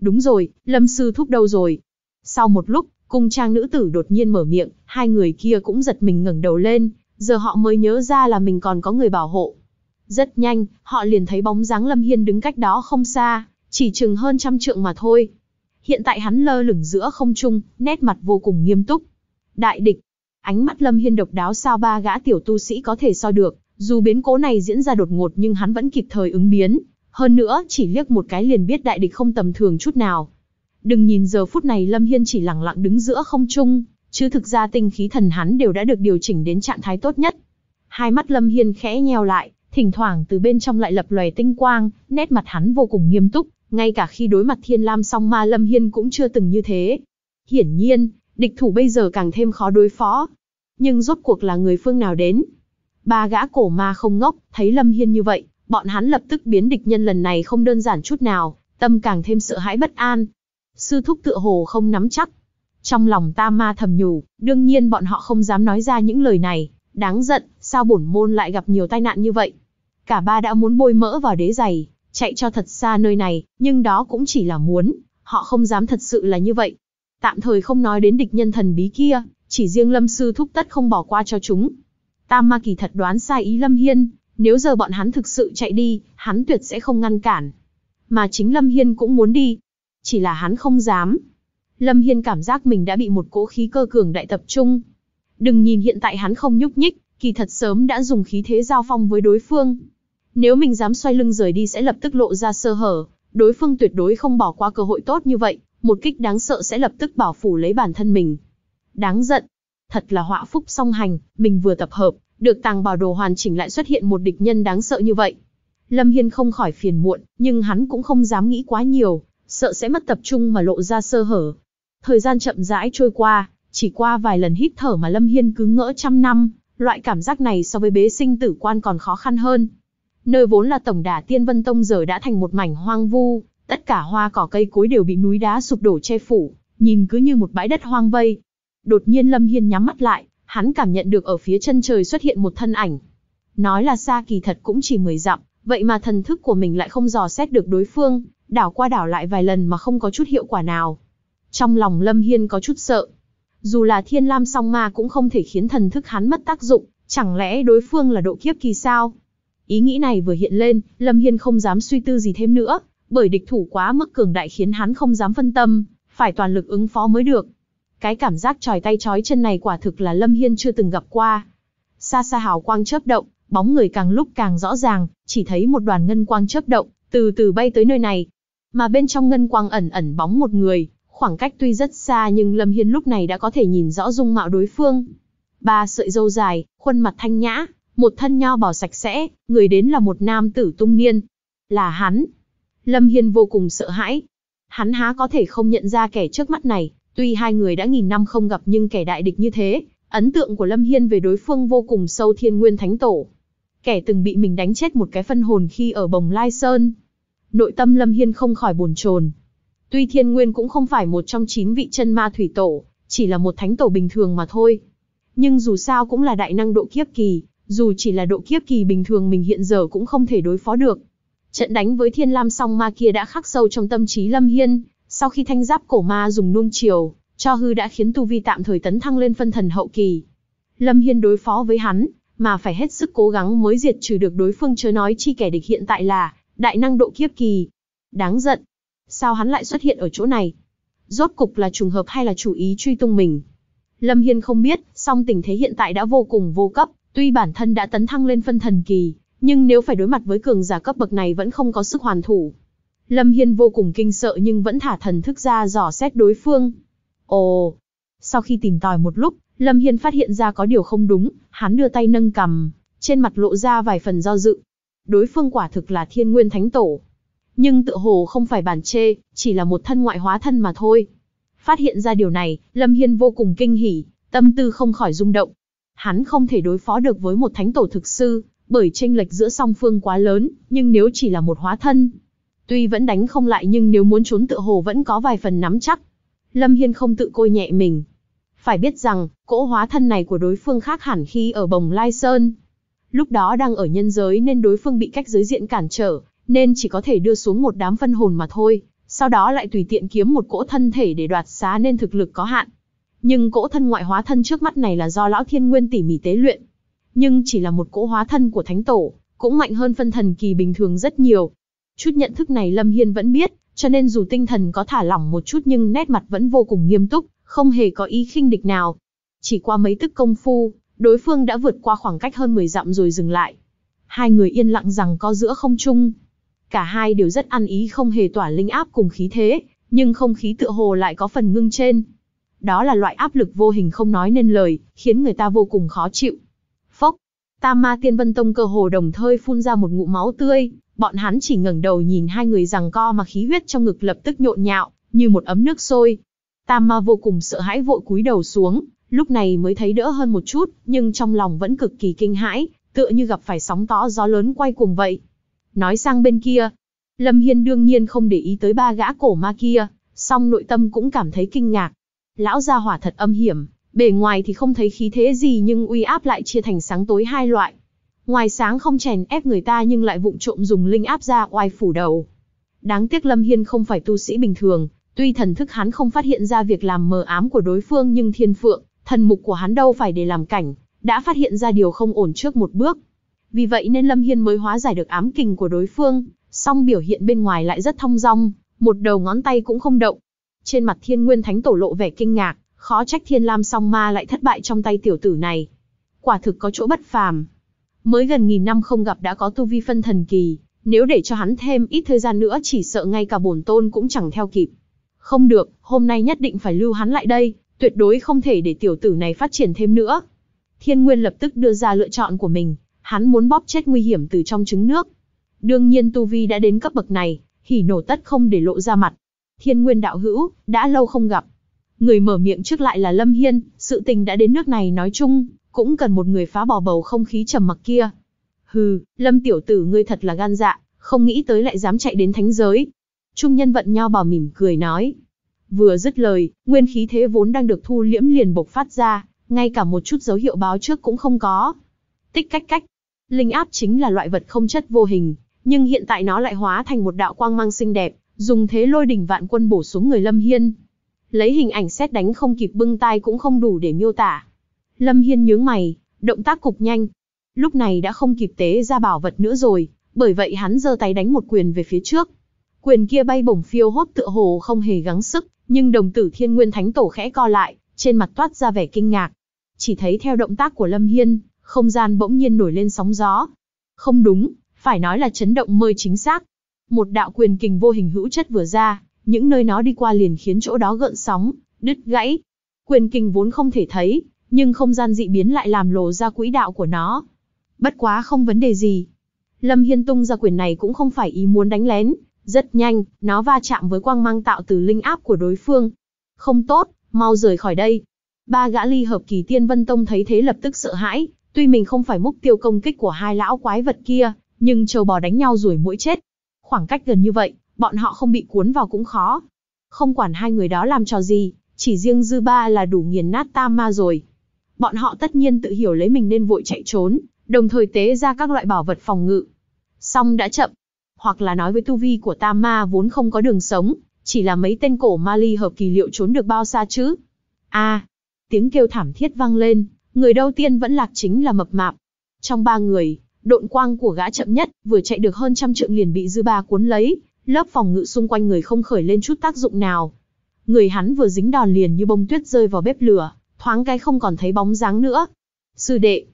Đúng rồi, lâm sư thúc đâu rồi? Sau một lúc, cung trang nữ tử đột nhiên mở miệng, hai người kia cũng giật mình ngẩng đầu lên, giờ họ mới nhớ ra là mình còn có người bảo hộ. Rất nhanh, họ liền thấy bóng dáng Lâm Hiên đứng cách đó không xa, chỉ chừng hơn trăm trượng mà thôi. Hiện tại hắn lơ lửng giữa không trung, nét mặt vô cùng nghiêm túc. Đại địch, ánh mắt Lâm Hiên độc đáo sao ba gã tiểu tu sĩ có thể so được, dù biến cố này diễn ra đột ngột nhưng hắn vẫn kịp thời ứng biến, hơn nữa chỉ liếc một cái liền biết đại địch không tầm thường chút nào. Đừng nhìn giờ phút này Lâm Hiên chỉ lặng lặng đứng giữa không trung, chứ thực ra tinh khí thần hắn đều đã được điều chỉnh đến trạng thái tốt nhất. Hai mắt Lâm Hiên khẽ nheo lại, thỉnh thoảng từ bên trong lại lập lòe tinh quang, nét mặt hắn vô cùng nghiêm túc, ngay cả khi đối mặt Thiên Lam song ma Lâm Hiên cũng chưa từng như thế. Hiển nhiên, địch thủ bây giờ càng thêm khó đối phó. Nhưng rốt cuộc là người phương nào đến? Ba gã cổ ma không ngốc, thấy Lâm Hiên như vậy, bọn hắn lập tức biến địch nhân lần này không đơn giản chút nào, tâm càng thêm sợ hãi bất an. Sư thúc tựa hồ không nắm chắc. Trong lòng ta ma thầm nhủ, đương nhiên bọn họ không dám nói ra những lời này, đáng giận, sao bổn môn lại gặp nhiều tai nạn như vậy. Cả ba đã muốn bôi mỡ vào đế giày, chạy cho thật xa nơi này, nhưng đó cũng chỉ là muốn, họ không dám thật sự là như vậy. Tạm thời không nói đến địch nhân thần bí kia, chỉ riêng Lâm Sư thúc tất không bỏ qua cho chúng. Tam Ma Kỳ thật đoán sai ý Lâm Hiên, nếu giờ bọn hắn thực sự chạy đi, hắn tuyệt sẽ không ngăn cản. Mà chính Lâm Hiên cũng muốn đi, chỉ là hắn không dám. Lâm Hiên cảm giác mình đã bị một cỗ khí cơ cường đại tập trung. Đừng nhìn hiện tại hắn không nhúc nhích, kỳ thật sớm đã dùng khí thế giao phong với đối phương. Nếu mình dám xoay lưng rời đi sẽ lập tức lộ ra sơ hở, đối phương tuyệt đối không bỏ qua cơ hội tốt như vậy, một kích đáng sợ sẽ lập tức bảo phủ lấy bản thân mình. Đáng giận, thật là họa phúc song hành, mình vừa tập hợp, được tàng bảo đồ hoàn chỉnh lại xuất hiện một địch nhân đáng sợ như vậy. Lâm Hiên không khỏi phiền muộn, nhưng hắn cũng không dám nghĩ quá nhiều, sợ sẽ mất tập trung mà lộ ra sơ hở. Thời gian chậm rãi trôi qua, chỉ qua vài lần hít thở mà Lâm Hiên cứ ngỡ trăm năm, loại cảm giác này so với bế sinh tử quan còn khó khăn hơn. Nơi vốn là tổng đà Tiên Vân Tông giờ đã thành một mảnh hoang vu, tất cả hoa cỏ cây cối đều bị núi đá sụp đổ che phủ, nhìn cứ như một bãi đất hoang vây. Đột nhiên Lâm Hiên nhắm mắt lại, hắn cảm nhận được ở phía chân trời xuất hiện một thân ảnh. Nói là xa kỳ thật cũng chỉ mười dặm, vậy mà thần thức của mình lại không dò xét được đối phương, đảo qua đảo lại vài lần mà không có chút hiệu quả nào. Trong lòng Lâm Hiên có chút sợ. Dù là thiên lam song ma cũng không thể khiến thần thức hắn mất tác dụng, chẳng lẽ đối phương là độ kiếp kỳ sao? Ý nghĩ này vừa hiện lên, Lâm Hiên không dám suy tư gì thêm nữa, bởi địch thủ quá mức cường đại khiến hắn không dám phân tâm, phải toàn lực ứng phó mới được. Cái cảm giác tròi tay trói chân này quả thực là Lâm Hiên chưa từng gặp qua. Xa xa hào quang chớp động, bóng người càng lúc càng rõ ràng, chỉ thấy một đoàn ngân quang chớp động, từ từ bay tới nơi này. Mà bên trong ngân quang ẩn ẩn bóng một người, khoảng cách tuy rất xa nhưng Lâm Hiên lúc này đã có thể nhìn rõ dung mạo đối phương. Ba sợi râu dài, khuôn mặt thanh nhã, một thân nho bỏ sạch sẽ, người đến là một nam tử tung niên. Là hắn. Lâm Hiên vô cùng sợ hãi. Hắn há có thể không nhận ra kẻ trước mắt này, tuy hai người đã nghìn năm không gặp nhưng kẻ đại địch như thế, ấn tượng của Lâm Hiên về đối phương vô cùng sâu thiên nguyên thánh tổ. Kẻ từng bị mình đánh chết một cái phân hồn khi ở bồng Lai Sơn. Nội tâm Lâm Hiên không khỏi bồn chồn. Tuy thiên nguyên cũng không phải một trong chín vị chân ma thủy tổ, chỉ là một thánh tổ bình thường mà thôi. Nhưng dù sao cũng là đại năng độ kiếp kỳ, dù chỉ là độ kiếp kỳ bình thường mình hiện giờ cũng không thể đối phó được. Trận đánh với thiên lam song ma kia đã khắc sâu trong tâm trí Lâm Hiên, sau khi thanh giáp cổ ma dùng nuông chiều, cho hư đã khiến tu vi tạm thời tấn thăng lên phân thần hậu kỳ. Lâm Hiên đối phó với hắn, mà phải hết sức cố gắng mới diệt trừ được đối phương chớ nói chi kẻ địch hiện tại là đại năng độ kiếp kỳ. Đáng giận, sao hắn lại xuất hiện ở chỗ này? Rốt cục là trùng hợp hay là chủ ý truy tung mình? Lâm Hiên không biết, song tình thế hiện tại đã vô cùng vô cấp, Tuy bản thân đã tấn thăng lên phân thần kỳ, nhưng nếu phải đối mặt với cường giả cấp bậc này vẫn không có sức hoàn thủ. Lâm Hiên vô cùng kinh sợ nhưng vẫn thả thần thức ra dò xét đối phương. Ồ! Sau khi tìm tòi một lúc, Lâm Hiên phát hiện ra có điều không đúng, hắn đưa tay nâng cầm, trên mặt lộ ra vài phần do dự. Đối phương quả thực là thiên nguyên thánh tổ. Nhưng tự hồ không phải bản chê, chỉ là một thân ngoại hóa thân mà thôi. Phát hiện ra điều này, Lâm Hiên vô cùng kinh hỉ, tâm tư không khỏi rung động, hắn không thể đối phó được với một thánh tổ thực sư, bởi chênh lệch giữa song phương quá lớn, nhưng nếu chỉ là một hóa thân, tuy vẫn đánh không lại nhưng nếu muốn trốn tựa hồ vẫn có vài phần nắm chắc. Lâm Hiên không tự coi nhẹ mình. Phải biết rằng, cỗ hóa thân này của đối phương khác hẳn khi ở bồng Lai Sơn. Lúc đó đang ở nhân giới nên đối phương bị cách giới diện cản trở, nên chỉ có thể đưa xuống một đám phân hồn mà thôi, sau đó lại tùy tiện kiếm một cỗ thân thể để đoạt xá nên thực lực có hạn nhưng cỗ thân ngoại hóa thân trước mắt này là do lão thiên nguyên tỉ mỉ tế luyện. Nhưng chỉ là một cỗ hóa thân của thánh tổ, cũng mạnh hơn phân thần kỳ bình thường rất nhiều. Chút nhận thức này Lâm Hiên vẫn biết, cho nên dù tinh thần có thả lỏng một chút nhưng nét mặt vẫn vô cùng nghiêm túc, không hề có ý khinh địch nào. Chỉ qua mấy tức công phu, đối phương đã vượt qua khoảng cách hơn 10 dặm rồi dừng lại. Hai người yên lặng rằng co giữa không trung, Cả hai đều rất ăn ý không hề tỏa linh áp cùng khí thế, nhưng không khí tựa hồ lại có phần ngưng trên, đó là loại áp lực vô hình không nói nên lời, khiến người ta vô cùng khó chịu. Phốc, Tam Ma Tiên Vân Tông cơ hồ đồng thời phun ra một ngụm máu tươi, bọn hắn chỉ ngẩng đầu nhìn hai người rằng co mà khí huyết trong ngực lập tức nhộn nhạo, như một ấm nước sôi. Tam Ma vô cùng sợ hãi vội cúi đầu xuống, lúc này mới thấy đỡ hơn một chút, nhưng trong lòng vẫn cực kỳ kinh hãi, tựa như gặp phải sóng to gió lớn quay cùng vậy. Nói sang bên kia, Lâm Hiên đương nhiên không để ý tới ba gã cổ ma kia, song nội tâm cũng cảm thấy kinh ngạc, Lão gia hỏa thật âm hiểm, bề ngoài thì không thấy khí thế gì nhưng uy áp lại chia thành sáng tối hai loại. Ngoài sáng không chèn ép người ta nhưng lại vụng trộm dùng linh áp ra oai phủ đầu. Đáng tiếc Lâm Hiên không phải tu sĩ bình thường, tuy thần thức hắn không phát hiện ra việc làm mờ ám của đối phương nhưng thiên phượng, thần mục của hắn đâu phải để làm cảnh, đã phát hiện ra điều không ổn trước một bước. Vì vậy nên Lâm Hiên mới hóa giải được ám kình của đối phương, song biểu hiện bên ngoài lại rất thong dong, một đầu ngón tay cũng không động, trên mặt Thiên Nguyên Thánh Tổ lộ vẻ kinh ngạc, khó trách Thiên Lam Song Ma lại thất bại trong tay tiểu tử này. Quả thực có chỗ bất phàm. Mới gần nghìn năm không gặp đã có tu vi phân thần kỳ, nếu để cho hắn thêm ít thời gian nữa chỉ sợ ngay cả bổn tôn cũng chẳng theo kịp. Không được, hôm nay nhất định phải lưu hắn lại đây, tuyệt đối không thể để tiểu tử này phát triển thêm nữa. Thiên Nguyên lập tức đưa ra lựa chọn của mình, hắn muốn bóp chết nguy hiểm từ trong trứng nước. Đương nhiên Tu Vi đã đến cấp bậc này, hỉ nổ tất không để lộ ra mặt, Thiên Nguyên đạo hữu, đã lâu không gặp. Người mở miệng trước lại là Lâm Hiên, sự tình đã đến nước này nói chung, cũng cần một người phá bỏ bầu không khí trầm mặc kia. Hừ, Lâm tiểu tử ngươi thật là gan dạ, không nghĩ tới lại dám chạy đến thánh giới. Trung nhân vận nho bảo mỉm cười nói. Vừa dứt lời, nguyên khí thế vốn đang được thu liễm liền bộc phát ra, ngay cả một chút dấu hiệu báo trước cũng không có. Tích cách cách. Linh áp chính là loại vật không chất vô hình, nhưng hiện tại nó lại hóa thành một đạo quang mang xinh đẹp, dùng thế lôi đỉnh vạn quân bổ xuống người Lâm Hiên. Lấy hình ảnh xét đánh không kịp bưng tay cũng không đủ để miêu tả. Lâm Hiên nhướng mày, động tác cục nhanh. Lúc này đã không kịp tế ra bảo vật nữa rồi, bởi vậy hắn giơ tay đánh một quyền về phía trước. Quyền kia bay bổng phiêu hốt tựa hồ không hề gắng sức, nhưng đồng tử thiên nguyên thánh tổ khẽ co lại, trên mặt toát ra vẻ kinh ngạc. Chỉ thấy theo động tác của Lâm Hiên, không gian bỗng nhiên nổi lên sóng gió. Không đúng, phải nói là chấn động mới chính xác, một đạo quyền kình vô hình hữu chất vừa ra, những nơi nó đi qua liền khiến chỗ đó gợn sóng, đứt gãy. Quyền kình vốn không thể thấy, nhưng không gian dị biến lại làm lộ ra quỹ đạo của nó. Bất quá không vấn đề gì. Lâm Hiên tung ra quyền này cũng không phải ý muốn đánh lén, rất nhanh, nó va chạm với quang mang tạo từ linh áp của đối phương. Không tốt, mau rời khỏi đây. Ba gã ly hợp kỳ tiên Vân Tông thấy thế lập tức sợ hãi, tuy mình không phải mục tiêu công kích của hai lão quái vật kia, nhưng trâu bò đánh nhau rồi mũi chết, Khoảng cách gần như vậy, bọn họ không bị cuốn vào cũng khó. Không quản hai người đó làm trò gì, chỉ riêng dư ba là đủ nghiền nát tam ma rồi. Bọn họ tất nhiên tự hiểu lấy mình nên vội chạy trốn, đồng thời tế ra các loại bảo vật phòng ngự. Xong đã chậm, hoặc là nói với tu vi của tam ma vốn không có đường sống, chỉ là mấy tên cổ ma ly hợp kỳ liệu trốn được bao xa chứ. a à, tiếng kêu thảm thiết vang lên, người đầu tiên vẫn lạc chính là mập mạp. Trong ba người, Độn quang của gã chậm nhất, vừa chạy được hơn trăm trượng liền bị dư ba cuốn lấy, lớp phòng ngự xung quanh người không khởi lên chút tác dụng nào. Người hắn vừa dính đòn liền như bông tuyết rơi vào bếp lửa, thoáng cái không còn thấy bóng dáng nữa. Sư đệ,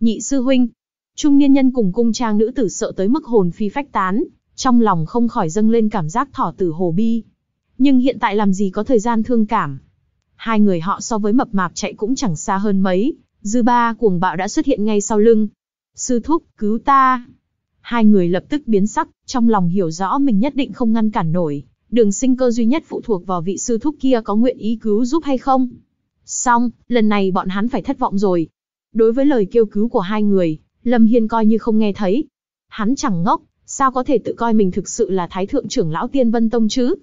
nhị sư huynh, trung niên nhân cùng cung trang nữ tử sợ tới mức hồn phi phách tán, trong lòng không khỏi dâng lên cảm giác thỏ tử hồ bi. Nhưng hiện tại làm gì có thời gian thương cảm. Hai người họ so với mập mạp chạy cũng chẳng xa hơn mấy, dư ba cuồng bạo đã xuất hiện ngay sau lưng, Sư thúc, cứu ta. Hai người lập tức biến sắc, trong lòng hiểu rõ mình nhất định không ngăn cản nổi. Đường sinh cơ duy nhất phụ thuộc vào vị sư thúc kia có nguyện ý cứu giúp hay không. Xong, lần này bọn hắn phải thất vọng rồi. Đối với lời kêu cứu của hai người, Lâm Hiên coi như không nghe thấy. Hắn chẳng ngốc, sao có thể tự coi mình thực sự là thái thượng trưởng lão tiên vân tông chứ?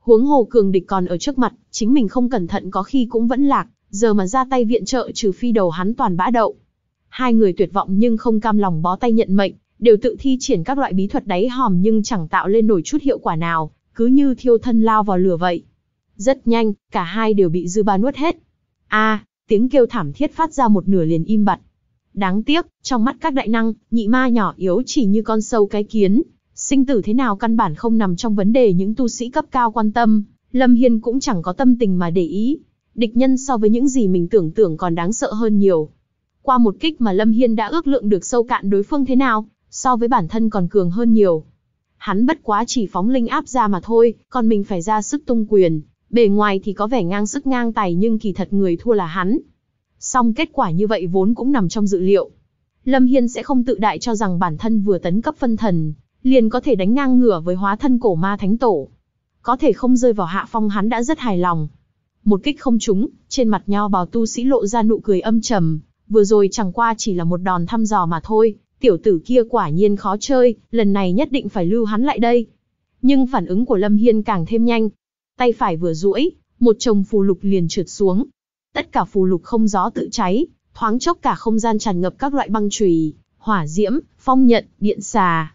Huống hồ cường địch còn ở trước mặt, chính mình không cẩn thận có khi cũng vẫn lạc, giờ mà ra tay viện trợ trừ phi đầu hắn toàn bã đậu. Hai người tuyệt vọng nhưng không cam lòng bó tay nhận mệnh, đều tự thi triển các loại bí thuật đáy hòm nhưng chẳng tạo lên nổi chút hiệu quả nào, cứ như thiêu thân lao vào lửa vậy. Rất nhanh, cả hai đều bị dư ba nuốt hết. A, tiếng kêu thảm thiết phát ra một nửa liền im bặt. Đáng tiếc, trong mắt các đại năng, nhị ma nhỏ yếu chỉ như con sâu cái kiến, sinh tử thế nào căn bản không nằm trong vấn đề những tu sĩ cấp cao quan tâm, Lâm Hiên cũng chẳng có tâm tình mà để ý. Địch nhân so với những gì mình tưởng tượng còn đáng sợ hơn nhiều. Qua một kích mà Lâm Hiên đã ước lượng được sâu cạn đối phương thế nào, so với bản thân còn cường hơn nhiều. Hắn bất quá chỉ phóng linh áp ra mà thôi, còn mình phải ra sức tung quyền. Bề ngoài thì có vẻ ngang sức ngang tài nhưng kỳ thật người thua là hắn. Song kết quả như vậy vốn cũng nằm trong dự liệu. Lâm Hiên sẽ không tự đại cho rằng bản thân vừa tấn cấp phân thần, liền có thể đánh ngang ngửa với hóa thân cổ ma thánh tổ. Có thể không rơi vào hạ phong hắn đã rất hài lòng. Một kích không trúng, trên mặt nho bào tu sĩ lộ ra nụ cười âm trầm, vừa rồi chẳng qua chỉ là một đòn thăm dò mà thôi, tiểu tử kia quả nhiên khó chơi, lần này nhất định phải lưu hắn lại đây. Nhưng phản ứng của Lâm Hiên càng thêm nhanh. Tay phải vừa duỗi, một chồng phù lục liền trượt xuống. Tất cả phù lục không gió tự cháy, thoáng chốc cả không gian tràn ngập các loại băng chùy, hỏa diễm, phong nhận, điện xà.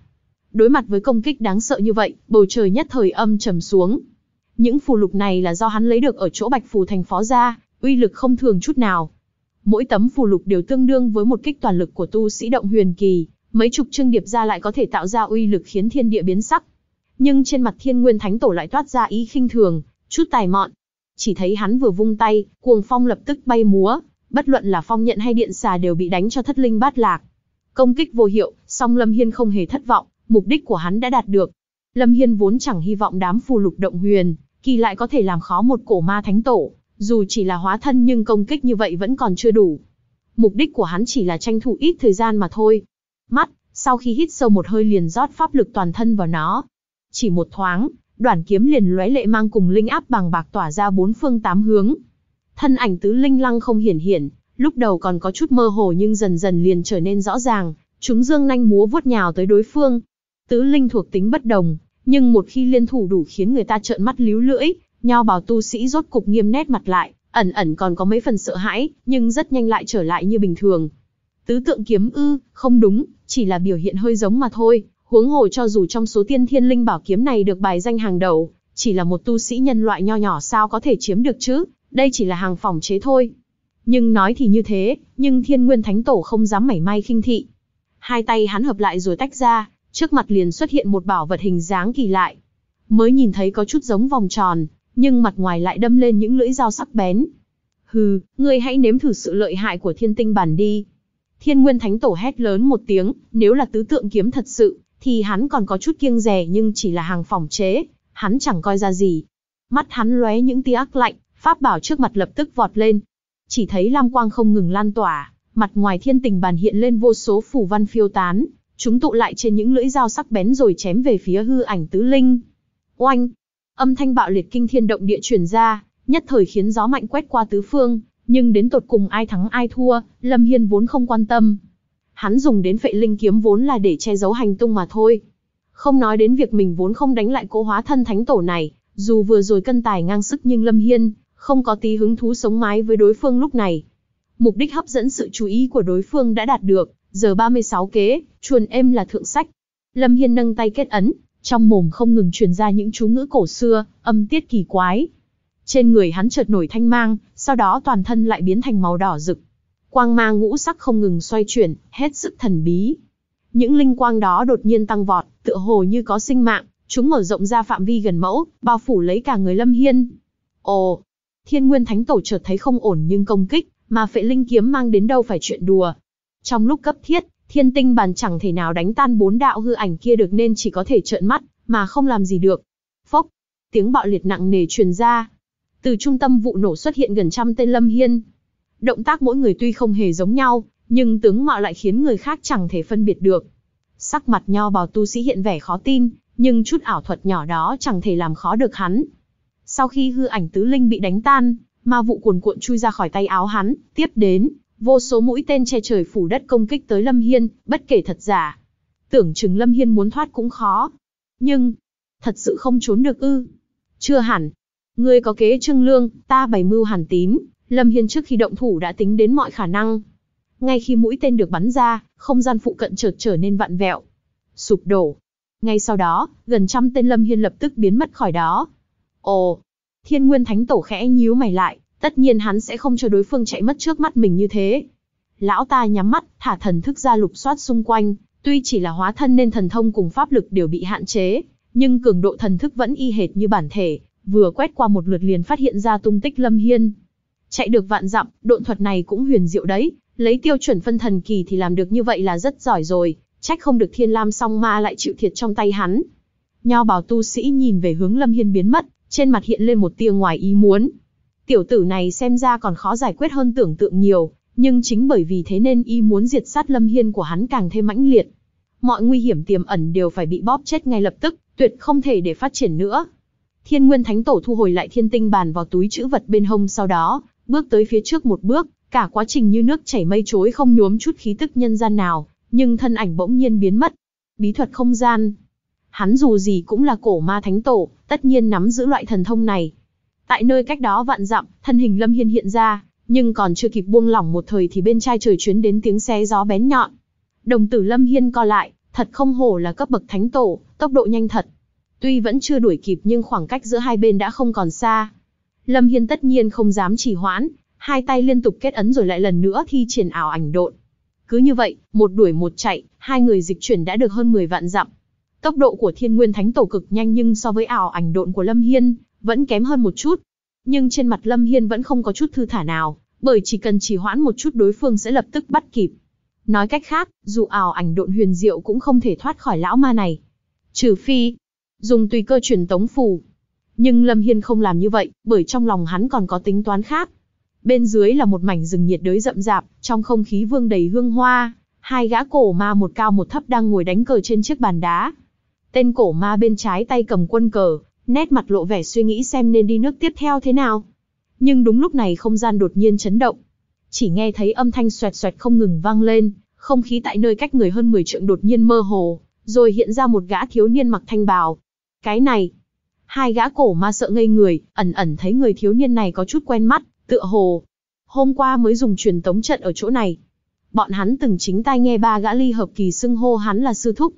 Đối mặt với công kích đáng sợ như vậy, bầu trời nhất thời âm trầm xuống. Những phù lục này là do hắn lấy được ở chỗ Bạch Phù thành phó ra, uy lực không thường chút nào, mỗi tấm phù lục đều tương đương với một kích toàn lực của tu sĩ động huyền kỳ, mấy chục trương điệp ra lại có thể tạo ra uy lực khiến thiên địa biến sắc. Nhưng trên mặt Thiên Nguyên Thánh Tổ lại toát ra ý khinh thường, chút tài mọn. Chỉ thấy hắn vừa vung tay, cuồng phong lập tức bay múa, bất luận là phong nhận hay điện xà đều bị đánh cho thất linh bát lạc. Công kích vô hiệu, song Lâm Hiên không hề thất vọng, mục đích của hắn đã đạt được. Lâm Hiên vốn chẳng hy vọng đám phù lục động huyền, kỳ lại có thể làm khó một cổ ma thánh tổ, dù chỉ là hóa thân nhưng công kích như vậy vẫn còn chưa đủ. Mục đích của hắn chỉ là tranh thủ ít thời gian mà thôi. Mắt, sau khi hít sâu một hơi liền rót pháp lực toàn thân vào nó. Chỉ một thoáng, đoạn kiếm liền lóe lệ mang cùng linh áp bằng bạc tỏa ra bốn phương tám hướng. Thân ảnh tứ linh lăng không hiển hiển, lúc đầu còn có chút mơ hồ nhưng dần dần liền trở nên rõ ràng, chúng dương nanh múa vuốt nhào tới đối phương. Tứ linh thuộc tính bất đồng, nhưng một khi liên thủ đủ khiến người ta trợn mắt líu lưỡi, Nho bào tu sĩ rốt cục nghiêm nét mặt lại, ẩn ẩn còn có mấy phần sợ hãi, nhưng rất nhanh lại trở lại như bình thường. Tứ tượng kiếm ư, không đúng, chỉ là biểu hiện hơi giống mà thôi, huống hồ cho dù trong số tiên thiên linh bảo kiếm này được bài danh hàng đầu, chỉ là một tu sĩ nhân loại nho nhỏ sao có thể chiếm được chứ, đây chỉ là hàng phòng chế thôi. Nhưng nói thì như thế, nhưng thiên nguyên thánh tổ không dám mảy may khinh thị. Hai tay hắn hợp lại rồi tách ra, trước mặt liền xuất hiện một bảo vật hình dáng kỳ lạ. Mới nhìn thấy có chút giống vòng tròn, nhưng mặt ngoài lại đâm lên những lưỡi dao sắc bén. Hừ, ngươi hãy nếm thử sự lợi hại của thiên tinh bản đi. Thiên Nguyên Thánh Tổ hét lớn một tiếng, nếu là tứ tượng kiếm thật sự, thì hắn còn có chút kiêng rẻ nhưng chỉ là hàng phòng chế, hắn chẳng coi ra gì. Mắt hắn lóe những tia ác lạnh, pháp bảo trước mặt lập tức vọt lên. Chỉ thấy lam quang không ngừng lan tỏa, mặt ngoài thiên tình bàn hiện lên vô số phủ văn phiêu tán, chúng tụ lại trên những lưỡi dao sắc bén rồi chém về phía hư ảnh tứ linh. Oanh, Âm thanh bạo liệt kinh thiên động địa truyền ra, nhất thời khiến gió mạnh quét qua tứ phương, nhưng đến tột cùng ai thắng ai thua, Lâm Hiên vốn không quan tâm. Hắn dùng đến phệ linh kiếm vốn là để che giấu hành tung mà thôi. Không nói đến việc mình vốn không đánh lại cố hóa thân thánh tổ này, dù vừa rồi cân tài ngang sức nhưng Lâm Hiên không có tí hứng thú sống mái với đối phương lúc này. Mục đích hấp dẫn sự chú ý của đối phương đã đạt được, giờ 36 kế, chuồn êm là thượng sách. Lâm Hiên nâng tay kết ấn, trong mồm không ngừng truyền ra những chú ngữ cổ xưa, âm tiết kỳ quái. Trên người hắn chợt nổi thanh mang, sau đó toàn thân lại biến thành màu đỏ rực. Quang mang ngũ sắc không ngừng xoay chuyển, hết sức thần bí. Những linh quang đó đột nhiên tăng vọt, tựa hồ như có sinh mạng, chúng mở rộng ra phạm vi gần mẫu, bao phủ lấy cả người Lâm Hiên. Ồ, Thiên Nguyên Thánh Tổ chợt thấy không ổn nhưng công kích, mà Phệ Linh kiếm mang đến đâu phải chuyện đùa. Trong lúc cấp thiết, thiên tinh bàn chẳng thể nào đánh tan bốn đạo hư ảnh kia được nên chỉ có thể trợn mắt, mà không làm gì được. Phốc, tiếng bạo liệt nặng nề truyền ra. Từ trung tâm vụ nổ xuất hiện gần trăm tên lâm hiên. Động tác mỗi người tuy không hề giống nhau, nhưng tướng mạo lại khiến người khác chẳng thể phân biệt được. Sắc mặt nho bào tu sĩ hiện vẻ khó tin, nhưng chút ảo thuật nhỏ đó chẳng thể làm khó được hắn. Sau khi hư ảnh tứ linh bị đánh tan, ma vụ cuồn cuộn chui ra khỏi tay áo hắn, tiếp đến, Vô số mũi tên che trời phủ đất công kích tới Lâm Hiên, bất kể thật giả. Tưởng chừng Lâm Hiên muốn thoát cũng khó. Nhưng, thật sự không trốn được ư. Chưa hẳn. người có kế trưng lương, ta bày mưu hẳn tín. Lâm Hiên trước khi động thủ đã tính đến mọi khả năng. Ngay khi mũi tên được bắn ra, không gian phụ cận chợt trở nên vạn vẹo. Sụp đổ. Ngay sau đó, gần trăm tên Lâm Hiên lập tức biến mất khỏi đó. Ồ! Thiên Nguyên Thánh Tổ khẽ nhíu mày lại, Tất nhiên hắn sẽ không cho đối phương chạy mất trước mắt mình như thế. Lão ta nhắm mắt, thả thần thức ra lục soát xung quanh, tuy chỉ là hóa thân nên thần thông cùng pháp lực đều bị hạn chế, nhưng cường độ thần thức vẫn y hệt như bản thể, vừa quét qua một lượt liền phát hiện ra tung tích Lâm Hiên. Chạy được vạn dặm, độn thuật này cũng huyền diệu đấy, lấy tiêu chuẩn phân thần kỳ thì làm được như vậy là rất giỏi rồi, trách không được Thiên Lam song ma lại chịu thiệt trong tay hắn. Nho bảo tu sĩ nhìn về hướng Lâm Hiên biến mất, trên mặt hiện lên một tia ngoài ý muốn. Tiểu tử này xem ra còn khó giải quyết hơn tưởng tượng nhiều, nhưng chính bởi vì thế nên y muốn diệt sát lâm hiên của hắn càng thêm mãnh liệt. Mọi nguy hiểm tiềm ẩn đều phải bị bóp chết ngay lập tức, tuyệt không thể để phát triển nữa. Thiên Nguyên Thánh Tổ thu hồi lại thiên tinh bàn vào túi chữ vật bên hông sau đó, bước tới phía trước một bước, cả quá trình như nước chảy mây chối không nhuốm chút khí tức nhân gian nào, nhưng thân ảnh bỗng nhiên biến mất. Bí thuật không gian. Hắn dù gì cũng là cổ ma thánh tổ, tất nhiên nắm giữ loại thần thông này, Tại nơi cách đó vạn dặm, thân hình Lâm Hiên hiện ra, nhưng còn chưa kịp buông lỏng một thời thì bên trai trời chuyến đến tiếng xe gió bén nhọn. Đồng tử Lâm Hiên co lại, thật không hổ là cấp bậc thánh tổ, tốc độ nhanh thật. Tuy vẫn chưa đuổi kịp nhưng khoảng cách giữa hai bên đã không còn xa. Lâm Hiên tất nhiên không dám trì hoãn, hai tay liên tục kết ấn rồi lại lần nữa thi triển ảo ảnh độn. Cứ như vậy, một đuổi một chạy, hai người dịch chuyển đã được hơn 10 vạn dặm. Tốc độ của Thiên Nguyên Thánh Tổ cực nhanh nhưng so với ảo ảnh độn của Lâm Hiên vẫn kém hơn một chút. Nhưng trên mặt Lâm Hiên vẫn không có chút thư thả nào, bởi chỉ cần chỉ hoãn một chút đối phương sẽ lập tức bắt kịp. Nói cách khác, dù ảo ảnh độn huyền diệu cũng không thể thoát khỏi lão ma này. Trừ phi, dùng tùy cơ truyền tống phù. Nhưng Lâm Hiên không làm như vậy, bởi trong lòng hắn còn có tính toán khác. Bên dưới là một mảnh rừng nhiệt đới rậm rạp, trong không khí vương đầy hương hoa, hai gã cổ ma một cao một thấp đang ngồi đánh cờ trên chiếc bàn đá. Tên cổ ma bên trái tay cầm quân cờ, nét mặt lộ vẻ suy nghĩ xem nên đi nước tiếp theo thế nào. Nhưng đúng lúc này không gian đột nhiên chấn động. Chỉ nghe thấy âm thanh xoẹt xoẹt không ngừng vang lên, không khí tại nơi cách người hơn 10 trượng đột nhiên mơ hồ, rồi hiện ra một gã thiếu niên mặc thanh bào. Cái này, hai gã cổ ma sợ ngây người, ẩn ẩn thấy người thiếu niên này có chút quen mắt, tựa hồ. Hôm qua mới dùng truyền tống trận ở chỗ này. Bọn hắn từng chính tay nghe ba gã ly hợp kỳ xưng hô hắn là sư thúc.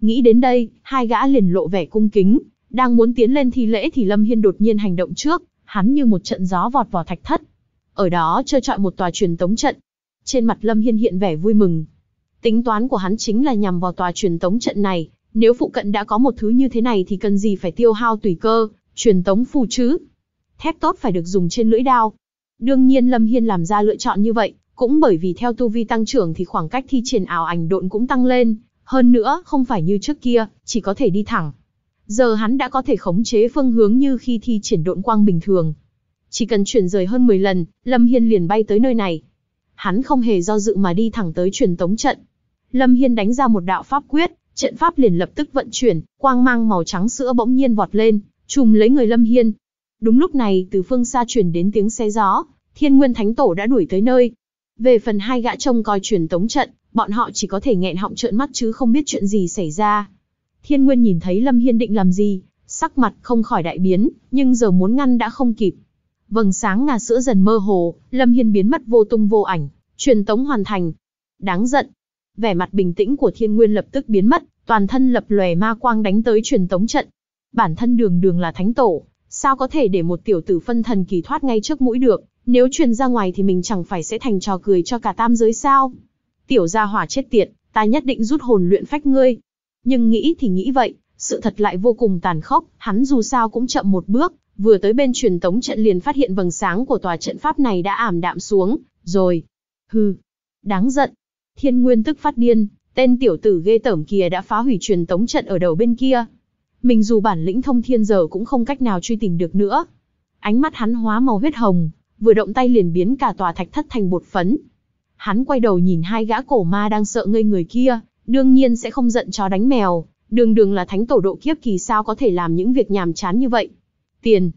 Nghĩ đến đây, hai gã liền lộ vẻ cung kính, đang muốn tiến lên thi lễ thì Lâm Hiên đột nhiên hành động trước, hắn như một trận gió vọt vào thạch thất. Ở đó chơi trọi một tòa truyền tống trận. Trên mặt Lâm Hiên hiện vẻ vui mừng. Tính toán của hắn chính là nhằm vào tòa truyền tống trận này, nếu phụ cận đã có một thứ như thế này thì cần gì phải tiêu hao tùy cơ, truyền tống phù chứ. Thép tốt phải được dùng trên lưỡi đao. Đương nhiên Lâm Hiên làm ra lựa chọn như vậy, cũng bởi vì theo tu vi tăng trưởng thì khoảng cách thi triển ảo ảnh độn cũng tăng lên, hơn nữa không phải như trước kia, chỉ có thể đi thẳng, Giờ hắn đã có thể khống chế phương hướng như khi thi triển độn quang bình thường. Chỉ cần chuyển rời hơn 10 lần, Lâm Hiên liền bay tới nơi này. Hắn không hề do dự mà đi thẳng tới truyền tống trận. Lâm Hiên đánh ra một đạo pháp quyết, trận pháp liền lập tức vận chuyển, quang mang màu trắng sữa bỗng nhiên vọt lên, chùm lấy người Lâm Hiên. Đúng lúc này, từ phương xa truyền đến tiếng xe gió, Thiên Nguyên Thánh Tổ đã đuổi tới nơi. Về phần hai gã trông coi truyền tống trận, bọn họ chỉ có thể nghẹn họng trợn mắt chứ không biết chuyện gì xảy ra. Thiên Nguyên nhìn thấy Lâm Hiên định làm gì, sắc mặt không khỏi đại biến, nhưng giờ muốn ngăn đã không kịp. Vầng sáng ngà sữa dần mơ hồ, Lâm Hiên biến mất vô tung vô ảnh, truyền tống hoàn thành. Đáng giận. Vẻ mặt bình tĩnh của Thiên Nguyên lập tức biến mất, toàn thân lập lòe ma quang đánh tới truyền tống trận. Bản thân đường đường là thánh tổ, sao có thể để một tiểu tử phân thần kỳ thoát ngay trước mũi được, nếu truyền ra ngoài thì mình chẳng phải sẽ thành trò cười cho cả tam giới sao? Tiểu gia hỏa chết tiệt, ta nhất định rút hồn luyện phách ngươi nhưng nghĩ thì nghĩ vậy, sự thật lại vô cùng tàn khốc, hắn dù sao cũng chậm một bước, vừa tới bên truyền tống trận liền phát hiện vầng sáng của tòa trận pháp này đã ảm đạm xuống, rồi. Hừ, đáng giận. Thiên Nguyên tức phát điên, tên tiểu tử ghê tởm kia đã phá hủy truyền tống trận ở đầu bên kia. Mình dù bản lĩnh thông thiên giờ cũng không cách nào truy tìm được nữa. Ánh mắt hắn hóa màu huyết hồng, vừa động tay liền biến cả tòa thạch thất thành bột phấn. Hắn quay đầu nhìn hai gã cổ ma đang sợ ngây người kia, đương nhiên sẽ không giận chó đánh mèo, đường đường là thánh tổ độ kiếp kỳ sao có thể làm những việc nhàm chán như vậy. Tiền,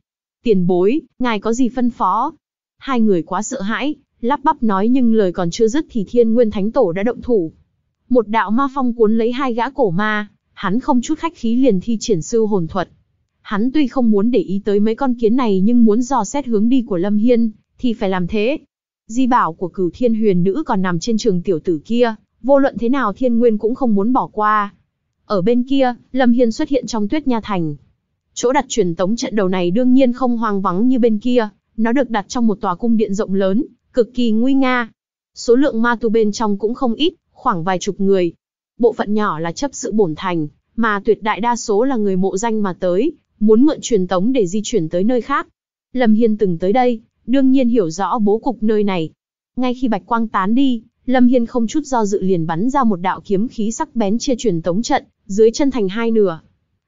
tiền bối, ngài có gì phân phó? Hai người quá sợ hãi, lắp bắp nói nhưng lời còn chưa dứt thì thiên nguyên thánh tổ đã động thủ. Một đạo ma phong cuốn lấy hai gã cổ ma, hắn không chút khách khí liền thi triển sư hồn thuật. Hắn tuy không muốn để ý tới mấy con kiến này nhưng muốn dò xét hướng đi của Lâm Hiên, thì phải làm thế. Di bảo của cửu thiên huyền nữ còn nằm trên trường tiểu tử kia, vô luận thế nào Thiên Nguyên cũng không muốn bỏ qua. Ở bên kia, Lâm Hiên xuất hiện trong Tuyết Nha Thành. Chỗ đặt truyền tống trận đầu này đương nhiên không hoang vắng như bên kia, nó được đặt trong một tòa cung điện rộng lớn, cực kỳ nguy nga. Số lượng ma tu bên trong cũng không ít, khoảng vài chục người. Bộ phận nhỏ là chấp sự bổn thành, mà tuyệt đại đa số là người mộ danh mà tới, muốn mượn truyền tống để di chuyển tới nơi khác. Lâm Hiên từng tới đây, đương nhiên hiểu rõ bố cục nơi này. Ngay khi bạch quang tán đi, Lâm Hiên không chút do dự liền bắn ra một đạo kiếm khí sắc bén chia truyền tống trận, dưới chân thành hai nửa.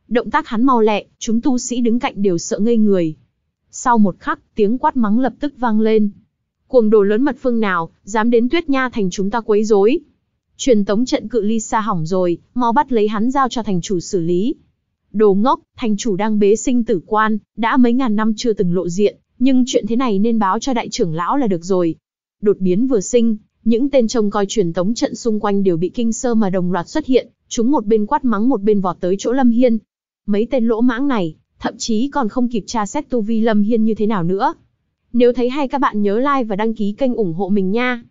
Động tác hắn mau lẹ, chúng tu sĩ đứng cạnh đều sợ ngây người. Sau một khắc, tiếng quát mắng lập tức vang lên. Cuồng đồ lớn mật phương nào, dám đến Tuyết Nha thành chúng ta quấy rối. Truyền tống trận cự ly xa hỏng rồi, mau bắt lấy hắn giao cho thành chủ xử lý. Đồ ngốc, thành chủ đang bế sinh tử quan, đã mấy ngàn năm chưa từng lộ diện, nhưng chuyện thế này nên báo cho đại trưởng lão là được rồi. Đột biến vừa sinh, những tên trông coi truyền tống trận xung quanh đều bị kinh sơ mà đồng loạt xuất hiện, chúng một bên quát mắng một bên vọt tới chỗ Lâm Hiên. Mấy tên lỗ mãng này, thậm chí còn không kịp tra xét tu vi Lâm Hiên như thế nào nữa. Nếu thấy hay các bạn nhớ like và đăng ký kênh ủng hộ mình nha.